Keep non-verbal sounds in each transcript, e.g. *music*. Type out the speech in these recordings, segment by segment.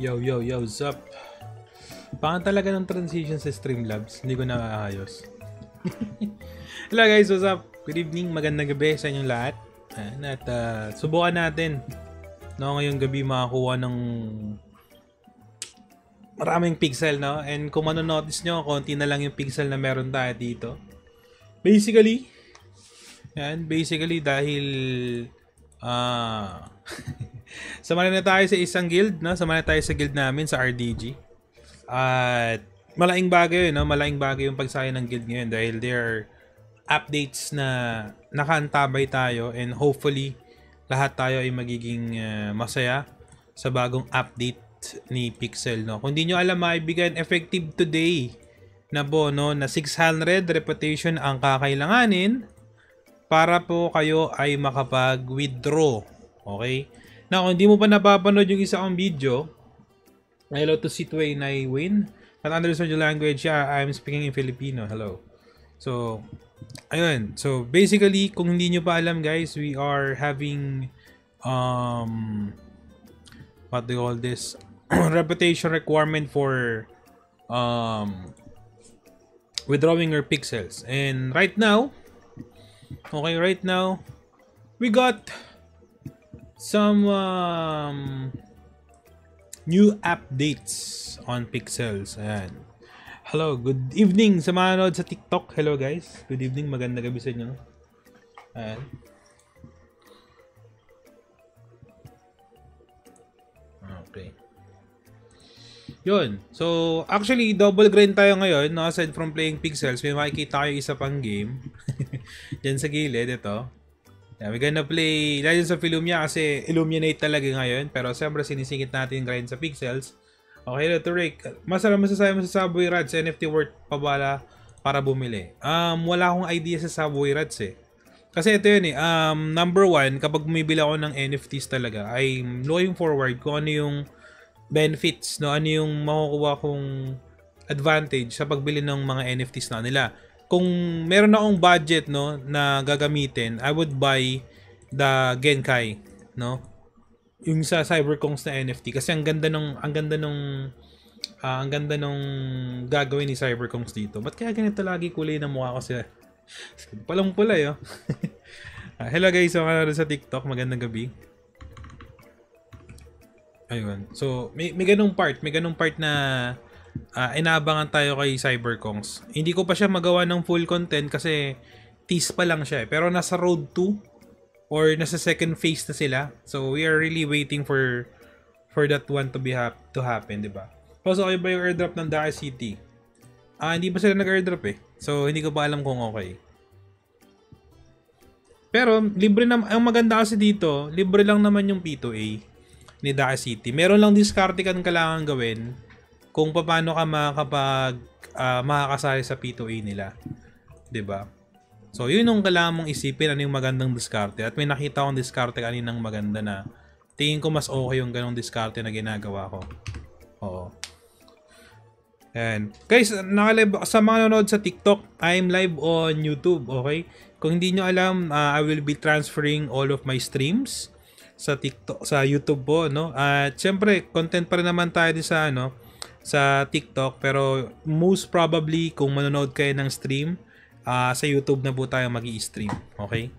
Yo, yo, yo, sup? Pangan talaga ng transition sa Streamlabs. Hindi ko nakaayos. *laughs* Hello guys, what's up? Good evening, magandang gabi sa inyong lahat. At uh, subukan natin no, ngayong gabi makakuha ng maraming pixel, no? And kung manonotice nyo, konti na lang yung pixel na meron tayo dito. Basically, yan, basically dahil ah uh, Sumali na tayo sa isang guild, no? Sumali tayo sa guild namin sa RDG. At malaking bagay 'yun, no? Malaking bagay yung pagsali ng guild ngayon dahil there are updates na nakaantabay tayo and hopefully lahat tayo ay magiging uh, masaya sa bagong update ni Pixel, no? Kung di nyo alam, maibigay effective today na bono na 600 reputation ang kakailanganin para po kayo ay makapag-withdraw. Okay? Now, kung hindi mo pa napapanood yung isa kong video, hello to sit way na win. At understand your language, yeah, I'm speaking in Filipino. Hello. So, ayun. So, basically, kung hindi nyo pa alam guys, we are having, um, what do you call this? *clears throat* reputation requirement for, um, withdrawing your pixels. And right now, okay, right now, we got some um, new updates on pixels. Ayan. Hello, good evening sa mga nanood sa TikTok. Hello guys. Good evening. Maganda gabi sa inyo. Ayan. Okay. Yun. So, actually, double grind tayo ngayon. No? Aside from playing pixels, may makikita kayo isa pang game. *laughs* Diyan sa gilid, ito. Yeah, we're gonna play Legends of Illumia kasi Illuminate talaga ngayon. Pero siyempre sinisingit natin yung grind sa pixels. Okay, Rhetoric. Masarap mo sa Subway Rats. NFT worth pabala para bumili. Um, wala akong idea sa Subway Rats eh. Kasi ito yun eh. Um, number one, kapag bumibili ako ng NFTs talaga, I'm looking forward kung ano yung benefits, no? ano yung makukuha kong advantage sa pagbili ng mga NFTs na nila kung meron akong budget no na gagamitin, I would buy the Genkai, no? Yung sa Cyberkongs na NFT kasi ang ganda ng ang ganda nung uh, ang ganda nung gagawin ni Cyberkongs dito. Ba't kaya ganito lagi kulay ng mukha ko siya? Palang pula yo. oh. *laughs* Ah, hello guys, mga so, sa TikTok. Magandang gabi. Ayun. So, may, may ganung part. May ganung part na uh, inaabangan tayo kay Cyberkongs. Hindi ko pa siya magawa ng full content kasi tease pa lang siya eh. Pero nasa road 2 or nasa second phase na sila. So we are really waiting for for that one to be hap to happen, 'di ba? Plus okay ba yung airdrop ng Dark City? Ah, hindi pa sila nag-airdrop eh. So hindi ko pa alam kung okay. Pero libre na ang maganda kasi dito, libre lang naman yung P2A ni Dark City. Meron lang discarte kan kailangan gawin kung paano ka makakapag uh, makakasali sa P2A nila. 'Di ba? So, yun yung kailangan mong isipin ano yung magandang diskarte. At may nakita akong diskarte kaninang maganda na tingin ko mas okay yung ganong diskarte na ginagawa ko. Oo. And guys, nakalive sa mga nanonood sa TikTok, I'm live on YouTube, okay? Kung hindi nyo alam, uh, I will be transferring all of my streams sa TikTok, sa YouTube po, no? At syempre, content pa rin naman tayo din sa ano, sa TikTok pero most probably kung manonood kayo ng stream uh, sa YouTube na po tayo mag stream okay?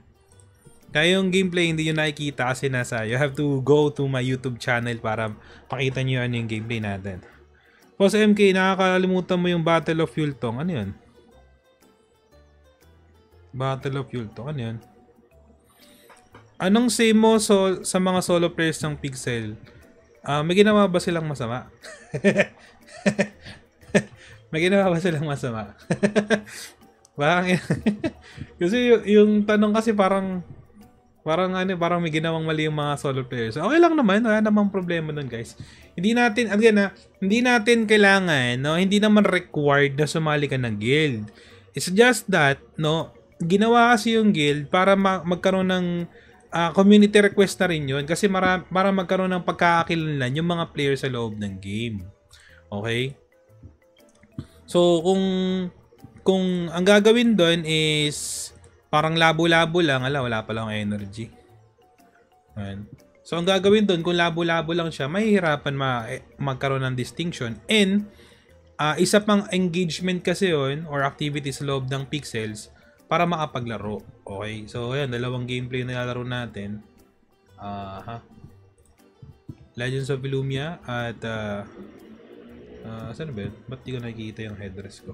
Kaya yung gameplay hindi nyo nakikita kasi nasa you have to go to my YouTube channel para pakita nyo ano yung gameplay natin. Boss MK, nakakalimutan mo yung Battle of Yultong. Ano yun? Battle of Yultong. Ano yun? Anong say mo so, sa mga solo players ng Pixel? Uh, may ginawa ba silang masama? *laughs* *laughs* May ginawa ba silang masama? Bakang *laughs* *laughs* Kasi yung, yung tanong kasi parang parang ano, parang may ginawang mali yung mga solo players. Okay lang naman, wala namang problema nun, guys. Hindi natin again na ah, hindi natin kailangan, no, hindi naman required na sumali ka ng guild. It's just that, no, ginawa kasi yung guild para ma- magkaroon ng uh, community request na rin yun kasi mara- para magkaroon ng pagkakakilanlan yung mga players sa loob ng game. Okay? So, kung kung ang gagawin doon is parang labo-labo lang, ala, wala pa lang energy. Ayan. So, ang gagawin doon, kung labo-labo lang siya, mahihirapan ma eh, magkaroon ng distinction. And, uh, isa pang engagement kasi yon or activity sa loob ng pixels para makapaglaro. Okay? So, ayan, dalawang gameplay na lalaro natin. Uh, ha? Legends of Illumia at uh, Ah, uh, saan ba yun? Ba't di ko nakikita yung headdress ko?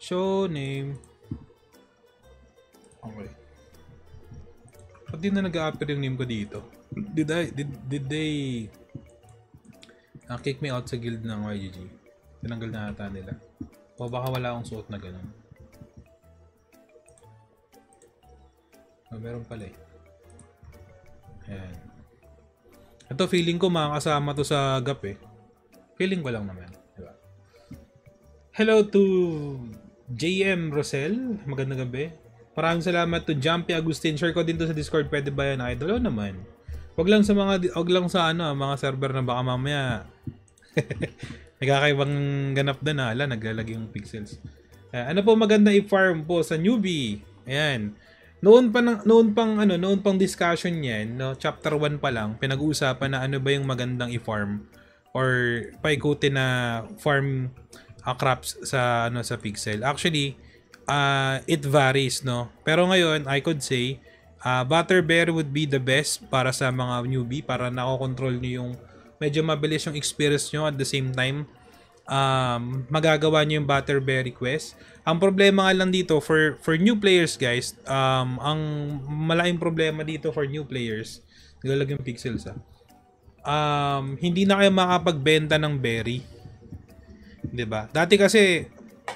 Show name. Okay. Ba't di na nag-a-appear yung name ko dito? Did I, did, did they uh, kick me out sa guild ng YGG? Tinanggal na ata nila. O baka wala akong suot na ganun. Oh, meron pala eh. Ayan. Ito feeling ko makakasama to sa gap eh. Feeling ko lang naman. Diba? Hello to JM Rosel. Magandang gabi. Maraming salamat to Jumpy Agustin. Share ko din to sa Discord. Pwede ba yan? Idol? Oo naman. Wag lang sa mga wag lang sa ano, ah, mga server na baka mamaya *laughs* nagkakaibang ganap na ah. na, ala, naglalagay yung pixels. Uh, ano po maganda i-farm po sa newbie? Ayan. Noon pa nang noon pang ano, noon pang discussion 'yan, no, chapter 1 pa lang, pinag-uusapan na ano ba yung magandang i-farm or paikutin na farm uh, crops sa ano sa Pixel. Actually, uh, it varies no. Pero ngayon, I could say uh, ah, Butterbear would be the best para sa mga newbie para nako-control niyo yung medyo mabilis yung experience niyo at the same time um, magagawa niyo yung Butterbear request. Ang problema nga lang dito for for new players guys, um, ang malaking problema dito for new players, nilalagay yung pixels ah um, hindi na kayo makapagbenta ng berry. 'Di ba? Dati kasi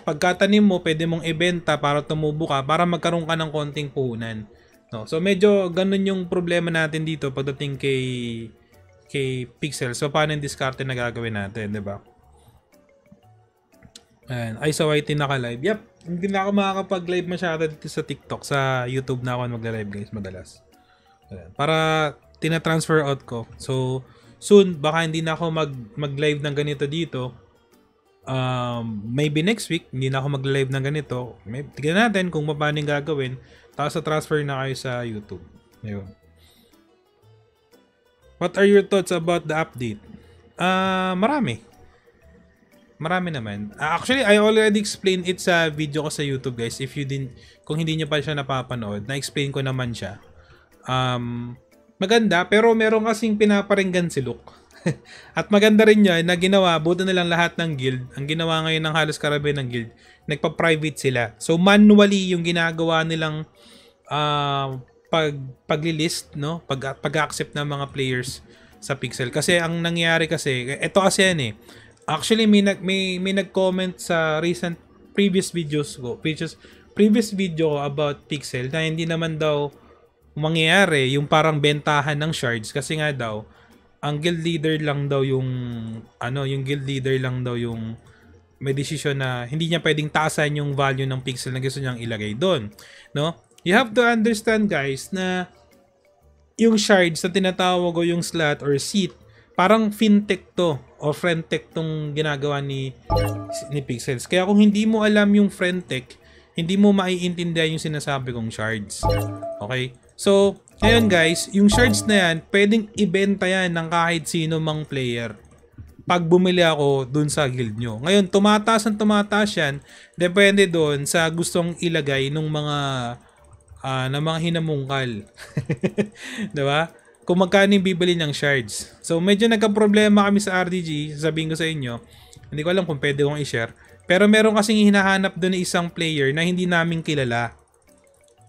pagkatanim mo, pwede mong ibenta para tumubo ka para magkaroon ka ng konting puhunan. No. So medyo ganun yung problema natin dito pagdating kay kay Pixel. So paano yung diskarte na gagawin natin, 'di ba? And I saw IT naka-live. Yep, hindi na ako makakapag-live masyado dito sa TikTok. Sa YouTube na ako magla-live guys madalas. Ayan. Para tina-transfer out ko. So, soon baka hindi na ako mag mag-live ng ganito dito. Um, maybe next week hindi na ako mag-live ng ganito. May tignan natin kung paano gagawin. Tapos sa transfer na kayo sa YouTube. Ayun. What are your thoughts about the update? Ah, uh, marami. Marami naman. Uh, actually, I already explained it sa video ko sa YouTube, guys. If you didn't, kung hindi niyo pa siya napapanood, na-explain ko naman siya. Um, maganda pero merong kasing pinaparinggan si Luke. *laughs* At maganda rin yan na ginawa, buto nilang lahat ng guild. Ang ginawa ngayon ng halos karabi ng guild, nagpa-private sila. So manually yung ginagawa nilang uh, pag pagli-list, no? Pag pag-accept ng mga players sa Pixel. Kasi ang nangyari kasi, eto kasi yan eh. Actually may nag may, may nag-comment sa recent previous videos ko, previous previous video ko about Pixel na hindi naman daw kung mangyayari, yung parang bentahan ng shards kasi nga daw ang guild leader lang daw yung ano, yung guild leader lang daw yung may decision na hindi niya pwedeng taasan yung value ng pixel na gusto niyang ilagay doon, no? You have to understand guys na yung shards na tinatawag o yung slot or seat, parang fintech to o friendtech tong ginagawa ni ni Pixels. Kaya kung hindi mo alam yung friendtech, hindi mo maiintindihan yung sinasabi kong shards. Okay? So, ngayon guys, yung shards na yan, pwedeng ibenta yan ng kahit sino mang player. Pag bumili ako dun sa guild nyo. Ngayon, tumataas ang tumataas yan. Depende dun sa gustong ilagay ng mga uh, ng mga hinamungkal. *laughs* diba? Kung magkano yung bibili ng shards. So, medyo nagka-problema kami sa RDG. Sabihin ko sa inyo. Hindi ko alam kung pwede kong i-share. Pero meron kasing hinahanap doon isang player na hindi namin kilala.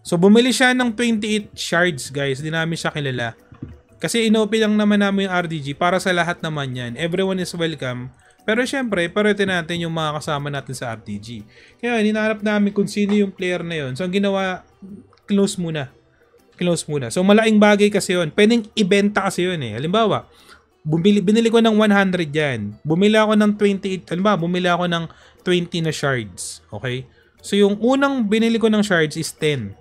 So bumili siya ng 28 shards guys, di namin siya kilala. Kasi inopi lang naman namin yung RDG para sa lahat naman yan. Everyone is welcome. Pero syempre, paretin natin yung mga kasama natin sa RDG. Kaya hinahanap namin kung sino yung player na yon. So ang ginawa, close muna. Close muna. So malaking bagay kasi yon. Pwedeng ibenta kasi yon eh. Halimbawa, bumili, binili ko ng 100 yan. Bumili ako ng 28. Halimbawa, bumili ako ng 20 na shards. Okay? So yung unang binili ko ng shards is 10.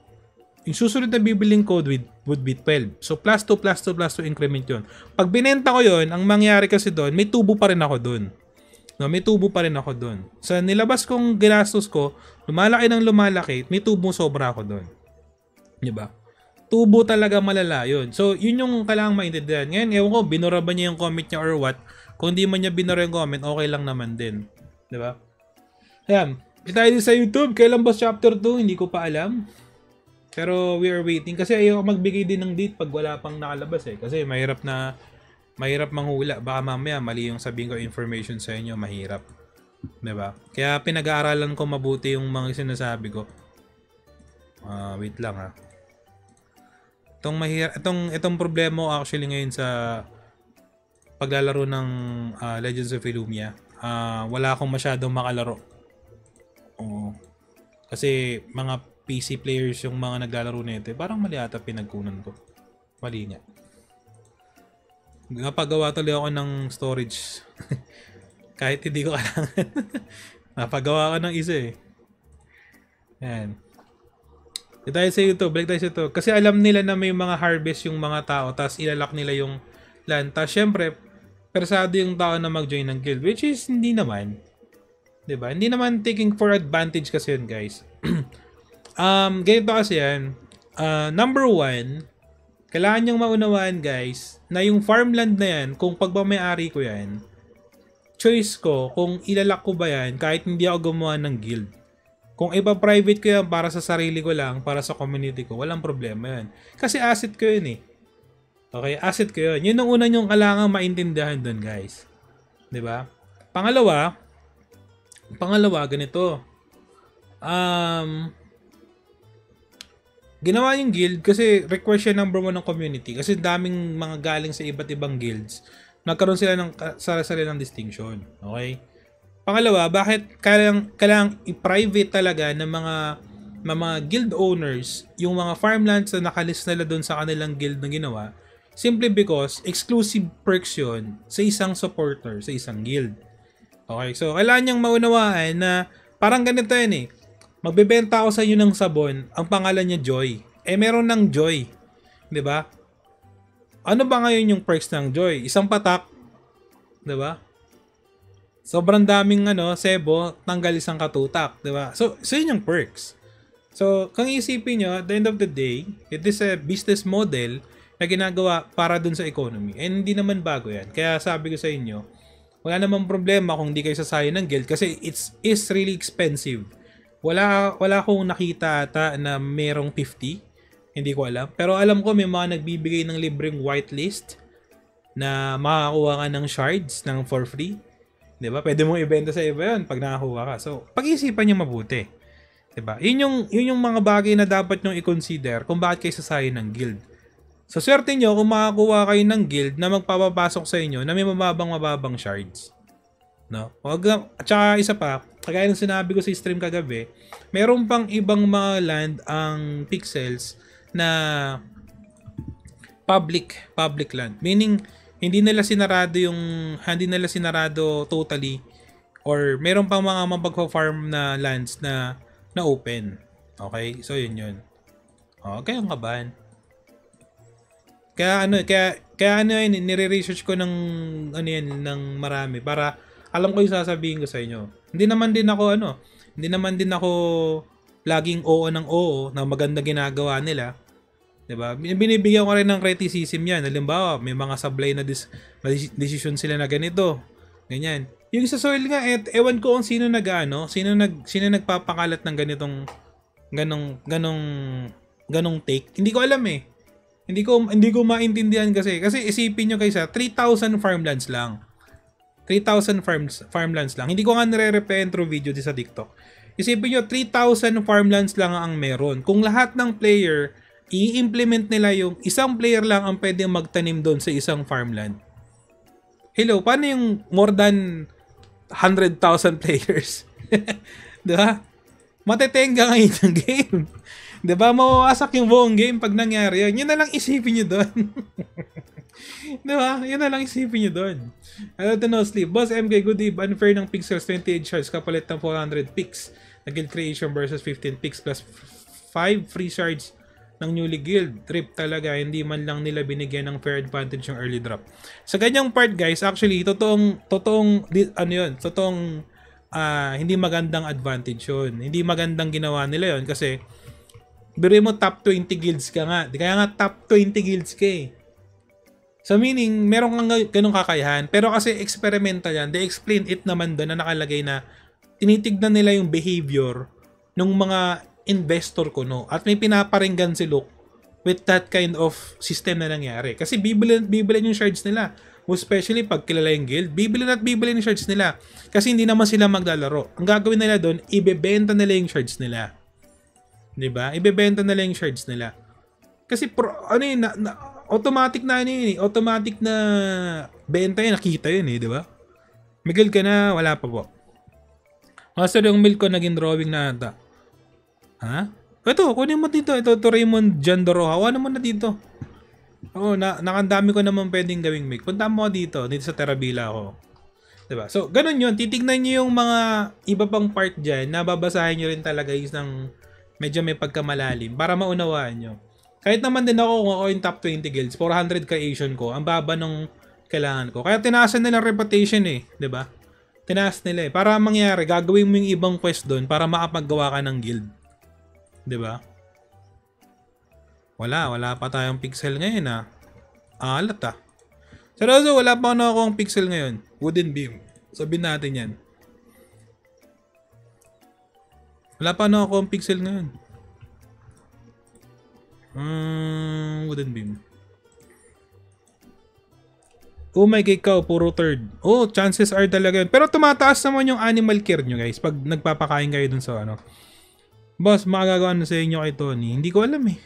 Yung susunod na bibiling code with would be 12. So plus 2, plus 2, plus 2 increment yon. Pag binenta ko yon, ang mangyari kasi doon, may tubo pa rin ako doon. No, may tubo pa rin ako doon. Sa so, nilabas kong ginastos ko, lumalaki ng lumalaki, may tubo sobra ako doon. 'Di ba? Tubo talaga malala 'yon. So, yun yung kailangan maintindihan. Ngayon, ewan ko, binura ba niya yung comment niya or what. Kung hindi man niya binura yung comment, okay lang naman din. 'Di ba? Ayan. kita tayo sa YouTube, kailan ba chapter 2? Hindi ko pa alam. Pero we are waiting kasi ayaw magbigay din ng date pag wala pang nakalabas eh. Kasi mahirap na mahirap manghula. Baka mamaya mali yung sabihin ko information sa inyo, mahirap. 'Di ba? Kaya pinag-aaralan ko mabuti yung mga sinasabi ko. Uh, wait lang ha. Itong mahirap itong itong problema actually ngayon sa paglalaro ng uh, Legends of Illumia. Uh, ah, wala akong masyadong makalaro. Oo. Kasi mga PC players yung mga naglalaro nito. Eh, parang mali ata pinagkunan ko. Mali niya. Napagawa tuloy ako ng storage. *laughs* Kahit hindi ko alam. *laughs* Napagawa ko ng isa eh. Ayan. Di tayo sa YouTube. Balik tayo sa YouTube. Kasi alam nila na may mga harvest yung mga tao. Tapos ilalak nila yung land. Tapos syempre, persado yung tao na mag-join ng guild. Which is hindi naman. 'di ba? Hindi naman taking for advantage kasi yun, guys. *clears throat* Um, ganyan ba kasi yan? Uh, number one, kailangan niyong maunawaan guys na yung farmland na yan, kung pagmamayari ko yan, choice ko kung ilalak ko ba yan kahit hindi ako gumawa ng guild. Kung iba private ko yan para sa sarili ko lang, para sa community ko, walang problema yan. Kasi asset ko yun eh. Okay, asset ko yun. Yun ang una niyong kailangan maintindihan dun guys. ba? Diba? Pangalawa, pangalawa ganito. Um, ginawa yung guild kasi request siya number one ng community kasi daming mga galing sa iba't ibang guilds nagkaroon sila ng sarasari ng distinction okay pangalawa bakit kailangan, kailangan i-private talaga ng mga ng mga guild owners yung mga farmlands na nakalist nila doon sa kanilang guild na ginawa simply because exclusive perks yun sa isang supporter sa isang guild okay so kailangan niyang maunawaan na parang ganito yan eh magbebenta ako sa inyo ng sabon, ang pangalan niya Joy. Eh meron ng Joy, 'di ba? Ano ba ngayon yung perks ng Joy? Isang patak, 'di ba? Sobrang daming ano, sebo, tanggal isang katutak, 'di ba? So, so yun yung perks. So, kung isipin nyo, at the end of the day, it is a business model na ginagawa para dun sa economy. And hindi naman bago yan. Kaya sabi ko sa inyo, wala namang problema kung hindi kayo sasayang ng guild kasi it's is really expensive wala, wala akong nakita ata na merong 50. Hindi ko alam. Pero alam ko may mga nagbibigay ng libreng whitelist na makakakuha ka ng shards ng for free. 'Di ba? Pwede mong ibenta sa iba 'yon pag nakakuha ka. So, pag-isipan niyo mabuti. 'Di ba? 'Yun yung 'yun yung mga bagay na dapat niyo i-consider kung bakit kayo sasali ng guild. So, swerte niyo kung makakuha kayo ng guild na magpapapasok sa inyo na may mababang mababang shards. No? Wag lang, at saka isa pa, kagaya ng sinabi ko sa stream kagabi, meron pang ibang mga land ang pixels na public public land. Meaning hindi nila sinarado yung hindi nila sinarado totally or meron pang mga mapagpa-farm na lands na na open. Okay? So yun yun. Oh, kaya ang kaban. Kaya ano, kaya kaya ano yun, nire-research ko ng ano yan ng marami para alam ko yung sasabihin ko sa inyo. Hindi naman din ako ano, hindi naman din ako laging oo ng oo na maganda ginagawa nila. 'Di ba? Binibigyan ko rin ng criticism 'yan. Halimbawa, may mga sablay na decision sila na ganito. Ganyan. Yung sa soil nga, et, ewan ko kung sino nag-ano, sino nag sino nagpapakalat ng ganitong ganong ganong ganong take. Hindi ko alam eh. Hindi ko hindi ko maintindihan kasi kasi isipin niyo guys 3,000 farmlands lang. 3,000 farms, farmlands lang. Hindi ko nga nare-reply video di sa TikTok. Isipin nyo, 3,000 farmlands lang ang meron. Kung lahat ng player, i-implement nila yung isang player lang ang pwede magtanim doon sa isang farmland. Hello, paano yung more than 100,000 *laughs* players? *laughs* diba? Matetenga ngayon ng game. 'Di ba? Mawawasak yung buong game pag nangyari 'yun. 'Yun na lang isipin niyo doon. *laughs* 'Di ba? 'Yun na lang isipin niyo doon. Hello to no sleep. Boss MK good Unfair ng pixels 28 shards kapalit ng 400 picks. Na guild creation versus 15 picks plus 5 free shards ng newly guild. Trip talaga, hindi man lang nila binigyan ng fair advantage yung early drop. Sa ganyang part guys, actually, totoong, totoong, ano yun, totoong uh, hindi magandang advantage yun. Hindi magandang ginawa nila yun kasi Biro mo top 20 guilds ka nga. Kaya nga top 20 guilds ka eh. So meaning, meron kang ganong kakayahan. Pero kasi experimental yan. They explain it naman doon na nakalagay na tinitignan nila yung behavior ng mga investor ko no. At may pinaparinggan si Luke with that kind of system na nangyari. Kasi bibili, bibili yung shards nila. Especially pag kilala yung guild, bibili at bibili yung shards nila. Kasi hindi naman sila maglalaro. Ang gagawin nila doon, ibebenta nila yung shards nila. 'Di ba? Ibebenta na lang yung shards nila. Kasi pro, ano yun, na, na, automatic na ano yun, eh. automatic na benta yun, nakita yun eh, 'di ba? Miguel ka na, wala pa po. Master, ah, yung milk ko naging drawing na ata. Ha? Ito, kunin mo dito. Ito, to Raymond John Doroha. Ano mo na dito? Oo, oh, na, nakandami ko naman pwedeng gawing make. Punta mo dito, dito sa Terabila ako. Diba? So, ganun yun. Titignan nyo yung mga iba pang part dyan. Nababasahin nyo rin talaga yung ng medyo may pagkamalalim para maunawaan nyo. Kahit naman din ako kung ako yung top 20 guilds, 400 ka Asian ko, ang baba nung kailangan ko. Kaya tinaasan nila reputation eh, ba? Diba? Tinaas nila eh. Para mangyari, gagawin mo yung ibang quest doon para makapaggawa ka ng guild. ba? Diba? Wala, wala pa tayong pixel ngayon ah. Alat ah. Seryoso, wala pa na akong pixel ngayon. Wooden beam. Sabihin natin yan. Wala pa na ako ang pixel ngayon. Um, wooden beam. Oh my god, ikaw, puro third. Oh, chances are talaga yun. Pero tumataas naman yung animal care nyo guys pag nagpapakain kayo dun sa ano. Boss, magagawa na sa inyo kay Tony. Hindi ko alam eh.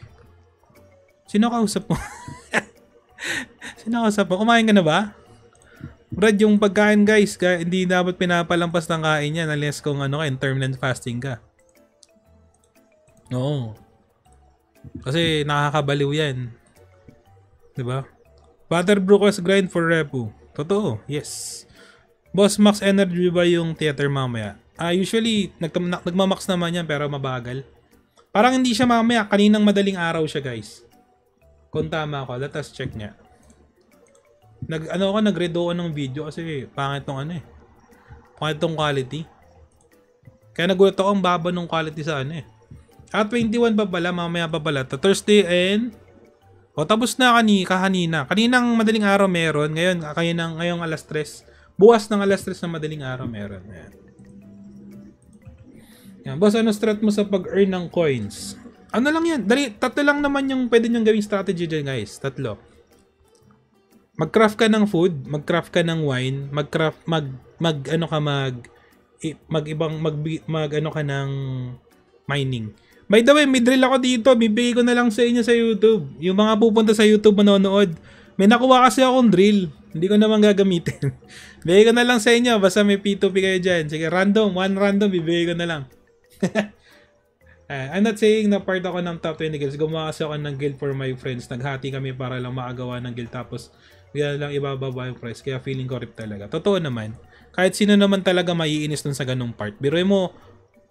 Sino kausap mo? *laughs* Sino kausap mo? Kumain ka na ba? Brad, yung pagkain guys, hindi dapat pinapalampas ng kain yan unless kung ano ka, intermittent fasting ka. Oo. Kasi nakakabaliw yan. ba? Diba? Father Brookless grind for repo. Totoo, yes. Boss Max Energy ba yung theater mamaya? Ah, uh, usually, nagtam- nag- nagmamax naman yan pero mabagal. Parang hindi siya mamaya. Kaninang madaling araw siya, guys. Kung tama ako, let us check niya. Nag, ano ako, nag-redo ng video kasi pangit tong ano eh. Pangit tong quality. Kaya nagulat ako ang baba ng quality sa ano eh. Ah, 21 ba pala? Mamaya pa pala. To Thursday and... O, tapos na kani, kahanina. Kaninang madaling araw meron. Ngayon, kayo ng, ngayong alas 3. Bukas ng alas 3 na madaling araw meron. Ayan. Yan. Boss, ano strat mo sa pag-earn ng coins? Ano lang yan? Dali, tatlo lang naman yung pwede niyong gawing strategy dyan, guys. Tatlo. Mag-craft ka ng food, mag-craft ka ng wine, mag-craft, mag, mag, ano ka, mag, mag ibang, mag, mag, ano ka ng mining. By the way, may drill ako dito. Bibigay ko na lang sa inyo sa YouTube. Yung mga pupunta sa YouTube manonood. May nakuha kasi akong drill. Hindi ko naman gagamitin. bibigay *laughs* ko na lang sa inyo. Basta may P2P kayo dyan. Sige, random. One random. Bibigay ko na lang. *laughs* Ah, I'm not saying na part ako ng top 20 guilds. Gumawa kasi ako ng guild for my friends. Naghati kami para lang makagawa ng guild. Tapos, kaya lang ibababa yung price. Kaya feeling correct talaga. Totoo naman. Kahit sino naman talaga maiinis dun sa ganung part. Biro mo,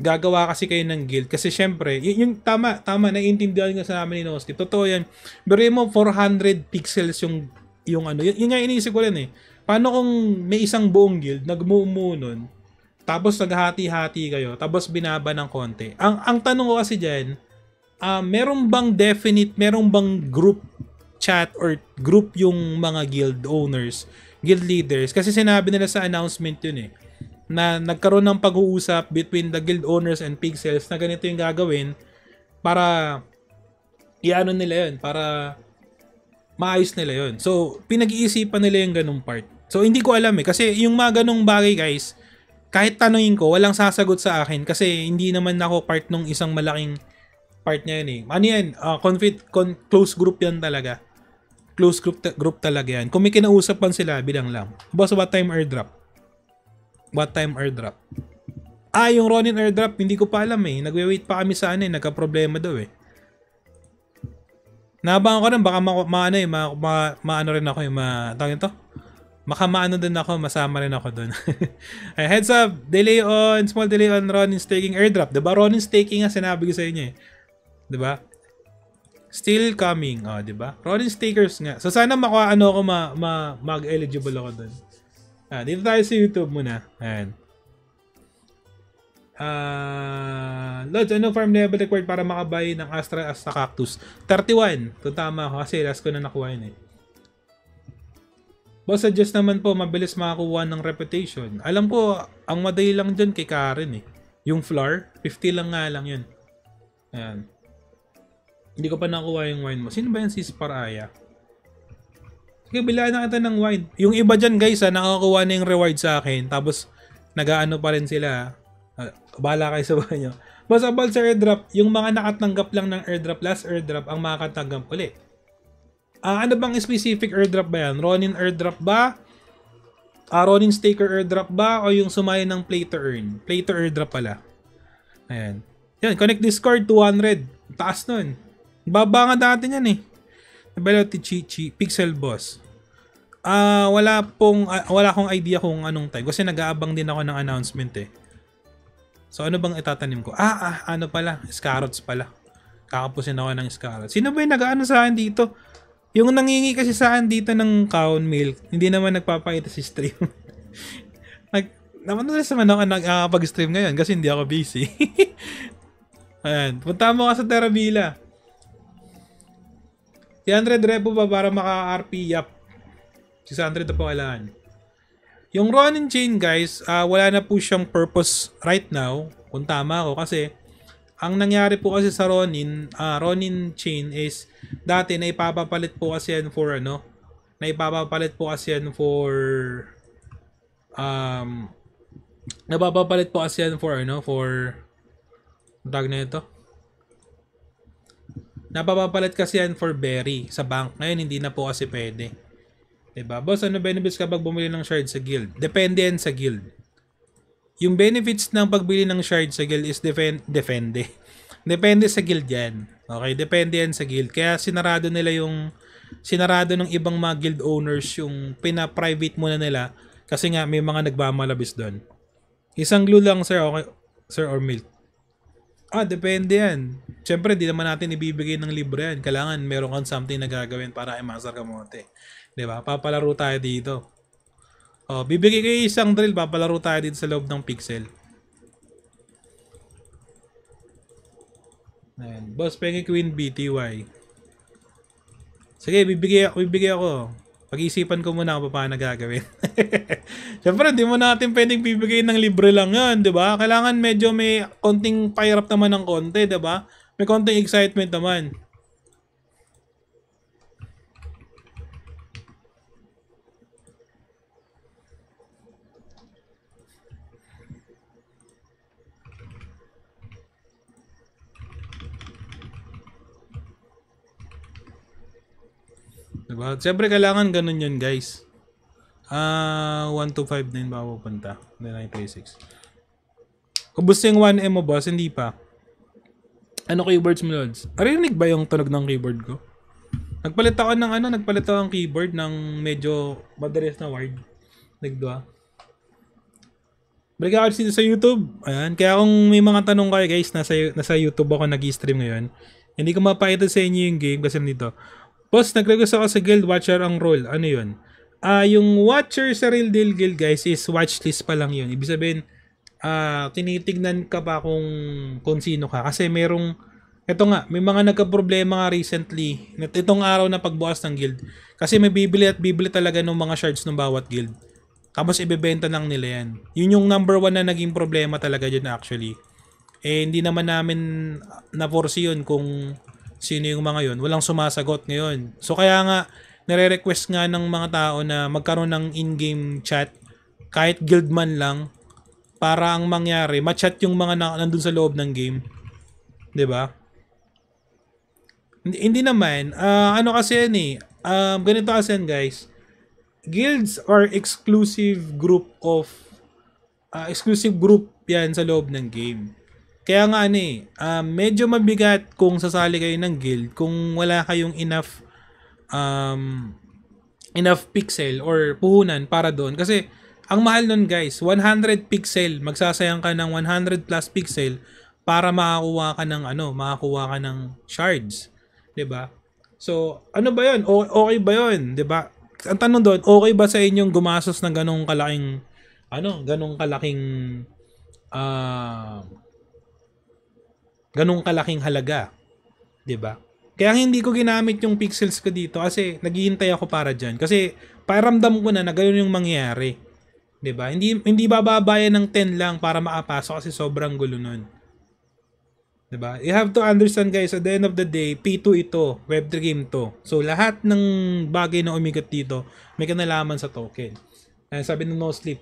gagawa kasi kayo ng guild kasi syempre yun yung tama tama na intindihan ko sa namin ni Noski totoo yan pero mo 400 pixels yung yung ano yun, yun nga iniisip ko rin eh paano kung may isang buong guild nagmumu tapos naghati-hati kayo tapos binaba ng konti ang ang tanong ko kasi diyan uh, ah, meron bang definite meron bang group chat or group yung mga guild owners guild leaders kasi sinabi nila sa announcement yun eh na nagkaroon ng pag-uusap between the guild owners and pixels na ganito yung gagawin para iano nila yun, para maayos nila yun. So, pinag-iisipan nila yung ganung part. So, hindi ko alam eh. Kasi yung mga ganung bagay guys, kahit tanungin ko, walang sasagot sa akin kasi hindi naman ako part nung isang malaking part niya yun eh. Ano yan? Uh, ah, confit, con, close group yan talaga. Close group, ta- group talaga yan. Kung may kinausap man sila, bilang lang. Boss, what time airdrop? What time airdrop? Ah, yung Ronin airdrop, hindi ko pa alam eh. Nagwe-wait pa kami sa ano eh. Nagka-problema daw eh. Naabangan ko rin, baka ma- maano eh, ma- ma- maano rin ako yung eh, ma- tawag to? Makamaano din ako, masama rin ako dun. *laughs* heads up, delay on, small delay on Ronin's taking airdrop. Diba Ronin staking nga sinabi ko sa inyo eh. Diba? Still coming, oh, diba? Ronin stakers nga. So sana makuha ano ako, ma- mag-eligible ako dun. Ah, dito tayo sa YouTube muna. Ayan. Uh, ah, Lods, ano farm level required para makabay ng Astra Asta Cactus? 31. Ito tama ako kasi last ko na nakuha yun eh. Boss, suggest naman po, mabilis makakuha ng reputation. Alam ko, ang madali lang dyan kay Karen eh. Yung floor, 50 lang nga lang yun. Ayan. Hindi ko pa nakuha yung wine mo. Sino ba yan si Sparaya? Okay, bilaan na kita ng wine. Yung iba dyan guys ha, nakakuha na yung reward sa akin. Tapos, nagaano pa rin sila. Uh, bahala kayo sa buhay nyo. Basta about sa airdrop, yung mga nakatanggap lang ng airdrop, last airdrop, ang makakatanggap ulit. Uh, ano bang specific airdrop ba yan? Ronin airdrop ba? Uh, Ronin staker airdrop ba? O yung sumaya ng play to earn? Play to airdrop pala. Ayan. Yan, connect Discord 200. Taas nun. Baba nga dati yan eh. Belotti Chichi, Pixel Boss. Ah, uh, wala pong uh, wala akong idea kung anong time kasi nag-aabang din ako ng announcement eh. So ano bang itatanim ko? Ah, ah ano pala? Scarrots pala. Kakapusin ako ng scarrots. Sino ba 'yung nag-aano sa akin dito? Yung nangingi kasi sa akin dito ng cow milk, hindi naman nagpapakita si stream. *laughs* Nag naman na naman ako nagkakapag-stream ngayon kasi hindi ako busy. *laughs* Ayan, punta mo ka sa Terabila. 300 repo pa para maka-RP up. 600 na po kailangan. Yung Ronin Chain guys, uh, wala na po siyang purpose right now. Kung tama ako kasi ang nangyari po kasi sa Ronin, uh, ah, Ronin Chain is dati na ipapapalit po kasi yan for ano, na ipapapalit po kasi yan for um napapapalit po kasi yan for ano, for tag na ito Napapapalit kasi yan for berry sa bank. Ngayon, hindi na po kasi pwede. Diba? Boss, ano benefits kapag bumili ng shard sa guild? Depende yan sa guild. Yung benefits ng pagbili ng shard sa guild is defend, depende. *laughs* depende sa guild yan. Okay, depende yan sa guild. Kaya sinarado nila yung sinarado ng ibang mga guild owners yung pina-private muna nila kasi nga may mga nagmamalabis doon. Isang glue lang sir, okay, sir or milk. Ah, depende yan. Siyempre, di naman natin ibibigay ng libre yan. Kailangan meron kang something na gagawin para kay Master Di ba? Papalaro tayo dito. O, oh, bibigay kayo isang drill. Papalaro tayo dito sa loob ng pixel. Ayan. Boss Pengi Queen BTY. Sige, bibigay, bibigay ako. Pag-isipan ko muna kung paano gagawin. *laughs* Siyempre, hindi mo natin pwedeng bibigay ng libre lang yan, di ba? Kailangan medyo may konting up naman ng konti, di ba? May konting excitement naman. Diba? Siyempre, kailangan ganun yun, guys. Ah, uh, 1 to 5 na yun ba pupunta? Hindi na yung 6. Ubus yung 1M mo, boss. Hindi pa. Ano keyboards mo, Lods? Arinig ba yung tunog ng keyboard ko? Nagpalit ako ng ano, nagpalit ako ng keyboard ng medyo madalas na wired. Nagdua. Balik ako dito sa YouTube. Ayan. Kaya kung may mga tanong kayo guys, nasa, nasa YouTube ako nag-stream ngayon. Hindi ko mapakita sa inyo yung game kasi nito. Boss, nagregusto ako sa Guild Watcher ang role. Ano yun? Ah, uh, yung Watcher sa Real Deal Guild guys is watchlist pa lang yun. Ibig sabihin, uh, tinitignan ka ba kung kung sino ka kasi merong eto nga may mga nagka-problema nga recently nitong araw na pagbukas ng guild kasi may bibili at bibili talaga ng mga shards ng bawat guild tapos ibebenta lang nila yan yun yung number one na naging problema talaga dyan actually eh hindi naman namin na foresee yun kung sino yung mga yun walang sumasagot ngayon so kaya nga nare-request nga ng mga tao na magkaroon ng in-game chat kahit guild man lang para ang mangyari, machat yung mga na, nandun sa loob ng game. 'Di ba? Hindi, hindi naman. Uh, ano kasi yan eh. Um, ganito kasi yan guys. Guilds are exclusive group of uh, exclusive group yan sa loob ng game. Kaya nga ano eh, uh, medyo mabigat kung sasali kayo ng guild kung wala kayong enough um, enough pixel or puhunan para doon. Kasi ang mahal nun guys, 100 pixel, magsasayang ka ng 100 plus pixel para makakuha ka ng ano, makakuha ka ng shards, 'di ba? So, ano ba yun? O- okay ba yun? 'di ba? Ang tanong doon, okay ba sa inyong gumastos ng ganong kalaking ano, ganong kalaking ah uh, ganong kalaking halaga, 'di ba? Kaya hindi ko ginamit yung pixels ko dito kasi naghihintay ako para dyan. Kasi paramdam ko na na ganun yung mangyayari. 'Di ba? Hindi hindi bababayan ng 10 lang para makapasok kasi sobrang gulo nun. 'Di ba? You have to understand guys, at the end of the day, P2 ito, Web3 game to. So lahat ng bagay na umiikot dito, may kinalaman sa token. Eh, sabi ng no sleep.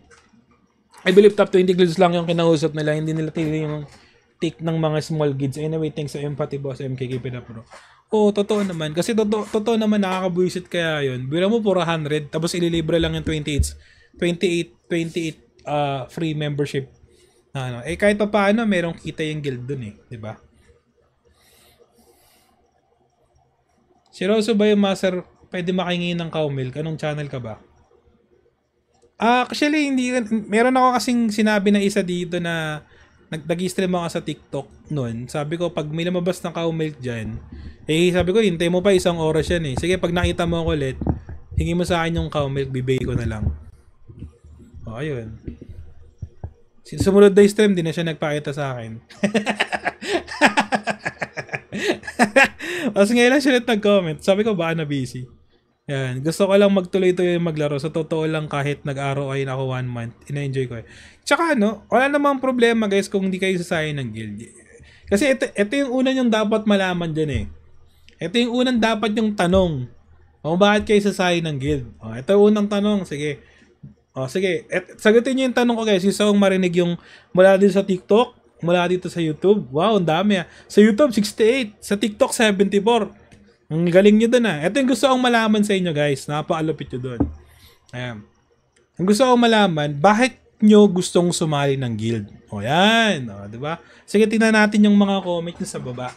I believe top 20 guilds lang yung kinausap nila, hindi nila tili yung take ng mga small guilds. Anyway, thanks sa empathy boss MKK Pina Pro. Oo, totoo naman. Kasi totoo, totoo naman nakakabuisit kaya yon Bira mo pura 100, tapos ililibre lang yung 28 28 28 uh, free membership na ano. Eh kahit pa paano merong kita yung guild dun eh, 'di ba? Seryoso ba yung master? Pwede makingi ng cow milk? Anong channel ka ba? Ah, uh, actually hindi meron ako kasing sinabi na isa dito na nag-stream ako sa TikTok noon. Sabi ko, pag may lumabas ng cow milk dyan, eh sabi ko, hintay mo pa isang oras yan eh. Sige, pag nakita mo ako ulit, hingi mo sa akin yung cow milk, bibigay ko na lang. O, oh, ayun. Sumunod na stream, di na siya nagpakita sa akin. *laughs* Tapos ngayon lang siya ulit nag-comment. Sabi ko, baka na busy. Yan. Gusto ko lang magtuloy-tuloy maglaro. Sa totoo lang, kahit nag-araw kayo na ako one month, ina-enjoy ko eh. Tsaka ano, wala namang problema guys kung hindi kayo sasayang ng guild. Kasi ito, ito yung una yung dapat malaman dyan eh. Ito yung unang dapat yung tanong. O bakit kayo sasayang ng guild? Oh, ito yung unang tanong. Sige. Oh, sige, Et, sagutin niyo yung tanong ko guys. Gusto kong marinig yung mula din sa TikTok, mula dito sa YouTube. Wow, ang dami ah. Sa YouTube, 68. Sa TikTok, 74. Ang galing niyo doon ah. Ito yung gusto kong malaman sa inyo guys. Napakalupit niyo doon. Ayan. Ang gusto kong malaman, bakit nyo gustong sumali ng guild? O yan, o, di ba? Sige, tingnan natin yung mga comment nyo sa baba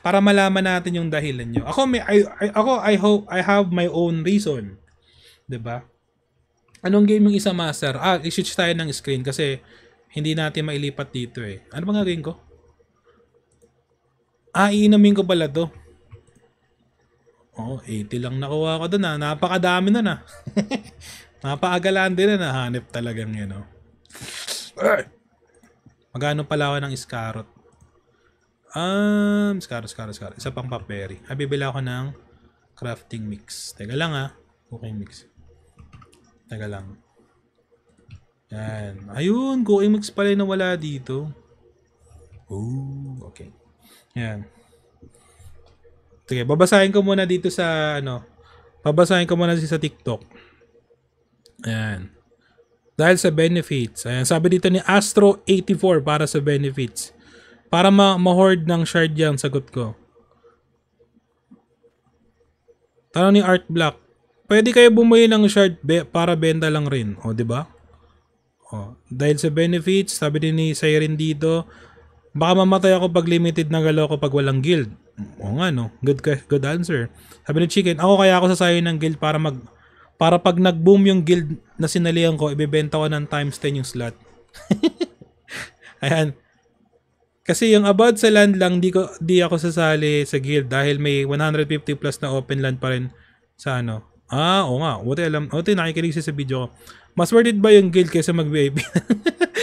para malaman natin yung dahilan nyo. Ako may I, I, ako I hope I have my own reason. 'Di ba? Anong game yung isa master? Ah, i-switch tayo ng screen kasi hindi natin mailipat dito eh. Ano mga gagawin ko? Ah, iinamin ko pala to. Oh, 80 lang nakuha ko doon ah. Napakadami na ah. na. *laughs* Napaagalan din na ah. nahanip talagang yun oh. Magano pala ako ng iskarot? Um, iskarot, iskarot, iskarot. Isa pang paperi. Ah, ako ng crafting mix. Teka lang ah. Okay mix. Teka lang. Yan. Ayun, GoMX pala na wala dito. Ooh, okay. Yan. Sige, babasahin ko muna dito sa ano. Babasahin ko muna sa TikTok. Ayan. Dahil sa benefits. Ayan, sabi dito ni Astro84 para sa benefits. Para ma- ma-hoard ng shard yan, sagot ko. Tanong ni Art Black. Pwede kayo bumili ng shirt be, para benta lang rin, o di ba? O, dahil sa benefits, sabi din ni Siren dito, baka mamatay ako pag limited na galaw ko pag walang guild. O nga no, good good answer. Sabi ni Chicken, ako kaya ako sasayon ng guild para mag para pag nag-boom yung guild na sinalihan ko, ibebenta ko ng times 10 yung slot. *laughs* Ayan. Kasi yung about sa land lang, di, ko, di ako sasali sa guild dahil may 150 plus na open land pa rin sa ano, Ah, oo nga. Buti alam. Buti nakikinig siya sa video ko. Mas worth it ba yung guild kaysa mag-VIP?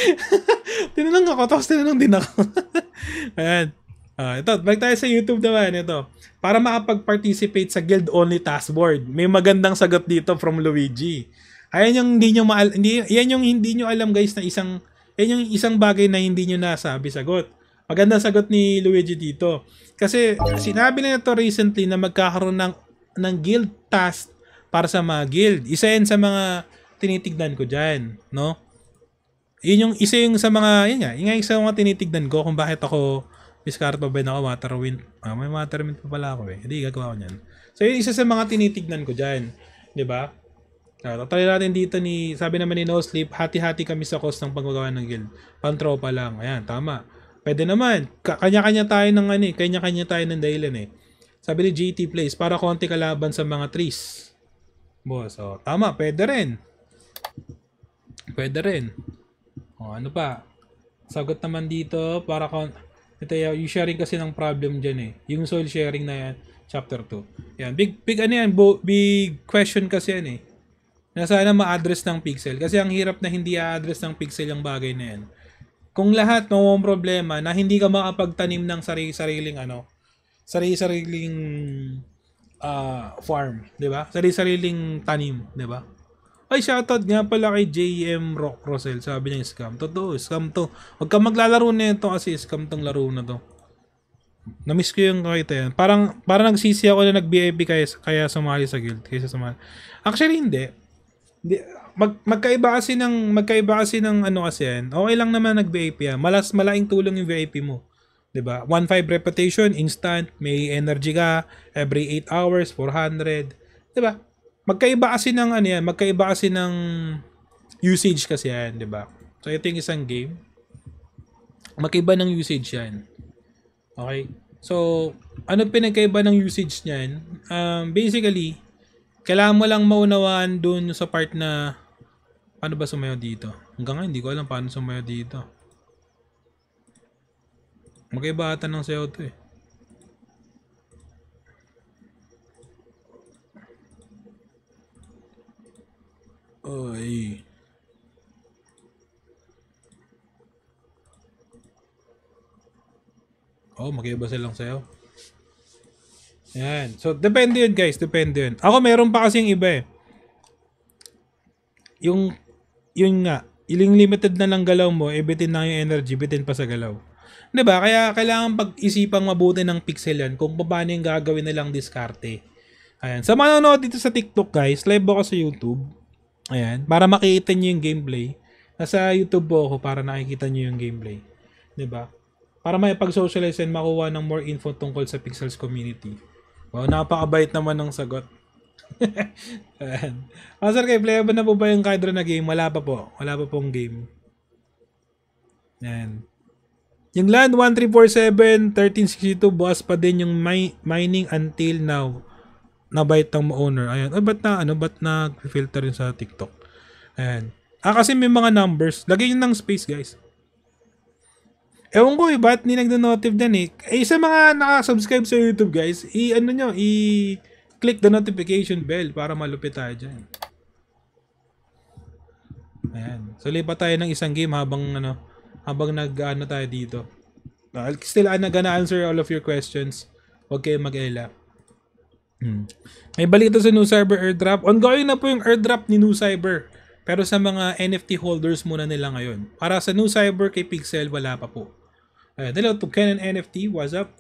*laughs* tinanong ako, tapos tinanong din ako. *laughs* Ayan. Uh, ito, balik tayo sa YouTube naman. Ito. Para makapag-participate sa guild-only task board, may magandang sagot dito from Luigi. Ayan yung hindi niyo maal hindi, yan yung hindi niyo alam guys na isang yan yung isang bagay na hindi niyo nasabi sagot. Magandang sagot ni Luigi dito. Kasi sinabi na to recently na magkakaroon ng, ng guild task para sa mga guild. Isa yan sa mga tinitignan ko dyan, no? Yun yung isa yung sa mga, yun nga, yun nga isa yung mga tinitignan ko kung bakit ako Biscard pa ba na ako, Waterwind. Ah, may Waterwind pa pala ako eh. Hindi, gagawa ko niyan. So, yun isa sa mga tinitignan ko dyan. Di ba? Uh, ah, so, try natin dito ni, sabi naman ni No Sleep, hati-hati kami sa cost ng paggawa ng guild. Pantropa lang. Ayan, tama. Pwede naman. Kanya-kanya tayo ng ano eh. Kanya-kanya tayo ng dahilan eh. Sabi ni GT Plays, para konti kalaban sa mga trees. Boss, oh. Tama, pwede rin. Pwede rin. O, oh, ano pa? Sagot naman dito para kon ito yung sharing kasi ng problem diyan eh. Yung soil sharing na yan, chapter 2. Yan, big big ano yan, big question kasi yan eh. Na sana ma-address ng pixel kasi ang hirap na hindi a address ng pixel yung bagay na yan. Kung lahat mawawang problema na hindi ka makapagtanim ng sarili-sariling ano, sarili-sariling uh, farm, 'di ba? Sarili-sariling tanim, 'di ba? Ay, shoutout nga pala kay JM Rock Rosel. Sabi niya, scam. Totoo, scam to. Huwag kang maglalaro nito kasi scam tong laro na to. Na-miss ko yung kakita yan. Parang, parang nagsisi ako na nag-VIP kaya, kaya sumali sa guild. Kaysa sumali. Actually, hindi. Di, mag, magkaiba kasi ng, magkaiba kasi ng ano kasi yan. Okay lang naman nag-VIP yan. Malas, malaking tulong yung VIP mo. 'di ba? 1.5 repetition, instant, may energy ka every 8 hours, 400, 'di ba? Magkaiba kasi ng ano yan, magkaiba kasi ng usage kasi yan, 'di ba? So ito yung isang game. Magkaiba ng usage yan. Okay? So, ano pinagkaiba ng usage niyan? Um, basically, kailangan mo lang maunawaan doon sa part na paano ba sumayo dito. Hanggang nga, hindi ko alam paano sumayo dito. Magkaiba ata ng sayo to eh. Ay. Oh, magkaiba silang sayo. Yan. So, depende yun guys. Depende yun. Ako meron pa kasi yung iba eh. Yung, yun nga. Iling limited na lang galaw mo, eh na yung energy, bitin pa sa galaw. 'Di ba? Kaya kailangan pag isipan mabuti ng pixel 'yan kung paano yung gagawin na lang diskarte. Ayan. Sa mga nanonood dito sa TikTok, guys, live ako sa YouTube. Ayan, para makita niyo yung gameplay. Nasa YouTube po ako para nakikita niyo yung gameplay. 'Di ba? Para may pag-socialize and makuha ng more info tungkol sa Pixels community. Wow, napakabait naman ng sagot. *laughs* Ayan. Oh, sir, kay playable na po ba yung Kydra na game? Wala pa po. Wala pa pong game. Ayan. Yung land 1347, 1362 bukas pa din yung mi- mining until now. Nabait ng owner. Ayun. Ay, ba't na, ano, ba't na filter yun sa TikTok? Ayan. Ah, kasi may mga numbers. Lagay yun ng space, guys. Ewan ko eh, ba't ni nagno-notif din eh. Eh, sa mga nakasubscribe sa YouTube guys, i ano nyo, i click the notification bell para malupit tayo dyan. Ayan. So, lipat tayo ng isang game habang ano, habang nag-ano tayo dito. Uh, still, I'm ah, gonna answer all of your questions. Huwag kayong mag-ela. Hmm. May balita sa New Cyber airdrop. Ongoing na po yung airdrop ni New Cyber. Pero sa mga NFT holders muna nila ngayon. Para sa New Cyber kay Pixel, wala pa po. Ayan, hello to Ken NFT. What's up?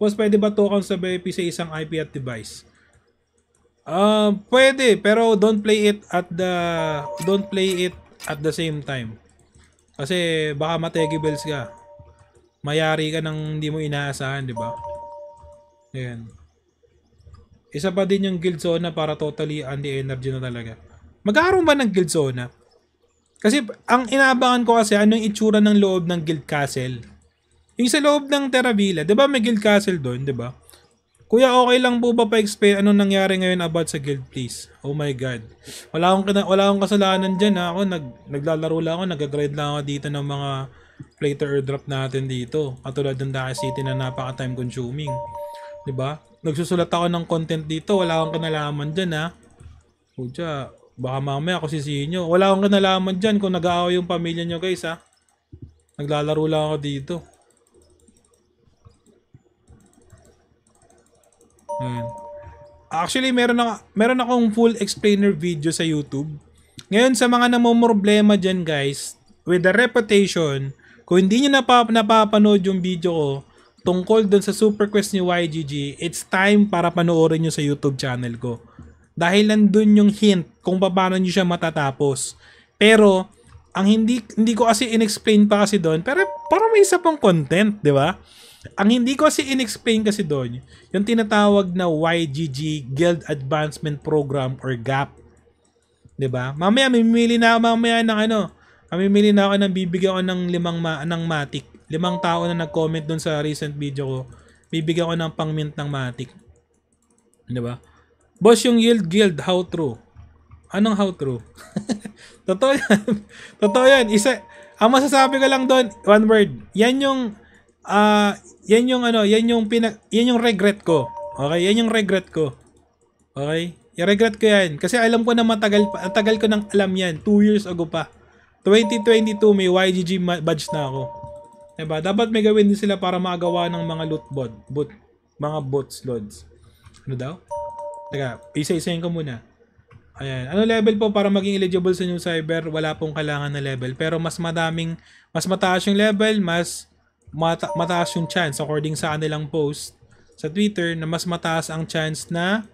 Was pwede ba token sa BIP sa isang IP at device? Uh, pwede, pero don't play it at the don't play it at the same time. Kasi baka mategi ka. Mayari ka ng hindi mo inaasahan, di ba? Ayan. Isa pa din yung guild zona para totally anti energy na talaga. Magkakaroon ba ng guild zona? Kasi ang inaabangan ko kasi anong itsura ng loob ng guild castle. Yung sa loob ng Terravilla, 'di ba may guild castle doon, 'di ba? Kuya, okay lang po ba pa-explain anong nangyari ngayon about sa guild, please? Oh my God. Wala akong, wala akong kasalanan dyan. Ha? Ako, nag, naglalaro lang ako. Nag-grind lang ako dito ng mga play to airdrop natin dito. Katulad ng Daka City na napaka time consuming. ba? Diba? Nagsusulat ako ng content dito. Wala akong kinalaman dyan ha. Kuya, baka mamaya ako sisihin nyo. Wala akong kinalaman dyan kung nag-aaway yung pamilya nyo guys ha. Naglalaro lang ako dito. Hmm. Actually, meron, na, meron akong full explainer video sa YouTube. Ngayon, sa mga namomroblema dyan, guys, with the reputation, kung hindi nyo napap napapanood yung video ko tungkol dun sa super quest ni YGG, it's time para panoorin nyo sa YouTube channel ko. Dahil nandun yung hint kung paano nyo siya matatapos. Pero, ang hindi hindi ko kasi inexplain pa kasi doon, pero parang may isa pang content, 'di ba? Ang hindi ko kasi inexplain kasi doon, yung tinatawag na YGG Guild Advancement Program or GAP. 'Di ba? Mamaya mamimili na mamaya ng ano, mamimili na ako ng bibigyan ko ng limang ma- ng matik. Limang tao na nag-comment doon sa recent video ko. Bibigyan ko ng pangmint ng matik. 'Di ba? Boss, yung yield guild, how true? Anong how true? *laughs* Totoo yan. *laughs* Totoo yan. Isa, ang masasabi ko lang doon, one word. Yan yung Ah, uh, yan yung ano, yan yung pina, yan yung regret ko. Okay, yan yung regret ko. Okay? Yung regret ko yan kasi alam ko na matagal pa, tagal ko nang alam yan, 2 years ago pa. 2022 may YGG badge na ako. 'Di ba? Dapat may gawin din sila para magawa ng mga loot bot, bot mga bots loads. Ano daw? Teka, isa-isayin ko muna. Ayan. Ano level po para maging eligible sa new cyber? Wala pong kailangan na level. Pero mas madaming, mas mataas yung level, mas mata- mataas yung chance according sa kanilang post sa Twitter na mas mataas ang chance na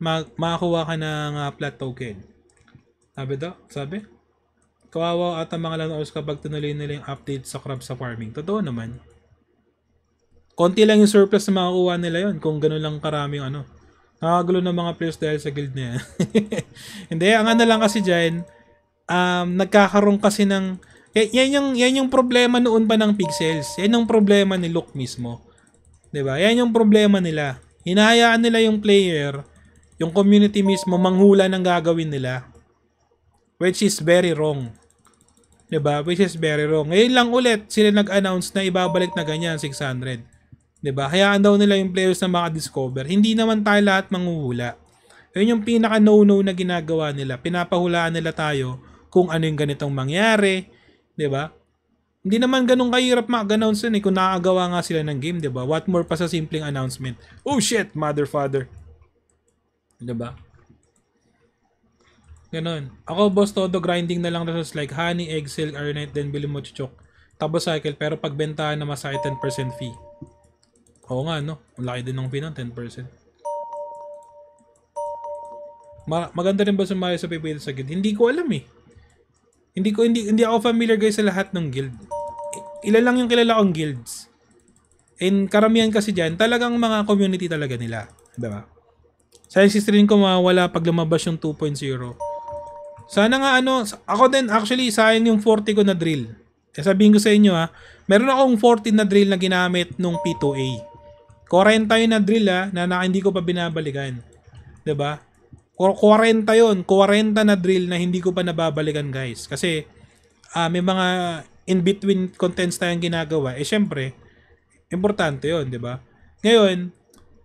mag- makakuha ka ng uh, flat token. Sabi to? sabi? Kawawa at ang mga lanoos kapag tinuloy nila yung update sa crab sa farming. Totoo naman. Konti lang yung surplus na makakuha nila yon kung ganun lang karaming ano. Nakagulo ng mga players dahil sa guild niya. *laughs* Hindi, ang ano lang kasi dyan, um, nagkakaroon kasi ng Y- eh, yan yung yan yung problema noon pa ng pixels. Yan yung problema ni look mismo. 'Di ba? Yan yung problema nila. Hinahayaan nila yung player, yung community mismo manghula ng gagawin nila. Which is very wrong. 'Di ba? Which is very wrong. Ngayon lang ulit sila nag-announce na ibabalik na ganyan 600. 'Di ba? Hayaan daw nila yung players na maka-discover. Hindi naman tayo lahat manghuhula. Yun yung pinaka no-no na ginagawa nila. Pinapahulaan nila tayo kung ano yung ganitong mangyari, 'Di ba? Hindi naman ganun kahirap mag-announce yun eh kung nakagawa nga sila ng game, 'di ba? What more pa sa simpleng announcement. Oh shit, mother father. 'Di ba? Ganun. Ako boss todo grinding na lang results like honey, egg, silk, ironite, then bilhin mo chuchok. Tabo cycle pero pagbentahan na masakit 10% fee. Oo nga no, ang laki din ng fee ng 10%. Ma maganda rin ba sumaya sa PayPal sa gid? Hindi ko alam eh. Hindi ko hindi hindi ako familiar guys sa lahat ng guild. Ilan lang yung kilala kong guilds. And karamihan kasi diyan, talagang mga community talaga nila, 'di ba? Sayang si stream ko mawala pag lumabas yung 2.0. Sana nga ano, ako din actually sayang yung 40 ko na drill. Kasi sabihin ko sa inyo ha, meron akong 14 na drill na ginamit nung P2A. 40 yun na drill ha, na, na hindi ko pa binabalikan. 'Di ba? 40 yon 40 na drill na hindi ko pa nababalikan guys. Kasi uh, may mga in-between contents tayong ginagawa. Eh syempre, importante yon di ba? Ngayon,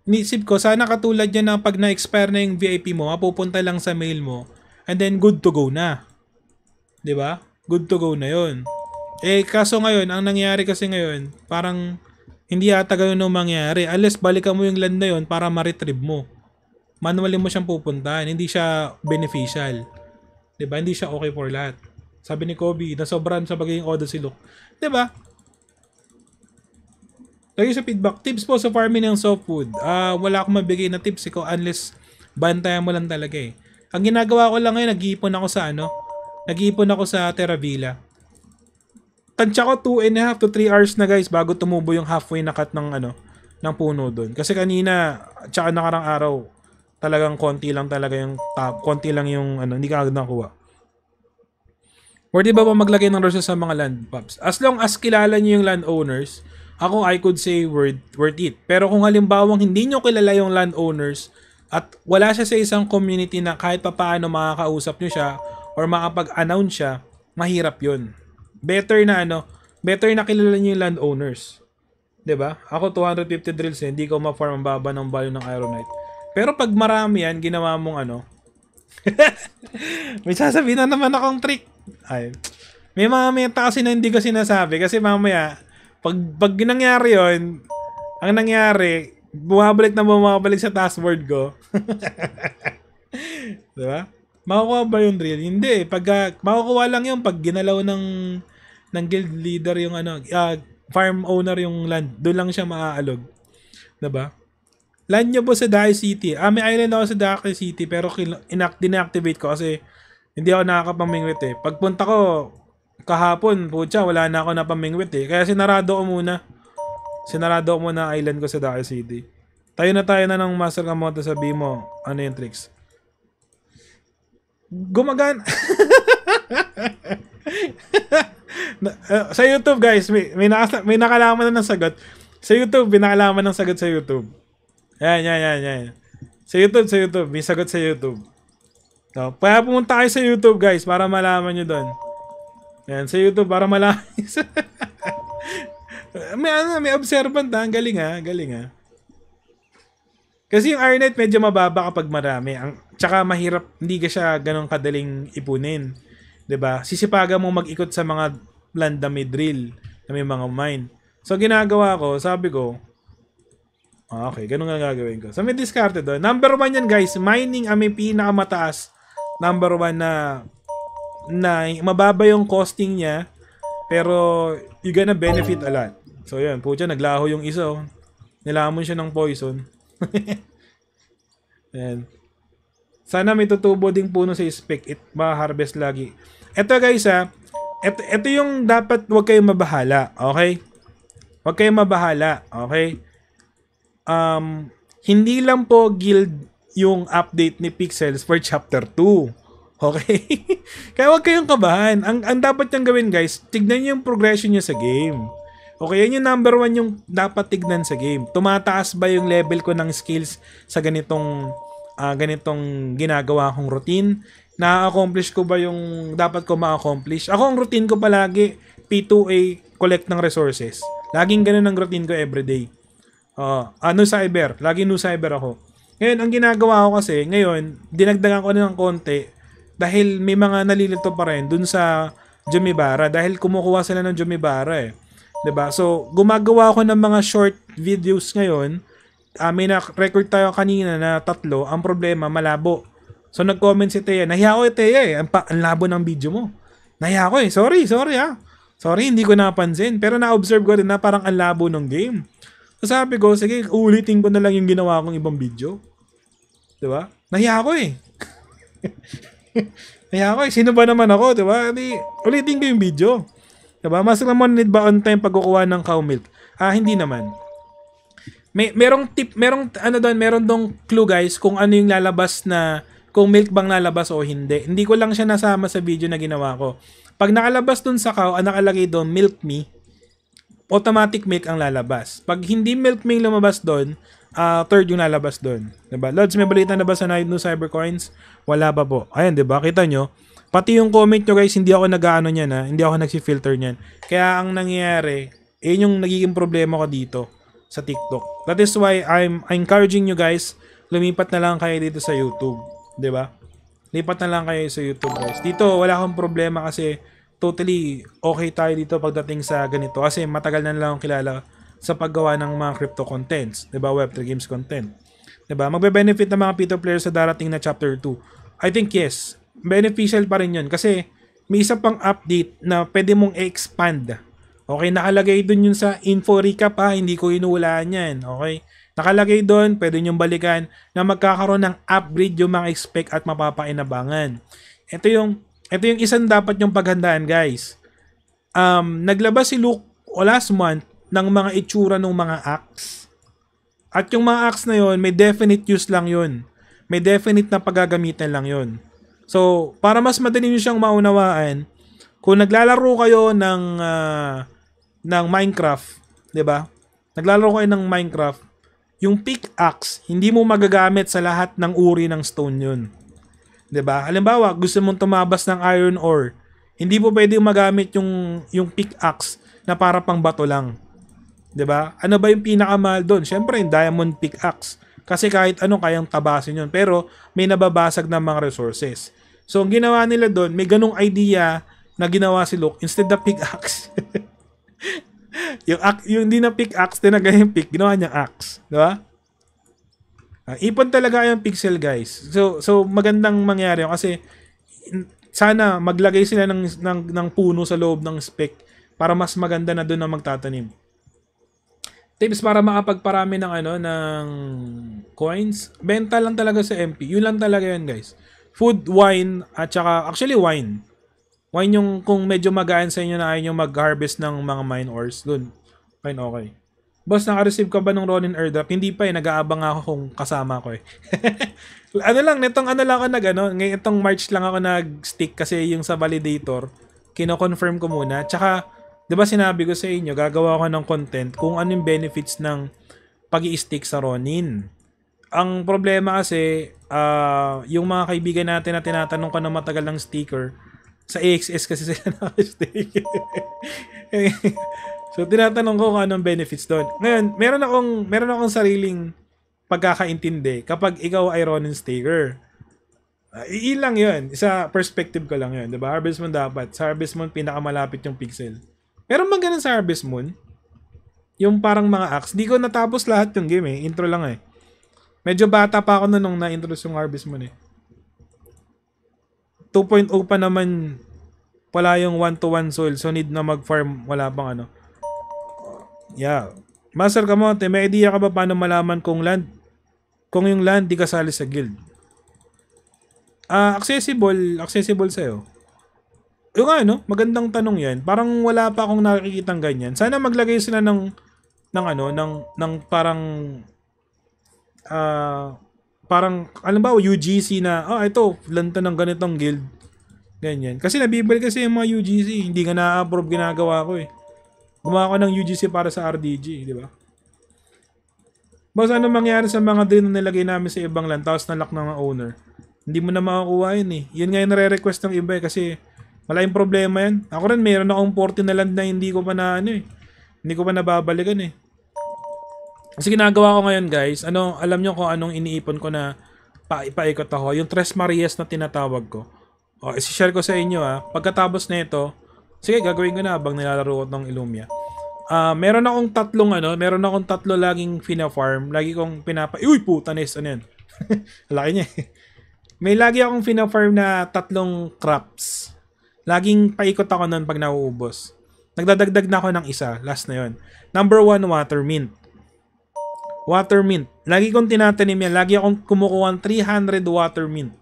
inisip ko, sana katulad yan ng pag na-expire na yung VIP mo, mapupunta lang sa mail mo, and then good to go na. di ba? Good to go na yon Eh, kaso ngayon, ang nangyari kasi ngayon, parang hindi ata ganun nung mangyari. Unless balikan mo yung land na yon para ma-retrieve mo manually mo siyang pupuntahan. Hindi siya beneficial. ba diba? Hindi siya okay for lahat. Sabi ni Kobe, na sobrang sa pagiging Odo si Luke. ba diba? Lagi sa feedback, tips po sa farming ng soft food. Uh, wala akong mabigay na tips ko unless bantayan mo lang talaga eh. Ang ginagawa ko lang ngayon, nag-iipon ako sa ano? Nag-iipon ako sa Terravilla. Tansya ko 2 and a half to 3 hours na guys bago tumubo yung halfway na cut ng ano, ng puno doon. Kasi kanina, tsaka nakarang araw, talagang konti lang talaga yung top, konti lang yung ano, hindi ka agad nakuha. Worthy ba ba maglagay ng resources sa mga land pubs? As long as kilala niyo yung land owners, ako I could say worth, worth it. Pero kung halimbawa hindi niyo kilala yung land owners at wala siya sa isang community na kahit papaano makakausap niyo siya or makapag-announce siya, mahirap 'yun. Better na ano, better na kilala niyo yung land owners. 'Di ba? Ako 250 drills, eh, hindi ko ma-farm ang baba ng value ng Iron Knight. Pero pag marami yan, ginawa mong ano, *laughs* may sasabihin na naman akong trick. Ay, may mga meta kasi na hindi ko sinasabi kasi mamaya, pag, pag nangyari yon ang nangyari, bumabalik na bumabalik sa taskboard ko. *laughs* diba? Makukuha ba yung drill? Hindi. Pag, uh, makukuha lang yun pag ginalaw ng, ng guild leader yung ano, uh, farm owner yung land. Doon lang siya maaalog. Diba? Land nyo po sa Dai City. Ah, may island ako sa Dai City pero inactivate ko kasi hindi ako nakakapamingwit eh. Pagpunta ko kahapon, putya, wala na ako napamingwit eh. Kaya sinarado ko muna. Sinarado ko muna island ko sa Dai City. Tayo na tayo na ng Master Kamoto sabi mo, ano yung tricks? Gumagan. *laughs* Eh, sa YouTube guys, may, may, naka, may nakalaman na ng sagot. Sa YouTube, binakalaman ng sagot sa YouTube. Yan, yan, yan, yan. Sa YouTube, sa YouTube. May sagot sa YouTube. No? Kaya pumunta kayo sa YouTube, guys, para malaman nyo doon. Yan, sa YouTube, para malaman *laughs* may ano, may observant ha. Ang galing ha, galing ha. Kasi yung iron medyo mababa kapag marami. Ang, tsaka mahirap, hindi ka siya ganun kadaling ipunin. ba diba? Sisipaga mo mag-ikot sa mga land may drill, na may mga mine. So ginagawa ko, sabi ko, Ah, okay, ganun nga gagawin ko. So, may discarded doon. Number one yan, guys. Mining ang may pinakamataas. Number one na, na mababa yung costing niya. Pero, you gonna benefit a lot. So, yun. Pucha, naglaho yung iso. Nilamon siya ng poison. *laughs* And, sana may tutubo ding puno sa spec. It ma-harvest lagi. Ito, guys, ha. Ito, ito yung dapat wag kayong mabahala. Okay? Wag kayong mabahala. Okay? um, hindi lang po guild yung update ni Pixels for Chapter 2. Okay? *laughs* Kaya wag kayong kabahan. Ang, ang dapat niyang gawin guys, tignan niyo yung progression niya sa game. Okay, yun yung number one yung dapat tignan sa game. Tumataas ba yung level ko ng skills sa ganitong uh, ganitong ginagawa kong routine? Na-accomplish ko ba yung dapat ko ma-accomplish? Ako ang routine ko palagi, P2A collect ng resources. Laging ganun ang routine ko everyday. Oh, ano cyber? Lagi no cyber ako. Ngayon, ang ginagawa ko kasi, ngayon, dinagdagan ko na ng konti dahil may mga nalilito pa rin dun sa Jumibara dahil kumukuha sila ng Jumibara eh. 'Di ba? So, gumagawa ako ng mga short videos ngayon. Uh, may na-record tayo kanina na tatlo. Ang problema, malabo. So, nag-comment si Teya. Nahiya ko, Teya eh. Ang, pa- ang labo ng video mo. Nahiya ko eh. Sorry, sorry ah. Sorry, hindi ko napansin. Pero na-observe ko rin na parang ang labo ng game. So sabi ko, sige, ulitin ko na lang yung ginawa kong ibang video. Di ba? Nahiya ako eh. *laughs* Nahiya ako eh. Sino ba naman ako, di ba? Di, ulitin ko yung video. Di diba? ba? Mas naman need ba on time pagkukuha ng cow milk? Ah, hindi naman. May merong tip, merong ano doon, meron dong clue guys kung ano yung lalabas na kung milk bang lalabas o hindi. Hindi ko lang siya nasama sa video na ginawa ko. Pag nakalabas dun sa cow, ang nakalagay doon, milk me automatic milk ang lalabas. Pag hindi milk may lumabas doon, uh, third yung lalabas doon. Diba? Lods, may balita na ba sa Night News Cybercoins? Wala pa po. Ayan, diba? Kita nyo. Pati yung comment nyo guys, hindi ako nag-ano niyan ha. Hindi ako nagsi-filter niyan. Kaya ang nangyayari, eh yung nagiging problema ko dito sa TikTok. That is why I'm, I'm encouraging you guys, lumipat na lang kayo dito sa YouTube. ba? Diba? Lipat na lang kayo sa YouTube guys. Dito, wala akong problema kasi totally okay tayo dito pagdating sa ganito kasi matagal na lang kilala sa paggawa ng mga crypto contents, 'di ba? Web3 games content. 'Di ba? Magbe-benefit ng mga P2 players sa darating na chapter 2. I think yes. Beneficial pa rin 'yon kasi may isa pang update na pwede mong expand Okay, nakalagay doon yun sa info recap ha, hindi ko inuulaan yan. Okay, nakalagay doon, pwede nyong balikan na magkakaroon ng upgrade yung mga expect at mapapainabangan. Ito yung ito yung isang dapat yung paghandaan, guys. Um, naglabas si Luke last month ng mga itsura ng mga axe. At yung mga axe na yon, may definite use lang yon. May definite na paggagamitan lang yon. So, para mas madali nyo siyang maunawaan, kung naglalaro kayo ng uh, ng Minecraft, 'di ba? Naglalaro kayo ng Minecraft, yung pickaxe, hindi mo magagamit sa lahat ng uri ng stone 'yun. 'di ba? Halimbawa, gusto mong tumabas ng iron ore, hindi po pwedeng magamit yung yung pickaxe na para pang bato lang. 'Di ba? Ano ba yung pinakamahal doon? Syempre, yung diamond pickaxe. Kasi kahit ano kayang tabasin yun. Pero may nababasag ng mga resources. So, ang ginawa nila doon, may ganong idea na ginawa si Luke instead of pickaxe. *laughs* yung, yung hindi na pickaxe, tinaga yung pick, ginawa niya axe. Di ba? Uh, ipon talaga yung pixel guys. So so magandang mangyari kasi sana maglagay sila ng ng ng puno sa loob ng spec para mas maganda na doon ang magtatanim. Tips para makapagparami ng ano ng coins. Benta lang talaga sa MP. Yun lang talaga yun guys. Food, wine at saka actually wine. Wine yung kung medyo magaan sa inyo na ayaw nyo mag-harvest ng mga mine ores doon. Fine, okay. Boss, naka-receive ka ba ng Ronin Erdap? Hindi pa eh, nag-aabang ako kung kasama ko eh. *laughs* ano lang, nitong ano lang ako nag ano, ngayon itong March lang ako nag-stick kasi yung sa validator, kino-confirm ko muna. Tsaka, di ba sinabi ko sa inyo, gagawa ko ng content kung ano yung benefits ng pag stick sa Ronin. Ang problema kasi, uh, yung mga kaibigan natin na tinatanong ko ng matagal ng sticker, sa AXS kasi sila *laughs* naka-stick. So tinatanong ko kung anong benefits doon. Ngayon, meron akong meron akong sariling pagkakaintindi kapag ikaw ay Ronin Staker. Uh, ah, ilang yun. Isa perspective ko lang yun. ba? Harvest Moon dapat. Sa Harvest Moon, pinakamalapit yung pixel. Meron bang ganun sa Harvest Moon? Yung parang mga axe. Di ko natapos lahat yung game eh. Intro lang eh. Medyo bata pa ako nun nung na-introduce yung Harvest Moon eh. 2.0 pa naman pala yung 1 to 1 soil. So need na mag-farm. Wala bang ano. Yeah. Master Kamonte, may idea ka ba paano malaman kung land kung yung land di kasali sa guild? Ah, uh, accessible, accessible sa'yo. Yung ano, magandang tanong 'yan. Parang wala pa akong nakikitang ganyan. Sana maglagay sila ng ng ano, ng ng parang ah uh, parang alam ba UGC na oh, ito lanta ng ganitong guild ganyan kasi nabibili kasi yung mga UGC hindi ka na-approve ginagawa ko eh Gumawa ko ng UGC para sa RDG, di ba? Basta ano mangyari sa mga drain na nilagay namin sa ibang land tapos nalak ng owner? Hindi mo na makakuha yun eh. Yan nga yung nare-request ng iba eh kasi malaking problema yan. Ako rin, mayroon akong 40 na land na hindi ko pa na ano eh. Hindi ko pa nababalikan eh. Kasi ginagawa ko ngayon guys, ano, alam nyo kung anong iniipon ko na pa ako. Yung Tres Marias na tinatawag ko. O, isi-share ko sa inyo ah. Pagkatapos nito, Sige, gagawin ko na habang nilalaro ko ng Illumia. Uh, meron akong tatlong ano, meron akong tatlo laging fina-farm. Lagi kong pinapa... Uy, puta nes, ano yan? *laughs* Laki niya eh. May lagi akong fina-farm na tatlong crops. Laging paikot ako nun pag nauubos. Nagdadagdag na ako ng isa. Last na yon. Number one, water mint. Water mint. Lagi kong tinatanim yan. Lagi akong kumukuha ng 300 water mint.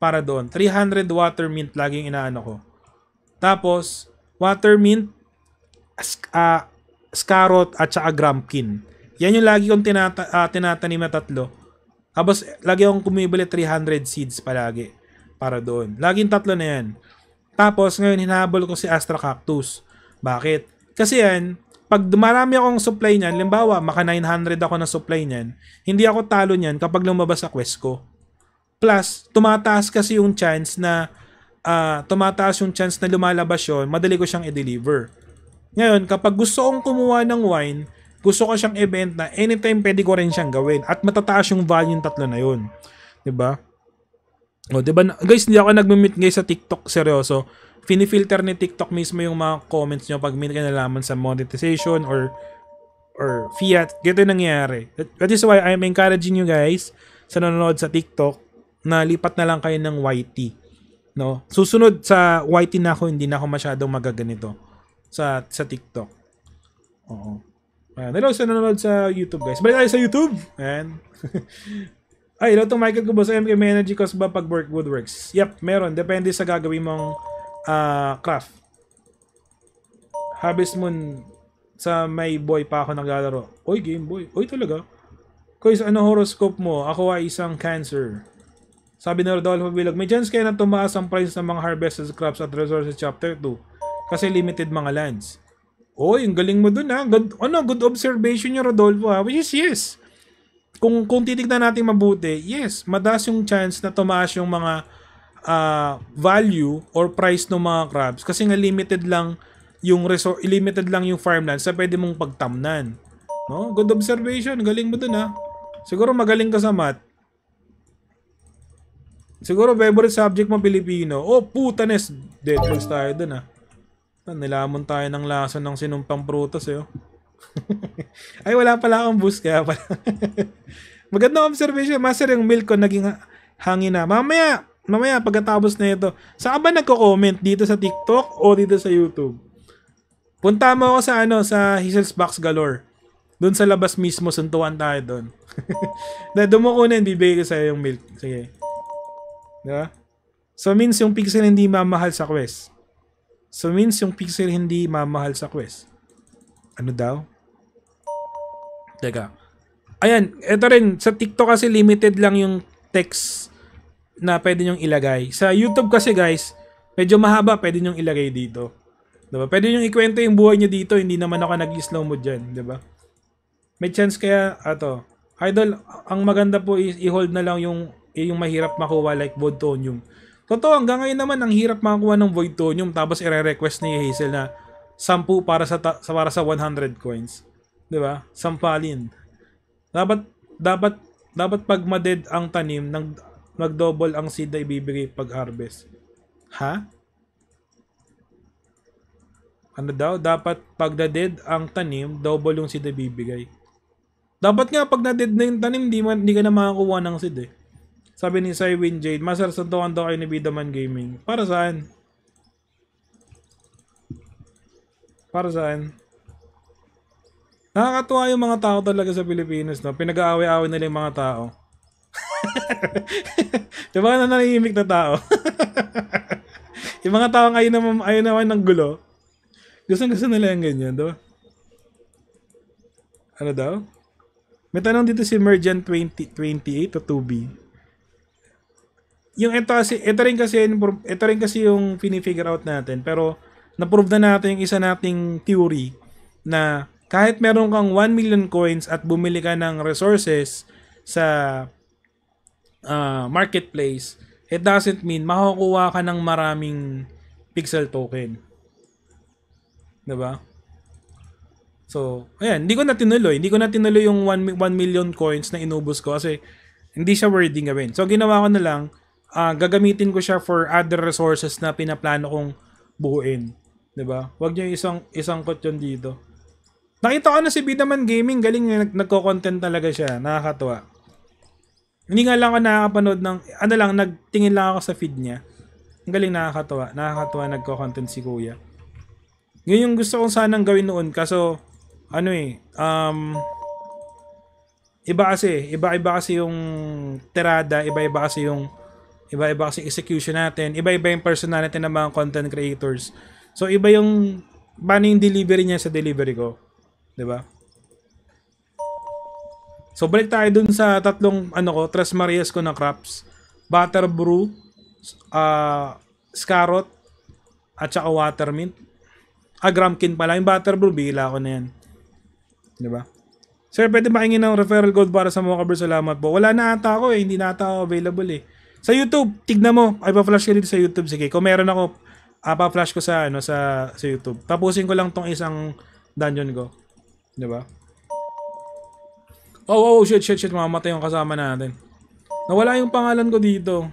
Para doon. 300 water mint laging inaano ko. Tapos, water mint, uh, ah, scarot, at saka grumpkin. Yan yung lagi kong tinata- uh, tinatanim na tatlo. Tapos, lagi akong kumibili 300 seeds palagi para doon. Laging tatlo na yan. Tapos, ngayon, hinabol ko si Astra Cactus. Bakit? Kasi yan, pag marami akong supply niyan, limbawa, maka 900 ako na supply niyan, hindi ako talo niyan kapag lumabas sa quest ko. Plus, tumataas kasi yung chance na uh, tumataas yung chance na lumalabas yon, madali ko siyang i-deliver. Ngayon, kapag gusto kong kumuha ng wine, gusto ko siyang event na anytime pwede ko rin siyang gawin at matataas yung value ng tatlo na yun. 'Di ba? O, 'di ba? Guys, hindi ako nagme-meet guys sa TikTok, seryoso. Fini-filter ni TikTok mismo yung mga comments nyo pag may kinalaman sa monetization or or fiat. Gito yung nangyayari. That is why I'm encouraging you guys sa nanonood sa TikTok na lipat na lang kayo ng YT. No? Susunod sa YT na ako, hindi na ako masyadong magaganito sa sa TikTok. Oo. Ayan, hello sa nanonood sa YouTube guys. Balik tayo sa YouTube. Ayan. *laughs* Ay, hello to Michael Cubos. MK may energy cost ba pag work woodworks? Yep, meron. Depende sa gagawin mong uh, craft. Habis Moon sa may boy pa ako naglalaro. Oy, Game Boy. Oy, talaga. Koy, ano horoscope mo? Ako ay isang cancer. Sabi ni Rodolfo Bilog, may chance kaya na tumaas ang price ng mga harvested crops at resources chapter 2 kasi limited mga lands. Oy, ang galing mo dun ha. Good, ano, good observation yung Rodolfo ha. Which is yes. Kung, kung titignan natin mabuti, yes, madas yung chance na tumaas yung mga uh, value or price ng mga crops kasi nga limited lang yung resor- limited lang yung farmland sa pwede mong pagtamnan. No? Good observation. Galing mo dun ha. Siguro magaling ka sa math. Siguro favorite subject mo Pilipino. Oh, putanes. Dead boys tayo dun ah. Nilamon tayo ng laso ng sinumpang prutas eh. Oh. *laughs* Ay, wala pala akong boost kaya pala. *laughs* Magandang observation. Master, yung milk ko naging hangin na. Mamaya, mamaya pagkatapos na ito, saan ba nagko-comment? Dito sa TikTok o dito sa YouTube? Punta mo ako sa ano, sa Hazel's Box Galore. Doon sa labas mismo, suntuan tayo *laughs* doon. Dahil dumukunin, bibigay ko sa'yo yung milk. Sige. Di So means yung pixel hindi mamahal sa quest. So means yung pixel hindi mamahal sa quest. Ano daw? Teka. Ayan, ito rin. Sa TikTok kasi limited lang yung text na pwede nyong ilagay. Sa YouTube kasi guys, medyo mahaba pwede nyong ilagay dito. 'Di ba? Pwede nyong ikwento yung buhay niyo dito, hindi naman ako nag-slow mo diyan, 'di ba? May chance kaya ato. Idol, ang maganda po is i-hold na lang yung eh yung mahirap makuha like Voidtonium. Totoo, hanggang ngayon naman, ang hirap makuha ng Voidtonium tapos ire-request ni Hazel na 10 para sa, ta- para sa 100 coins. 'Di ba? Sampalin. Dapat dapat dapat pag ma-dead ang tanim nang mag-double ang seed na ibibigay pag harvest. Ha? Ano daw? Dapat pag na-dead ang tanim, double yung seed na bibigay. Dapat nga pag na-dead na yung tanim, di, man, di ka na makakuha ng seed eh. Sabi ni Sai Win Jade, Master, suntukan daw kayo ni Bidaman Gaming. Para saan? Para saan? Nakakatuwa yung mga tao talaga sa Pilipinas, no? Pinag-aaway-aaway nila yung mga tao. *laughs* diba na nanahimik na tao? *laughs* yung mga tao ngayon naman, ayaw naman ng gulo. Gusto gusto nila yung ganyan, diba? Ano daw? May tanong dito si Merjan 20, 28 o 2B yung ito kasi ito rin kasi ito rin kasi yung fini-figure out natin pero na-prove na natin yung isa nating theory na kahit meron kang 1 million coins at bumili ka ng resources sa uh, marketplace, it doesn't mean makukuha ka ng maraming pixel token. 'Di ba? So, ayan, hindi ko na tinuloy. Hindi ko na tinuloy yung 1, 1 million coins na inubos ko kasi hindi siya worthy gawin. So, ginawa ko na lang, uh, gagamitin ko siya for other resources na pinaplano kong buuin. 'Di ba? Huwag niyo isang isang kot dito. Nakita ko na si Bidaman Gaming, galing na nag- nagko-content talaga siya, nakakatuwa. Hindi nga lang ako nakakapanood ng, ano lang, nagtingin lang ako sa feed niya. Ang galing nakakatuwa, nakakatuwa nagko-content si Kuya. Ngayon yung gusto kong sanang gawin noon, kaso, ano eh, um, iba kasi, iba-iba kasi yung tirada, iba-iba kasi yung Iba-iba kasi execution natin. Iba-iba yung personality ng mga content creators. So, iba yung paano yung delivery niya sa delivery ko. ba? Diba? So, balik tayo dun sa tatlong, ano ko, Tres Marias ko na crops. Butter brew, uh, ah, scarot, at saka water mint. Ah, gramkin pala. Yung butter brew, bila ko na yan. ba? Diba? Sir, pwede makingin ng referral code para sa mga kabir. Salamat po. Wala na ata ako eh. Hindi na ata ako available eh. Sa YouTube, tignan mo. Ay, pa-flash ko dito sa YouTube. Sige, kung meron ako, ah, pa-flash ko sa, ano, sa, sa YouTube. Tapusin ko lang tong isang dungeon ko. Di ba? Oh, oh, oh shit, shit, shit. Mamatay yung kasama natin. Nawala yung pangalan ko dito.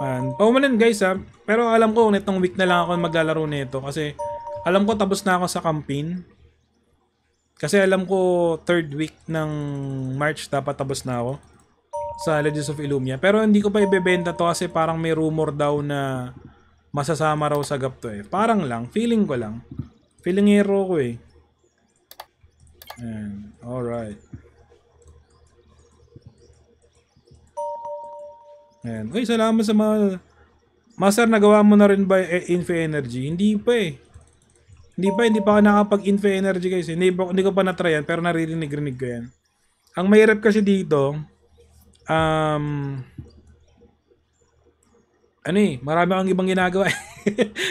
Man. Paumanin oh, guys ha. Ah. Pero alam ko, nitong week na lang ako maglalaro nito. Kasi alam ko tapos na ako sa campaign. Kasi alam ko third week ng March dapat tapos na ako sa Legends of Illumia. Pero hindi ko pa ibebenta to kasi parang may rumor daw na masasama raw sa gap to eh. Parang lang, feeling ko lang. Feeling hero ko eh. And, alright. Ayan. Uy, salamat sa mga... Master, nagawa mo na rin ba eh, Infe Energy? Hindi pa eh. Hindi pa, hindi pa ako nakapag-Infe Energy guys. Eh. Hindi, hindi ko pa na-try yan, pero naririnig-rinig ko yan. Ang mahirap kasi dito, um, ano eh, marami akong ibang ginagawa. Eh.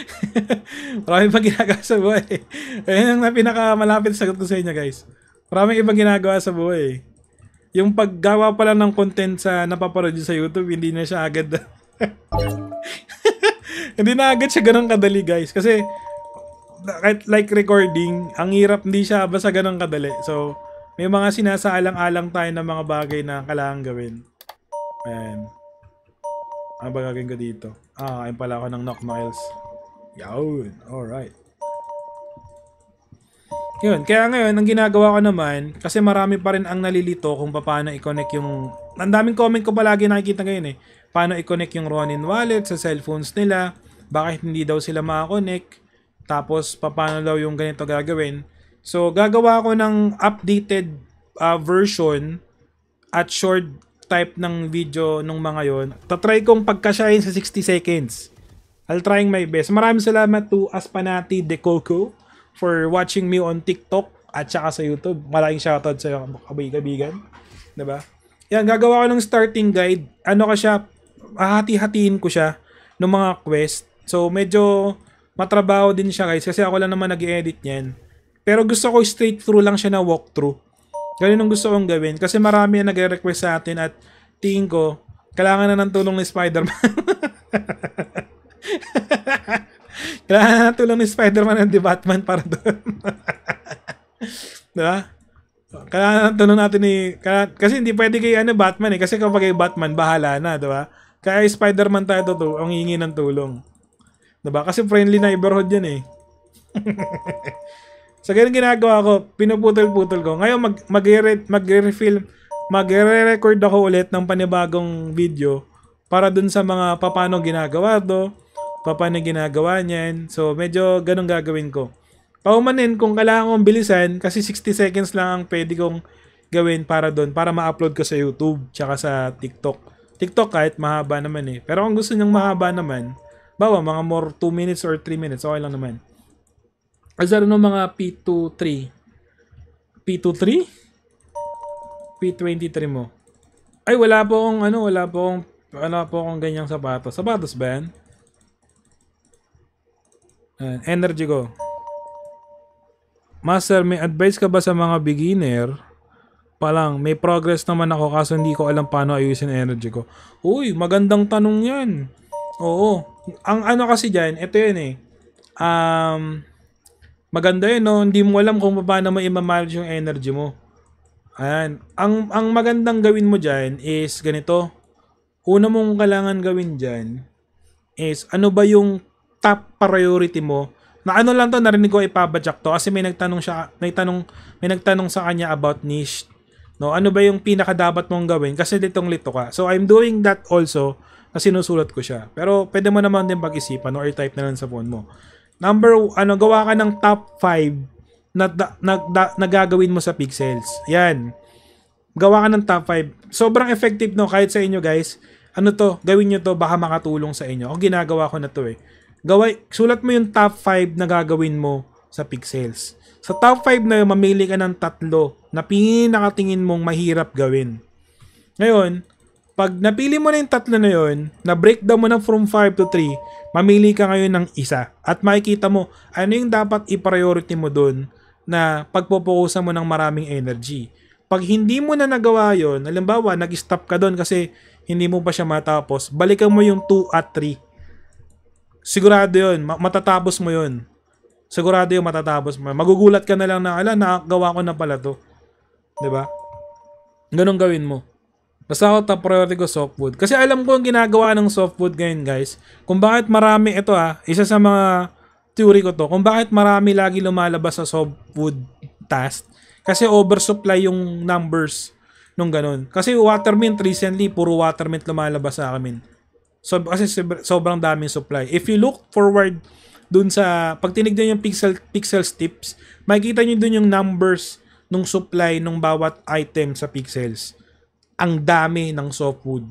*laughs* marami pang ginagawa sa buhay. Eh. Ayan ang pinakamalapit sagot ko sa inyo guys. Maraming ibang ginagawa sa buhay. Eh. Yung paggawa pala ng content sa napaparody sa YouTube, hindi na siya agad. *laughs* hindi na agad siya ganun kadali guys. Kasi kahit like recording, ang hirap hindi siya basta ganun kadali. So, may mga sinasaalang-alang tayo ng mga bagay na kailangan gawin. Ayan. Ano ba gagawin ko dito? Ah, kain pala ako ng knock miles. Yun. Alright. Yun, kaya ngayon, ang ginagawa ko naman, kasi marami pa rin ang nalilito kung paano i-connect yung... Ang daming comment ko palagi nakikita ngayon eh. Paano i-connect yung Ronin wallet sa cellphones nila. Bakit hindi daw sila makakonect. Tapos, paano daw yung ganito gagawin. So, gagawa ko ng updated uh, version at short type ng video nung mga yon. Tatry kong pagkasyahin sa 60 seconds. I'll trying my best. Maraming salamat to Aspanati De Coco for watching me on TikTok at saka sa YouTube. Malaking shoutout sa iyo, kabay-kabigan. Diba? Yan, gagawa ko ng starting guide. Ano ka siya, hahati-hatiin ko siya ng mga quest. So, medyo matrabaho din siya guys kasi ako lang naman nag edit niyan. Pero gusto ko straight through lang siya na walkthrough. Ganun ang gusto kong gawin. Kasi marami ang nagre-request sa atin at tingin ko, kailangan na ng tulong ni Spider-Man. *laughs* kailangan na ng tulong ni Spider-Man at ni Batman para doon. *laughs* diba? Kailangan na tulong natin ni... Kailangan, kasi hindi pwede kay ano, Batman eh. Kasi kapag kay Batman, bahala na, diba? Kaya Spider-Man tayo to, ang hingi ng tulong. Diba? Kasi friendly neighborhood yan eh. *laughs* So, ganun ginagawa ko. Pinuputol-putol ko. Ngayon, mag, magre, magre-refill, magre-record ako ulit ng panibagong video para dun sa mga papano ginagawa to, papano ginagawa niyan. So, medyo ganun gagawin ko. Paumanin kung kailangan kong bilisan kasi 60 seconds lang ang pwede kong gawin para doon para ma-upload ko sa YouTube tsaka sa TikTok. TikTok kahit mahaba naman eh. Pero kung gusto niyang mahaba naman, bawa mga more 2 minutes or 3 minutes, okay lang naman. Azar no mga P23. P23? P23 mo. Ay, wala po akong ano, wala po akong wala po akong ganyang sapatos. Sapatos ba yan? Uh, energy ko. Master, may advice ka ba sa mga beginner? Palang, may progress naman ako kaso hindi ko alam paano ayusin energy ko. Uy, magandang tanong yan. Oo. Ang ano kasi dyan, ito yan eh. Um, Maganda yun, no? Hindi mo alam kung paano mo i-manage yung energy mo. Ayan. Ang, ang magandang gawin mo dyan is ganito. Una mong kailangan gawin dyan is ano ba yung top priority mo na ano lang to narinig ko ipabajak to kasi may nagtanong siya may tanong may nagtanong sa kanya about niche no ano ba yung pinaka dapat mong gawin kasi litong lito ka so I'm doing that also na sinusulat ko siya pero pwede mo naman din pag-isipan no? or type na lang sa phone mo number ano gawa ka ng top 5 na, na, na, na, na gagawin mo sa pixels. Yan. Gawa ka ng top 5. Sobrang effective no kahit sa inyo guys. Ano to? Gawin niyo to baka makatulong sa inyo. O ginagawa ko na to eh. Gawa, sulat mo yung top 5 na gagawin mo sa pixels. Sa top 5 na yun, mamili ka ng tatlo na pinakatingin mong mahirap gawin. Ngayon, pag napili mo na yung tatlo na yun, na breakdown mo na from 5 to 3, mamili ka ngayon ng isa. At makikita mo, ano yung dapat i-priority mo dun na pagpopokusan mo ng maraming energy. Pag hindi mo na nagawa yon, halimbawa, nag-stop ka doon kasi hindi mo pa siya matapos, balikan mo yung 2 at 3. Sigurado yon, matatapos mo yon. Sigurado yung matatapos mo. Magugulat ka na lang na, ala, nakagawa ko na pala to. 'Di ba? Ganun gawin mo. Basta ako top priority ko softwood. Kasi alam ko ang ginagawa ng softwood ngayon guys. Kung bakit marami ito ah, isa sa mga theory ko to, kung bakit marami lagi lumalabas sa softwood task. Kasi oversupply yung numbers nung ganun. Kasi watermint recently, puro watermint lumalabas sa amin. So, kasi sobrang daming supply. If you look forward dun sa, pag tinignan yung pixel, pixel tips, makikita nyo dun yung numbers nung supply nung bawat item sa pixels ang dami ng soft food.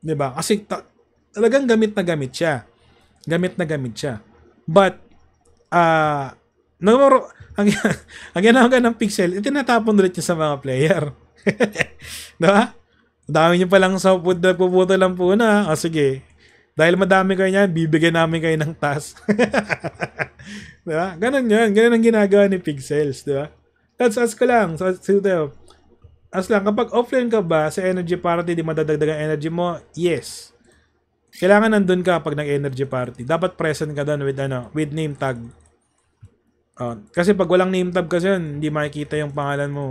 'Di ba? Kasi ta- talagang gamit na gamit siya. Gamit na gamit siya. But ah uh, Namoro, *laughs* ang, ang ginawa ng pixel, itinatapon ulit niya sa mga player. *laughs* diba? Dami niyo palang sa food na puputo lang po na. O sige, dahil madami kayo niyan, bibigyan namin kayo ng task. *laughs* diba? Ganun yan. Ganun ang ginagawa ni Pixels. Diba? That's us ko lang. So, sito as lang, kapag offline ka ba sa energy party, di madadagdagan energy mo? Yes. Kailangan nandun ka pag nag-energy party. Dapat present ka doon with, ano, with name tag. Uh, kasi pag walang name tag kasi yun, hindi makikita yung pangalan mo.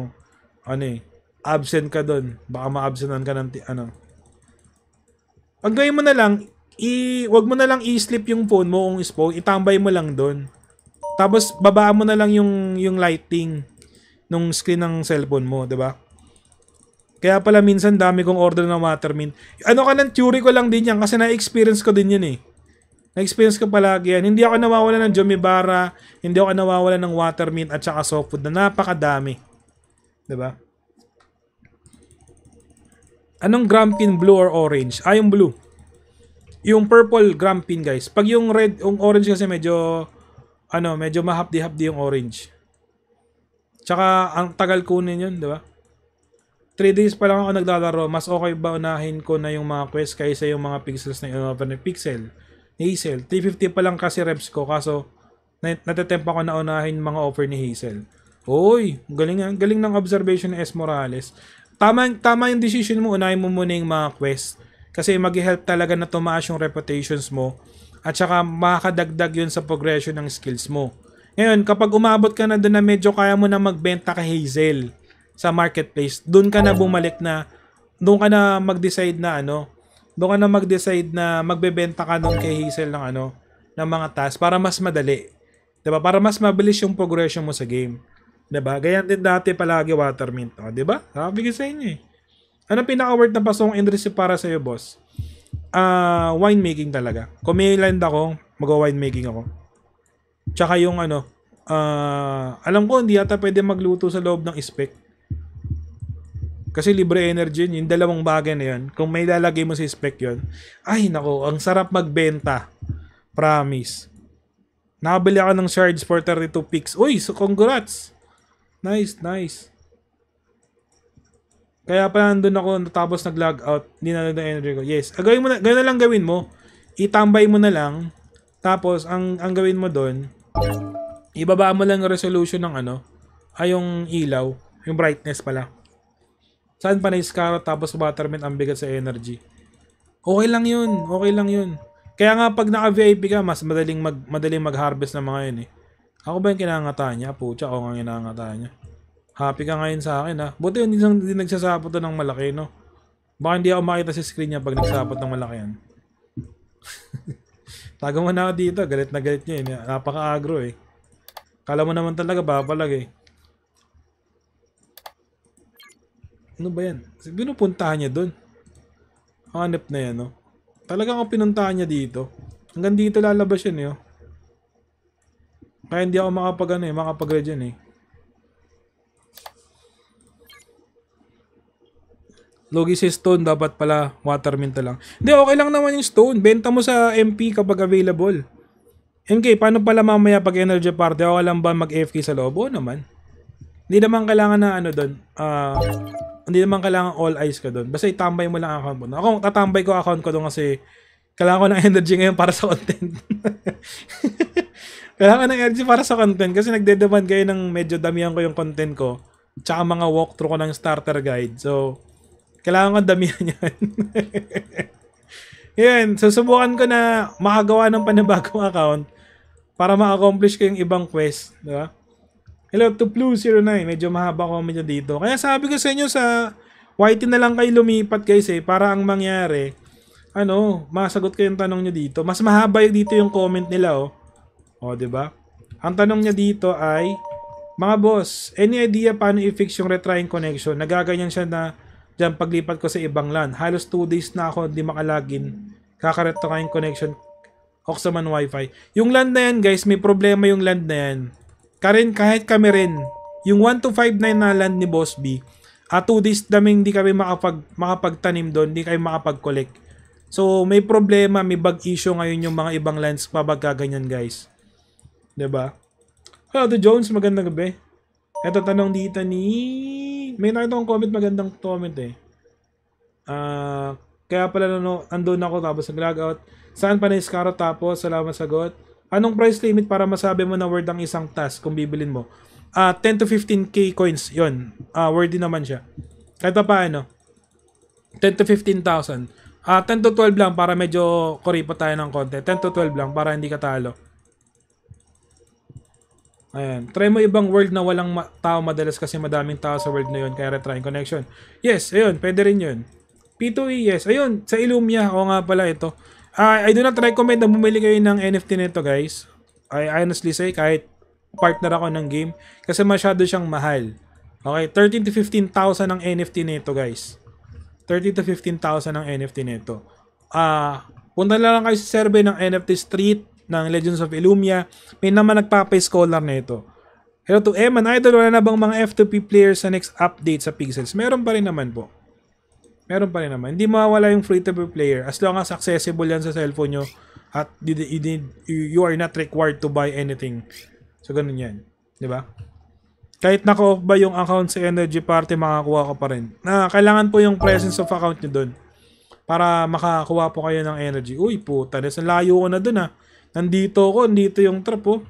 Ano eh, absent ka doon. Baka ma-absentan ka ng, ano. Ang mo na lang, i wag mo na lang i-slip yung phone mo kung spoke, itambay mo lang doon. Tapos babaan mo na lang yung yung lighting nung screen ng cellphone mo, 'di ba? Kaya pala minsan dami kong order ng watermin. Ano ka ng theory ko lang din yan kasi na-experience ko din yan eh. Na-experience ko palagi yan. Hindi ako nawawala ng Jomibara, hindi ako nawawala ng watermin at saka soft food na napakadami. ba? Diba? Anong grampin, blue or orange? Ah, yung blue. Yung purple grampin, guys. Pag yung red, yung orange kasi medyo, ano, medyo mahapdi-hapdi yung orange. Tsaka, ang tagal kunin yun, di ba? 3 days pa lang ako naglalaro, mas okay ba unahin ko na yung mga quest kaysa yung mga pixels na inover ni Pixel? Ni Hazel. 350 pa lang kasi reps ko, kaso nat ko na unahin mga offer ni Hazel. Hoy, galing, ah, galing ng observation ni S. Morales. Tama, tama yung decision mo, unahin mo muna yung mga quest. Kasi mag help talaga na tumaas yung reputations mo at saka makakadagdag yun sa progression ng skills mo. Ngayon, kapag umabot ka na doon na medyo kaya mo na magbenta kay Hazel, sa marketplace, doon ka na bumalik na doon ka na mag-decide na ano, doon ka na mag-decide na magbebenta ka doon kay Hazel ng ano, ng mga tasks para mas madali. 'Di ba? Para mas mabilis yung progression mo sa game. 'Di ba? Ganyan din dati palagi Watermint, oh, 'di ba? Sabi ko sa inyo eh. Ano pinaka-word na pasong and para sa iyo, boss? Ah, uh, winemaking talaga. Kung may land ako, mag-winemaking ako. Tsaka yung ano, uh, alam ko hindi ata pwede magluto sa loob ng spec. Kasi libre energy yun, yung dalawang bagay na yun, kung may lalagay mo sa spec yun, ay nako, ang sarap magbenta. Promise. Nakabili ako ng shards for 32 picks. Uy, so congrats! Nice, nice. Kaya pa nandun ako tapos nag-log out, hindi na ng energy ko. Yes, ah, gawin mo na, gawin na lang gawin mo. Itambay mo na lang. Tapos, ang, ang gawin mo doon, ibaba mo lang yung resolution ng ano, ay yung ilaw, yung brightness pala. Saan pa na-scarot tapos Waterman ang bigat sa energy? Okay lang yun. Okay lang yun. Kaya nga pag naka-VIP ka, mas madaling, mag, madaling mag-harvest ng mga yun eh. Ako ba yung kinangataan niya? Pucha, ako nga kinangataan niya. Happy ka ngayon sa akin ha. Ah. Buti yun, hindi, din nagsasapot na ng malaki, no? Baka hindi ako makita sa screen niya pag nagsapot ng malaki yan. *laughs* Tago mo na ako dito. Galit na galit niya eh. Napaka-agro eh. Kala mo naman talaga babalag eh. Ano ba yan? Pinupuntahan niya doon. Hanap na yan, no? Oh. Talagang ang pinuntahan niya dito. Hanggang dito lalabas yan, eh, oh. Kaya hindi ako makapag, ano, eh, makapag-red yan, eh. Logi si stone, dapat pala watermint lang. Hindi, okay lang naman yung stone. Benta mo sa MP kapag available. MK, paano pala mamaya pag energy party? Okay alam ba mag-FK sa loob? Oo naman. Hindi naman kailangan na ano doon. Ah... Uh, hindi naman kailangan all eyes ka doon. Basta itambay mo lang ang account mo. Ako, tatambay ko account ko doon kasi kailangan ko ng energy ngayon para sa content. *laughs* kailangan ng energy para sa content kasi nagde-demand kayo ng medyo damihan ko yung content ko. Tsaka mga walkthrough ko ng starter guide. So, kailangan ko damihan *laughs* yan. yan, susubukan ko na makagawa ng panibagong account para ma-accomplish ko yung ibang quest. Diba? Hello to Blue09. Medyo mahaba comment nyo dito. Kaya sabi ko sa inyo sa YT na lang kayo lumipat guys eh. Para ang mangyari, ano, masagot kayong tanong nyo dito. Mas mahaba yung dito yung comment nila oh. O, oh, ba? Diba? Ang tanong niya dito ay, mga boss, any idea paano i-fix yung retrying connection? Nagaganyan siya na dyan paglipat ko sa ibang LAN. Halos 2 days na ako hindi makalagin. Kakareto ka yung connection Oxaman Wi-Fi. Yung LAN na yan guys, may problema yung LAN na yan Karen, kahit kami rin, yung 1 to 5 na land ni Boss B, at uh, 2 days namin hindi kami makapag, makapagtanim doon, hindi kami makapag-collect. So, may problema, may bug issue ngayon yung mga ibang lands pabagka ganyan, guys. ba? Diba? Hello The Jones, magandang gabi. Ito tanong dito ni... May nakita comment, magandang comment eh. Ah... Uh, kaya pala no, andun ako tapos nag-log out. Saan pa na iskaro tapos? Salamat sagot. Anong price limit para masabi mo na worth ang isang task kung bibilin mo? Uh, ah, 10 to 15k coins, yon Uh, ah, worthy naman siya. Kahit pa paano. 10 to 15,000. Uh, 10 to 12 lang para medyo kuripa tayo ng konti. 10 to 12 lang para hindi ka talo. Ayan. Try mo ibang world na walang ma- tao madalas kasi madaming tao sa world na yun. Kaya retrying connection. Yes, ayun. Pwede rin yun. P2E, yes. Ayun, sa Illumia. Oo nga pala ito. Uh, I do not recommend na bumili kayo ng NFT nito guys. I honestly say kahit partner ako ng game kasi masyado siyang mahal. Okay, 13 to 15,000 ang NFT nito guys. 13 to 15,000 ang NFT nito. Ah, uh, punta lang kayo sa survey ng NFT Street ng Legends of Illumia. May naman nagpapay scholar nito. Hello to Eman Idol, wala na bang mga F2P players sa next update sa Pixels? Meron pa rin naman po meron pa rin naman. Hindi mawawala yung free-to-play player as long as accessible yan sa cellphone nyo at you, you, you are not required to buy anything. So, ganun yan. Di ba? Kahit nako ba yung account sa Energy Party, makakuha ka pa rin. Na, kailangan po yung presence of account nyo doon para makakuha po kayo ng energy. Uy, puta, nasa layo ko na doon ha. Ah. Nandito ko, nandito yung trap oh.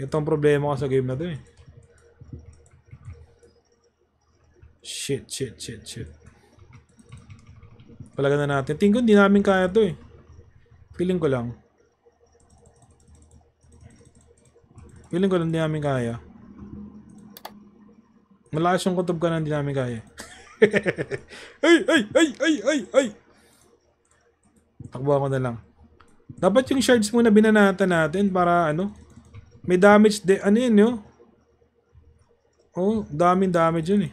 Itong problema ko sa game na to eh. Shit, shit, shit, shit. Palagan na natin. Tingko ko hindi namin kaya to eh. Feeling ko lang. Feeling ko lang hindi namin kaya. Malakas yung kutob ka na hindi namin kaya. *laughs* ay, ay, ay, ay, ay, ay! Takbo ako na lang. Dapat yung shards muna binanatan natin para ano? May damage de ano yun yun? Oh, daming damage yun eh.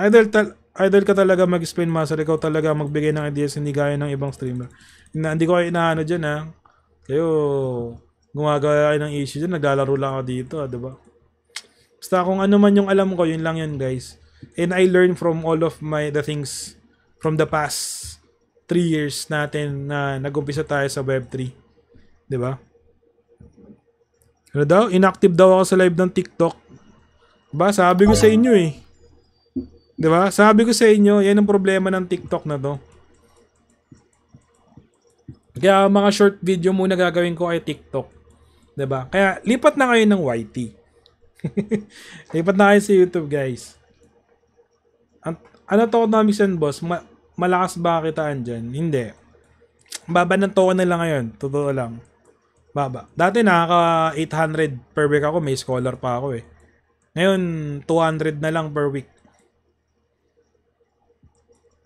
Idol tal idol ka talaga mag-spin master, ikaw talaga magbigay ng ideas, hindi gaya ng ibang streamer. Na, hindi ko kayo inaano dyan ha. Kayo, gumagawa kayo ng issue dyan, naglalaro lang ako dito, ah, diba? Basta kung ano man yung alam ko, yun lang yun guys. And I learn from all of my, the things from the past 3 years natin na nag-umpisa tayo sa Web3. Diba? Ano daw? Inactive daw ako sa live ng TikTok. Ba, sabi ko sa inyo eh. 'Di ba? Sabi ko sa inyo, 'yan ang problema ng TikTok na 'to. Kaya mga short video muna gagawin ko ay TikTok. 'Di ba? Kaya lipat na kayo ng YT. *laughs* lipat na kayo sa YouTube, guys. An ano to na mission boss? Ma malakas ba kitaan diyan? Hindi. Baba ng token na lang ngayon. Totoo lang baba. Dati nakaka 800 per week ako, may scholar pa ako eh. Ngayon, 200 na lang per week.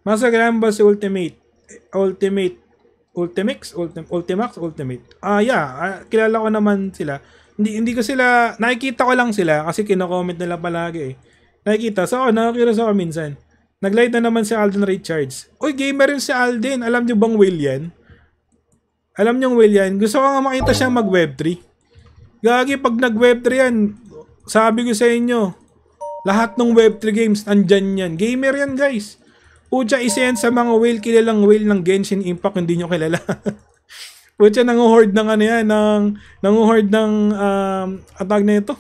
Mas agreeable si Ultimate. Ultimate. Ultimix? Ultim, Ultimax? Ultimate. Ah, uh, yeah. Uh, kilala ko naman sila. Hindi, hindi ko sila, nakikita ko lang sila kasi kino-comment nila palagi eh. Nakikita. So, oh, nakakurious ako minsan. Nag-live na naman si Alden Richards. Uy, gamer yun si Alden. Alam niyo bang Will yan? Alam niyo Will yan? Gusto ko nga makita siya mag-Web3. Gagi, pag nag-Web3 yan, sabi ko sa inyo, lahat ng Web3 games, andyan yan. Gamer yan, guys. Pucha, isa yan sa mga whale, kilalang whale ng Genshin Impact, hindi nyo kilala. *laughs* Pucha, nanguhord ng ano yan, ng, nanguhord ng, um, atag na ito.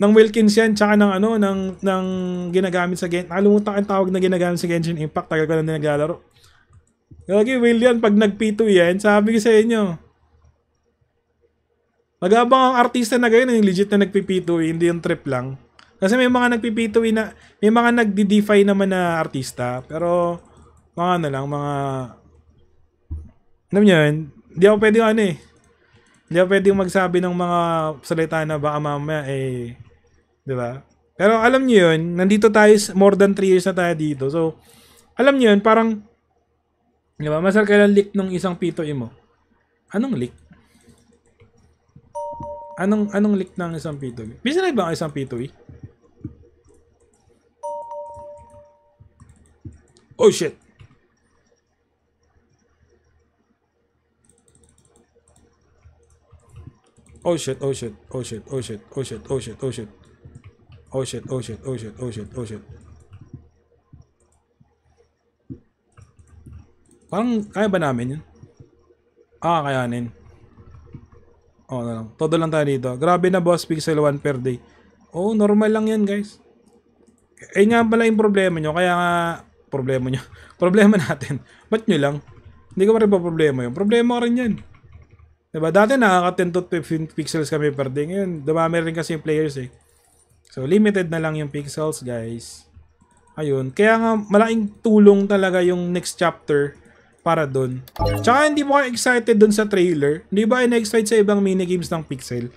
Ng Wilkins yan, tsaka ng ano, ng, ng ginagamit sa Genshin. Nakalimutan ang tawag na ginagamit sa Genshin Impact, tagal ko na din naglalaro. Lagi whale yan, pag nag-P2 yan, sabi ko sa inyo, Magabang ang artista na ganyan, yung legit na nagpipito, eh, hindi yung trip lang. Kasi may mga nagpipituwi na, may mga nagdi-defy naman na artista, pero mga ano lang, mga, alam nyo yun, hindi ako pwede ano eh, hindi ako pwede magsabi ng mga salita na baka mamaya eh, di ba? Pero alam nyo yun, nandito tayo, more than 3 years na tayo dito. So, alam nyo yun, parang, di ba, masal kailan leak ng isang pito mo? Anong leak? Anong anong leak ng isang P2? Busy na ba ang isang P2? Oh shit. Oh shit, oh shit, oh shit, oh shit, oh shit, oh shit, oh shit. Oh shit, oh shit, oh shit, oh shit, oh shit. Parang kaya ba namin yun? Ah, kayanin. Oo na lang. Todo lang tayo dito. Grabe na boss pixel 1 per day. oh, normal lang yan guys. Eh nga pala yung problema nyo. Kaya nga problema nyo. *laughs* problema natin. Ba't nyo lang? Hindi ko pa rin pa problema yun. Problema ka rin yan. Diba? Dati nakaka 10 to 15 pixels kami per day. Ngayon, dumami rin kasi yung players eh. So, limited na lang yung pixels, guys. Ayun. Kaya nga, malaking tulong talaga yung next chapter para doon. Tsaka hindi mo excited doon sa trailer. Hindi ba in-excite sa ibang minigames ng Pixel?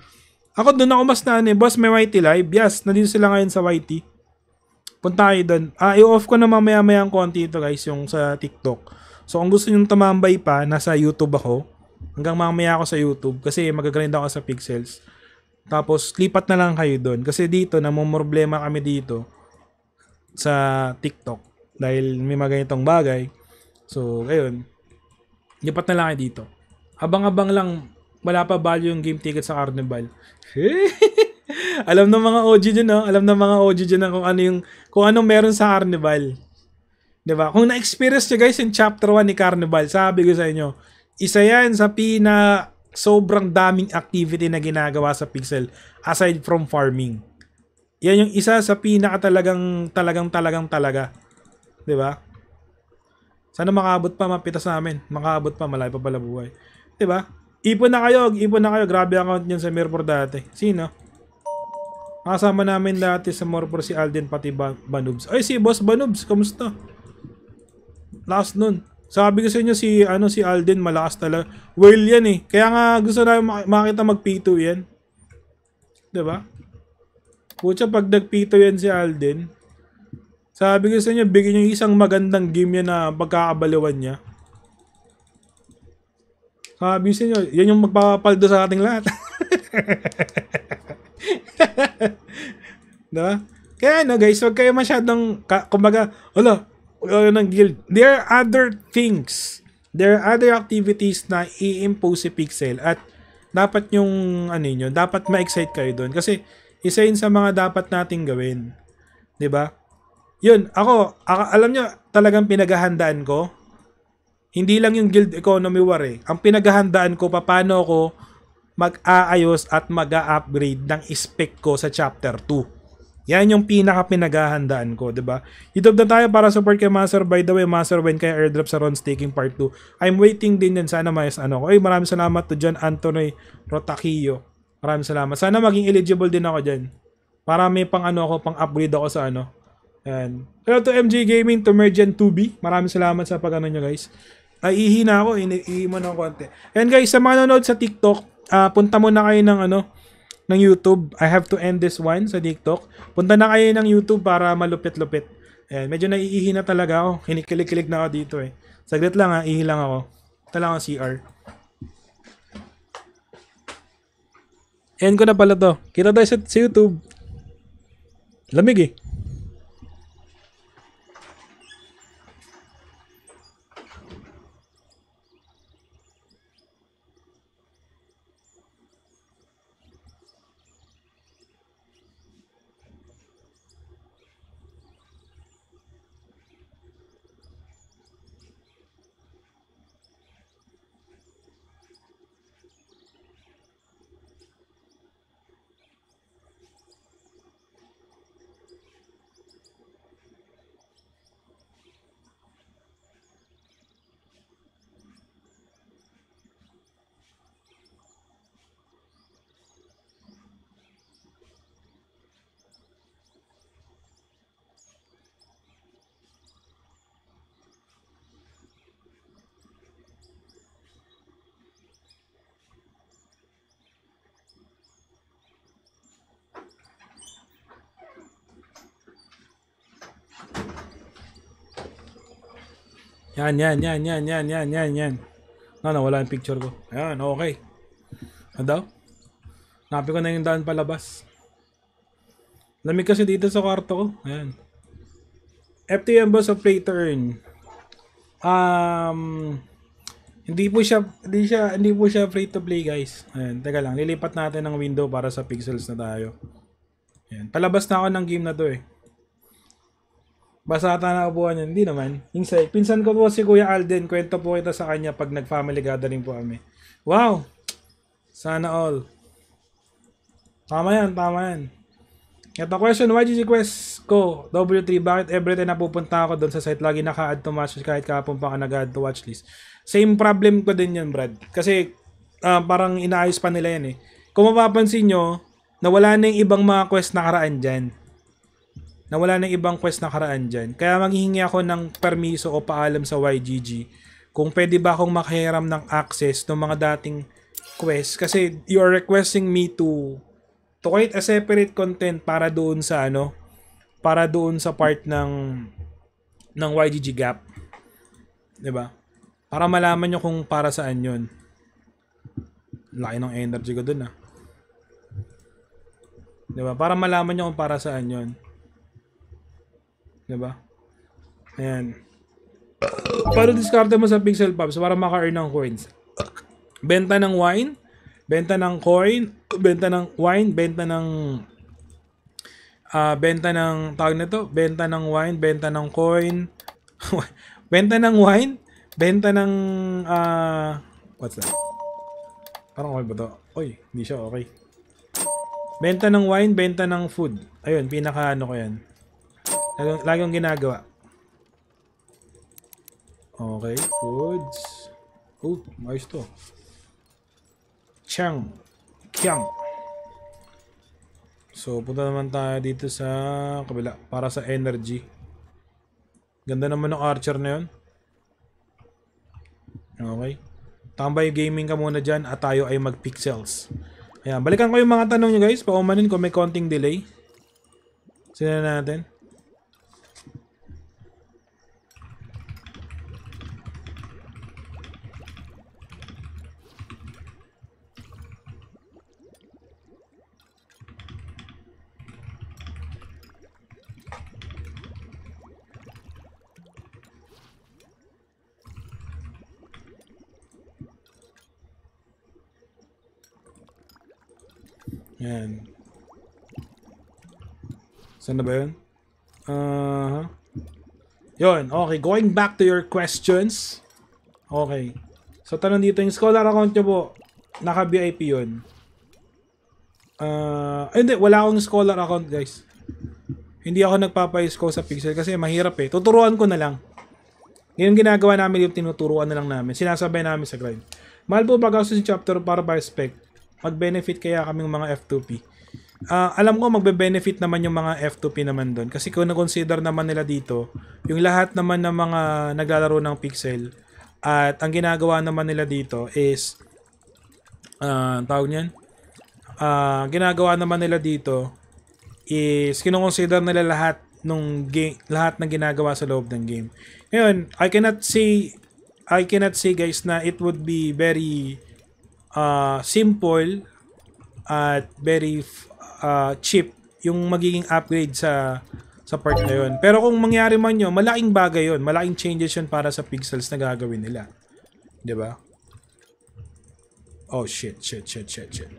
Ako dun ako mas na eh. Boss, may YT live. Yes, nandito sila ngayon sa YT. Punta kayo doon. Ah, i-off ko na mamaya-maya ang konti ito guys, yung sa TikTok. So kung gusto nyo tumambay pa, nasa YouTube ako. Hanggang mamaya ako sa YouTube kasi magagrind ako sa pixels. Tapos lipat na lang kayo doon kasi dito namomroblema kami dito sa TikTok dahil may mga ganitong bagay. So, ayun. Lipat na lang kayo dito. Abang-abang lang wala pa value yung game ticket sa Carnival. *laughs* Alam ng mga OG dyan, no? Oh. Alam ng mga OG dyan na kung ano yung kung anong meron sa Carnival. 'Di ba? Kung na-experience niyo guys yung chapter 1 ni Carnival, sabi ko sa inyo, isa 'yan sa pina sobrang daming activity na ginagawa sa Pixel aside from farming. Yan yung isa sa pinaka talagang talagang talagang talaga. 'Di ba? Sana makaabot pa mapitas namin. Makaabot pa malay pa pala buhay. 'Di ba? Ipon na kayo, ipon na kayo. Grabe account niyan sa Mirror dati. Sino? Kasama namin dati sa Morpor si Alden pati ba- Banubs. Ay si Boss Banubs, kumusta? Last noon. Sabi ko sa inyo si ano si Alden malakas talaga. Well yan eh. Kaya nga gusto na mak makita mag P2 yan. 'Di ba? Pucha pag nag P2 yan si Alden. Sabi ko sa inyo bigyan niyo isang magandang game yan na pagkakabaliwan niya. Sabi sa inyo, yan yung magpapaldo sa ating lahat. *laughs* no? *laughs* Kaya ano guys, wag kayo masyadong, kumbaga, ala, wala ng guild. There are other things. There are other activities na i-impose si Pixel at dapat yung, ano yun, dapat ma-excite kayo doon. Kasi, isa yun sa mga dapat nating gawin. ba? Diba? Yun, ako, alam nyo, talagang pinaghahandaan ko. Hindi lang yung guild economy war eh. Ang pinaghahandaan ko, paano ako, mag-aayos at mag-upgrade ng spec ko sa chapter 2. Yan yung pinaka pinaghahandaan ko, 'di ba? Itob na tayo para support kay Master. By the way, Master, when kay airdrop sa Ron's Taking Part 2. I'm waiting din yan. Sana mayas ano ko. Ay, maraming salamat to John Anthony Rotaquillo. Maraming salamat. Sana maging eligible din ako diyan. Para may pang ano ako, pang upgrade ako sa ano. And Hello to MJ Gaming, to Mergen 2B. Maraming salamat sa pag-ano nyo guys. Ay, ihina ako, iniiman ng konti. And guys, sa mga nanonood sa TikTok, uh, punta muna kayo ng ano, ng YouTube. I have to end this one sa TikTok. Punta na kayo ng YouTube para malupit-lupit. Ayan, medyo naiihi na talaga ako. Kinikilig-kilig na ako dito eh. Saglit lang ha, ihi lang ako. Talagang CR. End ko na pala to. Kita tayo sa, sa YouTube. Lamig eh. Yan, yan, yan, yan, yan, yan, yan, yan. Na, nawala yung picture ko. Ayan, okay. Ano daw? Napi ko na yung daan palabas. Lamig kasi dito sa kwarto ko. Ayan. FTM boss of play turn. Um, hindi po siya, hindi siya, hindi po siya free to play guys. Ayan, teka lang, lilipat natin ng window para sa pixels na tayo. Ayan, palabas na ako ng game na to eh. Basta ata nakaupuan niyan. Hindi naman. Insay. Pinsan ko po si Kuya Alden. Kwento po kita sa kanya pag nag-family gathering po kami. Wow! Sana all. Tama yan, tama yan. Ito question, why did you Quest ko, W3, bakit everyday napupunta ako doon sa site, lagi naka-add to match kahit kahapon pa ka nag-add to watch list. Same problem ko din yan, Brad. Kasi uh, parang inaayos pa nila yan eh. Kung mapapansin nyo, nawala na yung ibang mga quest na karaan dyan na wala nang ibang quest na karaan dyan. Kaya maghihingi ako ng permiso o paalam sa YGG kung pwede ba akong makahiram ng access ng mga dating quest kasi you are requesting me to to create a separate content para doon sa ano para doon sa part ng ng YGG gap 'di ba para malaman nyo kung para saan 'yon laki ng energy ko dun ah 'di ba para malaman nyo kung para saan 'yon Diba? Ayan. Paano diskarte mo sa Pixel Pops para maka-earn ng coins? Benta ng wine, benta ng coin, benta ng wine, benta ng uh, benta ng tawag nito, benta ng wine, benta ng coin, *laughs* benta ng wine, benta ng uh, what's that? Parang okay ba to? Oy, hindi siya okay. Benta ng wine, benta ng food. Ayun, pinaka ano ko yan. Lagi, lagi kong ginagawa. Okay, goods. Oh, ayos to. Chang. Kyang. So, punta naman tayo dito sa kabila para sa energy. Ganda naman ng archer na yun. Okay. Tambay gaming ka muna dyan at tayo ay magpixels. Ayan, balikan ko yung mga tanong nyo guys. Paumanin ko may konting delay. Sino natin? Yan. Saan na ba yun? Uh, -huh. yun, okay. Going back to your questions. Okay. So, tanong dito, yung scholar account nyo po, naka-VIP yun. Uh, hindi, wala akong scholar account, guys. Hindi ako nagpapaisko sa pixel kasi mahirap eh. Tuturuan ko na lang. yung ginagawa namin yung tinuturuan na lang namin. Sinasabay namin sa grind. Mahal po ba si chapter para by spec? mag-benefit kaya kaming mga F2P. Uh, ah, alam ko magbe-benefit naman yung mga F2P naman doon kasi kung na-consider naman nila dito, yung lahat naman ng mga naglalaro ng Pixel at ang ginagawa naman nila dito is uh, tawag niyan, uh, ginagawa naman nila dito is kinoconsider nila lahat nung game, lahat ng ginagawa sa loob ng game. Ngayon, I cannot say I cannot say guys na it would be very uh, simple at very uh, cheap yung magiging upgrade sa sa part na yun. Pero kung mangyari man yun, malaking bagay yun. Malaking changes yun para sa pixels na gagawin nila. ba? Diba? Oh, shit, shit, shit, shit, shit.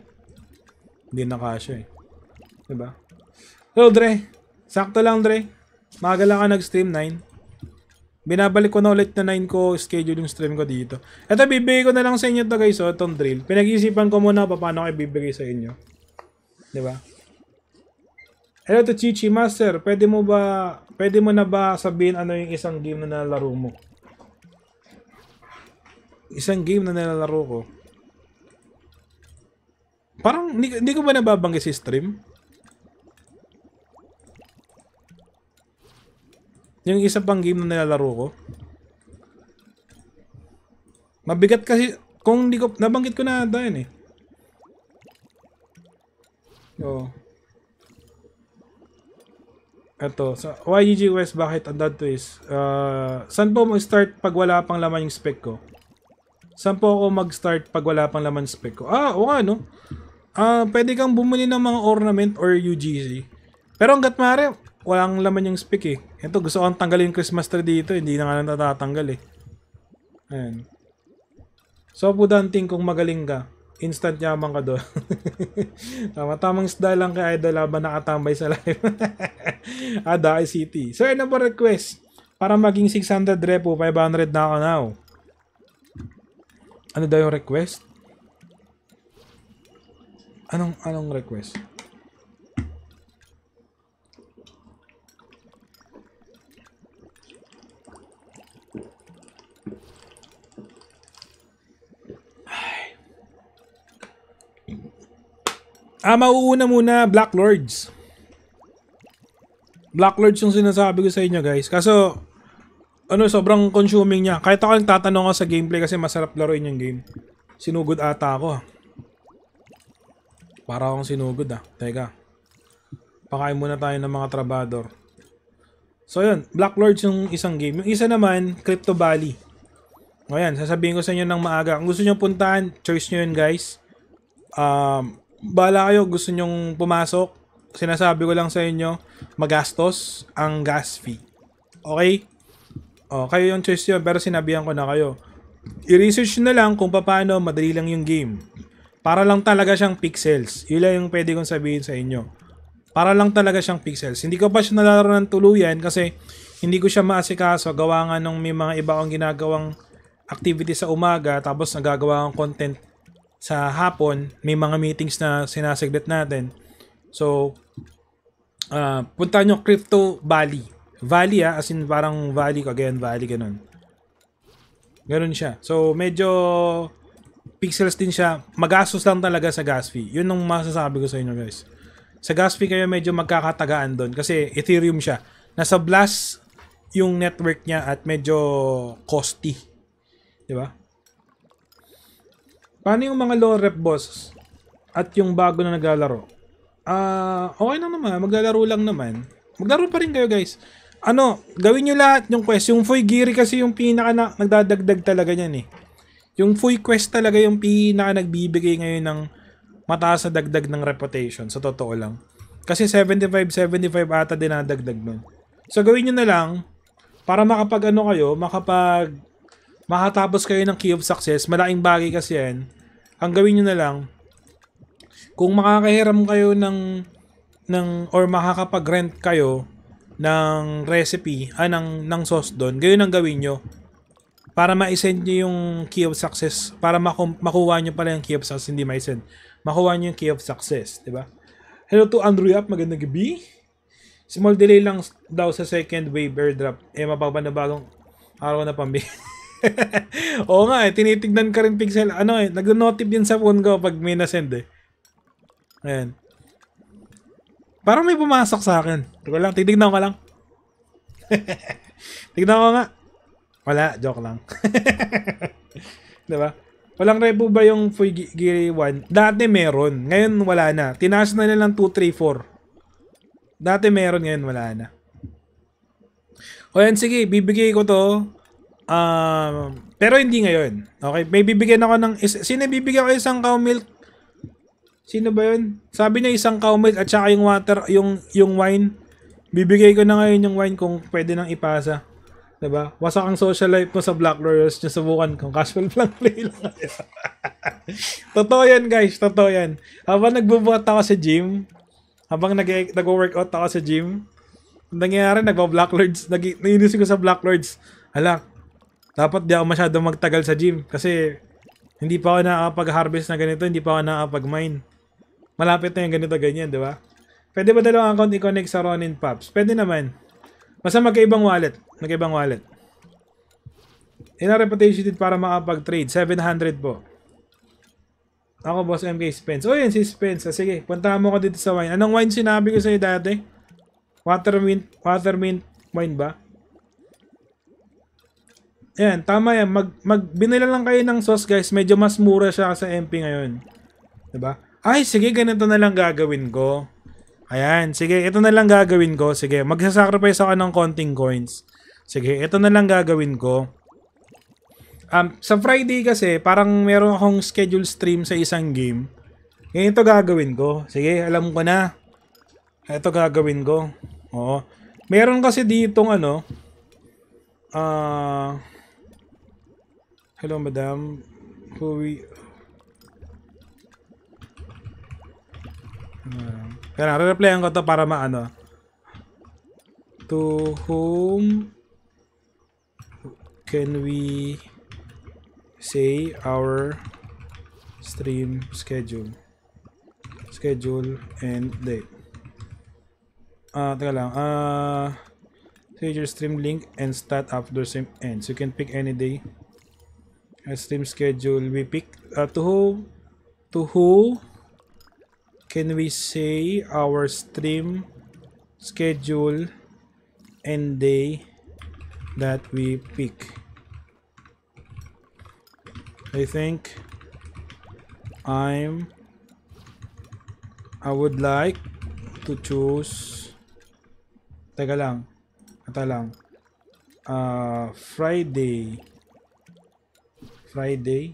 Hindi na kasya eh. ba? Diba? Hello, Dre. Sakto lang, Dre. Maga lang ka nag-stream 9. Binabalik ko na ulit na 9 ko schedule yung stream ko dito. Ito, bibigay ko na lang sa inyo to guys, oh, itong drill. Pinag-isipan ko muna pa paano ko ibibigay sa inyo. ba? Diba? Hello to Chichi Master, pwede mo ba, pwede mo na ba sabihin ano yung isang game na nalaro mo? Isang game na nilalaro ko. Parang, hindi ko ba nababanggit si stream? Yung isa pang game na nilalaro ko. Mabigat kasi, kung hindi ko, nabanggit ko na ata eh. Oo. Oh. eto sa so, YGG West, bakit ang dad twist? Uh, saan po mag-start pag wala pang laman yung spec ko? Saan po ako mag-start pag wala pang laman spec ko? Ah, oo nga no. Uh, pwede kang bumili ng mga ornament or UGC. Pero hanggat mare, walang laman yung speak eh. Ito, gusto kong tanggalin yung Christmas tree dito. Hindi na nga natatanggal eh. Ayan. So, pudanting kung magaling ka, instant yaman ka doon. *laughs* Tama, tamang isda lang kay Idol laban nakatambay sa live. Ada *laughs* ah, City. So, ano ba request? Para maging 600 repo, 500 na ako now. Ano daw yung request? Anong, anong request? Ah, mauuna muna, Black Lords. Black Lords yung sinasabi ko sa inyo, guys. Kaso, ano, sobrang consuming niya. Kahit ako nagtatanong ako sa gameplay kasi masarap laruin yung game. Sinugod ata ako. Ah. Para akong sinugod ah. Teka. Pakain muna tayo ng mga trabador. So yun, Black Lords yung isang game. Yung isa naman, Crypto Valley. O yan, sasabihin ko sa inyo ng maaga. Kung gusto nyo puntahan, choice nyo yun guys. Um, bala kayo, gusto nyong pumasok, sinasabi ko lang sa inyo, magastos ang gas fee. Okay? oh kayo yung choice yun, pero sinabihan ko na kayo. I-research na lang kung paano madali lang yung game. Para lang talaga siyang pixels. Yun lang yung pwede kong sabihin sa inyo. Para lang talaga siyang pixels. Hindi ko pa siya nalaro ng tuluyan kasi hindi ko siya maasikaso. Gawa nga nung may mga iba akong ginagawang activity sa umaga tapos nagagawa ng content sa hapon, may mga meetings na sinasaglit natin. So, uh, punta nyo Crypto Valley. Valley ah, as in parang valley, Again, Valley, ganun. Ganun siya. So, medyo pixels din siya. Magastos lang talaga sa gas fee. Yun ang masasabi ko sa inyo guys. Sa gas fee kayo medyo magkakatagaan doon kasi Ethereum siya. Nasa Blast yung network niya at medyo costly. 'Di ba? Paano yung mga low rep boss at yung bago na naglalaro? Ah, uh, okay na naman. Maglalaro lang naman. Maglaro pa rin kayo guys. Ano, gawin nyo lahat yung quest. Yung Foy Giri kasi yung pinaka na, nagdadagdag talaga niyan eh. Yung Foy Quest talaga yung pinaka nagbibigay ngayon ng mataas na dagdag ng reputation. Sa totoo lang. Kasi 75, 75 ata dinadagdag nun. So gawin nyo na lang para makapag ano kayo, makapag makatapos kayo ng Key of Success. Malaking bagay kasi yan ang gawin nyo na lang, kung makakahiram kayo ng, ng or makakapag-rent kayo ng recipe, ah, ng, ng sauce doon, gayon ang gawin nyo. Para ma-send nyo yung key of success, para maku- makuha nyo pala yung key of success, hindi ma-send. Makuha nyo yung key of success, di ba? Hello to Andrew Yap, magandang gabi. Small delay lang daw sa second wave airdrop. Eh, na bagong araw na pambili. *laughs* *laughs* Oo nga eh, tinitignan ka rin pixel. Ano eh, nag-notif yan sa phone ko pag may nasend eh. Ayan. Parang may pumasok sa akin. Teka lang, titignan ko lang. *laughs* tignan ko nga. Wala, joke lang. *laughs* diba? Walang repo ba yung Fuigiri 1? Dati meron. Ngayon wala na. Tinaas na nilang 2, 3, 4. Dati meron, ngayon wala na. O yan, sige. Bibigay ko to Um, pero hindi ngayon. Okay, may bibigyan ako ng is, sino bibigyan ko isang cow milk? Sino ba 'yun? Sabi niya isang cow milk at saka yung water, yung yung wine. Bibigay ko na ngayon yung wine kung pwede nang ipasa. 'Di ba? Wasak ang social life mo sa Black Warriors, yung subukan kung casual *laughs* lang play lang. *laughs* totoo 'yan, guys, totoo 'yan. Habang nagbubuhat ako sa gym, habang nag nag-workout ako sa gym, nangyayari nagba-Black Lords, nag ko sa Black Lords. Hala, dapat di ako masyadong magtagal sa gym kasi hindi pa ako nakakapag-harvest na ganito, hindi pa ako nakakapag-mine. Malapit na yung ganito ganyan, di ba? Pwede ba dalawang account i-connect sa Ronin Pops? Pwede naman. Basta magkaibang wallet. Magkaibang wallet. Ina reputation para makapag-trade. 700 po. Ako boss MK Spence. O yan si Spence. Ah, sige, puntahan mo ko dito sa wine. Anong wine sinabi ko sa'yo dati? Watermint, watermint wine ba? Ayan, tama yan. Mag, mag, binila lang kayo ng sauce guys. Medyo mas mura siya sa MP ngayon. ba? Diba? Ay, sige, ganito na lang gagawin ko. Ayan, sige, ito na lang gagawin ko. Sige, magsasacrifice ako ng konting coins. Sige, ito na lang gagawin ko. Um, sa Friday kasi, parang meron akong schedule stream sa isang game. Ngayon ito gagawin ko. Sige, alam ko na. Ito gagawin ko. Oo. Meron kasi ditong ano, ah... Uh, Hello, madam. Who we... Uh, kaya nga, re-replyan ko to para maano. To whom can we say our stream schedule? Schedule and date. Ah, uh, teka lang. Ah, uh, say your stream link and start after same ends. You can pick any day stream schedule we pick uh, to who? to who can we say our stream schedule and day that we pick I think I'm I would like to choose Teka lang lang uh, Friday Friday.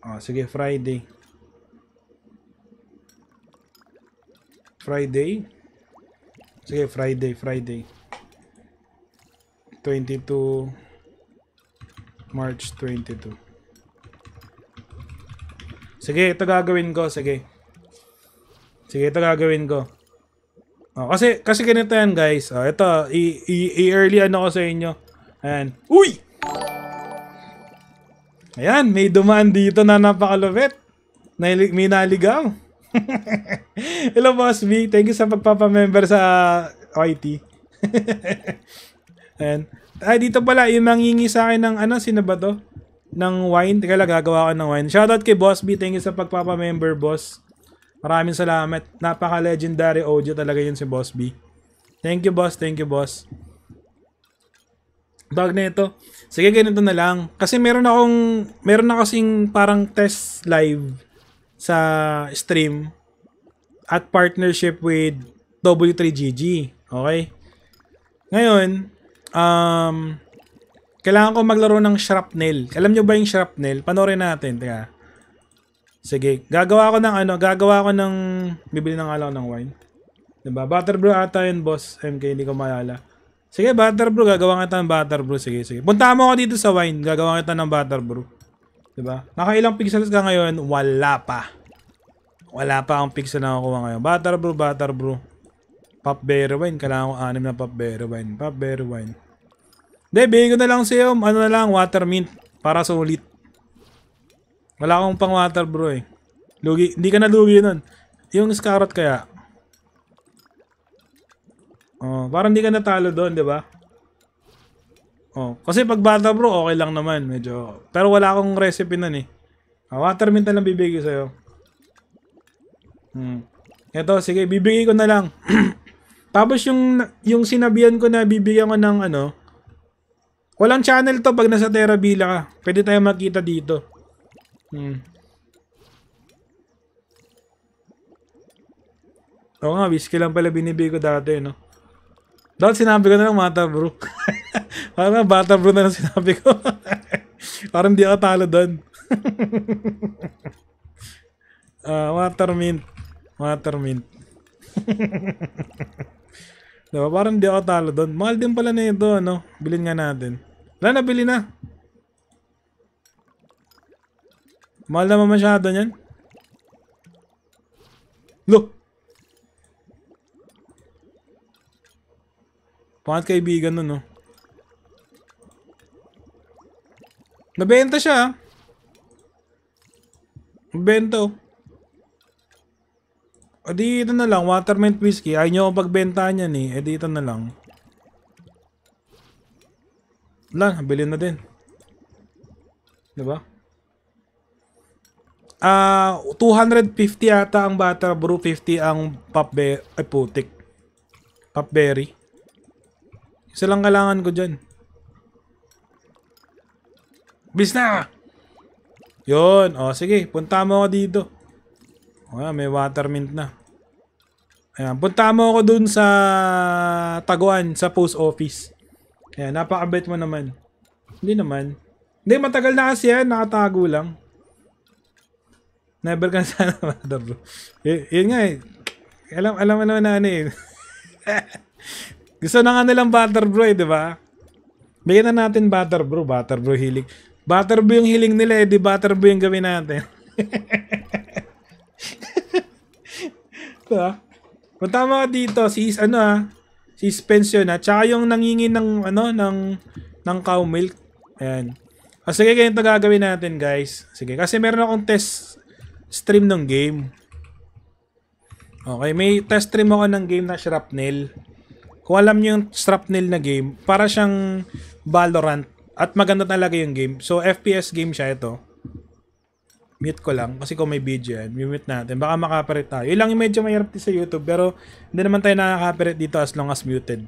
Ah, sige, Friday. Friday. Sige, Friday, Friday. 22 March 22. Sige, ito gagawin ko. Sige. Sige, ito gagawin ko. Oh, kasi kasi ganito yan, guys. Oh, ito, i-early ano ko sa inyo. Ayan. Uy! Ayan, may duman dito na napakalupit. Nail- may naligaw. *laughs* Hello, Boss B. Thank you sa pagpapamember sa YT. Uh, *laughs* And, Ay, dito pala, yung mangingi sa akin ng ano, sino ba to? Ng wine. Teka lang, gagawa ko ng wine. Shoutout kay Boss B. Thank you sa pagpapamember, Boss. Maraming salamat. Napaka-legendary audio talaga yun si Boss B. Thank you, Boss. Thank you, Boss. Bag na ito. Sige, ganito na lang. Kasi meron akong, meron na kasing parang test live sa stream at partnership with W3GG. Okay? Ngayon, um, kailangan ko maglaro ng shrapnel. Alam nyo ba yung shrapnel? Panorin natin. Teka. Sige. Gagawa ko ng ano, gagawa ko ng, bibili ng alaw ng wine. Diba? Butter brew ata yun, boss. MK, hindi ko maalala. Sige, butter bro. Gagawa kita ng butter bro. Sige, sige. Punta mo ako dito sa wine. Gagawa kita ng butter bro. Diba? Nakailang pixels ka ngayon? Wala pa. Wala pa ang pixel na ako ngayon. Butter bro, butter bro. Pop berry wine. Kailangan ko anim na pop berry wine. Pop berry wine. Hindi, bigay ko na lang sa'yo. Ano na lang, water mint. Para sa ulit. Wala akong pang water bro eh. Lugi. Hindi ka na lugi nun. Yung scarot kaya. Oh, parang hindi ka natalo doon, di ba? Oh, kasi pag bata bro, okay lang naman, medyo. Pero wala akong recipe nun eh. Oh, ah, watermint na lang bibigay sa'yo. Hmm. Ito, sige, bibigay ko na lang. *clears throat* Tapos yung, yung sinabihan ko na bibigyan ko ng ano, walang channel to pag nasa Terra Villa ka. Pwede tayo makita dito. Hmm. Oo nga, whiskey lang pala binibigay ko dati, no? Dapat sinabi ko na lang bata bro. *laughs* Parang bata bro na lang sinabi ko. *laughs* Parang hindi ako talo doon. uh, *laughs* ah, water mint. Water mint. diba? Parang hindi ako talo doon. Mahal din pala na ito, ano? Bilin nga natin. Wala na, bilin na. Mahal naman masyado niyan. Look! Pangat kaibigan nun, no? Nabenta siya, ah. Nabenta, oh. O dito na lang, Watermint Whiskey. Ayaw nyo akong pagbenta niyan eh. E dito na lang. Wala, bilhin na din. Diba? Ah, uh, 250 yata ang butter brew, 50 ang pop ay putik. Pop berry. Isa lang kailangan ko dyan. Bis na! Yun. O, sige. Punta mo ako dito. O, may water mint na. Ayan. Punta mo ako dun sa taguan, sa post office. Ayan. Napakabait mo naman. Hindi naman. Hindi, matagal na kasi yan. Nakatago lang. Never ka sana *laughs* mother bro. Y- yun nga eh. Alam, alam mo naman na ano eh. *laughs* Gusto na nga nilang butter bro eh, di ba? Bigyan na natin butter bro, butter bro hilig. Butter yung hiling nila eh, di butter bro yung gawin natin. *laughs* diba? Kung tama ka dito, si ano ah, si Spence yun ah, tsaka yung nangingi ng ano, ng, ng cow milk. Ayan. O oh, sige, ganito gagawin natin guys. Sige, kasi meron akong test stream ng game. Okay, may test stream ako ng game na shrapnel. Kung alam niyo yung Strapnil na game, para siyang Valorant at maganda talaga yung game. So FPS game siya ito. Mute ko lang kasi kung may video yan, mute natin. Baka makapirate tayo. Yung lang yung medyo mahirap sa YouTube pero hindi naman tayo nakakapirate dito as long as muted.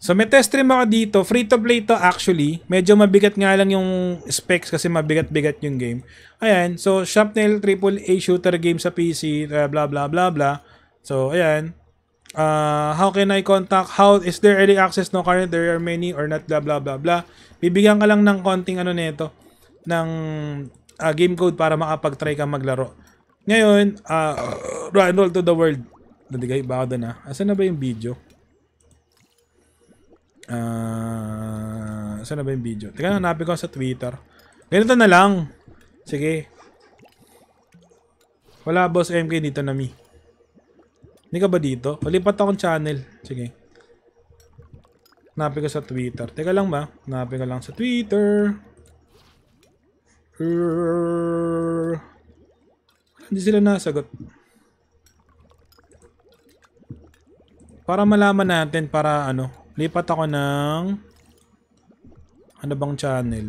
So may test stream ako dito. Free to play to actually. Medyo mabigat nga lang yung specs kasi mabigat-bigat yung game. Ayan. So Shrapnel AAA shooter game sa PC. Blah blah blah blah. So ayan uh, how can I contact, how, is there early access no current, there are many or not, blah, blah, blah, blah. Bibigyan ka lang ng konting ano nito, ng uh, game code para makapag-try ka maglaro. Ngayon, uh, run all to the world. Nadigay, baka doon na. Ah. Asan na ba yung video? Uh, asan na ba yung video? Teka, hanapin ko sa Twitter. Ganito na lang. Sige. Wala boss MK dito na mi. Hindi ka ba dito? Palipat akong channel. Sige. Hanapin ko sa Twitter. Teka lang ba? Hanapin ko lang sa Twitter. Urr. Hindi sila nasagot. Para malaman natin, para ano, lipat ako ng ano bang channel?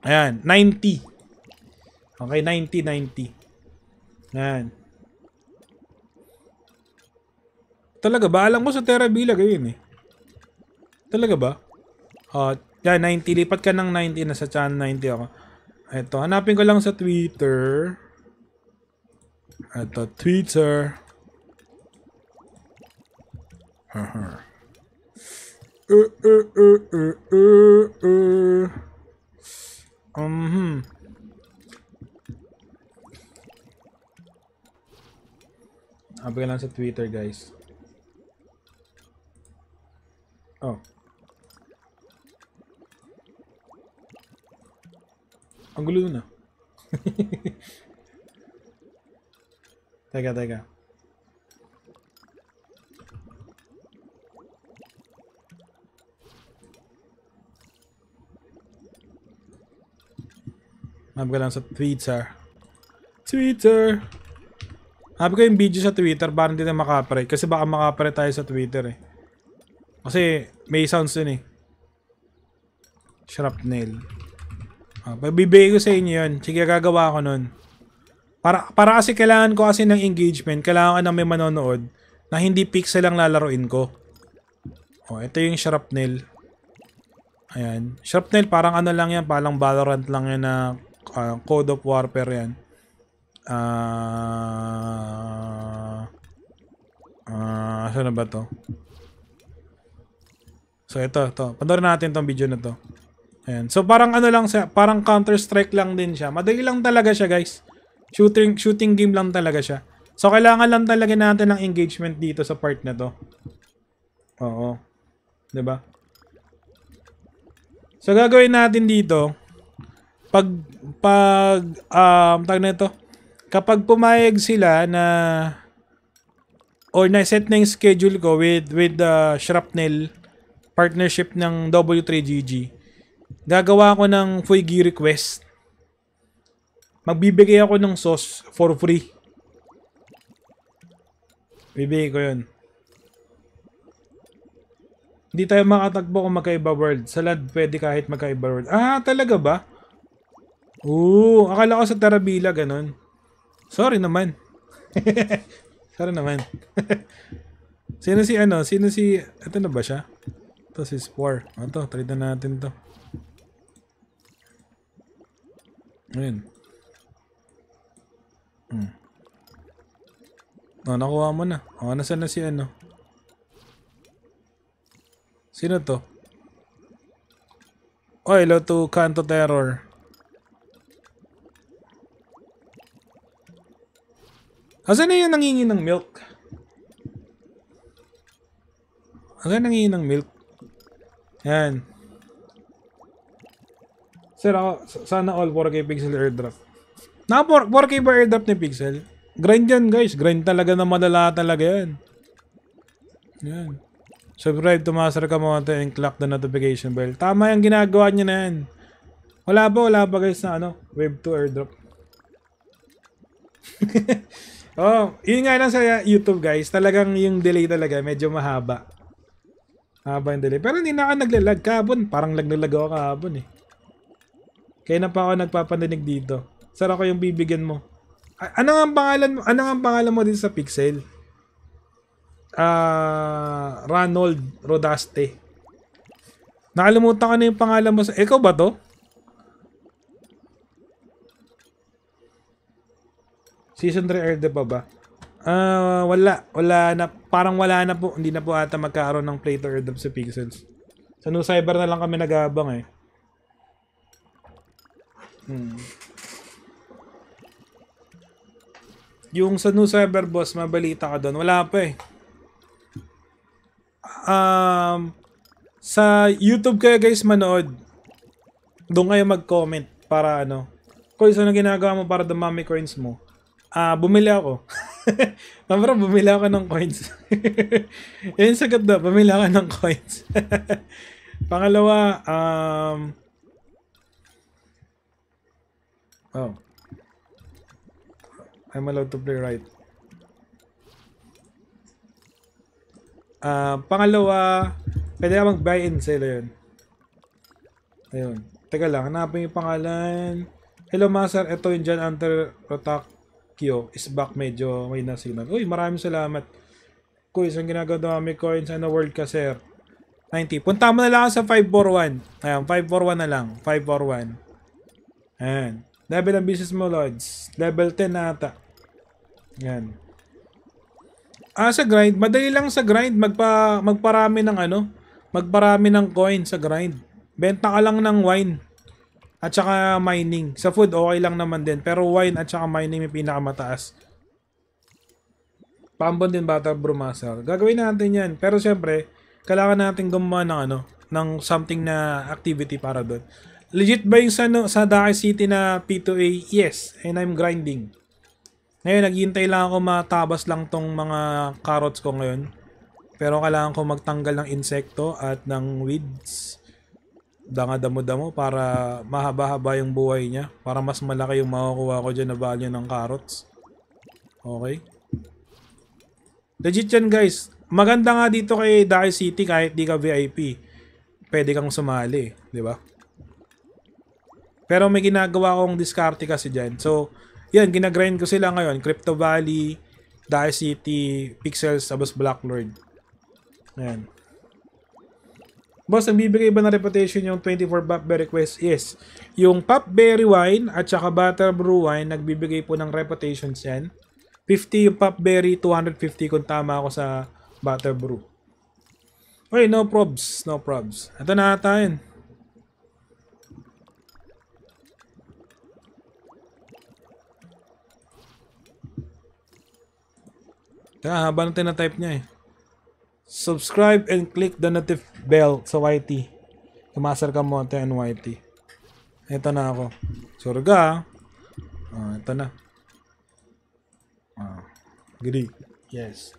Ayan, 90. Okay, 90, 90. Yan. Talaga ba? Alam ko sa Terra Villa yun eh. Talaga ba? Uh, yan, 90. Lipat ka ng 90. Nasa chan 90 ako. Ito, hanapin ko lang sa Twitter. Ito, Twitter. Uh-huh. Uh, uh, uh, uh, uh, uh. Um, hmm. Abang lang sa Twitter, guys. Oh. Ang gulo na. Ah. *laughs* teka, teka. Mabga lang sa Twitter. Twitter! Sabi ko yung video sa Twitter, baka hindi na makapre. Kasi baka makapre tayo sa Twitter eh. Kasi may sounds yun eh. Shrapnel. Ah, pagbibigay ko sa inyo yun. Sige, gagawa ko nun. Para, para kasi kailangan ko kasi ng engagement, kailangan ng may manonood na hindi pixel lang lalaroin ko. Oh, ito yung shrapnel. Ayan. Shrapnel, parang ano lang yan, parang Valorant lang yan na uh, Code of Warfare yan. Ah... Uh, uh, saan ba to? So ito, to. Panoorin natin tong video na to. Ayun. So parang ano lang siya, parang Counter-Strike lang din siya. Madali lang talaga siya, guys. Shooting shooting game lang talaga siya. So kailangan lang talaga natin ng engagement dito sa part na to. Oo. 'Di ba? So gagawin natin dito pag pag um tag na ito kapag pumayag sila na or na-set na yung schedule ko with with the uh, shrapnel partnership ng W3GG, gagawa ako ng Fuigi request. Magbibigay ako ng sauce for free. Bibigay ko yun. Hindi tayo makatagpo kung magkaiba world. Salad pwede kahit magkaiba world. Ah, talaga ba? Oo, akala ko sa Tarabila ganun. Sorry naman. *laughs* Sorry naman. *laughs* sino si ano? Sino si... Ito na ba siya? Ito si Spore. Ito, trade na natin to. Ayan. Hmm. Oh, nakuha mo na. Oh, nasa na si ano? Sino to? Oh, hello to Kanto Terror. Asan na yung nangingi ng milk? Asan nangingin ng milk? Yan. Sir, ako, sana all 4K pixel airdrop. Na 4, k ba airdrop ni pixel? Grind yan guys. Grind talaga na malala talaga yan. Yan. Subscribe to Master Kamonte and clock the notification bell. Tama yung ginagawa niya na yan. Wala ba, wala ba guys na ano? Web 2 airdrop. *laughs* Oh, yun nga lang sa YouTube guys, talagang yung delay talaga medyo mahaba. Haba yung delay. Pero hindi na ako naglalag kahapon. Parang lag ako kahapon eh. Kaya na pa ako nagpapandinig dito. Sara ko yung bibigyan mo. A ano nga ang pangalan mo? Ano nga ang pangalan mo din sa Pixel? Ah, uh, Ronald Rodaste. Nakalimutan ko na yung pangalan mo sa... Ikaw ba to? Season 3 Air pa ba? Ah, uh, wala. Wala na. Parang wala na po. Hindi na po ata magkaroon ng play to airdrop sa Pixels. Sa New Cyber na lang kami nag-aabang eh. Hmm. Yung sa New Cyber Boss, mabalita ka doon. Wala pa eh. Um, sa YouTube kayo guys manood. Doon kayo mag-comment para ano. Kung ano ginagawa mo para dumami coins mo. Ah, uh, bumili ako. *laughs* Mabra, bumili ako ng coins. *laughs* Yan sagot na, bumili ako ng coins. *laughs* Pangalawa, um... Oh. I'm allowed to play right. Uh, pangalawa, pwede ka mag-buy and sell yun. Ayun. Teka lang, hanapin yung pangalan. Hello, Master. Ito yung John Hunter Rotak Q is back medyo may na signal. Uy, maraming salamat. Kuys, ang ginagawa dami coins ano world ka sir. 90. Punta mo na lang sa 541. Ayan, 541 na lang. 541. Ayan. Level ng business mo, Lords. Level 10 na ata. Ayan. Ah, sa grind. Madali lang sa grind. Magpa, magparami ng ano. Magparami ng coin sa grind. Benta ka lang ng wine at saka mining. Sa food, okay lang naman din. Pero wine at saka mining may pinakamataas. Pambon din bata brumasal. Gagawin natin yan. Pero syempre, kailangan natin gumawa ng ano, ng something na activity para doon. Legit ba yung sa, no, sa Daki City na P2A? Yes, and I'm grinding. Ngayon, naghihintay lang ako matabas lang tong mga carrots ko ngayon. Pero kailangan ko magtanggal ng insekto at ng weeds damo-damo para mahaba-haba yung buhay niya. Para mas malaki yung makukuha ko dyan na value ng carrots. Okay. Legit yan guys. Maganda nga dito kay Dai City kahit di ka VIP. Pwede kang sumali. Di ba? Pero may ginagawa akong diskarte kasi dyan. So, yan. Ginagrind ko sila ngayon. Crypto Valley, Dai City, Pixels, tapos Blacklord. Ayan. Boss, ang bibigay ba ng reputation yung 24 Pop Berry Quest Yes. yung Pop Berry Wine at saka Butter Brew Wine, nagbibigay po ng reputation yan. 50 yung Pop Berry, 250 kung tama ako sa Butter Brew. Okay, no probs, no probs. Ito na ata yun. Kaya haba na type niya eh. Subscribe and click the notif bell sa YT. Kumasar ka mo and YT. Ito na ako. Surga. Ah. ah, ito na. Ah, Greek. Yes.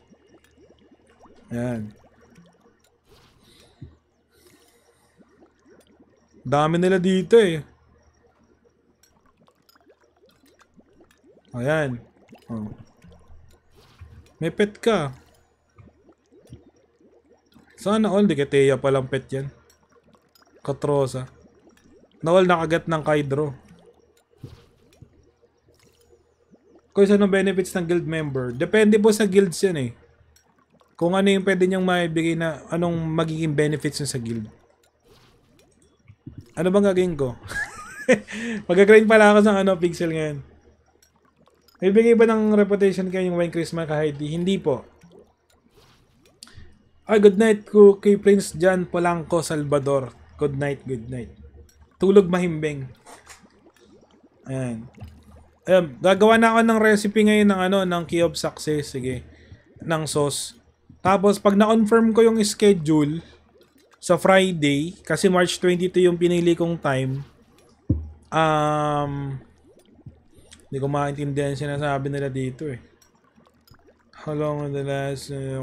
Yan. Dami nila dito eh. Ayan. Oh. May pet ka. Sana all, Diketeya palang pet yan. Katrosa. Nawal nakagat ng Kaidro. Kung ano benefits ng guild member? Depende po sa guilds yan eh. Kung ano yung pwede niyang maibigay na anong magiging benefits sa guild. Ano bang gagawin ko? *laughs* Magagrind pala ako sa ano, pixel ngayon. Ibigay ba ng reputation kayo yung Wine Christmas kahit hindi po. Ay, good night ko kay Prince Jan Polanco Salvador. Good night, good night. Tulog mahimbing. Ayan. Ayan, gagawa na ako ng recipe ngayon ng ano, ng Key of Success. Sige. Ng sauce. Tapos, pag na-confirm ko yung schedule sa Friday, kasi March 22 yung pinili kong time, um, hindi ko maintindihan sinasabi nila dito eh. How long will the last? Uh uh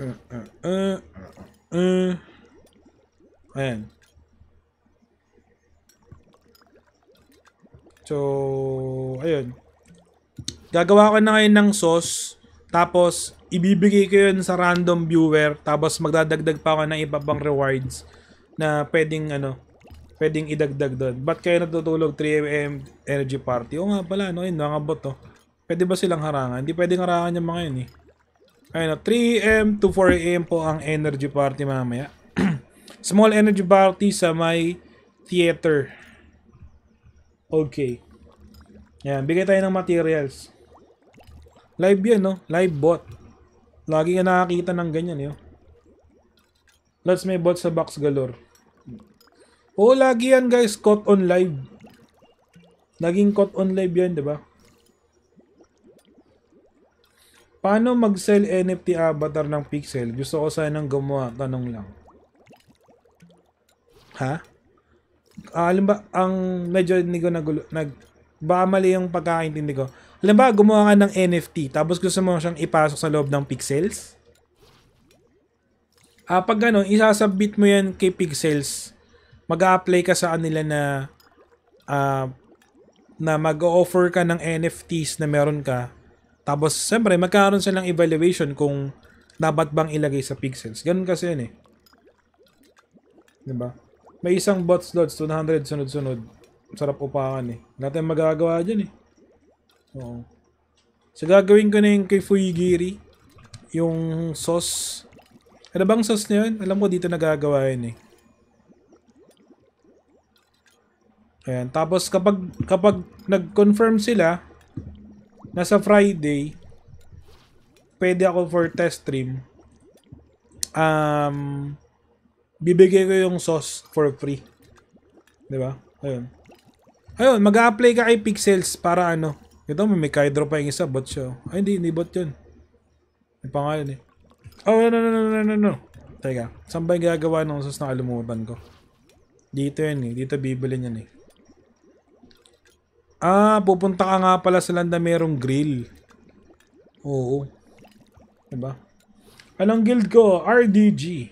uh, uh, uh, uh, uh. Ayan. So, ayun. Gagawa ko na ngayon ng sauce. Tapos, ibibigay ko yun sa random viewer. Tapos, magdadagdag pa ako ng iba pang rewards na pwedeng, ano, pwedeng idagdag doon. Ba't kayo natutulog 3am energy party? O nga pala, no? Yun, nakabot, no? Oh. Pwede ba silang harangan? Hindi pwedeng harangan yung mga yun eh. Ayun, 3am to 4am po ang energy party mamaya. *clears throat* Small energy party sa may theater. Okay. Yan, bigay tayo ng materials. Live yun, no? Live bot. Lagi ka nakakita ng ganyan, yun. Eh, oh. Let's may bot sa box galore. Oo, lagi yan, guys. Caught on live. Naging caught on live yan, di ba? Paano mag-sell NFT avatar ng pixel? Gusto ko sanang gumawa. Tanong lang. Ha? Uh, alam ba, ang medyo hindi ko nagulo, nag, ba mali yung pagkakaintindi ko. Alam ba, gumawa ka ng NFT, tapos gusto mo siyang ipasok sa loob ng pixels? Ah, uh, pag ganun, isasubmit mo yan kay pixels. mag apply ka sa kanila na uh, na mag-offer ka ng NFTs na meron ka tapos, siyempre, magkakaroon silang evaluation kung dapat bang ilagay sa pixels. Ganun kasi yun eh. Diba? May isang bot slots, 200 sunod-sunod. Sarap upakan eh. Lahat yung magagawa dyan eh. Oo. So, gagawin ko na yung kay Fuigiri. Yung sauce. Ano bang sauce na yun? Alam ko dito nagagawa yun eh. Ayan. Tapos kapag, kapag nag-confirm sila, nasa Friday, pwede ako for test stream, um, bibigay ko yung sauce for free. di ba diba? Ayun. Ayun, mag apply ka kay Pixels para ano. Ito, may may Kydro pa yung isa, bot siya. Oh. Ay, hindi, hindi bot yun. May pangalan eh. Oh, no, no, no, no, no, no. Teka, saan ba yung gagawa ng sauce na kalimutan ko? Dito yan eh. Dito bibili niyan eh. Ah, pupunta ka nga pala sa Landamerong Grill. Oo. Diba? Anong guild ko? RDG.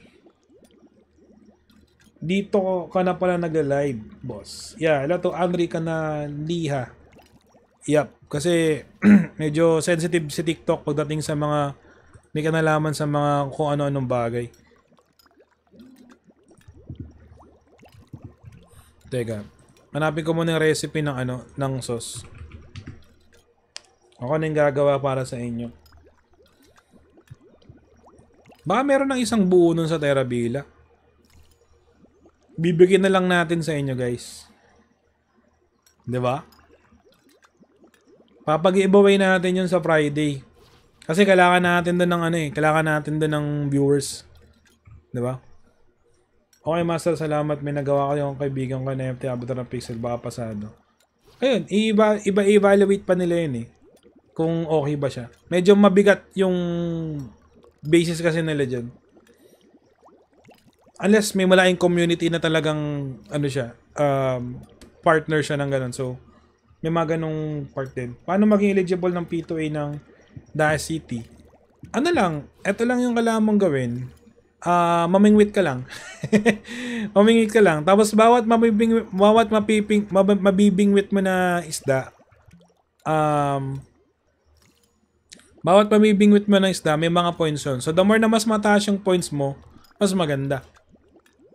Dito ka na pala nag-live, boss. Yeah, ila to, angry ka na liha. Yep, kasi *clears throat* medyo sensitive si TikTok pagdating sa mga may kanalaman sa mga kung ano-anong bagay. Teka, Hanapin ko muna yung recipe ng ano, ng sauce. Ako na yung gagawa para sa inyo. Baka meron ng isang buo nun sa Terabila. Bibigyan na lang natin sa inyo guys. ba? Diba? Papag-giveaway natin yun sa Friday. Kasi kailangan natin doon ng ano eh. Kailangan natin doon ng viewers. ba? Diba? Okay, Master, salamat. May nagawa kayo ang kaibigan ko na MT Avatar ng Pixel. Baka pasado. Ayun, iba-evaluate iba pa nila yun eh. Kung okay ba siya. Medyo mabigat yung basis kasi nila dyan. Unless may malaking community na talagang ano siya, um, partner siya ng ganun. So, may mga ganong part din. Paano maging eligible ng P2A ng Dash City? Ano lang, eto lang yung kailangan mong gawin uh, mamingwit ka lang. *laughs* mamingwit ka lang. Tapos bawat mabibing bawat mapiping mab, mabibingwit mo na isda um bawat pamibingwit mo ng isda, may mga points yun. So, the more na mas mataas yung points mo, mas maganda.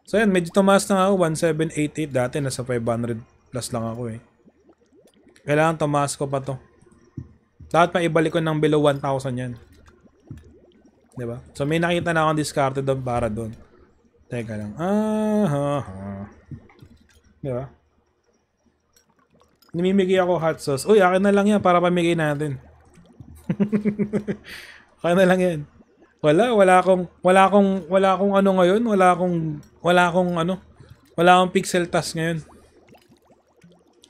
So, yan. Medyo tumaas na ako. 1788 dati. Nasa 500 plus lang ako eh. Kailangan tumaas ko pa to. Dapat maibalik ko ng below 1,000 yan. 'di ba? So may nakita na akong discarded doon para doon. Teka lang. Ah, ha, ha. 'Di ba? Nimimigay ako hot sauce. Uy, akin na lang yan para pamigay natin. *laughs* akin na lang yan. Wala, wala akong, wala akong, wala akong ano ngayon. Wala akong, wala akong ano. Wala akong pixel task ngayon.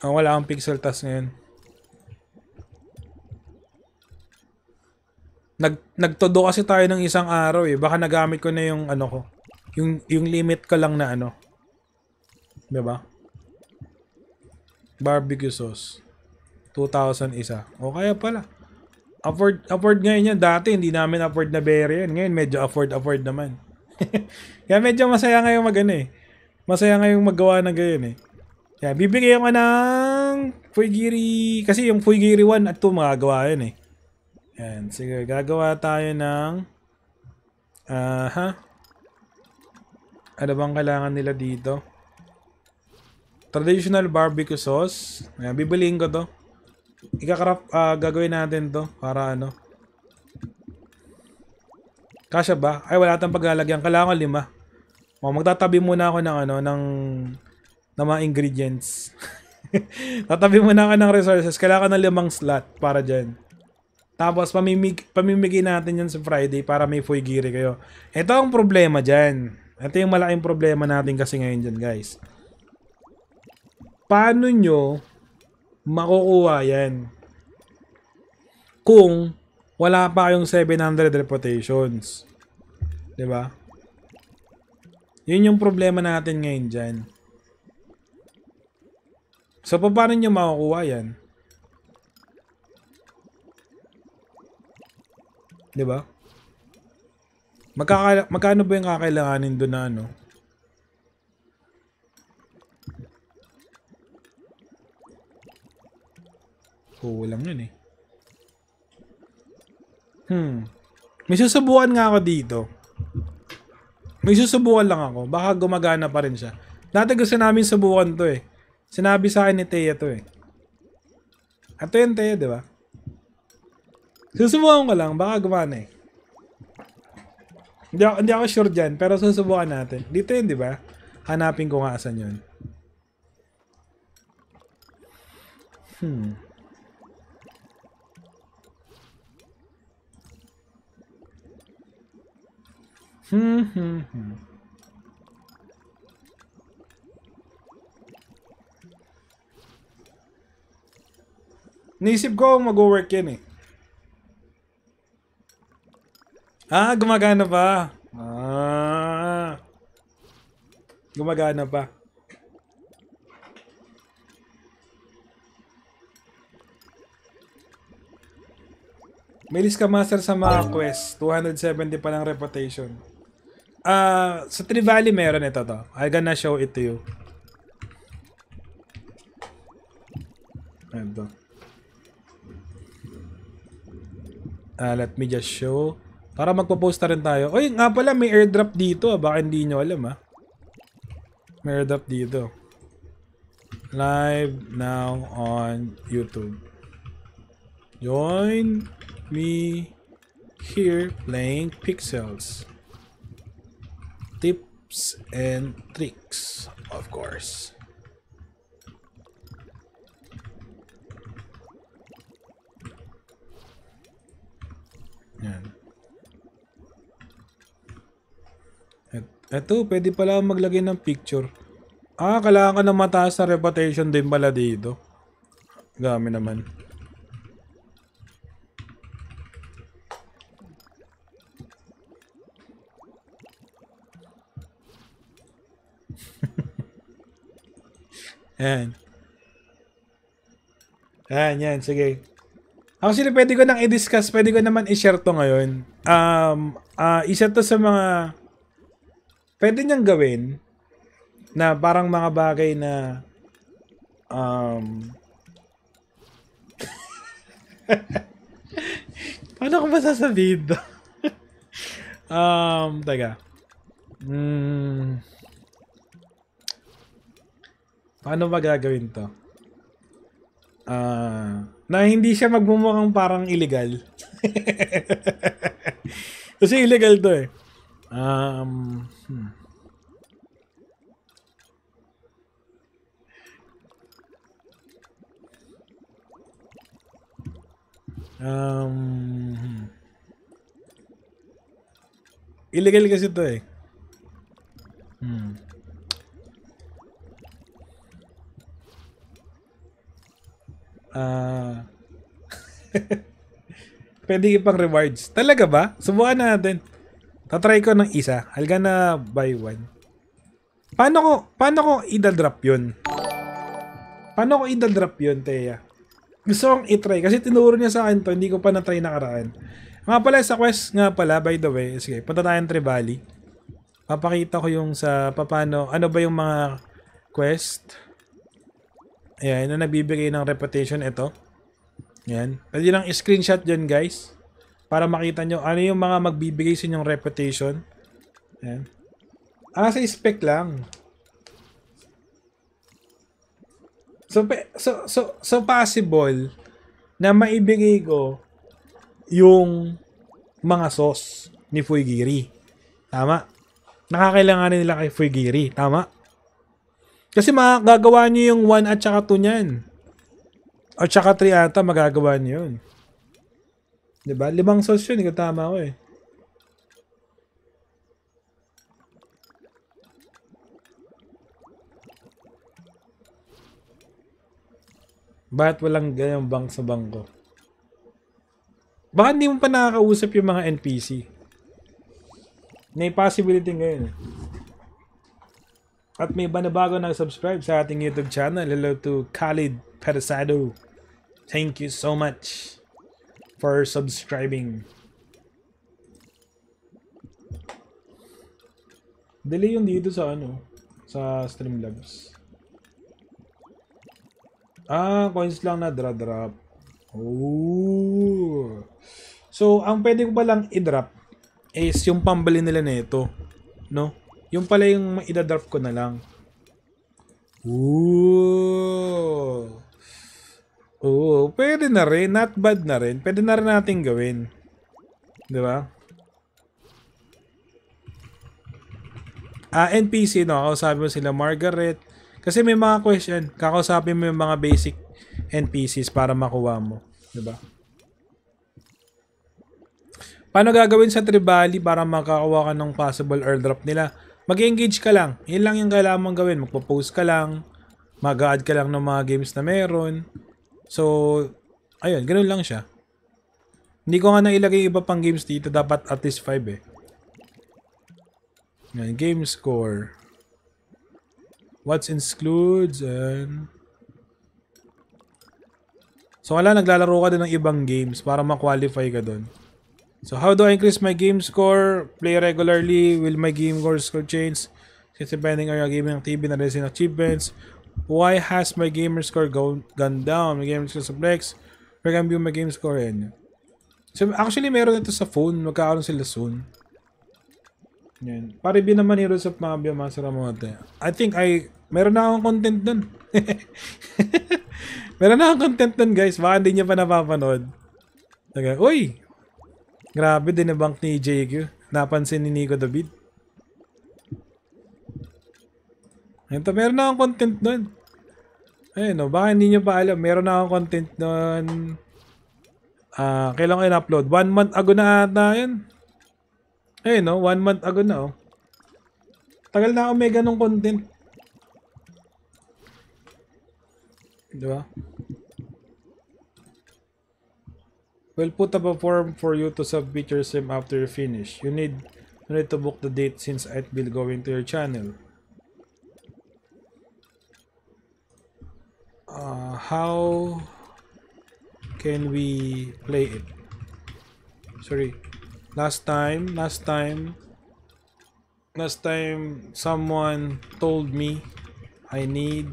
Ah, wala akong pixel task ngayon. Nag nagtodo kasi tayo ng isang araw eh. Baka nagamit ko na yung ano ko. Yung yung limit ko lang na ano. 'Di ba? Barbecue sauce. 2,000 isa. O kaya pala. Afford, afford ngayon yan. Dati hindi namin afford na berry yan. Ngayon medyo afford, afford naman. *laughs* Kaya medyo masaya ngayon mag ano eh. Masaya ngayong maggawa ng ganyan eh. Kaya bibigyan ko ng Fuigiri. Kasi yung Fuigiri 1 at 2 magagawa yan eh. Yan. Sige, gagawa tayo ng... Aha. Uh, huh? Ano bang kailangan nila dito? Traditional barbecue sauce. Ayan, bibiliin ko to. Ikakrap, uh, ah, gagawin natin to para ano. Kasya ba? Ay, wala tayong paglalagyan. Kailangan ko lima. O, magtatabi muna ako ng ano, ng, ng mga ingredients. *laughs* Tatabi muna ako ng resources. Kailangan ng limang slot para dyan. Tapos pamimig, pamimigay natin yan sa Friday para may foigiri kayo. Ito ang problema diyan. Ito yung malaking problema natin kasi ngayon diyan, guys. Paano nyo makukuha yan kung wala pa yung 700 reputations? 'Di ba? Diba? Yun yung problema natin ngayon diyan. So, paano niyo makukuha yan? 'Di ba? Magkaka magkano ba yung kakailanganin doon na ano? lang yun eh. Hmm. May susubukan nga ako dito. May susubukan lang ako. Baka gumagana pa rin siya. Dati gusto namin subukan to eh. Sinabi sa akin ni Teya to eh. Ito yung Teya, di ba? Susubukan ko lang, baka gumana eh. Hindi ako, hindi ako sure dyan, pero susubukan natin. Dito yun, di ba? Hanapin ko nga asan yun. Hmm. Hmm, hmm, hmm. Naisip ko mag-work yan eh. Ah, gumagana pa. Ah. Gumagana pa. Milis ka master sa mga quest. 270 pa lang reputation. Ah, uh, sa Trivali meron ito to. I gonna show it to you. Ayan to. Uh, let me just show. Para magpo-post rin tayo. Oy, nga pala may airdrop dito. Ah. Baka hindi nyo alam ha. Ah. May airdrop dito. Live now on YouTube. Join me here playing pixels. Tips and tricks, of course. Yan. Eto, pwede pala maglagay ng picture. Ah, kailangan ka ng mataas sa reputation din pala dito. Gami naman. *laughs* Ayan. Ayan, yan. Sige. Actually, pwede ko nang i-discuss. Pwede ko naman i-share to ngayon. Um, uh, isa to sa mga pwede niyang gawin na parang mga bagay na um, *laughs* Paano ko ba sasabihin to? *laughs* um, taga. Mm, paano ba gagawin to? Uh, na hindi siya magmumukhang parang illegal. *laughs* Kasi illegal to eh. Um, Hmm. Um, illegal kasi ito eh. Hmm. Ah. Uh, *laughs* Pwede ipang rewards. Talaga ba? Subukan na natin. Tatry ko ng isa. I'll gonna buy one. Paano ko, paano ko idadrop yun? Paano ko idadrop yun, Teya? Gusto kong itry. Kasi tinuro niya sa akin to. Hindi ko pa natry nakaraan. Nga pala, sa quest nga pala, by the way. Sige, punta tayo ng Trevally. Papakita ko yung sa papano. Ano ba yung mga quest? Ayan, na nabibigay ng reputation ito. Ayan. Pwede lang screenshot dyan, guys para makita nyo ano yung mga magbibigay sa inyong reputation. Ayan. Ah, sa spec lang. So, so, so, so possible na maibigay ko yung mga sauce ni Fuigiri. Tama? Nakakailangan nila kay Fuigiri. Tama? Kasi magagawa niyo yung 1 at saka 2 niyan. At saka 3 ata magagawa niyo yun. Diba? Limang sauce yun. Ikaw tama ako eh. Bakit walang ganyang bank sa bangko? Baka hindi mo pa nakakausap yung mga NPC. May possibility ngayon eh. At may iba na bago nag-subscribe sa ating YouTube channel. Hello to Khalid Perasado. Thank you so much for subscribing. Delay yung dito sa ano, sa Streamlabs. Ah, coins lang na dra-drop. Oh. So, ang pwede ko palang i-drop is yung pambali nila nito, no? Yung pala yung i-drop ko na lang. Ooh. Oo, pwede na rin. Not bad na rin. Pwede na rin natin gawin. Di ba? Ah, NPC, no? Kausapin mo sila Margaret. Kasi may mga question. Kakausapin mo yung mga basic NPCs para makuha mo. Di ba? Paano gagawin sa Tribali para makakuha ka ng possible airdrop nila? Mag-engage ka lang. Yan lang yung kailangan mong gawin. Magpo-post ka lang. Mag-add ka lang ng mga games na meron. So, ayun, ganoon lang siya. Hindi ko nga ilagay iba pang games dito. Dapat at least 5 eh. Yan, game score. What's includes and... So, wala, naglalaro ka din ng ibang games para ma-qualify ka doon. So, how do I increase my game score? Play regularly. Will my game score score change? Since depending on your gaming activity na resin achievements. Why has my gamer score go, gone down? My gamer score sa Plex. Where can view my game score yan? So, actually, meron ito sa phone. Magkakaroon sila soon. Yan. Pare bin naman Heroes of Mafia Master Amote. I think I... Meron na akong content dun. *laughs* meron na akong content dun, guys. Baka hindi nyo pa napapanood. Okay. Uy! Grabe din ang bank ni JQ. Napansin ni Nico the David. Ayun to, meron na akong content doon. Ayun no, baka hindi nyo pa alam, meron na akong content doon. Ah, uh, kailan ko in-upload? One month ago na ata yun. Ayun o, one month ago na o. Oh. Tagal na ako may ganong content. Diba? We'll put up a form for you to submit your sim after you finish. You need, you need to book the date since it will going to your channel. uh, how can we play it sorry last time last time last time someone told me I need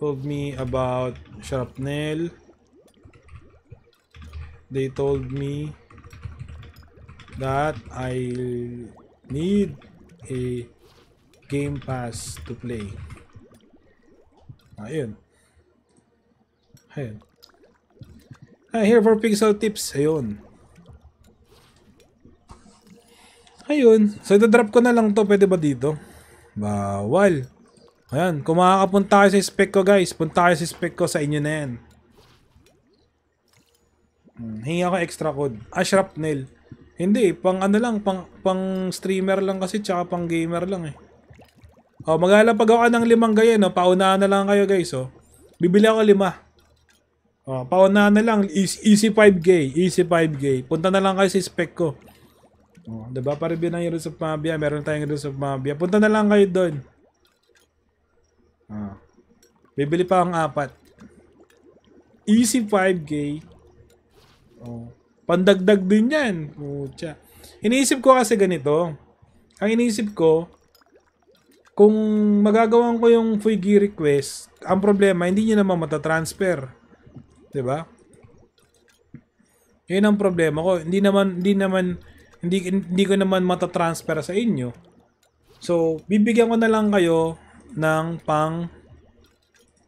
told me about shrapnel they told me that I need a game pass to play Ayun. Ayun. Ah, here for pixel tips. Ayun. Ayun. So, ito-drop ko na lang to. Pwede ba dito? Bawal. Ayan. Kung makakapunta kayo sa spec ko, guys. Punta kayo sa spec ko. Sa inyo na yan. Hmm, hingi ako extra code. Ah, shrapnel. Hindi. Pang ano lang. Pang, pang streamer lang kasi. Tsaka pang gamer lang eh. Oh, maglalapag ako ng limang gaya, no? Paunahan na lang kayo, guys, oh. Bibili ako lima. Oh, paunahan na lang. Easy 5 gay, Easy 5 gay. Punta na lang kayo sa spec ko. Oh, diba? Pa-review ng Heroes of Mafia. Meron tayong Heroes of Mafia. Punta na lang kayo doon. Oh. Bibili pa ang apat. Easy 5 gay. Oh. Pandagdag din yan. Pucha. Iniisip ko kasi ganito. Ang iniisip ko, kung magagawan ko yung Fuigi request, ang problema, hindi nyo naman matatransfer. ba? Diba? Yun ang problema ko. Hindi naman, hindi naman, hindi, hindi ko naman matatransfer sa inyo. So, bibigyan ko na lang kayo ng pang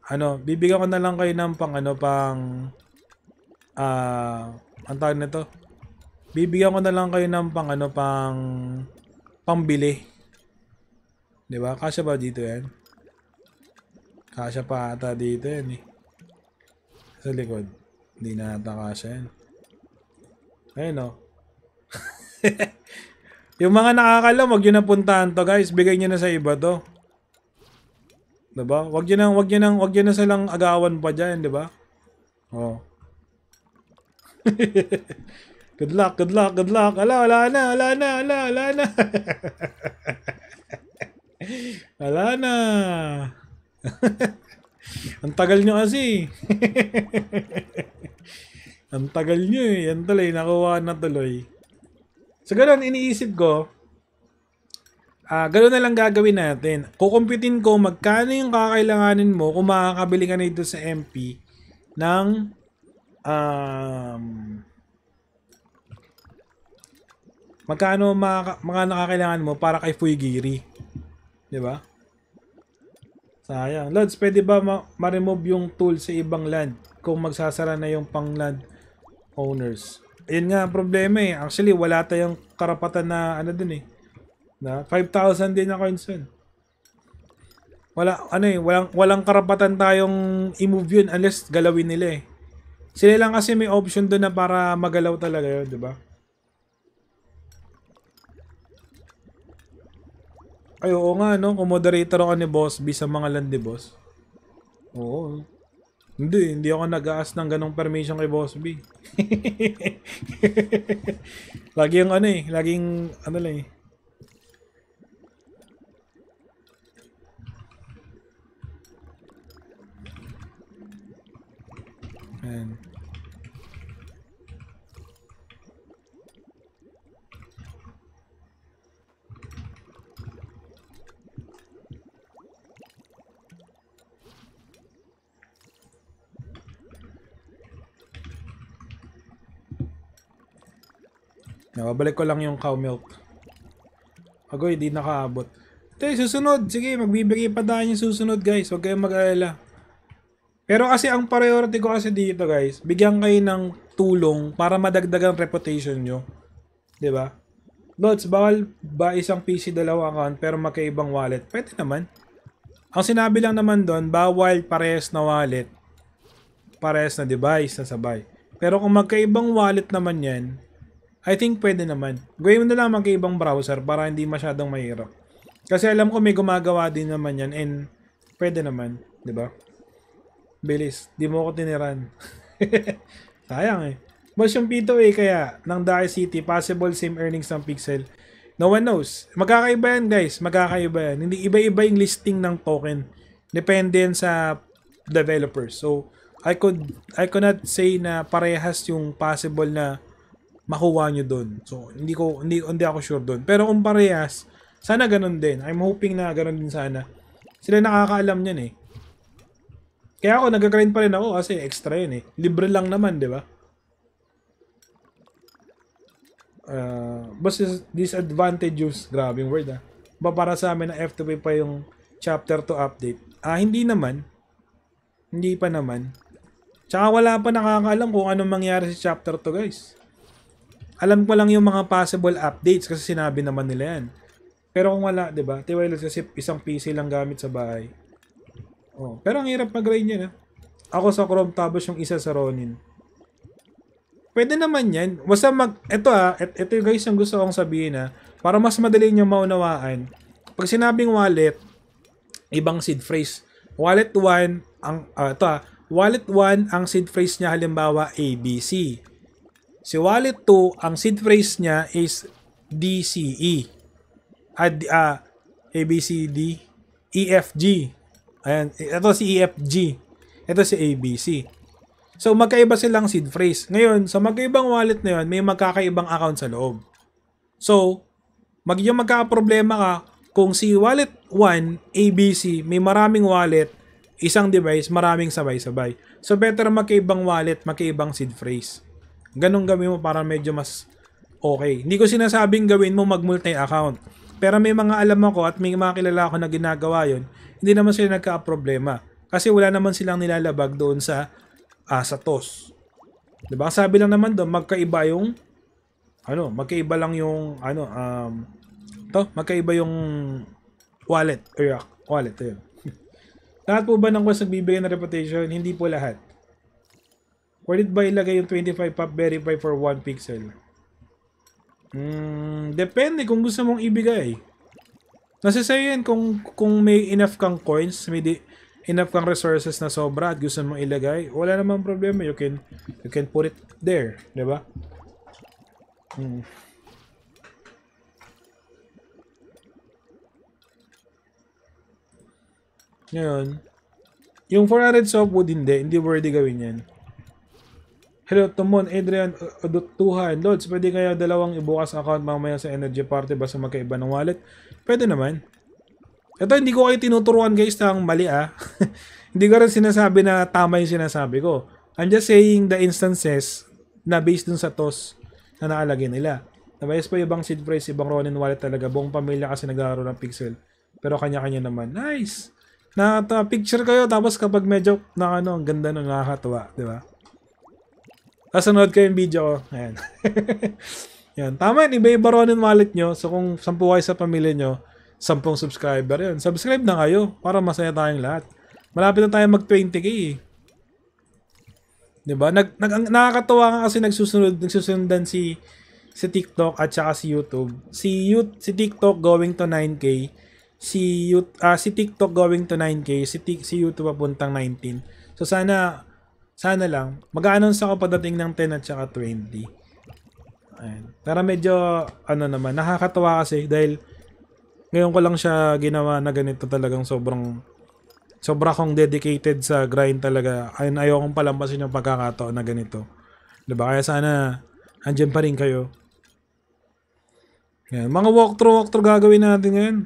ano, bibigyan ko na lang kayo ng pang ano, pang ah, uh, ang tawag nito. Bibigyan ko na lang kayo ng pang ano, pang pambili. Di ba? Kasya ba dito yan? Kasya pa ata dito yan eh. Sa likod. Hindi na ata yan. Ayun o. Oh. *laughs* yung mga nakakalam, wag nyo na puntahan to guys. Bigay nyo na sa iba to. Diba? Wag nyo nang, wag nyo nang, wag nyo na silang agawan pa diyan, 'di ba? Oh. *laughs* good luck, good luck, good luck. Ala, wala na, wala na, wala, wala na. *laughs* Wala na. *laughs* Ang tagal nyo kasi. *laughs* Ang tagal nyo eh. Yan tuloy, nakuha na tuloy. So, ganun, iniisip ko, ah, uh, ganun na lang gagawin natin. Kukumpitin ko magkano yung kakailanganin mo kung makakabili ka nito sa MP ng um, magkano mga, mga nakakailangan mo para kay Fuigiri. Di ba? Sayang. Lods, pwede ba ma- ma-remove yung tool sa ibang land kung magsasara na yung pang land owners? Ayun nga ang problema eh. Actually, wala tayong karapatan na ano dun eh. Na 5,000 din na coins yun. Wala, ano eh, walang, walang karapatan tayong i-move yun unless galawin nila eh. Sila lang kasi may option doon na para magalaw talaga yun, di ba? Ay, oo nga, no? Kumoderator ako ni Boss B sa mga landi, Boss. Oo. Hindi, hindi ako nag-aas ng ganong permission kay Boss B. *laughs* Lagi yung ano eh, laging ano lang eh. Ayan. Nababalik ko lang yung cow milk. Agoy, di nakaabot. Te, susunod. Sige, magbibigay pa tayo yung susunod, guys. Huwag kayong mag-alala. Pero kasi ang priority ko kasi dito, guys, bigyan kayo ng tulong para madagdagan reputation nyo. ba? Diba? Lods, bawal ba isang PC dalawa account pero magkaibang wallet? Pwede naman. Ang sinabi lang naman doon, bawal parehas na wallet. Parehas na device na sabay. Pero kung magkaibang wallet naman yan, I think pwede naman. Gawin mo na lang magkaibang browser para hindi masyadong mahirap. Kasi alam ko may gumagawa din naman yan and pwede naman, 'di ba? Bilis, di mo ako tiniran. *laughs* Sayang eh. Mas yung P2A kaya ng Dark City, possible same earnings ng Pixel. No one knows. Magkakaiba yan guys, magkakaiba yan. Hindi iba-iba yung listing ng token. Depende sa developers. So, I could I cannot say na parehas yung possible na makuha nyo doon. So, hindi ko hindi, hindi ako sure doon. Pero kung parehas, sana ganun din. I'm hoping na ganun din sana. Sila nakakaalam niyan eh. Kaya ako, nag-grind pa rin ako kasi extra 'yan eh. Libre lang naman, di ba? Uh, ah, basta disadvantages, grabe yung word ah. Ba para sa amin na F2P pa yung chapter to update. Ah, hindi naman. Hindi pa naman. Tsaka wala pa nakakaalam kung anong mangyari sa chapter to guys. Alam ko lang yung mga possible updates kasi sinabi naman nila yan. Pero kung wala, 'di ba? Wireless kasi isang PC lang gamit sa bahay. Oh, pero ang hirap mag-grind niyan, eh. Ako sa Chrome tapos yung isa sa Ronin. Pwede naman 'yan. Basta mag ito ha. Ah, et, ito guys yung gusto kong sabihin ha. Ah. para mas madali niyo maunawaan. Pag sinabing wallet, ibang seed phrase. Wallet 1 ang uh, ito ah, wallet 1 ang seed phrase niya halimbawa ABC. Si wallet 2, ang seed phrase niya is DCE. Ad, ah, uh, ah, A, B, C, D, E, F, G. Ayan, ito si E, F, G. Ito si A, B, C. So, magkaiba silang seed phrase. Ngayon, sa magkaibang wallet na yun, may magkakaibang account sa loob. So, magiging magkakaproblema ka kung si wallet 1, ABC, may maraming wallet, isang device, maraming sabay-sabay. So, better magkaibang wallet, magkaibang seed phrase. Ganun gawin mo para medyo mas okay. Hindi ko sinasabing gawin mo mag multi-account. Pero may mga alam ako at may mga kilala ako na ginagawa yon hindi naman sila nagka-problema. Kasi wala naman silang nilalabag doon sa uh, sa TOS. 'Di ba? Sabi lang naman doon magkaiba yung ano, magkaiba lang yung ano um to, magkaiba yung wallet or ah, wallet 'yun. *laughs* lahat po ba ng course nagbibigay ng reputation? Hindi po lahat. Pwede ba ilagay yung 25 pop verify for 1 pixel? Mm, depende kung gusto mong ibigay. Nasa sa'yo yan kung, kung may enough kang coins, may di, enough kang resources na sobra at gusto mong ilagay, wala namang problema. You can, you can put it there. ba? Diba? Hmm. Ngayon, yung 400 soft wood hindi, hindi worthy gawin yan. Hello, Tumon, Adrian, Odutuhan. Lods, pwede kayo dalawang ibukas account mamaya sa Energy Party basta magkaiba ng wallet? Pwede naman. Ito, hindi ko kayo tinuturuan guys ng mali ah. *laughs* hindi ko rin sinasabi na tama yung sinasabi ko. I'm just saying the instances na based dun sa TOS na nakalagay nila. Nabayas pa ibang seed phrase, ibang Ronin wallet talaga. Buong pamilya kasi naglaro ng pixel. Pero kanya-kanya naman. Nice! na picture kayo tapos kapag medyo na ano ang ganda ng nakakatawa. di ba? Nasunod ko yung video ko. Ayan. *laughs* yan. Tama yun. Iba-iba ron wallet nyo. So kung 10 kayo sa pamilya nyo, 10 subscriber yun. Subscribe na kayo para masaya tayong lahat. Malapit na tayo mag 20k eh. Diba? Nag, nag, nakakatawa nga kasi nagsusunod, nagsusundan si si TikTok at saka si YouTube. Si YouTube, si TikTok going to 9k, si YouTube, uh, ah, si TikTok going to 9k, si si YouTube papuntang 19. So sana sana lang. Mag-a-announce ako padating ng 10 at saka 20. Ayan. Para medyo, ano naman, nakakatawa kasi dahil ngayon ko lang siya ginawa na ganito talagang sobrang sobra akong dedicated sa grind talaga. Ayun, ayaw kong palampasin yung pagkakataon na ganito. Diba? Kaya sana, andyan pa rin kayo. Yan. Mga walkthrough, walkthrough gagawin natin ngayon.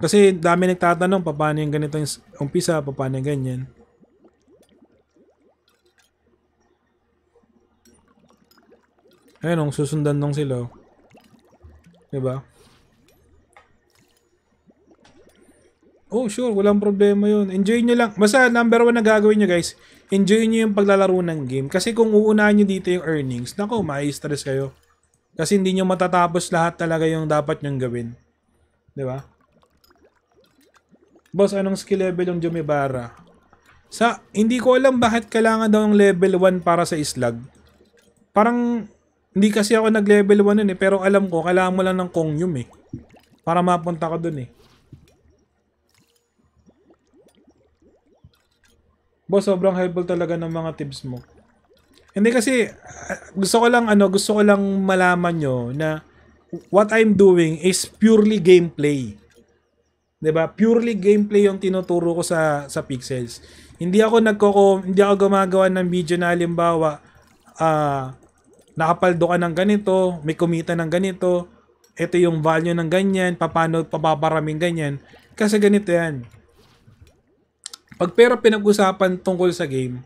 Kasi dami nagtatanong, paano yung ganito yung umpisa, paano yung ganyan. Ayun, nung oh, susundan nung sila. Oh. Diba? Oh, sure. Walang problema yun. Enjoy nyo lang. Basta number one na gagawin nyo, guys. Enjoy nyo yung paglalaro ng game. Kasi kung uunahan nyo dito yung earnings, nako, ma-stress kayo. Kasi hindi nyo matatapos lahat talaga yung dapat nyong gawin. Diba? Boss, anong skill level yung Jumibara? Sa, hindi ko alam bakit kailangan daw ng level 1 para sa slug. Parang hindi kasi ako nag-level 1 nun eh, pero alam ko, kailangan mo lang ng Kongyum eh. Para mapunta ko dun eh. Boss, sobrang helpful talaga ng mga tips mo. Hindi kasi, gusto ko lang, ano, gusto ko lang malaman nyo na what I'm doing is purely gameplay. 'Di ba? Purely gameplay yung tinuturo ko sa sa pixels. Hindi ako nagko hindi ako gumagawa ng video na halimbawa ah uh, nakapaldo ka ng ganito, may kumita ng ganito, ito yung value ng ganyan, paano papaparaming ganyan. Kasi ganito yan. Pag pera pinag-usapan tungkol sa game,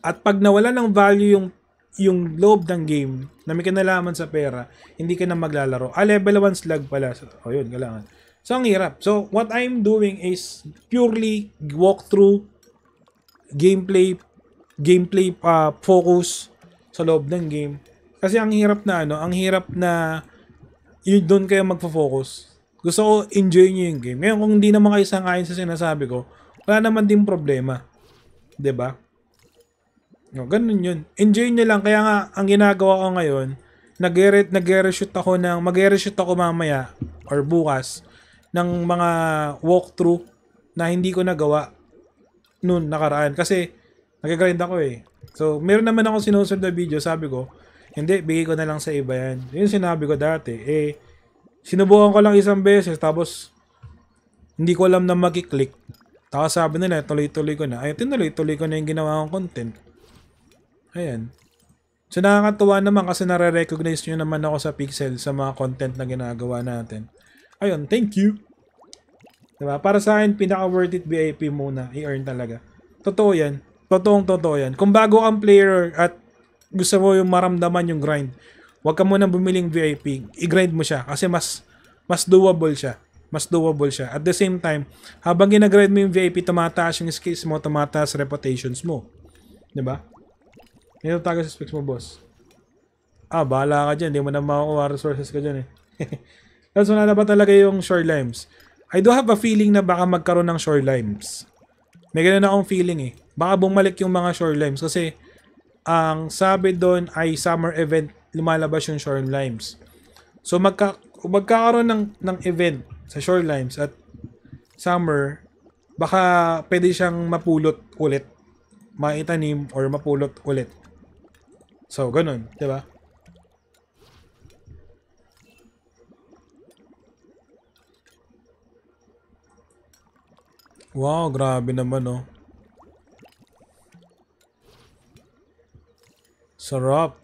at pag nawala ng value yung yung loob ng game na may kinalaman sa pera, hindi ka na maglalaro. A ah, level 1 slug pala. So, oh, yun, kailangan. So, ang hirap. So, what I'm doing is purely walkthrough, gameplay, gameplay uh, focus sa loob ng game kasi ang hirap na ano, ang hirap na yun doon kayo magfo-focus. Gusto ko enjoy niyo yung game. Ngayon kung hindi naman kayo sangayon sa sinasabi ko, wala naman din problema. 'Di ba? No, ganun yun. Enjoy niyo lang. Kaya nga, ang ginagawa ko ngayon, nag-reshoot nagere ako ng, mag-reshoot ako mamaya or bukas ng mga walkthrough na hindi ko nagawa noon nakaraan. Kasi, nag-grind ako eh. So, meron naman ako sinusunod na video, sabi ko, hindi, bigay ko na lang sa iba yan. Yun sinabi ko dati. Eh, sinubukan ko lang isang beses, tapos hindi ko alam na mag-click. Tapos sabi nila, tuloy-tuloy ko na. Ay, tinuloy-tuloy ko na yung ginawa kong content. Ayan. So nakakatuwa naman kasi nare-recognize nyo naman ako sa Pixel sa mga content na ginagawa natin. Ayun, thank you. Diba? Para sa akin, pinaka-worth it VIP muna. I-earn talaga. Totoo yan. Totoong totoo yan. Kung bago kang player at gusto mo yung maramdaman yung grind, huwag ka muna bumiling VIP. I-grind mo siya kasi mas mas doable siya. Mas doable siya. At the same time, habang ginagrind mo yung VIP, tumataas yung skills mo, tumataas reputations mo. 'Di ba? Ito tago sa specs mo, boss. Ah, bahala ka dyan. Hindi mo na makukuha resources ka dyan eh. *laughs* Tapos wala na ba talaga yung shore limes? I do have a feeling na baka magkaroon ng shore limes. May ganun akong feeling eh. Baka bumalik yung mga shore limes kasi ang sabi doon ay summer event lumalabas yung Shore So magka magkakaroon ng ng event sa Shore at summer baka pwede siyang mapulot ulit, maitanim or mapulot ulit. So ganun, 'di ba? Wow, grabe naman oh. Sarap.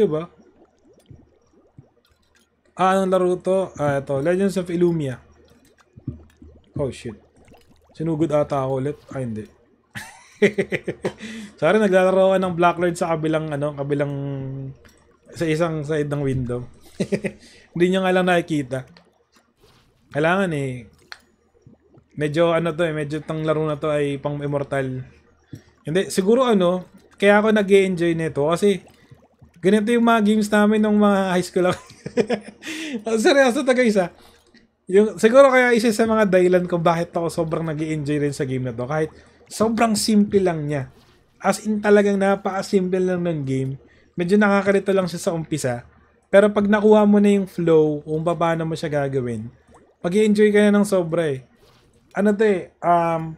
Diba? Ah, anong laro to? Ah, ito. Legends of Illumia. Oh, shit. Sinugod ata ako ulit. Ah, hindi. *laughs* Sorry, naglalaro ako ng Blacklord sa kabilang, ano, kabilang, sa isang side ng window. *laughs* hindi nyo nga lang nakikita. Kailangan eh. Medyo ano to eh, medyo tang laro na to ay pang immortal. Hindi, siguro ano, kaya ako nag enjoy nito kasi ganito yung mga games namin nung mga high school ako. *laughs* Ah, seryoso to guys ha. Ah. Yung, siguro kaya isa sa mga dahilan ko bakit ako sobrang nag enjoy rin sa game na to. Kahit sobrang simple lang niya. As in talagang napaka-simple lang ng game. Medyo nakakalito lang siya sa umpisa. Pero pag nakuha mo na yung flow, kung paano mo siya gagawin, mag enjoy ka na ng sobra eh. Ano to eh, um,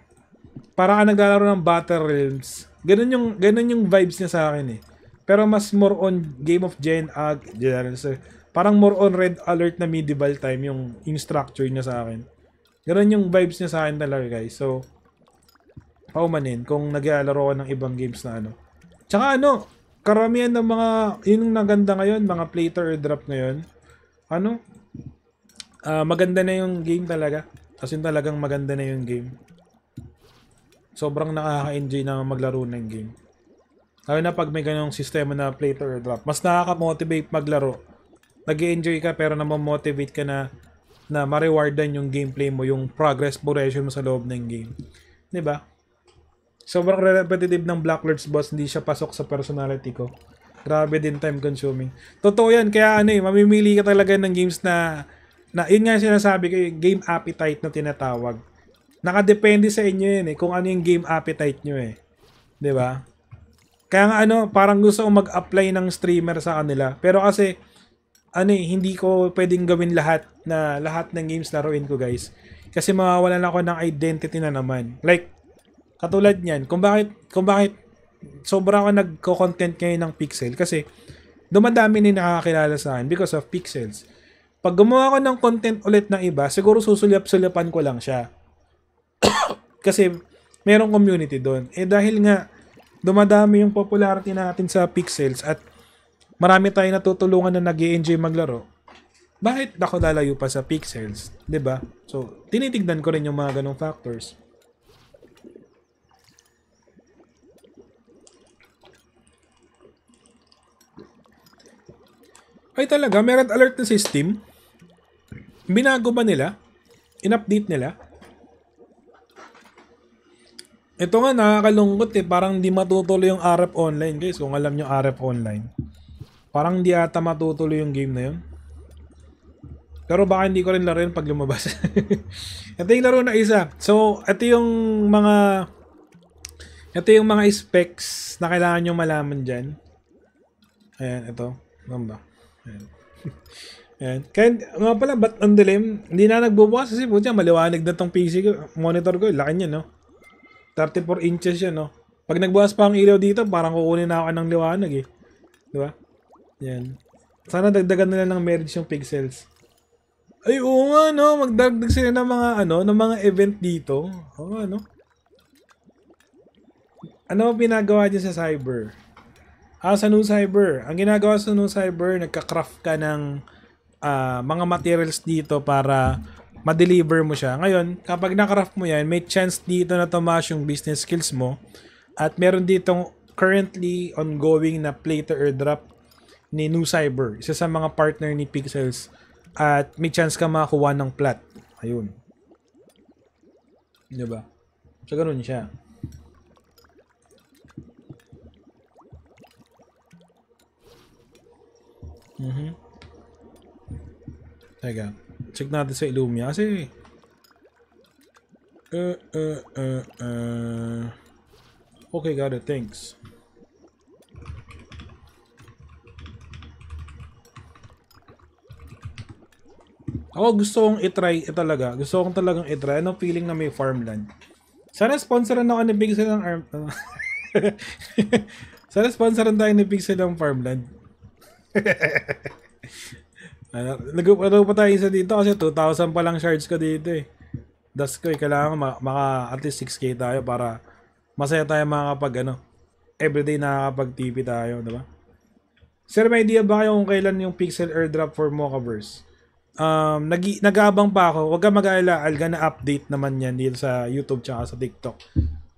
para ka naglalaro ng Battle Realms. Ganun yung, ganun yung vibes niya sa akin eh. Pero mas more on Game of Gen, uh, General sir. Parang more on Red Alert na medieval time yung, yung structure niya sa akin. Ganun yung vibes niya sa akin talaga guys. So, paumanin kung naglalaro ka ng ibang games na ano. Tsaka ano, karamihan ng mga, yun ang naganda ngayon, mga play to drop ngayon. Ano, uh, maganda na yung game talaga. Kasi in talagang maganda na yung game. Sobrang nakaka-enjoy na maglaro ng game. Lalo na pag may ganong sistema na play to drop. Mas nakaka-motivate maglaro. nag enjoy ka pero namomotivate ka na na ma-rewardan yung gameplay mo, yung progress duration mo sa loob ng game. 'Di ba? Sobrang repetitive ng Blacklord's boss, hindi siya pasok sa personality ko. Grabe din time consuming. Totoo 'yan, kaya ano eh, mamimili ka talaga ng games na na yun nga yung sinasabi ko yung game appetite na tinatawag. Nakadepende sa inyo yun eh, kung ano yung game appetite nyo eh. ba? Diba? Kaya nga ano, parang gusto kong mag-apply ng streamer sa kanila. Pero kasi, ano eh, hindi ko pwedeng gawin lahat na lahat ng games laruin ko guys. Kasi mawawalan ako ng identity na naman. Like, katulad niyan, kung bakit, kung bakit sobra ako nagko-content ngayon ng Pixel kasi dumadami na yung nakakakilala sa akin because of Pixels. Pag gumawa ko ng content ulit na iba, siguro susulyap-sulyapan ko lang siya. *coughs* Kasi merong community doon. Eh dahil nga dumadami yung popularity natin sa pixels at marami tayong natutulungan na nag enjoy maglaro. Bakit ako lalayo pa sa pixels? ba? Diba? So, tinitignan ko rin yung mga ganong factors. Ay talaga, meron alert na si Binago ba nila? In-update nila? Ito nga, nakakalungkot eh. Parang di matutuloy yung RF Online, guys. Kung alam nyo RF Online. Parang di ata matutuloy yung game na yun. Pero baka hindi ko rin laro pag lumabas. *laughs* ito yung laro na isa. So, ito yung mga... Ito yung mga specs na kailangan nyo malaman dyan. Ayan, ito. Ano ba? Ayan. *laughs* Yan. Kahit nga pala, ba't ang dilim? Hindi na nagbubukas kasi po dyan, maliwanag na tong PC ko. Monitor ko, laki niya, no? 34 inches yan, no? Pag nagbukas pa ang ilaw dito, parang kukunin na ako ng liwanag, eh. Di ba? Yan. Sana dagdagan nila ng marriage yung pixels. Ay, oo nga, no? Magdagdag sila ng mga, ano, ng mga event dito. Oo nga, no? Ano pinagawa dyan sa cyber? Ah, sa new cyber. Ang ginagawa sa new cyber, nagka-craft ka ng uh, mga materials dito para ma-deliver mo siya. Ngayon, kapag na-craft mo yan, may chance dito na tumaas yung business skills mo. At meron ditong currently ongoing na play to airdrop ni New Cyber, isa sa mga partner ni Pixels at may chance ka makakuha ng plat. Ayun. 'Di ba? So ganoon siya. Mhm. Teka, check natin sa Illumia kasi... Uh, uh, uh, uh... Okay, got it. Thanks. Ako gusto kong itry eh, talaga. Gusto kong talagang itry. Anong feeling na may farmland? Sana sponsoran ako ni Big Cell ng arm... *laughs* Sana sponsoran tayo ni Big Cell ng farmland. *laughs* Ano, nag-ano pa tayo isa dito kasi 2,000 pa lang shards ko dito eh. Das ko eh, kailangan ma- maka at least 6k tayo para masaya tayo makakapag ano, everyday nakakapag-TV tayo, di ba? Sir, may idea ba kayo kung kailan yung pixel airdrop for Mochaverse? Um, nag aabang pa ako. Huwag ka mag-aalala, na-update naman yan dito sa YouTube tsaka sa TikTok.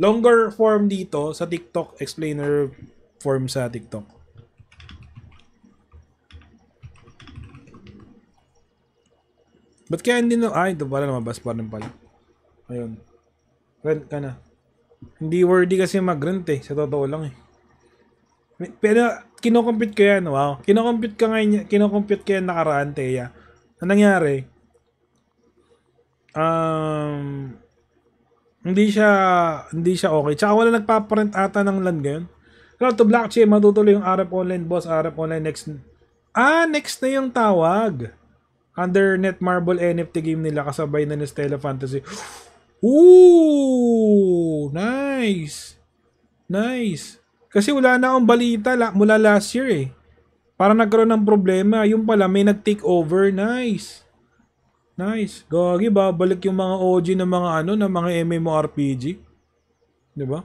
Longer form dito sa TikTok, explainer form sa TikTok. Ba't kaya hindi na... Ay, ito pala lumabas pa rin pala. Ayun. Rent ka na. Hindi worthy kasi mag-rent eh. Sa totoo lang eh. Pero kinocompute ko yan. Wow. Kinocompute ka ngayon. Kinocompute ka yan nakaraan, Teya. Ano nangyari? Um, hindi siya hindi siya okay. Tsaka wala nagpaparent ata ng land ngayon. Hello to Blockchain, matutuloy yung Arab Online Boss, Arab Online next. Ah, next na yung tawag. Under Net Marble NFT game nila kasabay na ni Stella Fantasy. Ooh! Nice! Nice! Kasi wala na akong balita la, mula last year eh. Para nagkaroon ng problema. Yung pala, may nag-take over. Nice! Nice. Gagi, babalik yung mga OG ng mga ano, ng mga MMORPG. Di ba?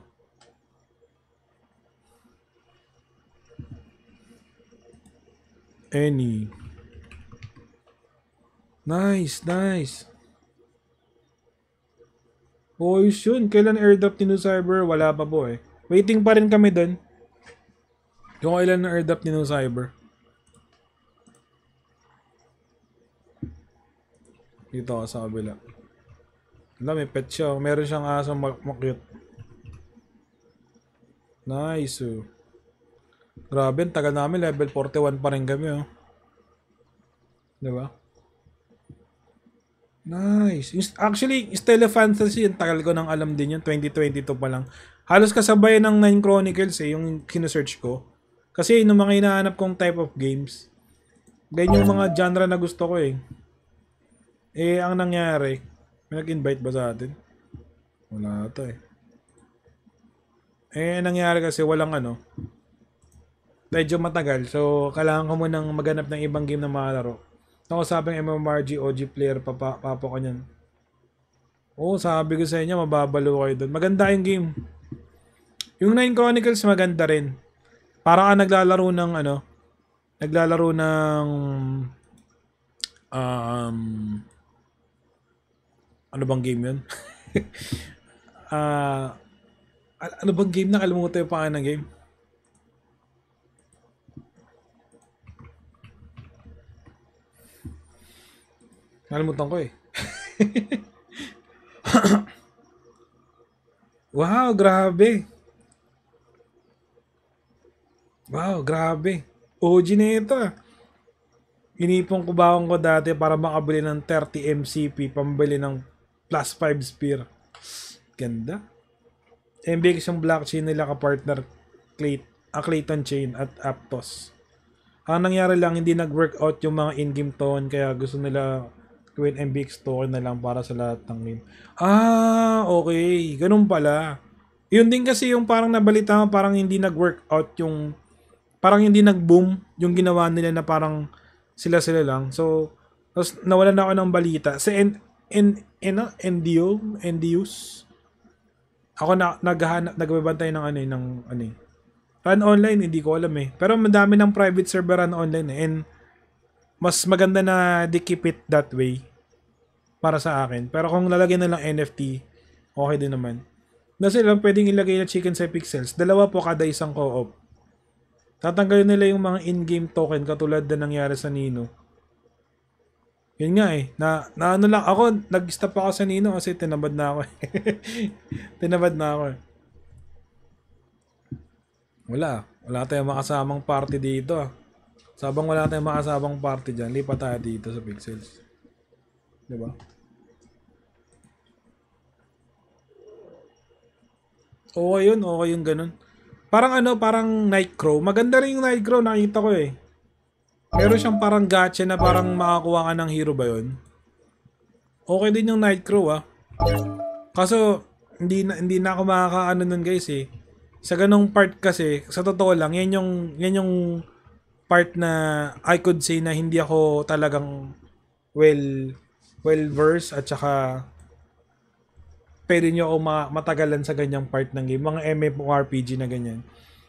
Any. Nice, nice. Boys yun. Kailan airdrop ni New Cyber? Wala pa po eh. Waiting pa rin kami dun. Yung kailan na airdrop ni New Cyber. Dito ako sa kabila. Alam, may pet siya. Meron siyang aso mak makit. Nice oh. Grabe, tagal namin. Level 41 pa rin kami oh. Diba? Nice. Actually, Stella Fantasy, yung tagal ko nang alam din yun. 2022 pa lang. Halos kasabay ng 9 Chronicles eh, yung kinesearch ko. Kasi yun mga hinahanap kong type of games. Ganyan yung mga genre na gusto ko eh. Eh, ang nangyari, may nag-invite ba sa atin? Wala ata eh. Eh, nangyari kasi walang ano. Medyo matagal. So, kailangan ko munang maganap ng ibang game na makalaro. Ako sabi ng MMRG, OG player, papa, papa ko Oo, oh, sabi ko sa inyo, mababalo kayo doon. Maganda yung game. Yung Nine Chronicles, maganda rin. Para ka naglalaro ng ano, naglalaro ng um, ano bang game yun? uh, *laughs* ano bang game? Nakalimutan yung pangalan ng game. Nalimutan ko eh. *laughs* wow, grabe. Wow, grabe. OG na ito ah. Inipong ko bawang ko dati para makabili ng 30 MCP pambili ng plus 5 spear. Ganda. MBX yung blockchain nila ka-partner Clay, ah, Clayton Chain at Aptos. Ang nangyari lang, hindi nag-workout yung mga in-game token kaya gusto nila Queen and Big Store na lang para sa lahat ng meme. Ah, okay. Ganun pala. Yun din kasi yung parang nabalita mo, parang hindi nag-workout yung, parang hindi nag-boom yung ginawa nila na parang sila-sila lang. So, tapos nawalan na ako ng balita. Sa N, N, N, ah, NDO, NDUs, ako na, naghahanap, nagbabantay ng ano, eh, ng ano, eh. run online, hindi ko alam eh. Pero madami ng private server run online eh. And mas maganda na they keep it that way para sa akin. Pero kung lalagyan na lang NFT, okay din naman. Na sila pwedeng ilagay na chicken sa pixels. Dalawa po kada isang co-op. Tatanggalin nila yung mga in-game token katulad na nangyari sa Nino. Yun nga eh, na, na ano lang, ako, nag-stop ako sa Nino kasi tinabad na ako. Eh. *laughs* tinabad na ako. Eh. Wala. Wala tayong makasamang party dito. Ah. Sabang wala tayong makasamang party dyan, lipat tayo dito sa Pixels. Di ba? Oo, yun. Okay yung ganun. Parang ano, parang Night Crow. Maganda rin yung Night Crow. Nakita ko eh. Meron siyang parang gacha na parang makakuha ka ng hero ba yun? Okay din yung Night Crow ah. Kaso, hindi na, hindi na ako makakaano nun guys eh. Sa ganung part kasi, sa totoo lang, yan yung, yan yung part na I could say na hindi ako talagang well well verse at saka pwede nyo ako matagalan sa ganyang part ng game. Mga MMORPG na ganyan.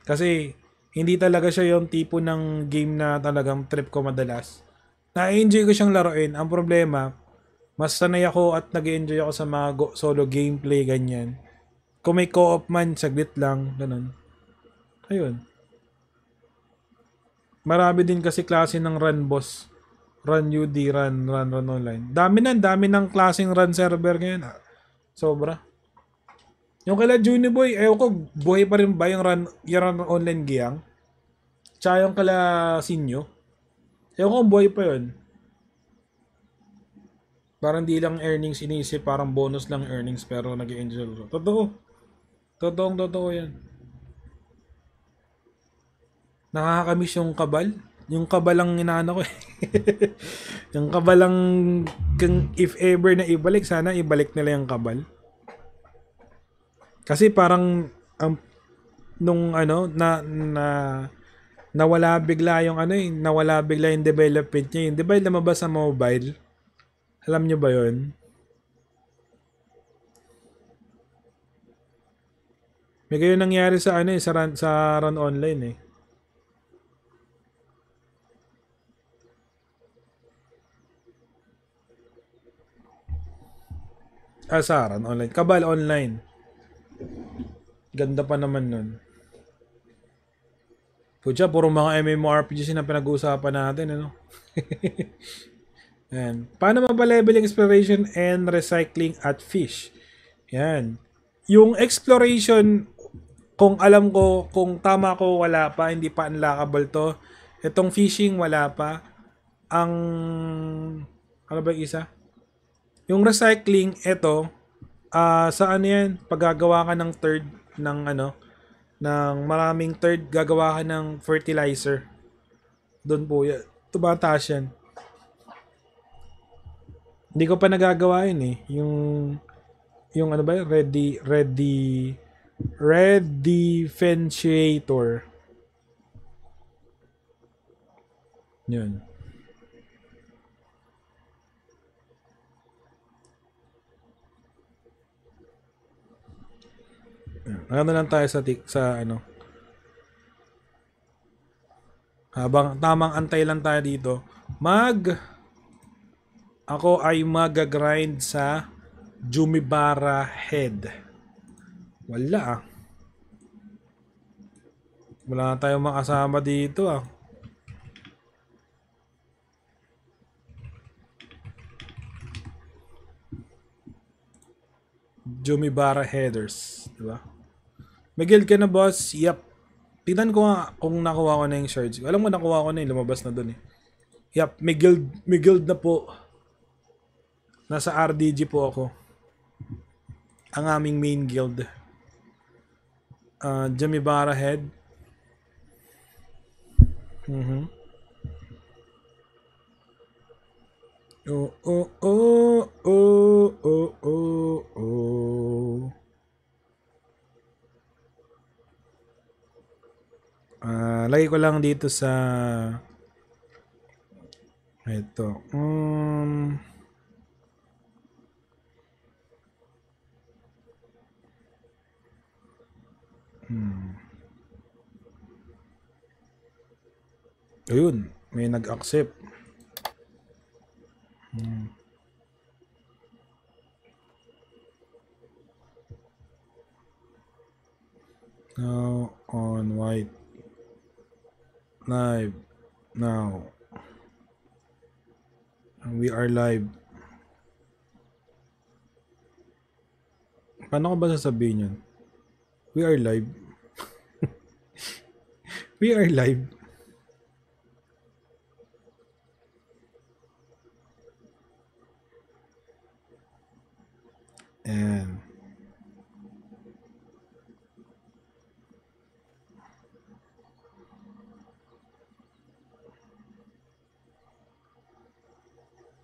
Kasi hindi talaga siya yung tipo ng game na talagang trip ko madalas. Na-enjoy ko siyang laruin. Ang problema, mas sanay ako at nag enjoy ako sa mga go- solo gameplay, ganyan. Kung may co-op man, saglit lang, ganun. Ayun. Marami din kasi klase ng run boss. Run UD, run, run, run online. Dami na, dami ng klaseng run server ngayon. Ah. Sobra. Yung kala Boy, eh ko, buhay pa rin ba yung run, yung run online giyang? Tsaka yung kala Sinyo. Ewan ko, buhay pa yun. Parang di lang earnings iniisip, parang bonus lang earnings pero nag angel enjoy Totoo. Totoong totoo yan. Nakakamiss yung kabal. Yung kabalang inaano ko eh. *laughs* yung kabalang kung if ever na ibalik, sana ibalik nila yung kabal. Kasi parang ang um, nung ano na na nawala bigla yung ano eh, nawala bigla yung development niya. Yung, eh. di ba lumabas sa mobile? Alam nyo ba yun May ganyan nangyari sa ano eh, sa run, sa run online eh. Ah, Saran online. Kabal online. Ganda pa naman nun. Pucha, puro mga MMORPGs na pinag-uusapan natin, ano? *laughs* Yan. Paano mapaleveling exploration and recycling at fish? Yan. Yung exploration, kung alam ko, kung tama ko, wala pa. Hindi pa unlockable to. Itong fishing, wala pa. Ang... Ano ba yung isa? Yung recycling, ito, uh, ah, saan yan, paggagawa ka ng third, ng ano, ng maraming third, gagawa ka ng fertilizer. Doon po yan. Tumataas yan. Hindi ko pa nagagawa yun eh. Yung, yung ano ba yun? Ready, ready, Red Differentiator. Yun. Ano lang tayo sa tik sa ano. Habang tamang antay lang tayo dito. Mag ako ay mag-grind sa Jumibara Head. Wala ah. Wala na tayong makasama dito ah. Jumibara Headers. di ba? Miguel guild ka na, boss? Yep. Tingnan ko nga kung nakuha ko na yung shards. Alam mo, nakuha ko na yung eh. lumabas na dun eh. Yep, may guild, may guild na po. Nasa RDG po ako. Ang aming main guild. Uh, ah, Jamibara Head. Mm-hmm. Oh, oh, oh, oh, oh, oh, oh. Uh, ah, lagi ko lang dito sa ito. Um, hmm. Ayun, may nag-accept. Hmm. Now on white. live now. We are live. Paano ko ba sasabihin yun? We are live. *laughs* we are live. And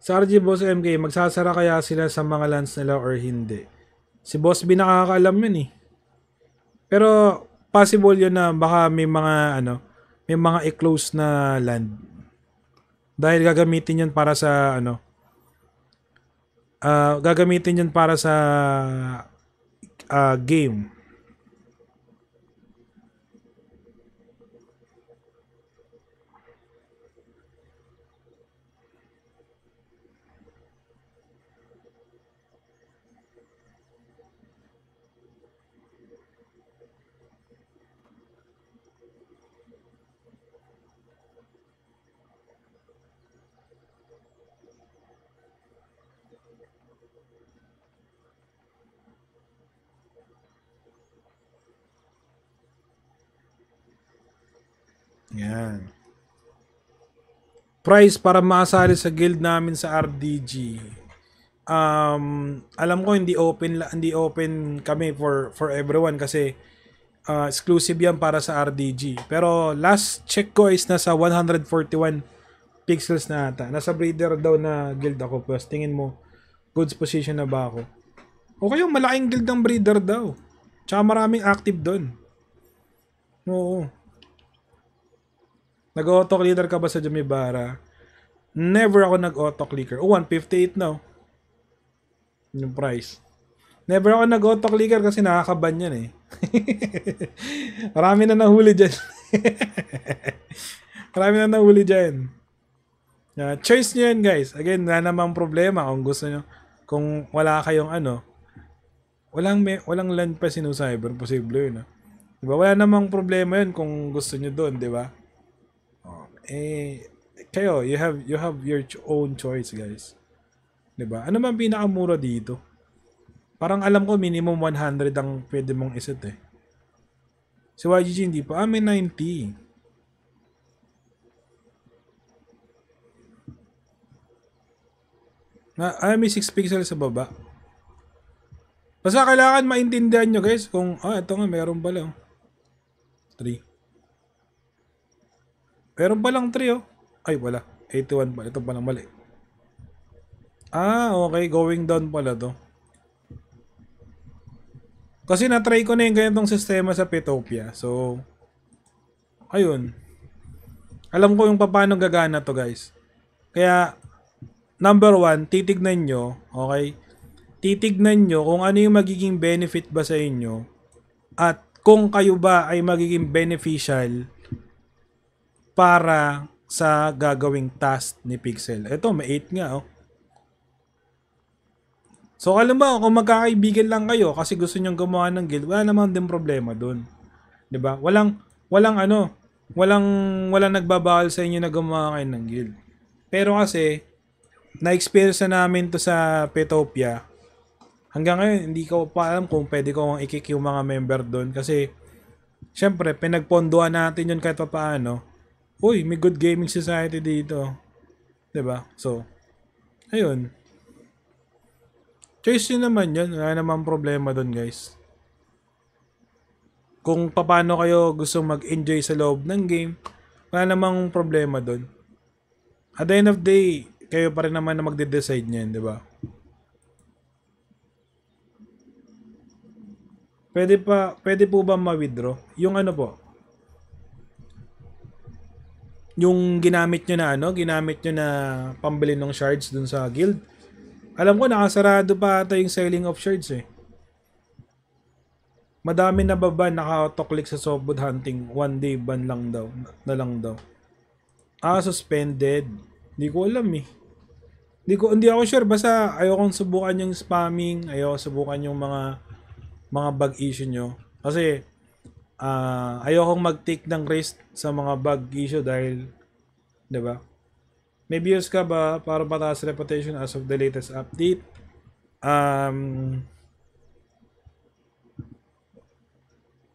Sa RG Boss MK, magsasara kaya sila sa mga lands nila or hindi? Si Boss B nakakaalam yun eh. Pero possible yun na baka may mga ano, may mga i-close na land. Dahil gagamitin yun para sa ano, uh, gagamitin yun para sa uh, game. Yan. Price para makasali sa guild namin sa RDG. Um, alam ko hindi open hindi open kami for for everyone kasi uh, exclusive yan para sa RDG. Pero last check ko is nasa 141 pixels na ata. Nasa breeder daw na guild ako. Pwes, tingin mo, goods position na ba ako? O kayo, malaking guild ng breeder daw. Tsaka maraming active doon. Oo. Nag-auto-cleaner ka ba sa Jumibara? Never ako nag-auto-clicker. Oh, 158 na. No? Oh. Yung price. Never ako nag-auto-clicker kasi nakakaban yan eh. *laughs* Marami na nahuli dyan. *laughs* Marami na nahuli dyan. Uh, choice nyo yan guys. Again, wala namang problema kung gusto nyo. Kung wala kayong ano, walang, may, walang land pa sinucyber, posible yun. Ah. Diba? Wala namang problema yun kung gusto nyo doon, di ba? eh kayo, you have you have your own choice, guys. 'Di diba? ano ba? Ano man pinakamura dito? Parang alam ko minimum 100 ang pwede mong iset eh. Si YGG hindi pa. Ah, may 90. Na, ah, may 6 pixels sa baba. Basta kailangan maintindihan nyo guys kung, ah, ito nga, meron pala. 3. Meron ba lang 3 oh? Ay, wala. 81 pa. Ito pa lang mali. Ah, okay. Going down pala to. Kasi na-try ko na yung ganitong sistema sa Petopia. So, ayun. Alam ko yung paano gagana to guys. Kaya, number one, titignan nyo, okay? Titignan nyo kung ano yung magiging benefit ba sa inyo at kung kayo ba ay magiging beneficial para sa gagawing task ni Pixel. Ito, may 8 nga, oh. So, alam mo, kung magkakaibigan lang kayo kasi gusto nyong gumawa ng guild, wala naman din problema doon. 'Di ba? Walang, walang ano, walang, walang nagbabawal sa inyo na gumawa kayo ng guild. Pero kasi, na-experience na namin to sa Petopia. Hanggang ngayon, hindi ko pa alam kung pwede ko i-kick yung mga member doon kasi, syempre, pinagpondoan natin yun kahit pa paano uy, may good gaming society dito. 'Di ba? So, ayun. Choice nyo naman yun. Wala namang problema doon, guys. Kung paano kayo gusto mag-enjoy sa loob ng game, wala namang problema doon. At the end of day, kayo pa rin naman na magde-decide niyan, di ba? Pwede pa, pwede po ba ma-withdraw? Yung ano po, yung ginamit nyo na ano, ginamit nyo na pambili ng shards dun sa guild. Alam ko nakasarado pa ata yung selling of shards eh. Madami na baba naka-autoclick sa softwood hunting. One day ban lang daw. Na lang daw. Ah, suspended. Hindi ko alam eh. Hindi ko hindi ako sure basta ayokong subukan yung spamming, ayoko subukan yung mga mga bug issue nyo. Kasi uh, ayokong mag-take ng risk sa mga bug issue dahil, di ba? Maybe views ka ba para mataas reputation as of the latest update? Um,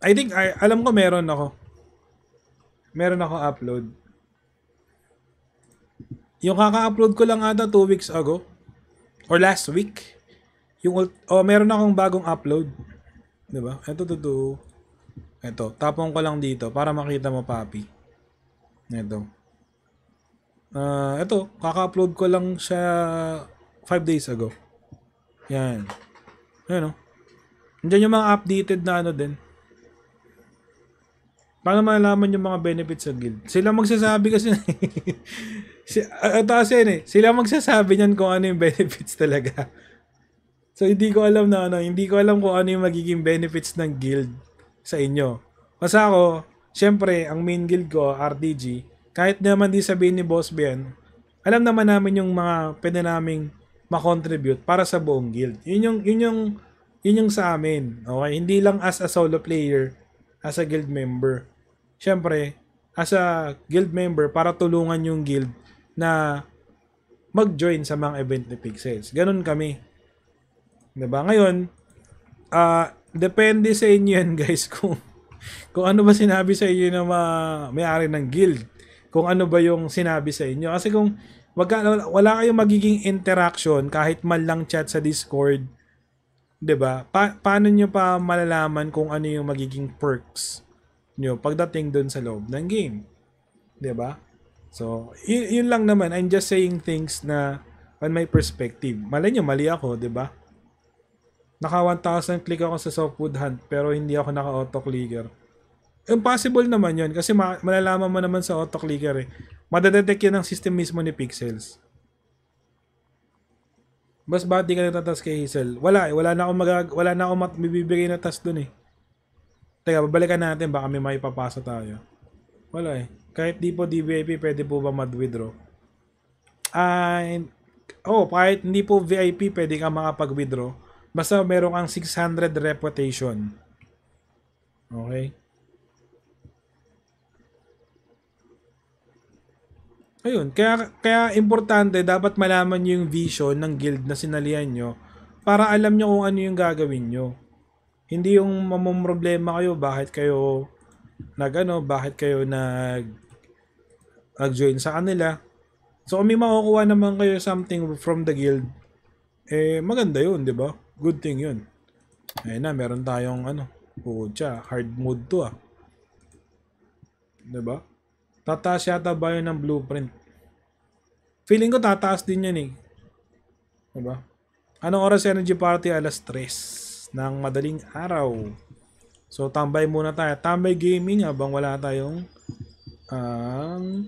I think, I, alam ko meron ako. Meron ako upload. Yung kaka-upload ko lang ata 2 weeks ago. Or last week. Yung, oh, meron akong bagong upload. Diba? Ito, to, to, ito, tapon ko lang dito para makita mo papi. Ito. Uh, ah, ito, kaka-upload ko lang siya 5 days ago. Yan. Ayan o. Oh. Andiyan yung mga updated na ano din. Paano malalaman yung mga benefits sa guild? Sila magsasabi kasi *laughs* si, ito ah, kasi yun eh. Sila magsasabi niyan kung ano yung benefits talaga. So hindi ko alam na ano, hindi ko alam kung ano yung magiging benefits ng guild sa inyo. Basta ako, syempre, ang main guild ko, RDG, kahit naman di sabihin ni Boss Ben, alam naman namin yung mga pwede naming makontribute para sa buong guild. Yun yung, yun yung, yun yung sa amin. Okay? Hindi lang as a solo player, as a guild member. Syempre, as a guild member, para tulungan yung guild na mag-join sa mga event ni Pixels. Ganun kami. 'Di ba? Ngayon, uh, Depende sa inyo yan guys kung kung ano ba sinabi sa inyo na may-ari ng guild. Kung ano ba yung sinabi sa inyo. Kasi kung wag, wala kayong magiging interaction kahit man lang chat sa Discord, 'di ba? Pa- paano niyo pa malalaman kung ano yung magiging perks niyo pagdating doon sa loob ng game? 'Di ba? So, y- yun lang naman. I'm just saying things na on my perspective. Malay nyo, mali ako, 'di ba? Naka 1,000 click ako sa softwood hunt pero hindi ako naka auto clicker. Impossible naman yon kasi ma- malalaman mo naman sa auto clicker eh. Madadetect yan ng system mismo ni Pixels. Mas ba't di ka nagtatas kay Hazel? Wala eh. Wala na akong, magag- wala na akong mabibigay na task dun eh. Teka, babalikan natin. Baka may maipapasa tayo. Wala eh. Kahit di po DVIP, pwede po ba mag-withdraw? Ah, uh, oh, kahit hindi po VIP, pwede ka makapag-withdraw Basta meron kang 600 reputation. Okay? Ayun, kaya, kaya importante dapat malaman nyo yung vision ng guild na sinalian nyo para alam nyo kung ano yung gagawin nyo. Hindi yung mamumroblema kayo, bakit kayo nagano, bakit kayo nag nag-join sa kanila. So kung may makukuha naman kayo something from the guild, eh maganda yun, di ba? Good thing yun. Ayun na, meron tayong ano, pucha, hard mode to ah. Diba? Tataas yata ba yun ng blueprint? Feeling ko tataas din yun eh. Diba? Anong oras energy party? Alas 3 ng madaling araw. So, tambay muna tayo. Tambay gaming habang wala tayong ang um,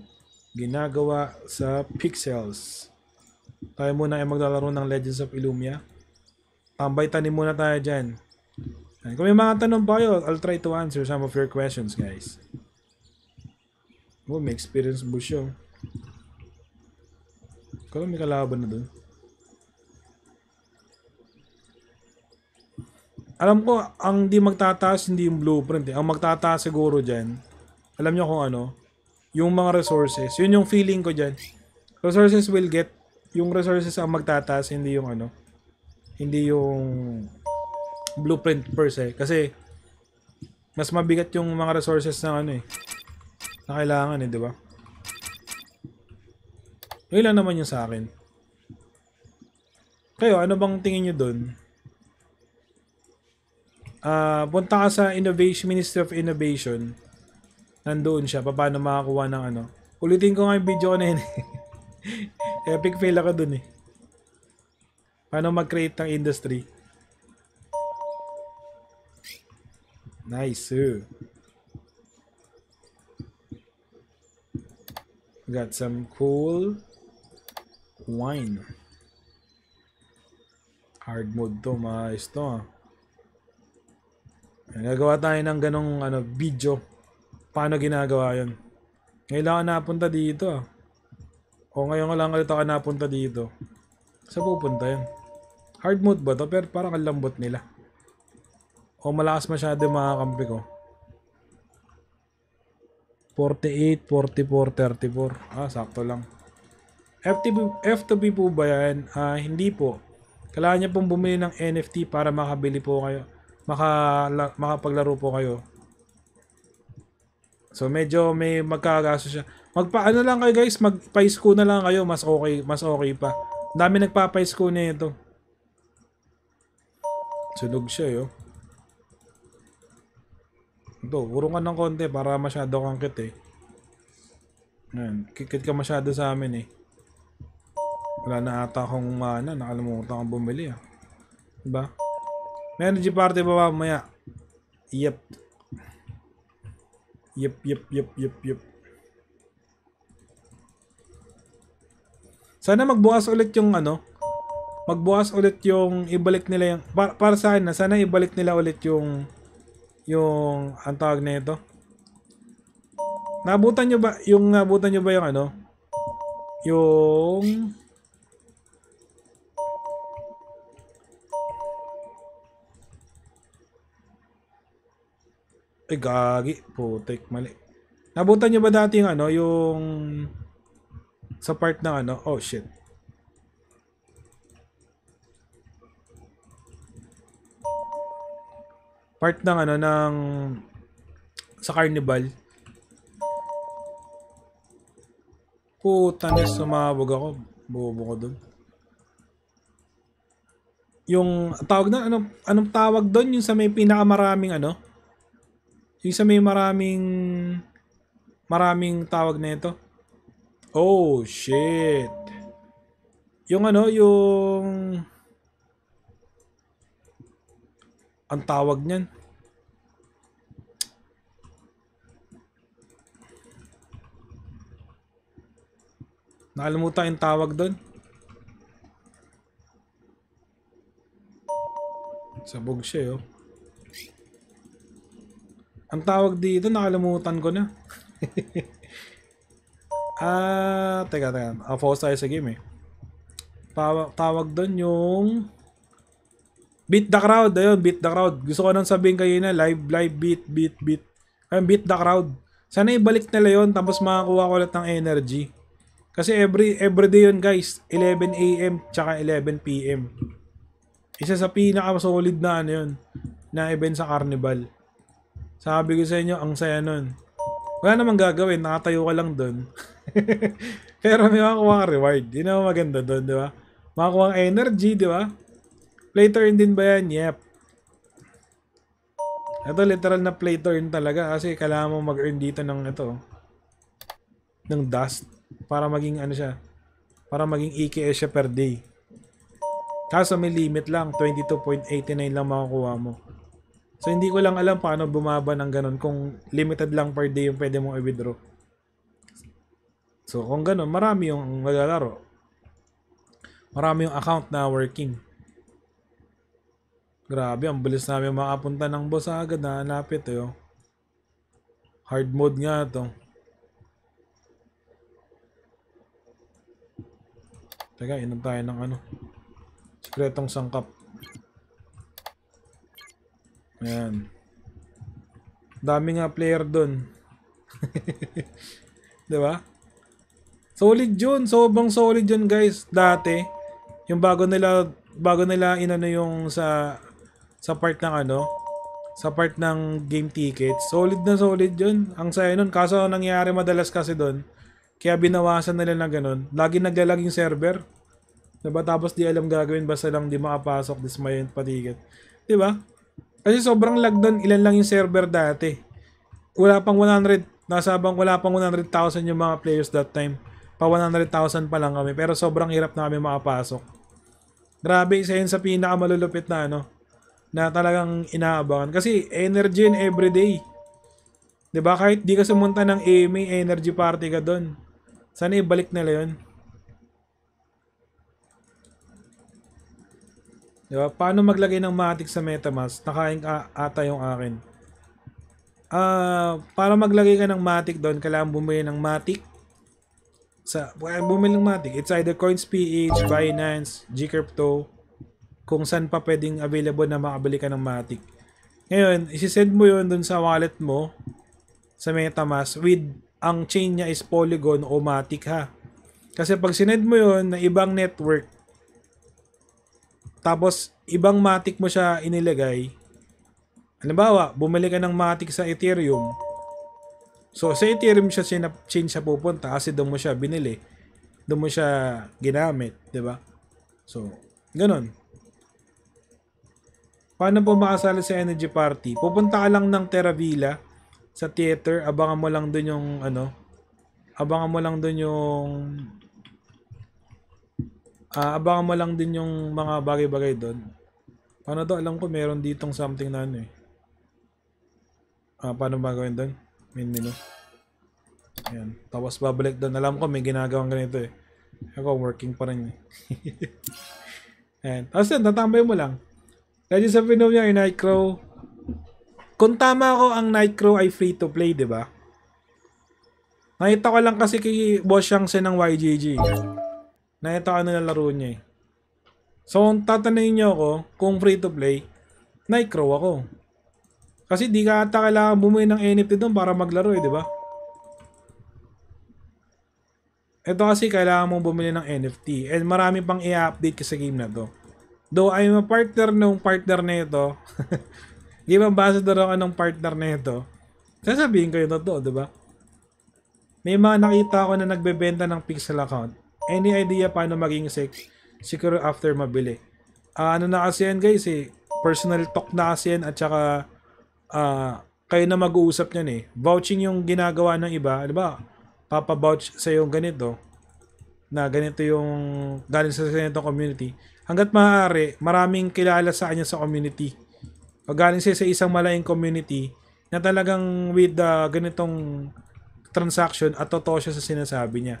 ginagawa sa pixels. Tayo muna ay maglalaro ng Legends of Illumia tambay tanim muna tayo dyan. kung may mga tanong pa kayo, I'll try to answer some of your questions, guys. Oh, may experience boost siya. Kala may kalaban na doon. Alam ko, ang di magtataas hindi yung blueprint. Eh. Ang magtataas siguro dyan, alam nyo kung ano, yung mga resources. Yun yung feeling ko dyan. Resources will get, yung resources ang magtataas, hindi yung ano, hindi yung blueprint per se. Kasi, mas mabigat yung mga resources na ano eh. Na kailangan eh, di ba? Ilan naman yung sa akin. Kayo, ano bang tingin nyo dun? Uh, punta ka sa Innovation, Ministry of Innovation. Nandoon siya. Paano makakuha ng ano? Ulitin ko nga yung video ko na yun. Eh. *laughs* Epic fail ako dun eh. Paano mag-create ng industry? Nice. Uh. Got some cool wine. Hard mode to, maayos to. Ah. Nagawa tayo ng ganong ano, video. Paano ginagawa yun? Ngayon lang ako napunta dito. Ah. O ngayon lang ulit ako napunta dito. Sa pupunta yun? Hard mode ba to? Pero parang ang lambot nila. O malakas masyado yung mga kampi ko. 48, 44, 34. Ah, sakto lang. FTP, FTP po ba yan? Ah, hindi po. Kailangan niya pong bumili ng NFT para makabili po kayo. Maka, makapaglaro po kayo. So medyo may magkagaso siya. Magpaano ano lang kayo guys, magpa na lang kayo, mas okay, mas okay pa. Dami nagpapa-isko nito. Sunog siya, yo. Do, burungan ng konti para masyado kang kit eh. Ayan, kikit ka masyado sa amin eh. Wala na ata akong mana, nakalimutan akong bumili ah. Diba? May energy party ba maya? Yep. Yep, yep, yep, yep, yep. Sana magbukas ulit yung ano, magbukas ulit yung ibalik nila yung para, para sa akin na sana ibalik nila ulit yung yung ang tawag na ito nabutan nyo ba yung nabutan nyo ba yung ano yung eh gagi putik mali nabutan nyo ba dati yung ano yung sa part ng ano oh shit part ng ano ng sa carnival. Puta na sumabog ako. Bobo ko doon. Yung tawag na ano anong tawag doon yung sa may pinakamaraming ano? Yung sa may maraming maraming tawag na ito. Oh shit. Yung ano yung ang tawag niyan Nakalimutan yung tawag doon. Sabog siya, eh, oh. Ang tawag dito, nakalimutan ko na. *laughs* ah, teka, teka. Afos ah, tayo sa game, eh. Tawag, tawag doon yung... Beat the crowd. Ayun, beat the crowd. Gusto ko nang sabihin kayo na, live, live, beat, beat, beat. Ayun, beat the crowd. Sana ibalik nila yon tapos makakuha ko ulit ng energy. Kasi every everyday yun guys, 11 AM tsaka 11 PM. Isa sa pinaka-solid na ano yun, na event sa carnival. Sabi ko sa inyo, ang saya nun. Wala namang gagawin, nakatayo ka lang dun. *laughs* Pero may makakuha ka reward. Yun ang maganda dun, di ba? Makakuha ang energy, di ba? Play turn din ba yan? Yep. Ito literal na play turn talaga kasi kailangan mo mag-earn dito ng ito. Ng dust para maging ano siya, para maging EKS siya per day. Kaso may limit lang, 22.89 lang makukuha mo. So hindi ko lang alam paano bumaba ng ganun kung limited lang per day yung pwede mong i-withdraw. So kung ganun, marami yung naglalaro Marami yung account na working. Grabe, ang bilis namin makapunta ng boss agad na hanapit eh. Hard mode nga to. Teka, inom tayo ng ano. Sikretong sangkap. Ayan. Dami nga player dun. *laughs* ba? diba? Solid yun. Sobrang solid yun guys. Dati. Yung bago nila bago nila inano yung sa sa part ng ano sa part ng game tickets solid na solid yun ang sayo nun kaso nangyari madalas kasi doon kaya binawasan nila na ganun. Lagi naglalag yung server. Diba? Tapos di alam gagawin basta lang di makapasok dismay yung patigit. Diba? Kasi sobrang lag doon, ilan lang yung server dati. Wala pang 100, nasabang wala pang 100,000 yung mga players that time. Pa 100,000 pa lang kami, pero sobrang hirap namin makapasok. Grabe, isa yun sa pinakamalulupit na ano, na talagang inaabangan. Kasi energy in everyday. 'Di ba Kahit di ka sumunta ng AMA, energy party ka doon. Sana ibalik nila yun. Diba? Paano maglagay ng Matic sa Metamask? Nakain ata yung akin. Uh, para maglagay ka ng Matic doon, kailangan bumili ng Matic. Sa, bumili ng Matic. It's either CoinsPH, Binance, Gcrypto, kung saan pa pwedeng available na makabili ka ng Matic. Ngayon, isisend mo yon doon sa wallet mo, sa Metamask, with ang chain niya is Polygon o Matic ha. Kasi pag sinend mo yon na ibang network, tapos ibang Matic mo siya inilagay, halimbawa, bumili ka ng Matic sa Ethereum, so sa Ethereum siya chain siya pupunta kasi doon mo siya binili, doon mo siya ginamit, di ba? So, ganun. Paano po makasali sa energy party? Pupunta ka lang ng Terra Villa, sa theater, abangan mo lang doon yung ano, abangan mo lang doon yung uh, abangan mo lang din yung mga bagay-bagay doon. Paano to? Alam ko meron ditong something na ano eh. Uh, paano ba gawin doon? Main menu. Ayan. Tapos babalik doon. Alam ko may ginagawang ganito eh. Ako working pa rin eh. *laughs* Ayan. Tapos yun, natambay mo lang. Legends of Venomia, Night Crow, kung tama ko, ang Nightcrow ay free to play, di ba? Nakita ko lang kasi kay Boss Yangse ng YGG. Na ko ano na laro niya eh. So, kung tatanayin niyo ako kung free to play, Nightcrow ako. Kasi di ka ata kailangan bumuhin ng NFT doon para maglaro eh, di ba? Ito kasi kailangan mong bumili ng NFT and marami pang i-update kasi game na to. Though I'm a partner ng partner na ito. *laughs* Game ambassador ako ng partner nito. Sasabihin ko yung totoo, di ba? May mga nakita ako na nagbebenta ng pixel account. Any idea paano maging sex? secure after mabili. Uh, ano na kasi yan guys eh. Personal talk na kasi yan at saka uh, kayo na mag-uusap niyan eh. Vouching yung ginagawa ng iba. Di ba? Papavouch sa yung ganito na ganito yung galing sa ganitong community. Hanggat maaari, maraming kilala sa kanya sa community o galing siya sa isang malaying community na talagang with the ganitong transaction at totoo siya sa sinasabi niya.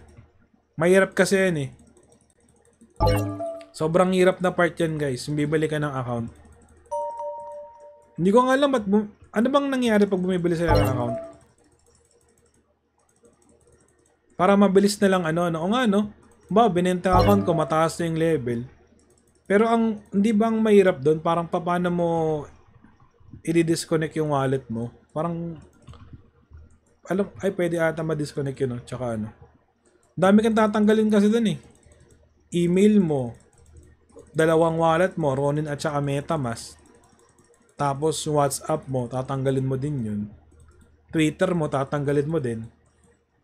Mahirap kasi yan eh. Sobrang hirap na part yan guys, yung ka ng account. Hindi ko alam ba't ano bang nangyari pag bumibili sila ng account? Para mabilis na lang ano, ano. O nga no, ba, binenta account ko, mataas na yung level. Pero ang, hindi bang mahirap doon? Parang paano mo i-disconnect yung wallet mo, parang alam, ay pwede ata ma-disconnect yun, no? tsaka ano. Dami kang tatanggalin kasi dun eh. Email mo, dalawang wallet mo, Ronin at saka Metamask. Tapos WhatsApp mo, tatanggalin mo din yun. Twitter mo, tatanggalin mo din.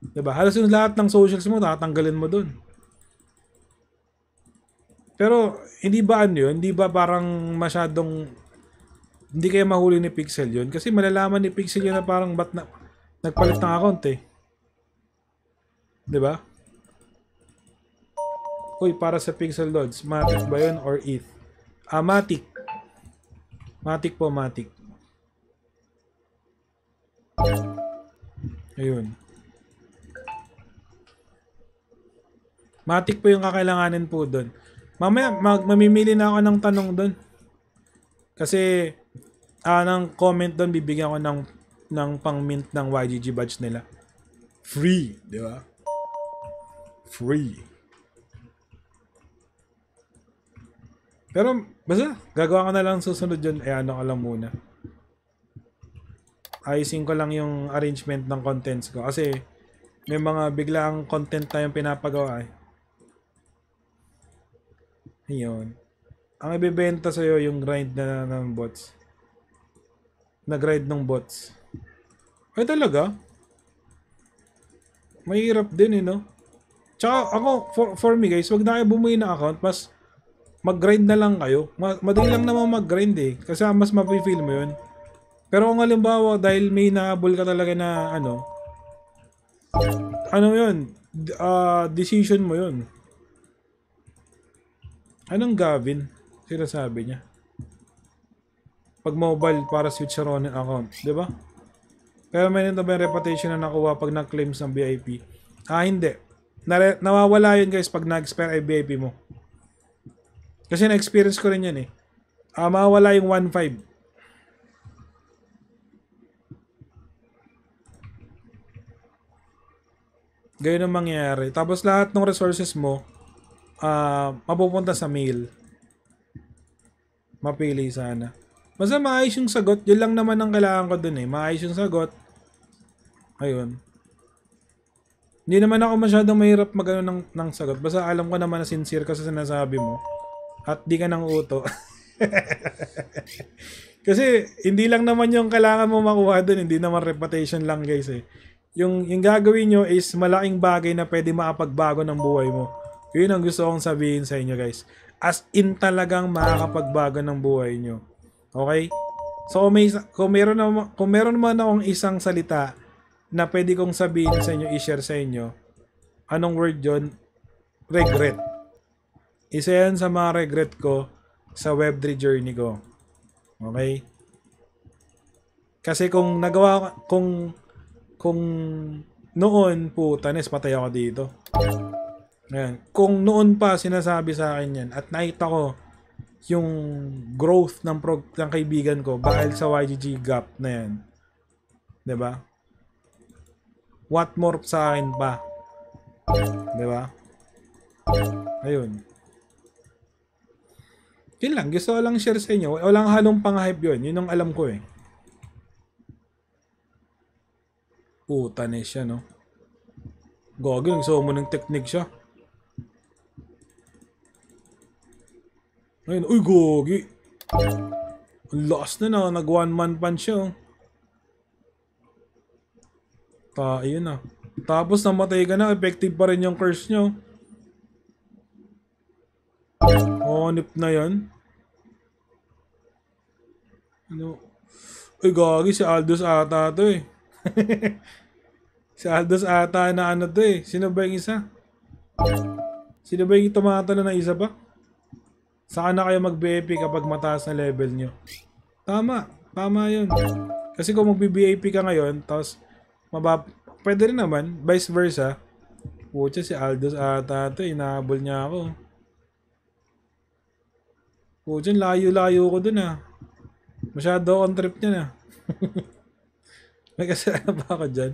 Diba? Halos yung lahat ng socials mo, tatanggalin mo dun. Pero, hindi ba ano yun? Hindi ba parang masyadong hindi kaya mahuli ni Pixel yon Kasi malalaman ni Pixel yon na parang ba't na, nagpalit ng account eh. ba? Diba? Uy, para sa Pixel Lords, Matic ba yun or ETH? Ah, Matic. Matic po, Matic. Ayun. Matic po yung kakailanganin po doon. Mamaya, mag, mamimili na ako ng tanong doon. Kasi, ah, ng comment doon, bibigyan ko ng, ng pang-mint ng YGG badge nila. Free, di ba? Free. Pero, basta, gagawa ko na lang susunod yun. Eh, ano ko lang muna. Ayusin ko lang yung arrangement ng contents ko. Kasi, may mga biglaang content tayong pinapagawa eh. Ayun. Ang ibibenta sa'yo yung grind na ng bots nag-ride ng bots. Ay talaga? Mahirap din eh, no? Tsaka ako, for, for me guys, wag na kayo bumuwi ng account, mas mag-grind na lang kayo. Madali lang naman mag-grind eh, kasi mas mapifeel mo yun. Pero kung halimbawa, dahil may nahabol ka talaga na ano, ano yun, uh, decision mo yun. Anong Gavin? Sinasabi niya pag mobile para switch switcheronin account, di ba? Pero may nito ba yung reputation na nakuha pag nag claim sa VIP? Ah, hindi. Nare- nawawala yun guys pag nag-expire ay VIP mo. Kasi na-experience ko rin yan eh. Ah, mawawala yung 1.5. Gayon ang mangyayari. Tapos lahat ng resources mo, uh, mapupunta sa mail. Mapili sana. Basta maayos yung sagot. Yun lang naman ang kailangan ko dun eh. Maayos yung sagot. Ayun. Hindi naman ako masyadong mahirap magano ng, ng sagot. Basta alam ko naman na sincere ka sa sinasabi mo. At di ka nang uto. *laughs* Kasi hindi lang naman yung kailangan mo makuha dun. Hindi naman reputation lang guys eh. Yung, yung gagawin nyo is malaking bagay na pwede makapagbago ng buhay mo. Yun ang gusto kong sabihin sa inyo guys. As in talagang makakapagbago ng buhay nyo. Okay? So kung, may, kung, meron, na, kung meron man akong isang salita na pwede kong sabihin sa inyo, i-share sa inyo, anong word yon Regret. Isa yan sa mga regret ko sa Web3 journey ko. Okay? Kasi kung nagawa, kung, kung noon po, tanes, patay ako dito. Ayan. Kung noon pa sinasabi sa akin yan at nakita ko yung growth ng, pro- ng kaibigan ko dahil sa YGG gap na yan. 'Di ba? What more sa akin pa? ba? Ayun. Yun lang. Gusto ko lang share sa inyo. Walang halong pang-hype yun. Yun ang alam ko eh. Puta na siya, no? Gagawin. Gusto mo ng technique siya. Ngayon, uy, gogi. Ang lakas na na. Nag one man punch siya. Oh. Ta, ayun na. Ah. Tapos namatay ka na. Effective pa rin yung curse nyo. Onip oh, na yan. Ano? Uy, gogi. Si Aldous ata to eh. *laughs* si Aldous ata na ano to eh. Sino ba yung isa? Sino ba yung tumatalo na isa pa? Saan na kayo mag-BAP kapag mataas na level nyo? Tama. Tama yun. Kasi kung mag-BAP ka ngayon, tapos mabab... Pwede rin naman, vice versa. Pucha, si Aldos ata ito, eh, inahabol niya ako. Pucha, layo-layo ko dun ah. Masyado on trip niya na. Ah. *laughs* May kasalanan ba ako dyan?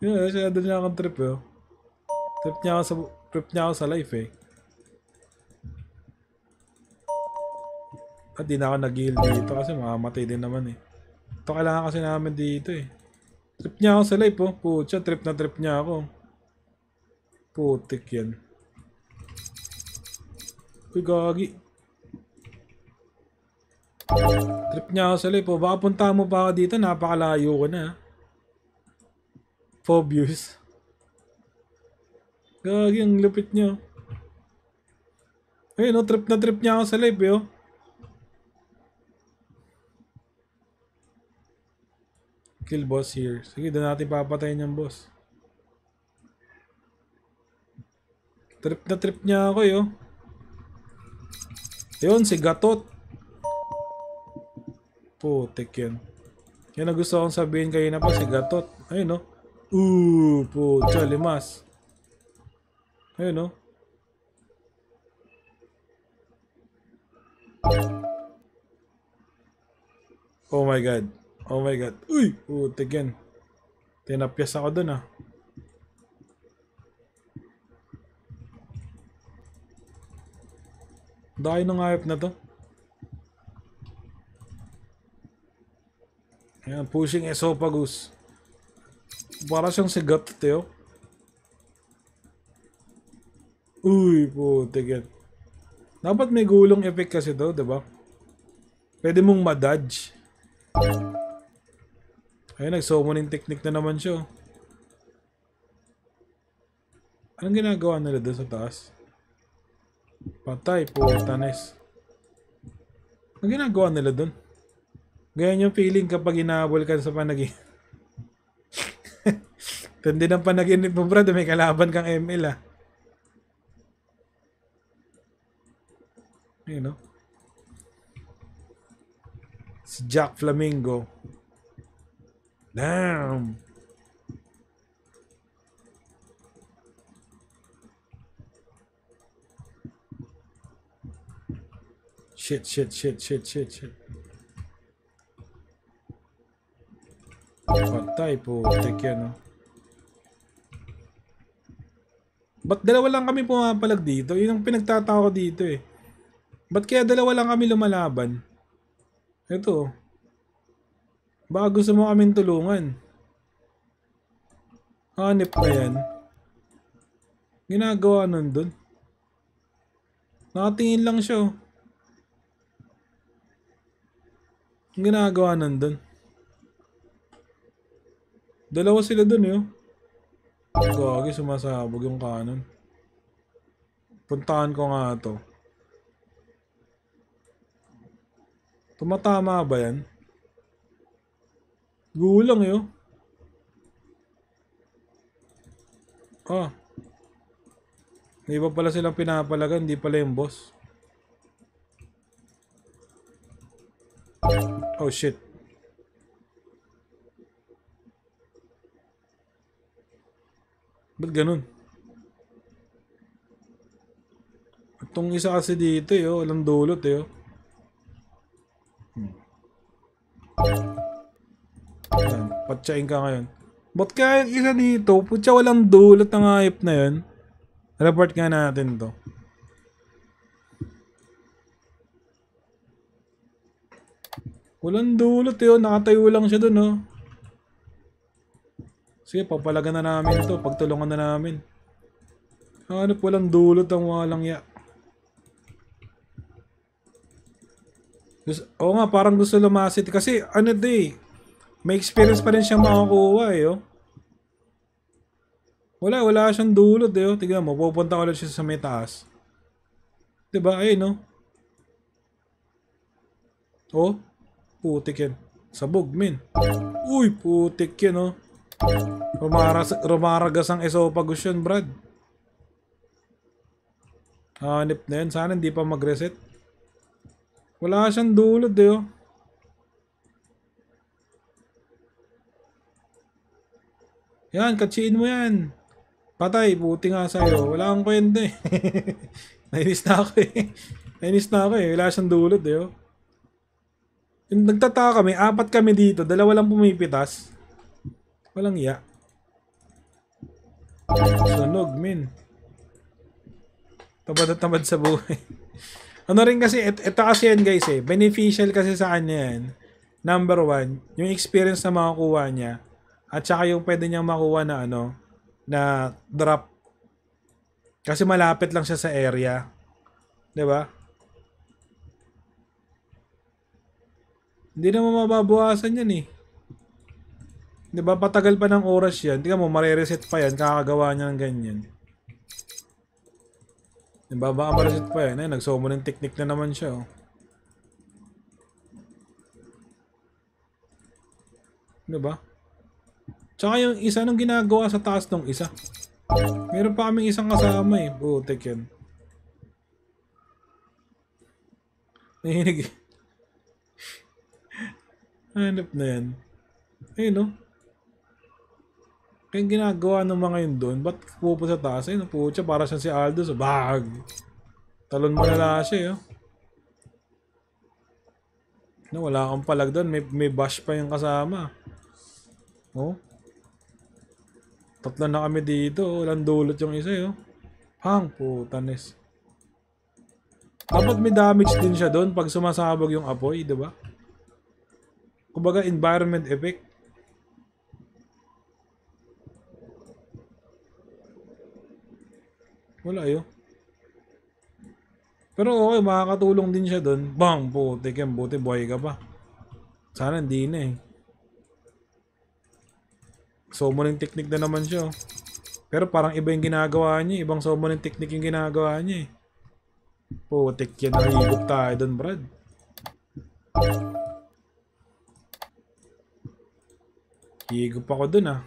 Yun, masyado niya akong trip eh. Trip niya ako sa, trip niya ako sa life eh. At ah, di na ako nag dito kasi mamamatay din naman eh. Ito kailangan kasi namin dito eh. Trip niya ako sa life oh. Putya, trip na trip niya ako. Putik yan. Uy, gagi. Trip niya ako sa life oh. Baka punta mo pa ako dito. Napakalayo ko na. Ah. Phobius. Gagi, ang lupit niya. Ayun, no, oh, trip na trip niya ako sa live, yo. Eh, oh. Kill boss here. Sige, doon natin papatayin yung boss. Trip na trip niya ako yo. Eh, oh. Ayun, si Gatot. Putik yun. Yan na gusto kong sabihin kayo na pa si Gatot. Ayun no. Oh. Ooh, putya, limas. Ayun no. Oh. oh my god. Oh my god. Uy! Oh, yan. Tinapyas ako dun ah. Dahil ng ayop na to. Ayan, pushing esophagus. Para siyang sigat ito Uy, putik yan. Dapat may gulong effect kasi to, di ba? Pwede mong madodge. Ayun, nag-summoning technique na naman siya. Oh. Anong ginagawa nila doon sa taas? Patay, puwertanes. Ang ginagawa nila doon? Ganyan yung feeling kapag inahabol ka sa panaginip. Tindi *laughs* ng panaginip mo, brad. May kalaban kang ML, ah. You oh. know? Si Jack Flamingo. Damn. Shit, shit, shit, shit, shit, shit. Patay po, check yan, no? Ba't dalawa lang kami pumapalag dito? Yun ang pinagtataka ko dito, eh. Ba't kaya dalawa lang kami lumalaban? Ito, oh. Baka gusto mo kaming tulungan. Hanip pa yan. Ginagawa nun dun. Nakatingin lang siya. Oh. Ginagawa nun dun. Dalawa sila dun yun. Eh, oh. Gagi, sumasabog yung kanon. Puntahan ko nga to. Tumatama ba yan? Gulang eh oh. Ah. Hindi pa pala silang pinapalagan, hindi pala yung boss. Oh shit. Ba't ganun? Itong isa kasi dito eh, oh, Walang dulot eh, oh. Hmm. Patsayin ka ngayon. But kaya yung isa dito? Putya walang dulot ng hype na yun. Report nga natin to. Walang dulot yun. Eh, oh. Nakatayo lang siya dun, oh. Sige, papalagan na namin ito. Pagtulungan na namin. Hanap walang dulot ang walang ya. Oo nga, parang gusto lumasit. Kasi, ano day, may experience pa rin siyang makakuha eh, oh. Wala, wala siyang dulot eh, oh. Tignan mo, pupunta ulit siya sa may taas. Diba? Ayun, oh. Oh, putik yan. Sabog, min. Uy, putik yan, oh. Rumaras, rumaragas ang esophagus yun, Brad. Hanip na yun. Sana hindi pa mag-reset. Wala siyang dulot, eh, oh. Yan, katsiin mo yan. Patay, buti nga sa'yo. Wala kang kwente. Eh. *laughs* Nainis na ako eh. *laughs* Nainis na ako eh. Wala siyang dulot eh. Oh. Yung nagtataka kami, apat kami dito. Dalawa lang pumipitas. Walang iya. Sunog, min. Tamad at tamad sa buhay. *laughs* ano rin kasi, ito et kasi yan guys eh. Beneficial kasi sa kanya yan. Number one, yung experience na makakuha niya at saka yung pwede niyang makuha na ano, na drop. Kasi malapit lang siya sa area. 'Di ba? Hindi naman mababawasan yan eh. 'Di ba? Patagal pa ng oras 'yan. Tingnan mo, mare-reset pa 'yan kakagawa niya ng ganyan. Diba, baka ma-reset pa yan. Ay, nagsumo ng technique na naman siya, oh. Diba? Tsaka yung isa nung ginagawa sa taas nung isa. Meron pa kaming isang kasama eh. Butik yan. Nahinig. *laughs* Hanap na yan. Ayun no. Kaya ginagawa ng mga yun doon. Ba't pupunta sa taas? Ayun, pucha. Para siyang si Aldo sa bag. Talon mo na siya eh. Oh. No, wala akong palag doon. May, may bash pa yung kasama. Oh. Tatlo na kami dito. Oh. Walang dulot yung isa yun. Eh, Hang, oh. putanes. Dapat may damage din siya doon pag sumasabog yung apoy, di ba? Kumbaga environment effect. Wala yun. Eh, oh. Pero okay, makakatulong din siya doon. Bang, puti ka, buti buhay ka pa. Sana hindi na eh summoning technique na naman siya. Oh. Pero parang iba yung ginagawa niya. Eh. Ibang summoning technique yung ginagawa niya. Eh. Putik yan. Nakahigot tayo dun, Brad. Higop ako dun, ah.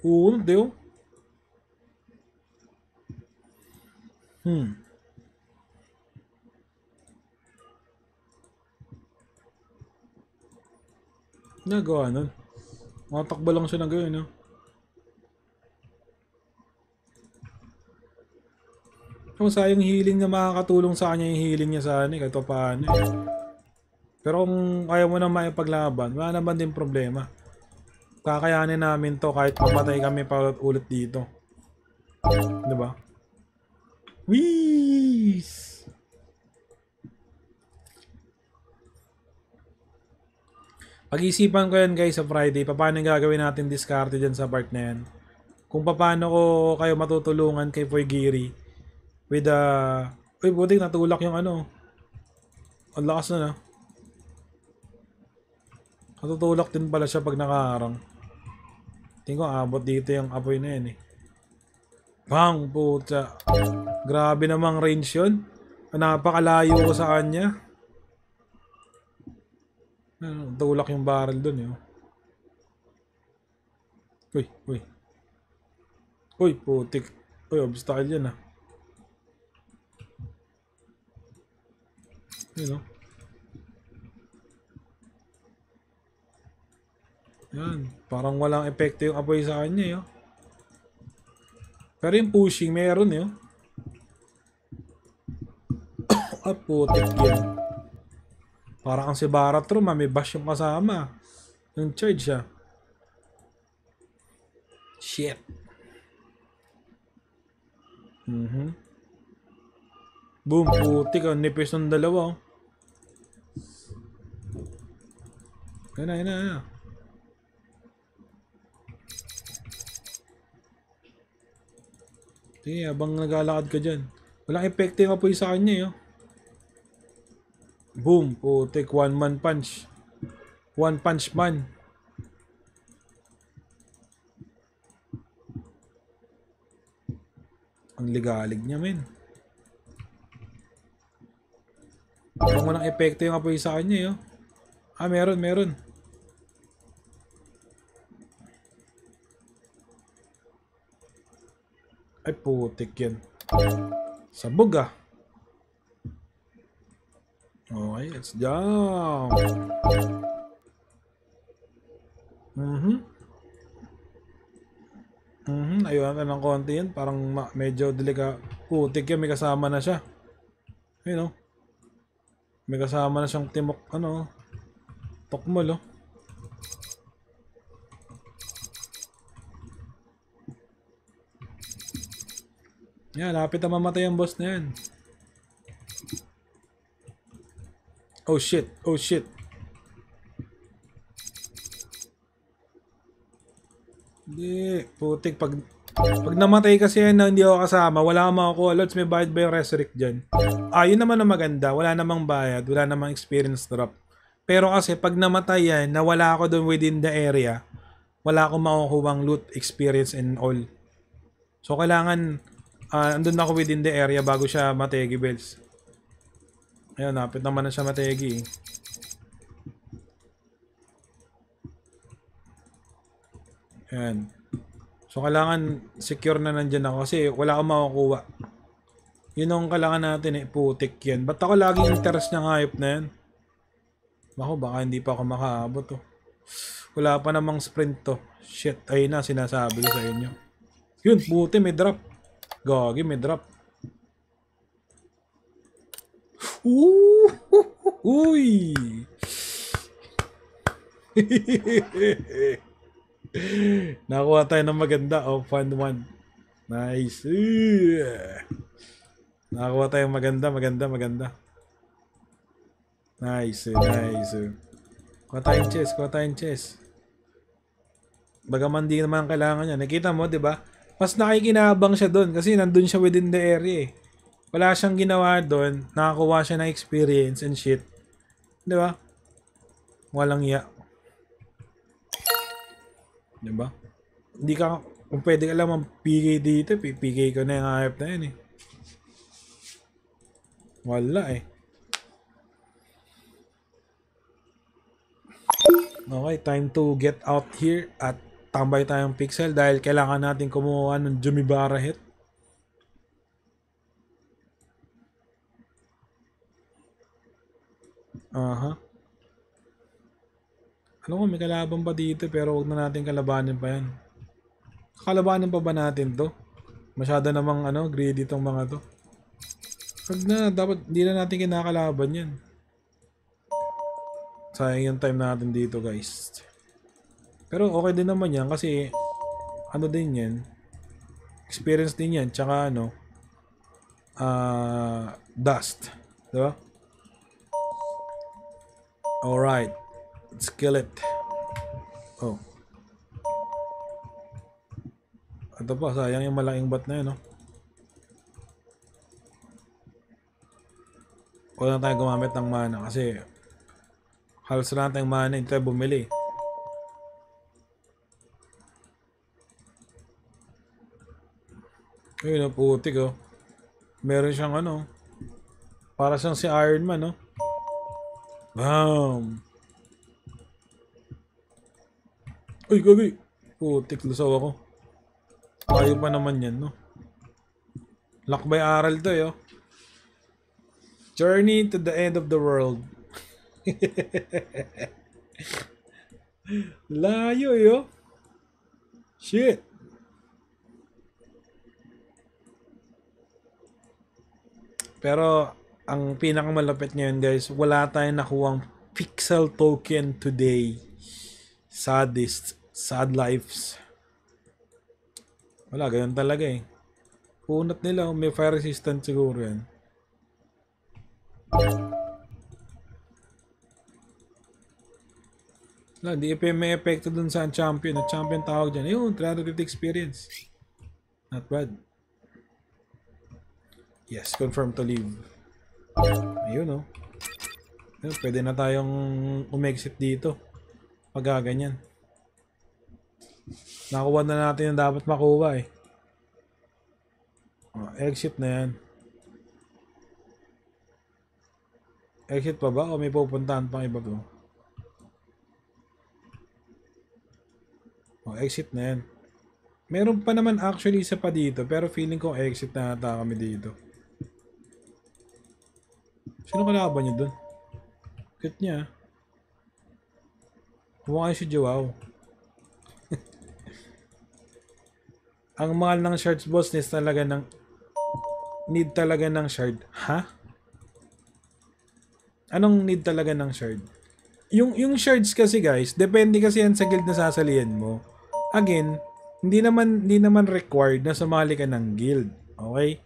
Oo, deu. Oh. Hmm. Nagawa nun. Matakbo lang siya na gawin, eh, no? Kung sayang healing na makakatulong sa kanya yung healing niya sa ano, eh, kahit pa paano. Eh. Pero kung kaya mo naman maipaglaban wala naman din problema. Kakayanin namin to kahit papatay kami pa ulit dito. 'Di ba? Wee! Pag-isipan ko yan guys sa Friday, paano gagawin natin discard dyan sa part na yan. Kung paano ko kayo matutulungan kay Forgiri with the... Uh... Uy, butik natulak yung ano. Ang lakas na ah. na. Natutulak din pala siya pag nakaharang. Tingin ko abot dito yung apoy na yan eh. Bang! Puta! Grabe namang range yun. Napakalayo ko sa kanya. Ano, tulak yung barrel dun eh. Oh. Uy, uy. Uy, putik. Uy, obstacle yan ah. Yun oh. Yan. Parang walang epekto yung apoy sa kanya eh. Oh. Pero yung pushing meron eh. Oh. *coughs* ah, putik yan. Para kang si Baratro, ah, bash yung kasama. Yung charge siya. Ah. Shit. Mm-hmm. Boom, putik. Ang nipis ng dalawa. Oh. Yan na, yan na, yan na. habang naglalakad ka dyan. Walang epekto yung apoy sa kanya, yun. Eh, oh. Boom. Putik. Oh, one man punch. One punch man. Ang ligalig niya, men. Huwag mo ng epekto yung apoy sa kanya, yun. Ah, meron, meron. Ay, putik yan. Sabog ah. Alright, it's down. mm mhm, mm Ayun na ng konti yun. Parang medyo delika. Putik yun. May kasama na siya. Ayun o. May kasama na siyang timok. Ano Tokmol o. Oh. Yan. Lapit na mamatay ang boss na yan. Oh shit, oh shit. Hindi, putik. Pag, pag namatay kasi yan na hindi ako kasama, wala kang makukuha. Lods, may bayad ba yung resurrect dyan? Ah, yun naman ang maganda. Wala namang bayad, wala namang experience drop. Pero kasi pag namatay yan, nawala ako doon within the area, wala akong makukuha loot, experience, and all. So, kailangan, uh, andun ako within the area bago siya mategi bells. Ayan, napit naman na siya mategi. Ayan. So, kailangan secure na nandyan ako kasi wala akong makukuha. Yun ang kailangan natin eh. Putik yan. Ba't ako laging interest ng hype na yan? Ako, baka hindi pa ako makaabot oh. Wala pa namang sprint to. Shit, ayun na sinasabi ko sa inyo. Yun, buti may drop. Gagi, may drop. Uy! Nakuha tayo ng maganda. Oh, fund one. Nice. Nakuha tayo ng maganda, maganda, maganda. Nice, nice. Kuha tayong chest, kuha tayong chest. Bagaman di naman kailangan niya. Nakita mo, di ba? Mas nakikinabang siya doon kasi nandun siya within the area eh wala siyang ginawa doon, nakakuha siya ng experience and shit. 'Di ba? Walang ya. 'Di ba? Hindi ka kung pwede ka lang mag-PK dito, PK ko na yung AF na yun eh. Wala eh. Okay, time to get out here at tambay tayong pixel dahil kailangan natin kumuha ng Jumibara hit. Aha. Ano ko, may kalaban pa dito pero wag na natin kalabanin pa yan. Kalabanin pa ba natin to? Masyado namang ano, greedy tong mga to. Pag na, dapat hindi na natin kinakalaban yan. Sayang yung time natin dito guys. Pero okay din naman yan kasi ano din yan. Experience din yan. Tsaka ano, uh, dust. Diba? Alright. Let's kill it. Oh. Ito pa, sayang yung malaking bat na yun, no? Huwag na tayo gumamit ng mana kasi halos na tayong mana, hindi tayo bumili. Ayun, naputik, oh, oh. Meron siyang ano, para siyang si Iron Man, no? Oh. Boom! Um. Uy, gagay! Putik, lusaw ako. Ayaw pa naman yan, no? Lock by aral to, yo. Journey to the end of the world. *laughs* Layo, yo. Shit. Pero, ang pinakamalapit ngayon guys, wala tayong nakuwang pixel token today. Saddest, sad lives. Wala, ganyan talaga eh. Punat nila, may fire resistant siguro yan. Wala, di may epekto dun sa champion. At champion tawag dyan. Ayun, 350 experience. Not bad. Yes, confirm to leave. Ayun, oh. Ayun, pwede na tayong umexit dito. Pagkaganyan. Nakuha na natin yung dapat makuha, eh. Oh, exit na yan. Exit pa ba? O may pupuntahan pang iba po? Oh, exit na yan. Meron pa naman actually isa pa dito pero feeling ko exit na ata kami dito. Sino kalaban niya doon? Cute niya. Ah. Mukha si Joao. *laughs* Ang mahal ng shards boss needs talaga ng need talaga ng shard. Ha? Anong need talaga ng shard? Yung yung shards kasi guys, depende kasi yan sa guild na sasalihan mo. Again, hindi naman hindi naman required na sumali ka ng guild. Okay?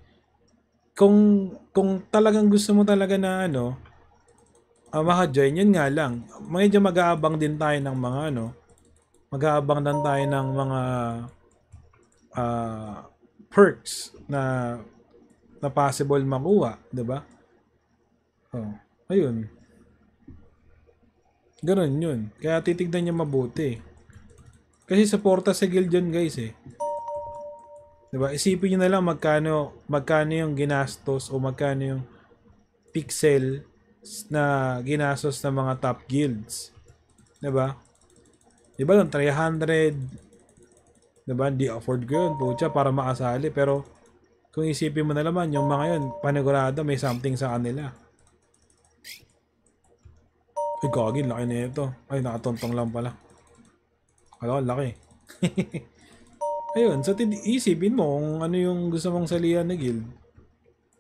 kung kung talagang gusto mo talaga na ano uh, maka-join, yun nga lang. Medyo mag-aabang din tayo ng mga ano, mag-aabang din tayo ng mga uh, perks na na possible makuha, 'di ba? Oh, ayun. Ganun yun. Kaya titignan niya mabuti. Kasi suporta sa guild 'yon, guys eh. 'Di ba? Isipin niyo na lang magkano magkano yung ginastos o magkano yung pixel na ginastos ng mga top guilds. 'Di ba? 'Di ba yung 300 'di ba? Di afford ko yun, pucha, para makasali. Pero, kung isipin mo na naman, yung mga yun, panigurado, may something sa kanila. Ay, gagi, laki na ito. Ay, nakatontong lang pala. Kala laki. *laughs* Ayun, so isipin mo kung ano yung gusto mong salihan na guild.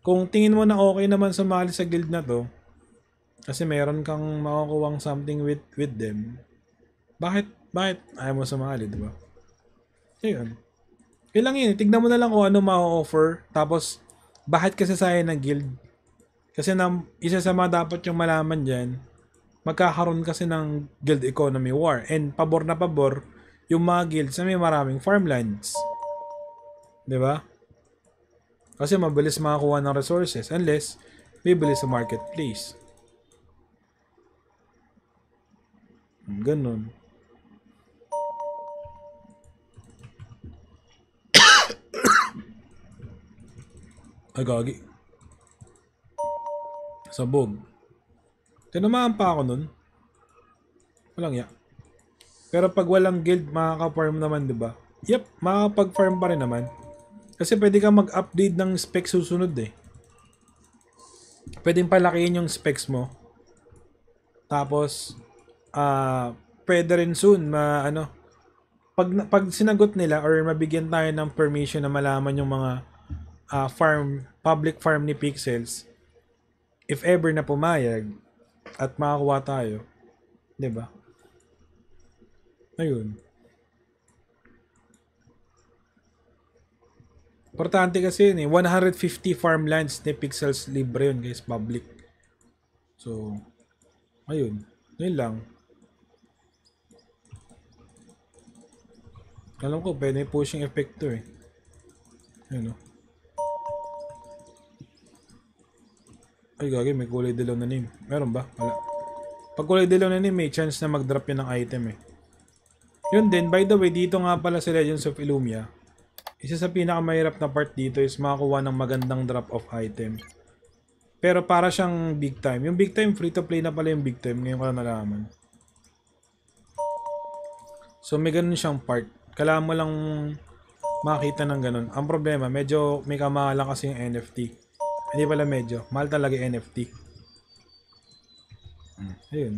Kung tingin mo na okay naman sumali sa guild na to, kasi meron kang makukuwang something with with them, bakit, bakit ayaw mo sumali, di ba? Ayun. Yun lang yun. Tignan mo na lang kung ano ma-offer. Tapos, bakit kasi sayang ng guild? Kasi na, isa sa mga dapat yung malaman dyan, magkakaroon kasi ng guild economy war. And pabor na pabor, yung mga guilds na may maraming farmlands. ba? Diba? Kasi mabilis makakuha ng resources unless bibili sa marketplace. Ganun. *coughs* Agagi. Sabog. Tinamaan pa ako nun. Walang yan. Pero pag walang guild, makaka-farm naman, di ba? Yep, makakapag-farm pa rin naman. Kasi pwede kang mag-update ng specs susunod eh. Pwedeng palakihin yung specs mo. Tapos, ah, uh, pwede rin soon ma ano pag pag sinagot nila or mabigyan tayo ng permission na malaman yung mga uh, farm public farm ni Pixels if ever na pumayag at makakuha tayo 'di ba Ayun. Importante kasi yun eh. 150 farmlands ni Pixels libre yun guys. Public. So, ayun. Yun lang. Alam ko, pwede pushing effect to eh. Ayun o. Oh. Ay gagi, may kulay dilaw na name. Meron ba? Wala. Pag kulay dilaw na name, may chance na mag-drop yun ng item eh. Yun din, by the way, dito nga pala sa Legends of Illumia, isa sa pinakamahirap na part dito is makakuha ng magandang drop of item. Pero para siyang big time. Yung big time, free to play na pala yung big time. Ngayon ko na nalaman. So may ganun siyang part. Kailangan mo lang makita ng ganun. Ang problema, medyo may lang kasi yung NFT. Hindi pala medyo. Mahal talaga yung NFT. Hmm. Ayun.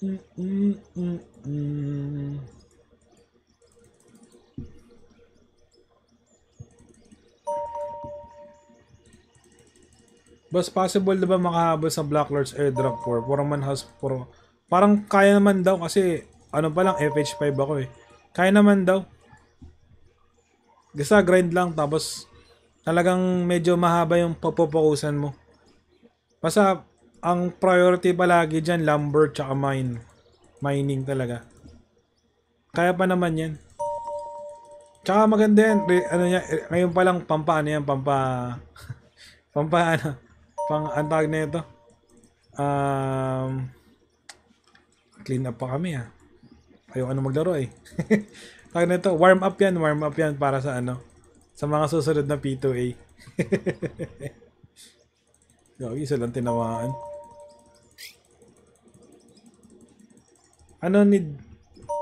mm, Boss, possible na ba makahabol sa Black Lords airdrop 4? Puro man house, puro... Parang kaya naman daw kasi ano pa lang, FH5 ako eh. Kaya naman daw. Basta grind lang tapos talagang medyo mahaba yung papopokusan mo. Basta ang priority balagi dyan, lumber tsaka mine. Mining talaga. Kaya pa naman yan. Tsaka maganda yan. Re, ano yan eh, ngayon pa lang, pampa ano yan, pampa... *laughs* pampa ano, pang antag na ito. Um, clean up pa kami ah. Ayoko na maglaro eh. *laughs* Tawag na ito, warm up yan, warm up yan para sa ano, sa mga susunod na P2A. *laughs* Gagi, isa lang tinawaan. Ano need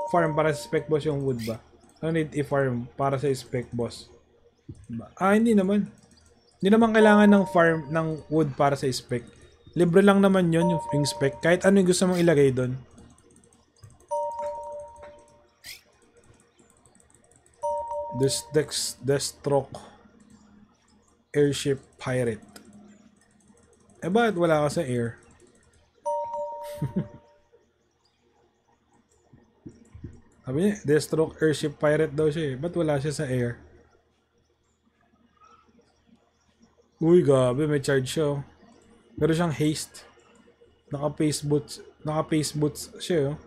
farm para sa spec boss yung wood ba? Ano need i-farm para sa spec boss? Ah, hindi naman. Hindi naman kailangan ng farm ng wood para sa spec. Libre lang naman yon yung, yung spec. Kahit ano yung gusto mong ilagay doon. This Dex Deathstroke Airship Pirate eh bakit wala ka sa air? *laughs* Sabi niya, Deathstroke Airship Pirate daw siya eh. Ba't wala siya sa air? Uy, gabi. May charge siya. Pero oh. siyang haste. Naka-face boots. Naka-face boots siya oh.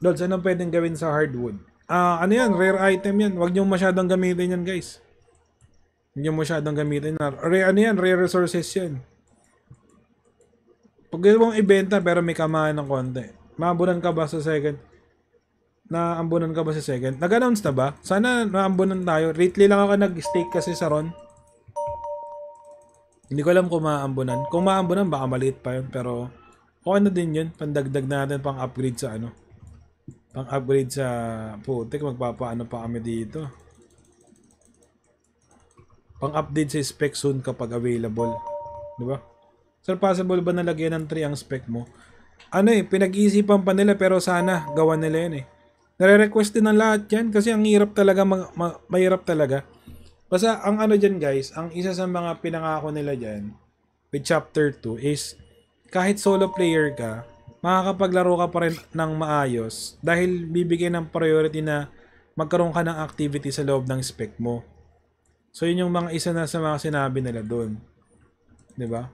Lord, saan pwedeng gawin sa hardwood? uh, ano yan, rare item yan. Huwag nyo masyadong gamitin yan, guys. Huwag nyo masyadong gamitin. Rare, ano yan, rare resources yan. Pag gusto mong ibenta pero may kamahan ng konti, maambunan ka ba sa second? Naambunan ka ba sa second? Nag-announce na ba? Sana naambunan tayo. Lately lang ako nag-stake kasi sa Ron. Hindi ko alam kung maambunan. Kung maambunan, baka maliit pa yun. Pero, okay ano na din yun. Pandagdag natin pang upgrade sa ano Pang-upgrade sa putik, magpapaano pa kami dito. Pang-update sa spec soon kapag available. Di ba? Sir, possible ba na lagyan ng 3 ang spec mo? Ano eh, pinag-iisipan pa nila pero sana gawa nila yan eh. Nare-request din ng lahat yan kasi ang hirap talaga, mag, ma, mahirap talaga. Basta ang ano dyan guys, ang isa sa mga pinangako nila dyan with chapter 2 is kahit solo player ka, makakapaglaro ka pa rin ng maayos dahil bibigyan ng priority na magkaroon ka ng activity sa loob ng spec mo. So, yun yung mga isa na sa mga sinabi nila doon. 'Di ba?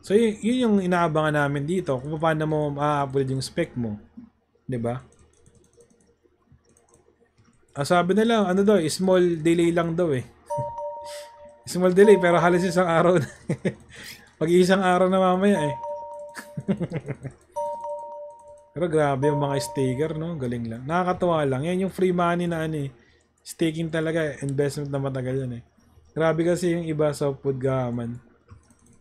So, yun, yun yung inaabangan namin dito kung paano mo ma-upgrade yung spec mo. 'Di ba? Diba? Ah, sabi nila, ano daw, small delay lang daw eh. *laughs* small delay, pero halos isang araw na. Pag *laughs* isang araw na mamaya eh. *laughs* Pero grabe yung mga staker, no? Galing lang. Nakakatawa lang. Yan yung free money na ano eh. Staking talaga eh. Investment na matagal yan eh. Grabe kasi yung iba soft food gaman.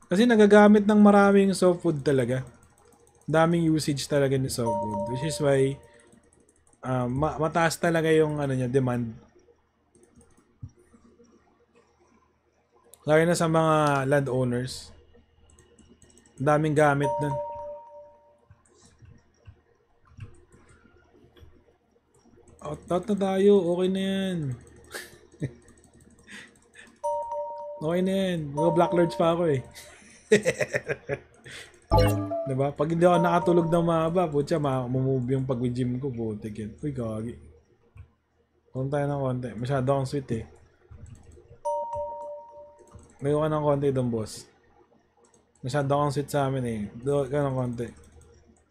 Kasi nagagamit ng maraming soft food talaga. Daming usage talaga ni soft food. Which is why uh, ma- mataas talaga yung ano niya, demand. Lalo na sa mga landowners. Daming gamit nun. Out out na tayo. Okay na yan. *laughs* okay na yan. Mga Black Lords pa ako eh. *laughs* diba? Pag hindi ako nakatulog ng mahaba, putya, mamove yung pag-gym ko, putik yan. Uy, gagi. Konti tayo ng konti. Masyado akong sweet eh. Layo ka ng konti doon, boss. Masyado akong sweet sa amin eh. Doon ka ng konti.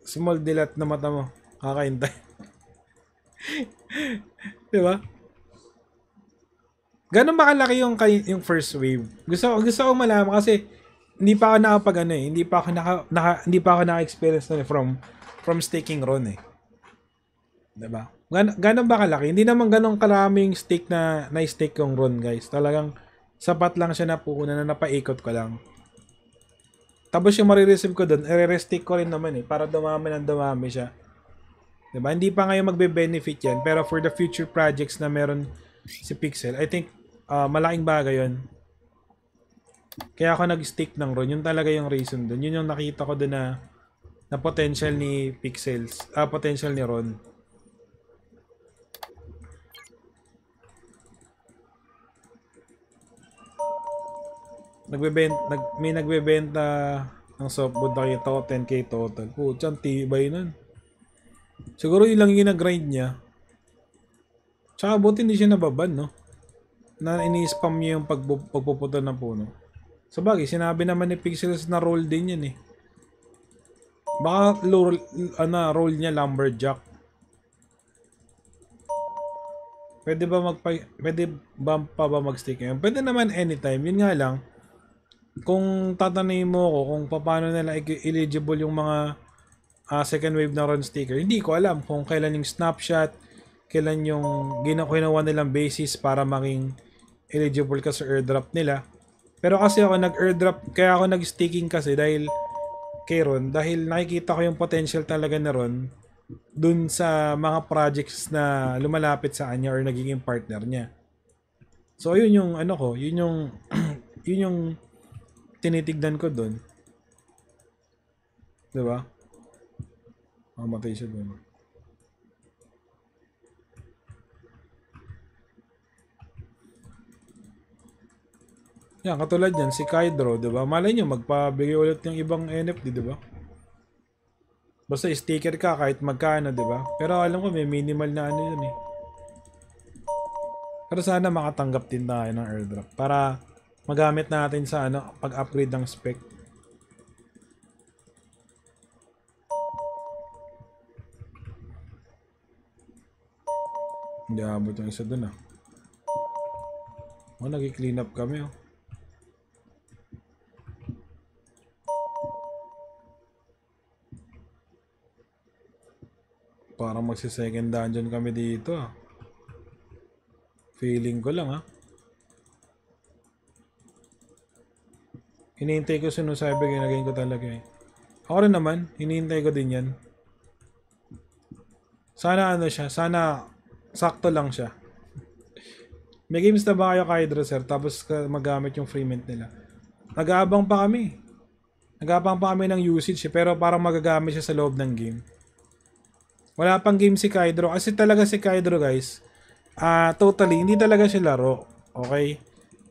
Small dilat na mata mo. Kakaintay. *laughs* 'Di ba? Ganun ba kalaki yung yung first wave? Gusto ko gusto ko malaman kasi hindi pa ako nakapag ano eh, hindi pa ako naka, naka hindi pa ako naka-experience na eh, from from staking ron eh. 'Di ba? Gan ganun ba kalaki? Hindi naman ganun karaming stake na na-stake yung ron, guys. Talagang sapat lang siya na puuna na napaikot ko lang. Tapos yung marireceive ko doon, i-restake ko rin naman eh para dumami ng dumami siya. Diba? Hindi pa ngayon magbe-benefit yan. Pero for the future projects na meron si Pixel, I think uh, malaking bagay yon Kaya ako nag-stick ng Ron. Yun talaga yung reason dun. Yun yung nakita ko dun na, na potential ni Pixels. Uh, ah, potential ni Ron. Nagbebenta, nag, may nagbebenta ng softwood nakita ko 10k total. Putyan, tibay nun. Siguro yun lang yung grind niya. Tsaka buti hindi siya nababan, no? Na ini-spam niya yung pagbu- pagpuputa ng puno. Sa bagay, sinabi naman ni Pixels na roll din yan eh. Baka lo- ano, roll niya lumberjack. Pwede ba magpa pwede ba pa ba mag-stick yun? Pwede naman anytime. Yun nga lang. Kung tatanayin mo ako kung paano nila eligible yung mga uh, second wave na run sticker. Hindi ko alam kung kailan yung snapshot, kailan yung ginawa nilang basis para maging eligible ka sa airdrop nila. Pero kasi ako nag-airdrop, kaya ako nag-sticking kasi dahil kay Ron, dahil nakikita ko yung potential talaga na Ron dun sa mga projects na lumalapit sa kanya or nagiging partner niya. So yun yung ano ko, yun yung *clears throat* yun yung tinitigdan ko doon. 'Di ba? Mamatay siya doon. Yan, katulad yan, si Kydro, di ba? Malay nyo, magpabigay ulit ng ibang NFT, di ba? Basta sticker ka kahit magkano, di ba? Pero alam ko, may minimal na ano yun eh. Pero sana makatanggap din tayo ng airdrop para magamit natin sa ano, pag-upgrade ng spec. Hindi abot yung isa dun ah. Oh, nag-clean up kami oh. Parang magsi-second dungeon kami dito ah. Feeling ko lang ah. Hinihintay ko sinusabi, ginagayin ko talaga eh. Ako rin naman, hinihintay ko din yan. Sana ano siya, sana sakto lang siya. May games na ba kayo kahydra sir? Tapos magamit yung free mint nila. Nag-aabang pa kami. Nag-aabang pa kami ng usage eh, pero parang magagamit siya sa loob ng game. Wala pang game si Kydro. Kasi talaga si Kydro guys, uh, totally, hindi talaga siya laro. Okay?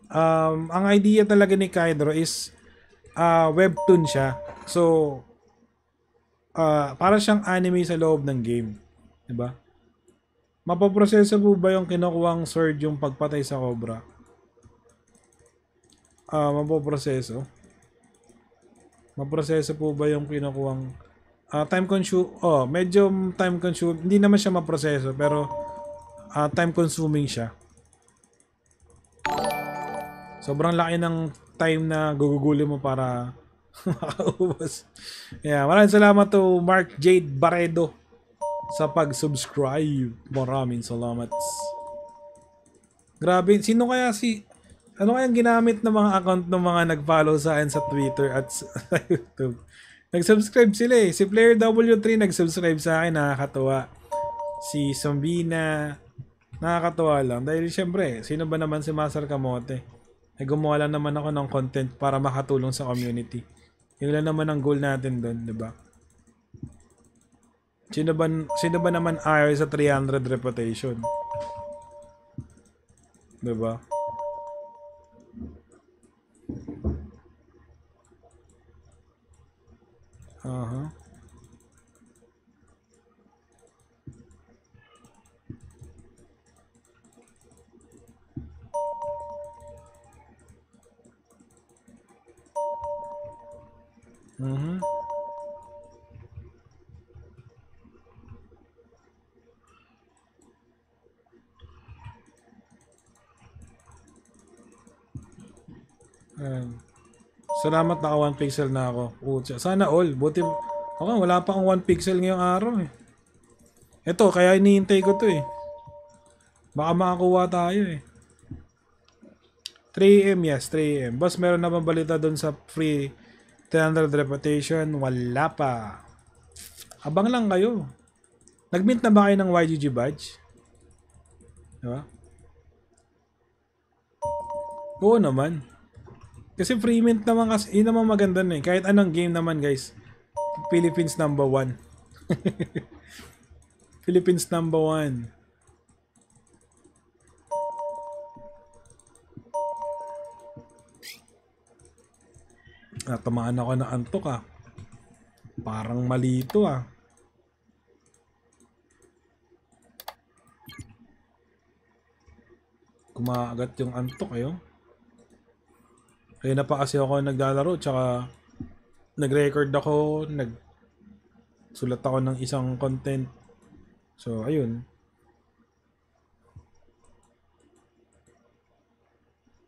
Um, ang idea talaga ni Kydro is uh, webtoon siya. So, uh, para siyang anime sa loob ng game. 'di ba? Mapaproseso po ba yung kinukuhang sword yung pagpatay sa cobra? Ah, mapoproseso. Maproseso po ba yung kinukuhang uh, time consume oh, medyo time consume hindi naman siya maproseso pero uh, time consuming siya. Sobrang laki ng time na gugugulin mo para *laughs* makaubos. yeah, maraming salamat to Mark Jade Baredo sa pag-subscribe. Maraming salamat. Grabe, sino kaya si... Ano kayang ginamit ng mga account ng mga nag-follow sa akin sa Twitter at sa *laughs* YouTube? Nag-subscribe sila eh. Si Player W3 nag-subscribe sa akin, nakakatuwa. Si Zombina, nakakatuwa lang. Dahil siyempre, sino ba naman si Master Kamote? Ay eh, gumawa lang naman ako ng content para makatulong sa community. Yun lang naman ang goal natin doon, di ba? Sino ba, sino ba naman ayaw sa 300 reputation? Diba? Aha. Uh-huh. Mm-hmm. Ayan. Salamat naka 1 pixel na ako. Putsa. Sana all. Buti. Okay, wala pa akong 1 pixel ngayong araw eh. Ito, kaya hinihintay ko to eh. Baka makakuha tayo eh. 3am, yes, 3am. Boss, meron na bang balita doon sa free 300 reputation? Wala pa. Abang lang kayo. Nagmint na ba kayo ng YGG badge? Diba? Oo naman. Kasi free mint naman kasi, yun naman maganda na eh. Kahit anong game naman guys. Philippines number one. *laughs* Philippines number one. Natamaan ako na antok ah. Parang mali ito ah. Kumaagat yung antok ayo. Eh, kaya eh, na pa kasi ako naglalaro, tsaka nag-record ako, nag sulat ako ng isang content. So, ayun.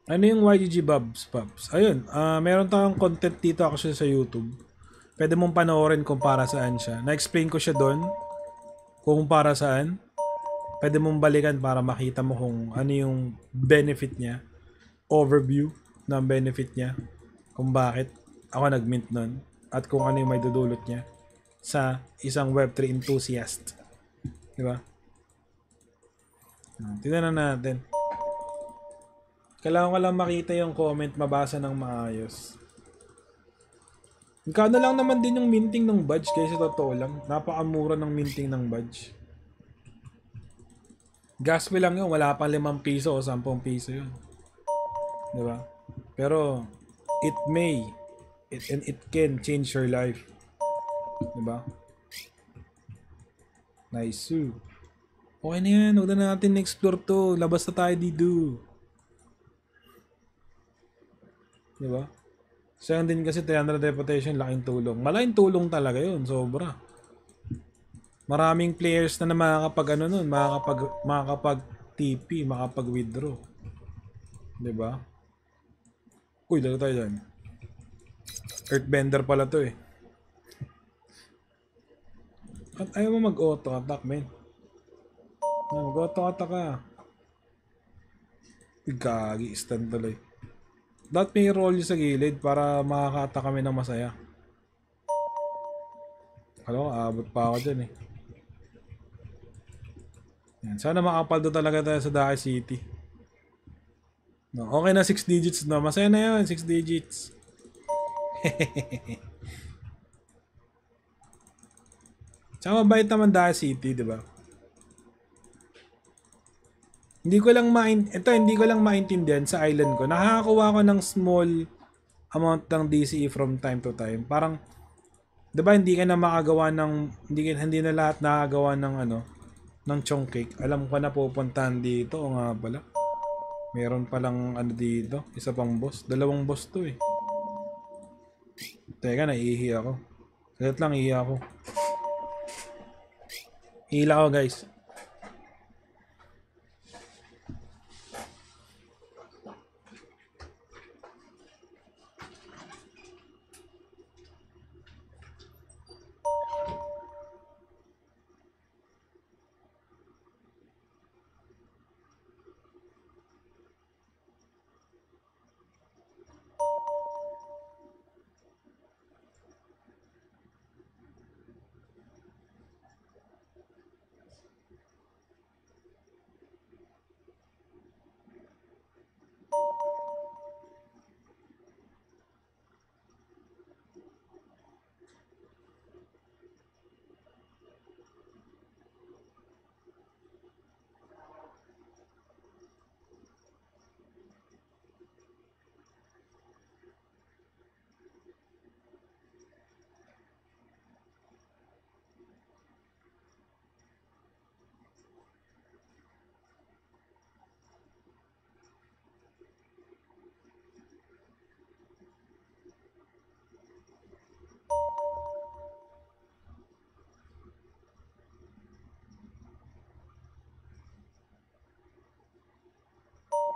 Ano yung YGG Bubs, Pops? Ayun, uh, meron tayong content dito ako sa YouTube. Pwede mong panoorin kung para saan siya. Na-explain ko siya doon kung para saan. Pwede mong balikan para makita mo kung ano yung benefit niya. Overview na ang benefit niya, kung bakit ako nag-mint nun, at kung ano yung may dudulot niya sa isang Web3 enthusiast. Di ba? Hmm. Tignan na natin. Kailangan ko lang makita yung comment, mabasa ng maayos. Magkano lang naman din yung minting ng badge kaysa totoo lang. Napakamura ng minting ng badge. Gas lang yun. Wala pang 5 piso o 10 piso yun. Diba? Pero, it may it, and it can change your life. 'Di ba? Nice. Okay na yan. Huwag na natin explore to. Labas na tayo dito. Diba? So yan din kasi 300 reputation, laking tulong. Malaking tulong talaga yun. Sobra. Maraming players na na makakapag ano nun, makakapag, makakapag TP, makakapag withdraw. Di ba? Diba? Uy, lalo tayo dyan. Earthbender pala to eh. At ayaw mo mag-auto attack, men. Ah, mag-auto attack ka. Gagi, stun tuloy. Dapat may roll sa gilid para makaka-attack kami ng masaya. Hello, aabot pa ako dyan eh. Yan. Sana makapaldo talaga tayo sa Dakai City. No, okay na 6 digits na. Masaya na yun, 6 digits. *laughs* Tsaka mabait naman Daya City, di ba? Hindi ko lang main ito hindi ko lang maintindihan sa island ko. Nakakakuha ko ng small amount ng DCE from time to time. Parang 'di ba hindi ka na makagawa ng hindi hindi na lahat nakagawa ng ano ng chong cake. Alam ko na pupuntahan dito o nga pala. Meron palang ano dito. Isa pang boss. Dalawang boss to eh. Teka, naiihi ako. Saglit lang, ihi ako. Hila ako guys.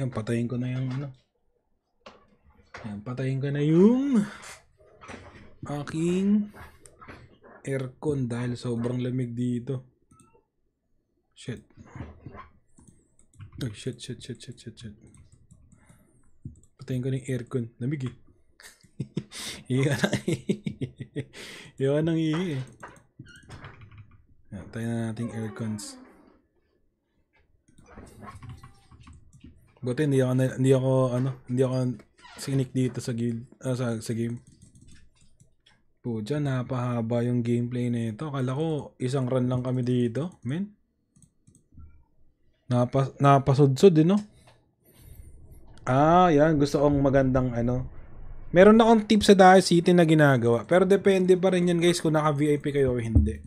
Yan, patayin ko na yung ano. Yan, patayin ko na yung aking aircon dahil sobrang lamig dito. Shit. Ay, shit, shit, shit, shit, shit, shit. Patayin ko ng aircon. Namig eh. Iiwan *laughs* ang iihi. Iiwan ang iihi eh. eh. Tayo na nating aircons. Buti hindi ako, na, hindi ako, ano, hindi ako sinik dito sa, guild, uh, sa, sa game. Puja, napahaba yung gameplay na ito. Akala ko isang run lang kami dito, men. Napas napasudsod din, no? Ah, yan. Gusto kong magandang ano. Meron na akong tip sa Dahil City na ginagawa. Pero depende pa rin yan guys kung naka-VIP kayo o hindi.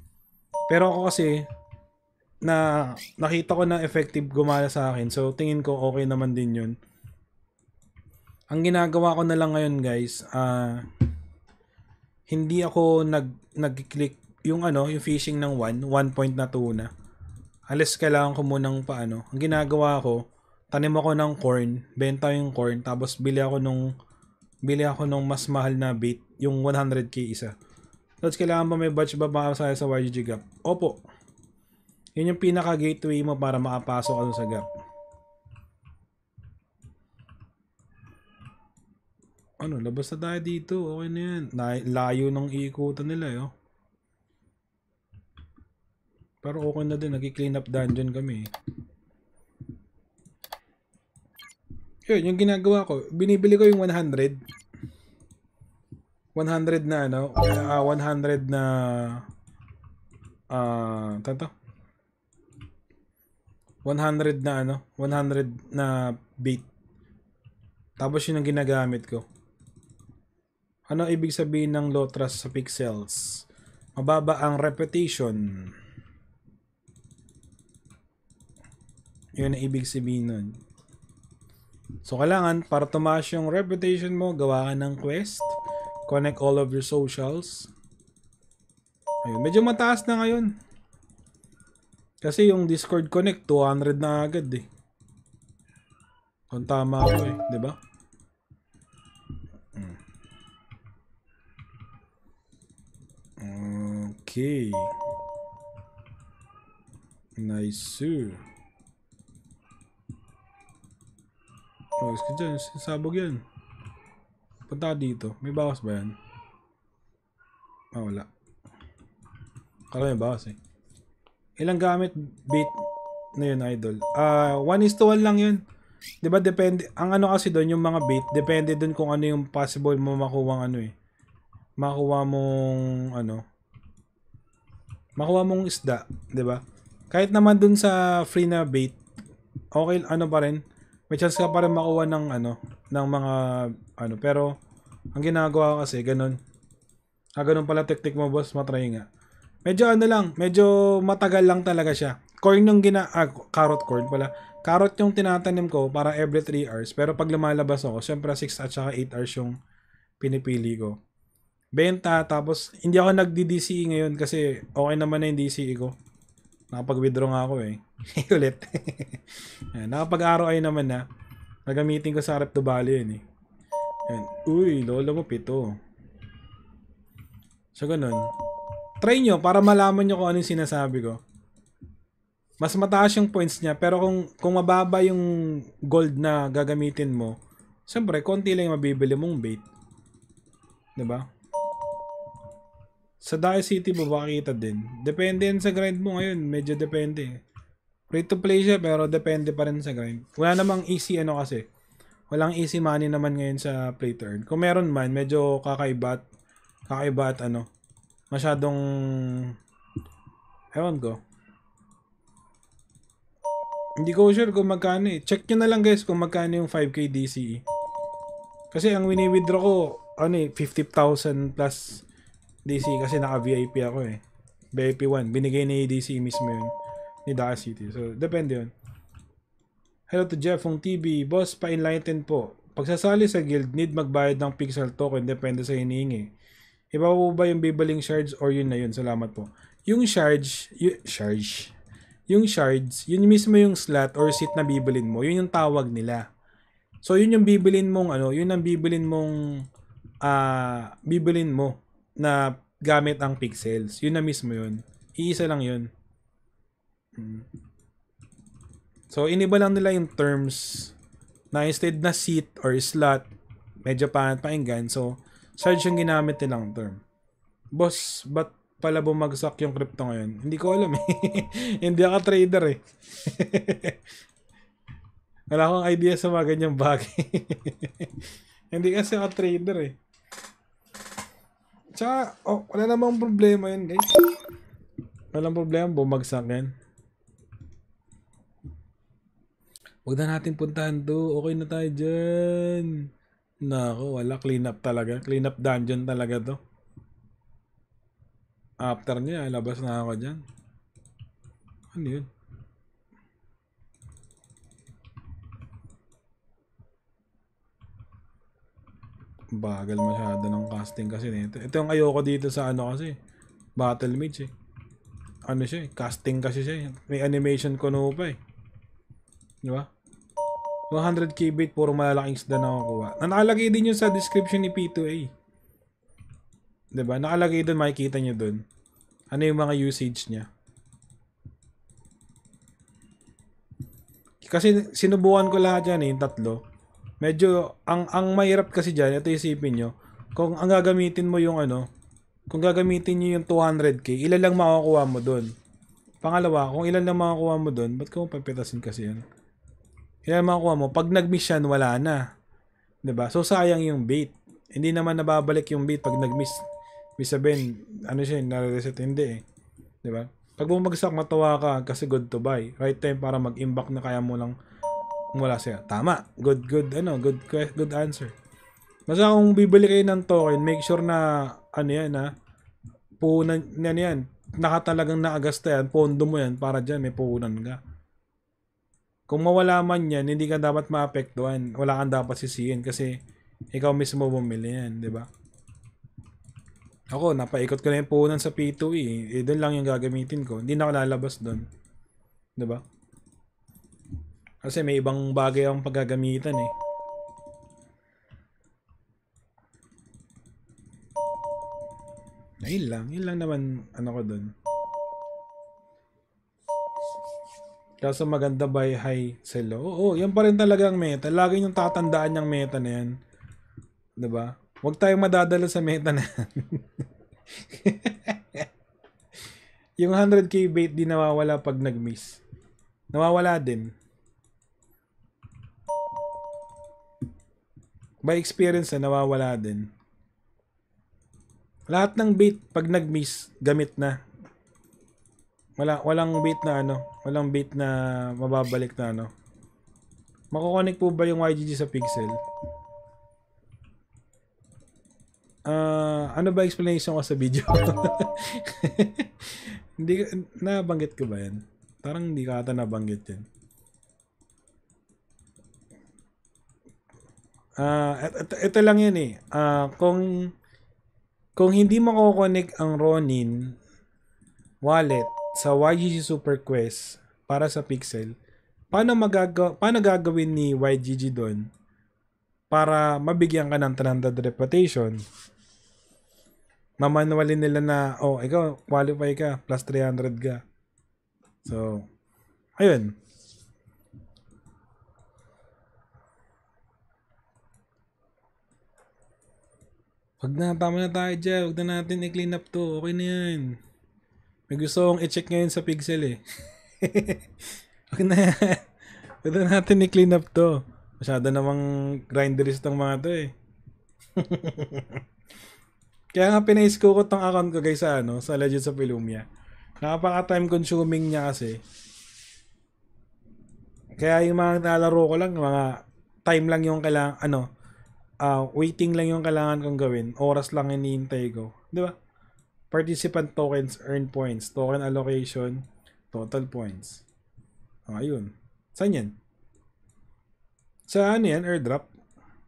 Pero ako kasi, na nakita ko na effective gumala sa akin. So tingin ko okay naman din 'yun. Ang ginagawa ko na lang ngayon, guys, ah, hindi ako nag nag-click yung ano, yung fishing ng 1, 1 point na 2 na alis kailangan ko munang paano. Ang ginagawa ko, tanim ako ng corn, benta yung corn, tapos bili ako nung bili ako nung mas mahal na bait, yung 100k isa. Tapos kailangan ba may batch ba para sa sa YGG gap? Opo. Yun yung pinaka gateway mo para makapasok ka sa gap. Ano, labas na tayo dito. Okay na yan. Layo ng iikutan nila, yo. Eh, oh. Pero okay na din, nag-clean up dungeon kami. Yun, yung ginagawa ko, binibili ko yung 100. 100 na ano, uh, ah, 100 na ah, uh, tanto. 100 na ano, 100 na bait. Tapos yun ang ginagamit ko. Ano ibig sabihin ng low trust sa pixels? Mababa ang reputation. Yun ang ibig sabihin nun. So, kailangan para tumaas yung reputation mo, gawa ka ng quest. Connect all of your socials. Ayun, medyo mataas na ngayon. Kasi yung Discord Connect, 200 na agad eh. Kung tama ako eh, di ba? Mm. Okay. Nice. Ayos ka dyan. Sabog yan. Punta dito. May bawas ba yan? Ah, wala. Kala may bawas eh. Ilang gamit bait na yun, idol? Ah, uh, 1 is to 1 lang yun. 'Di ba depende ang ano kasi doon yung mga bait, depende doon kung ano yung possible mo makuha ano eh. Makuha mong ano makuha mong isda, 'di ba? Kahit naman doon sa free na bait, okay ano pa rin, may chance ka para makuha ng ano, ng mga ano, pero ang ginagawa ko kasi ganun. Ah, ganun pala tiktik mo boss, matry nga. Medyo ano lang, medyo matagal lang talaga siya. Corn yung gina, ah, carrot corn pala. Carrot yung tinatanim ko para every 3 hours. Pero pag lumalabas ako, syempre 6 at saka 8 hours yung pinipili ko. Benta, tapos hindi ako nagdi-DCE ngayon kasi okay naman na yung DCE ko. Nakapag-withdraw nga ako eh. *laughs* Ulit. *laughs* nakapag ay naman na. Nagamitin ko sa Arep Valley yun eh. Yan. Uy, lolo mo pito. So, ganun. Try nyo para malaman nyo kung anong sinasabi ko. Mas mataas yung points niya, pero kung, kung mababa yung gold na gagamitin mo, siyempre, konti lang yung mabibili mong bait. ba? Diba? Sa Dark City mo makikita din. Depende yan sa grind mo ngayon. Medyo depende. Free to play siya pero depende pa rin sa grind. Wala namang easy ano kasi. Walang easy money naman ngayon sa play to Kung meron man, medyo kakaibat. Kakaibat ano. Masyadong... Ewan ko. Hindi ko sure kung magkano eh. Check nyo na lang guys kung magkano yung 5k DCE. Kasi ang wini-withdraw ko, ano eh, 50,000 plus DC kasi naka-VIP ako eh. VIP 1. Binigay ni DC mismo yun. Ni Daca City. So, depende yun. Hello to Jeff Hong TV. Boss, pa-enlighten po. Pagsasali sa guild, need magbayad ng pixel token. Depende sa hinihingi. Iba po ba yung bibaling shards or yun na yun? Salamat po. Yung charge, yung charge, yung shards, yun mismo yung slot or seat na bibilin mo. Yun yung tawag nila. So, yun yung bibilin mong ano, yun ang bibilin mong ah, uh, bibilin mo na gamit ang pixels. Yun na mismo yun. Iisa lang yun. Hmm. So, iniba lang nila yung terms na instead na seat or slot, medyo pangat painggan. So, search yung ginamit nilang term. Boss, but pala bumagsak yung crypto ngayon? Hindi ko alam eh. *laughs* Hindi ako trader eh. *laughs* Wala akong idea sa mga ganyang bagay. *laughs* Hindi kasi ako trader eh. Tsaka, oh, wala namang problema yun, guys. Walang problema, bumagsak yan. Huwag na natin puntahan to. Okay na tayo dyan. Nako, wala. Clean up talaga. Clean up dungeon talaga to. After niya, labas na ako dyan. Ano yun? Bagal masyado ng casting kasi nito. Ito yung ayoko dito sa ano kasi. Battle Mage eh. Ano siya eh. Casting kasi siya eh. May animation ko no pa eh. Di ba? 100k bait, puro malalaking isda na kukuha. Na nakalagay din yun sa description ni P2A. Di ba Nakalagay doon, makikita nyo doon. Ano yung mga usage niya. Kasi sinubukan ko lahat yan eh, yung tatlo. Medyo, ang, ang mahirap kasi diyan ito isipin nyo, kung ang gagamitin mo yung ano, kung gagamitin niyo yung 200k, ilan lang makukuha mo doon? Pangalawa, kung ilan lang makukuha mo doon, ba't ko papitasin kasi yun? Ilan makukuha mo? Pag nag-miss yan, wala na. 'di ba So, sayang yung bait. Hindi naman nababalik yung bait pag nag-miss. Ibig sabihin, ano siya, nare-reset? Hindi eh. ba diba? Pag bumagsak, matawa ka kasi good to buy. Right time para mag-imbak na kaya mo lang mula sa'yo. Tama. Good, good, ano, good, good answer. Basta kung bibili kayo ng token, make sure na, ano yan, ha? Puhunan, ano yan, yan. Nakatalagang naagasta yan, pondo mo yan para dyan, may puhunan ka. Kung mawala man yan, hindi ka dapat maapektuhan. Wala kang dapat sisihin kasi ikaw mismo bumili yan, di ba? Ako, napaikot ko na yung puhunan sa P2E. Eh, doon lang yung gagamitin ko. Hindi na ako lalabas doon. Di ba? Kasi may ibang bagay ang paggagamitan eh. Na yun lang. Yun lang naman ano ko dun. Kaso maganda by high sa low. Oo, yan pa rin talaga ang meta. Lagi yung tatandaan yung meta na yan. ba? Diba? Huwag tayong madadala sa meta na yan. *laughs* yung 100k bait din nawawala pag nag-miss. Nawawala din. by experience na nawawala din. Lahat ng bait pag nag-miss, gamit na. Wala, walang bait na ano, walang bait na mababalik na ano. Makukonek po ba yung YGG sa pixel? Uh, ano ba explanation ko sa video? *laughs* hindi, nabanggit ko ba yan? Parang hindi ka ata nabanggit yan. uh, ito, ito lang yun eh. Uh, kung kung hindi makokonek ang Ronin wallet sa YGG Super Quest para sa Pixel, paano magaga paano gagawin ni YGG doon para mabigyan ka ng Tanandad Reputation? Mamanualin nila na, oh, ikaw, qualify ka, plus 300 ka. So, ayun. Wag na, tama na tayo dyan. Wag na natin i-clean up to. Okay na yan. May gusto kong i-check ngayon sa pixel eh. *laughs* Wag na yan. Wag na natin i-clean up to. Masyado namang grinderist ng mga to eh. *laughs* Kaya nga pinaisko ko tong account ko guys sa ano, sa Legends of Illumia. Napaka time consuming niya kasi. Kaya yung mga nalaro ko lang, mga time lang yung kailangan, ano, uh, waiting lang yung kailangan kong gawin. Oras lang iniintay ko. Di ba? Participant tokens earn points. Token allocation, total points. Oh, ah, ayun. Saan yan? Sa ano yan? Airdrop?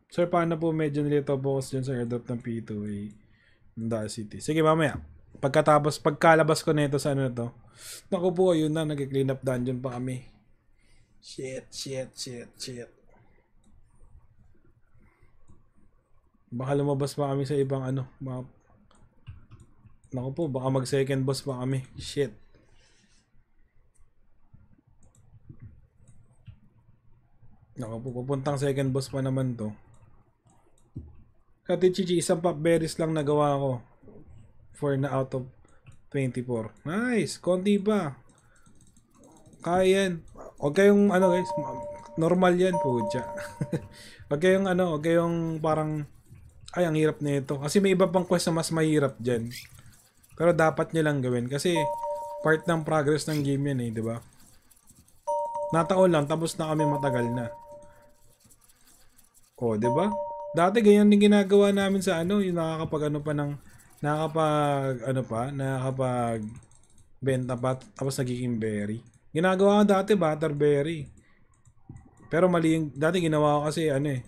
Sir, paano po medyo nilito focus dyan sa airdrop ng P2A ng Dal City? Sige, mamaya. Pagkatapos, pagkalabas ko nito sa ano na to. Naku po, yun na. Nag-clean up dungeon pa kami. Shit, shit, shit, shit. Baka lumabas pa kami sa ibang ano. Mga... Naku po, baka mag second boss pa kami. Shit. Naku po, pupuntang second boss pa naman to. Kati Chichi, isang pop berries lang nagawa ko. For na out of 24. Nice! Konti pa. Kaya yan. Huwag kayong ano guys, normal yan po dyan. *laughs* huwag kayong ano, huwag kayong parang ay, ang hirap nito Kasi may iba pang quest na mas mahirap diyan Pero dapat nyo lang gawin. Kasi part ng progress ng game yan eh, di ba? Nataon lang, tapos na kami matagal na. oh di ba? Dati ganyan din ginagawa namin sa ano, yung nakakapag ano pa ng nakakapag ano pa, nakakapag benta pa tapos nagiging berry. Ginagawa ko dati butterberry. Pero mali yung dati ginawa ko kasi ano eh,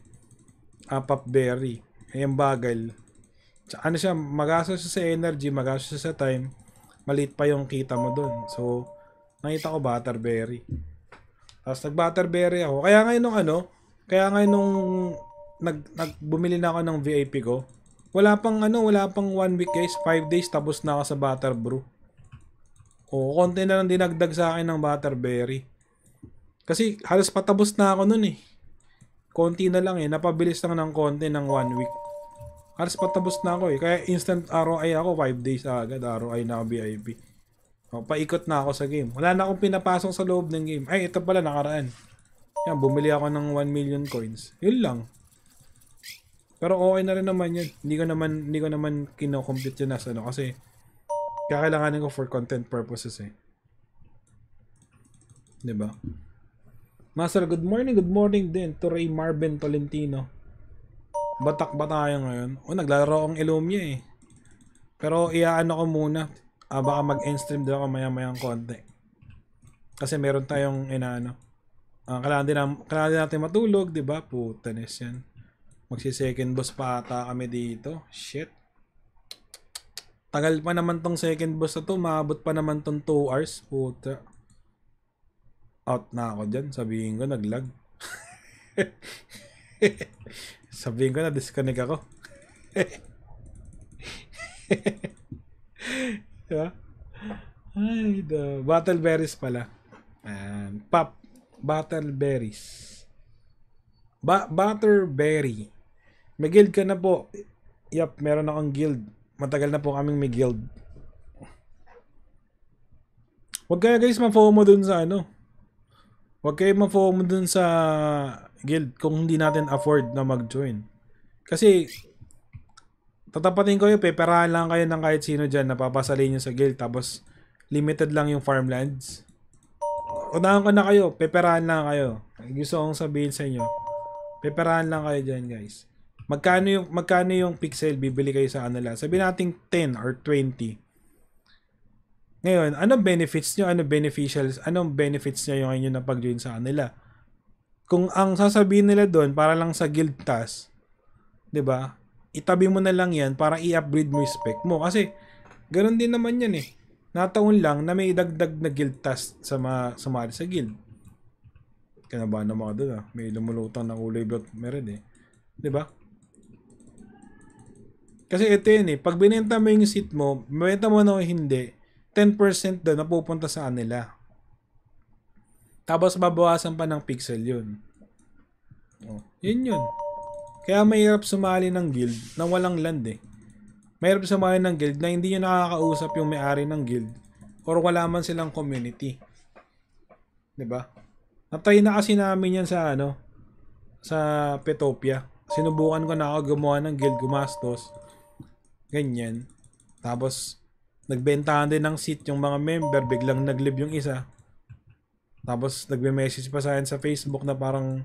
apap ah, berry. Ayan bagal. Ano siya, magastos siya sa energy, magastos siya sa time. Malit pa yung kita mo doon. So, nakita ko butterberry. Tapos nag-butterberry ako. Kaya ngayon nung ano, kaya ngayon nung nag, nag bumili na ako ng VIP ko, wala pang ano, wala pang one week guys, 5 days tapos na ako sa butter brew. O, konti na lang dinagdag sa akin ng butterberry. Kasi halos patapos na ako nun eh konti na lang eh. Napabilis lang ng konti ng one week. Halos patapos na ako eh. Kaya instant ROI ako, 5 days agad. ROI na ako VIP. O, oh, paikot na ako sa game. Wala na akong pinapasok sa loob ng game. Ay, ito pala nakaraan. Yan, bumili ako ng 1 million coins. Yun lang. Pero okay na rin naman yun. Hindi ko naman, hindi ko naman kinocompute yun as ano. Kasi, kakailanganin ko for content purposes eh. Diba? ba? Master, good morning, good morning din to Ray Marvin Tolentino. Batak ba tayo ngayon? O, naglalaro ang Illumia eh. Pero iaano ko muna. Ah, baka mag-end din ako maya-mayang konti. Kasi meron tayong inaano. Ah, kailangan, din, na, kailangan din natin matulog, di ba? Putanes yan. Magsi-second boss pa ata kami dito. Shit. Tagal pa naman tong second boss na to. Maabot pa naman tong 2 hours. Puta out na ako dyan. Sabihin ko, naglag. *laughs* Sabihin ko, na-disconnect ako. *laughs* diba? Ay, the battle berries pala. And pop battle berries. Ba butterberry. May guild ka na po. Yap, meron akong guild. Matagal na po kaming may guild. Huwag kaya guys ma-FOMO dun sa ano, Huwag kayo ma-FOMO dun sa guild kung hindi natin afford na mag-join. Kasi, tatapatin ko yung peperahan lang kayo ng kahit sino dyan, napapasalin nyo sa guild, tapos limited lang yung farmlands. Unahan ko na kayo, peperahan lang kayo. Gusto kong sabihin sa inyo, peperahan lang kayo dyan guys. Magkano yung, magkano yung pixel bibili kayo sa ano lang? Sabihin natin 10 or 20. Ngayon, ano benefits nyo? Ano beneficials? Anong benefits nyo yung inyo na pag-join sa kanila? Kung ang sasabihin nila doon para lang sa guild task, 'di ba? Itabi mo na lang 'yan para i-upgrade mo yung spec mo kasi ganoon din naman 'yan eh. Nataon lang na may dagdag na guild task sa mga sumali sa guild. Kinabahan ng mga doon ah. May lumulutang na kulay blot meron eh. 'Di ba? Kasi ito yun eh, pag binenta mo yung seat mo, binenta mo na o hindi, 10% daw napupunta sa kanila. Tapos babawasan pa ng pixel yun. Oh, yun yun. Kaya mahirap sumali ng guild na walang land eh. Mahirap sumali ng guild na hindi nyo nakakausap yung may-ari ng guild or wala man silang community. 'Di ba? Natry na kasi namin yan sa ano sa Petopia. Sinubukan ko na ako gumawa ng guild gumastos. Ganyan. Tapos nagbentahan din ng seat yung mga member, biglang naglib yung isa. Tapos nagme-message pa sa akin sa Facebook na parang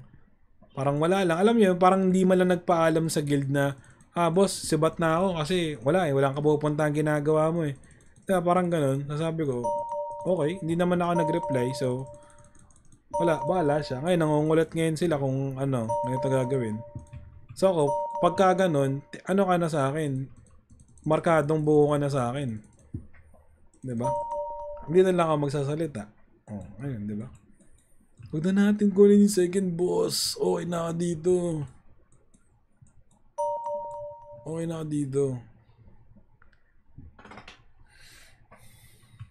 parang wala lang. Alam niyo, parang hindi man lang nagpaalam sa guild na ah boss, sibat na ako kasi wala eh, walang kapupuntahan ginagawa mo eh. Kaya parang ganun, nasabi ko, okay, hindi naman ako nag-reply so wala, bahala siya. Ngayon, nangungulat ngayon sila kung ano, ganito gagawin. So ako, pagka ganun, ano ka na sa akin, markadong buo ka na sa akin. 'Di ba? Hindi na lang ako magsasalita. Oh, ayun, 'di ba? Huwag natin kunin yung second boss. Okay na ako dito. Okay na ako dito.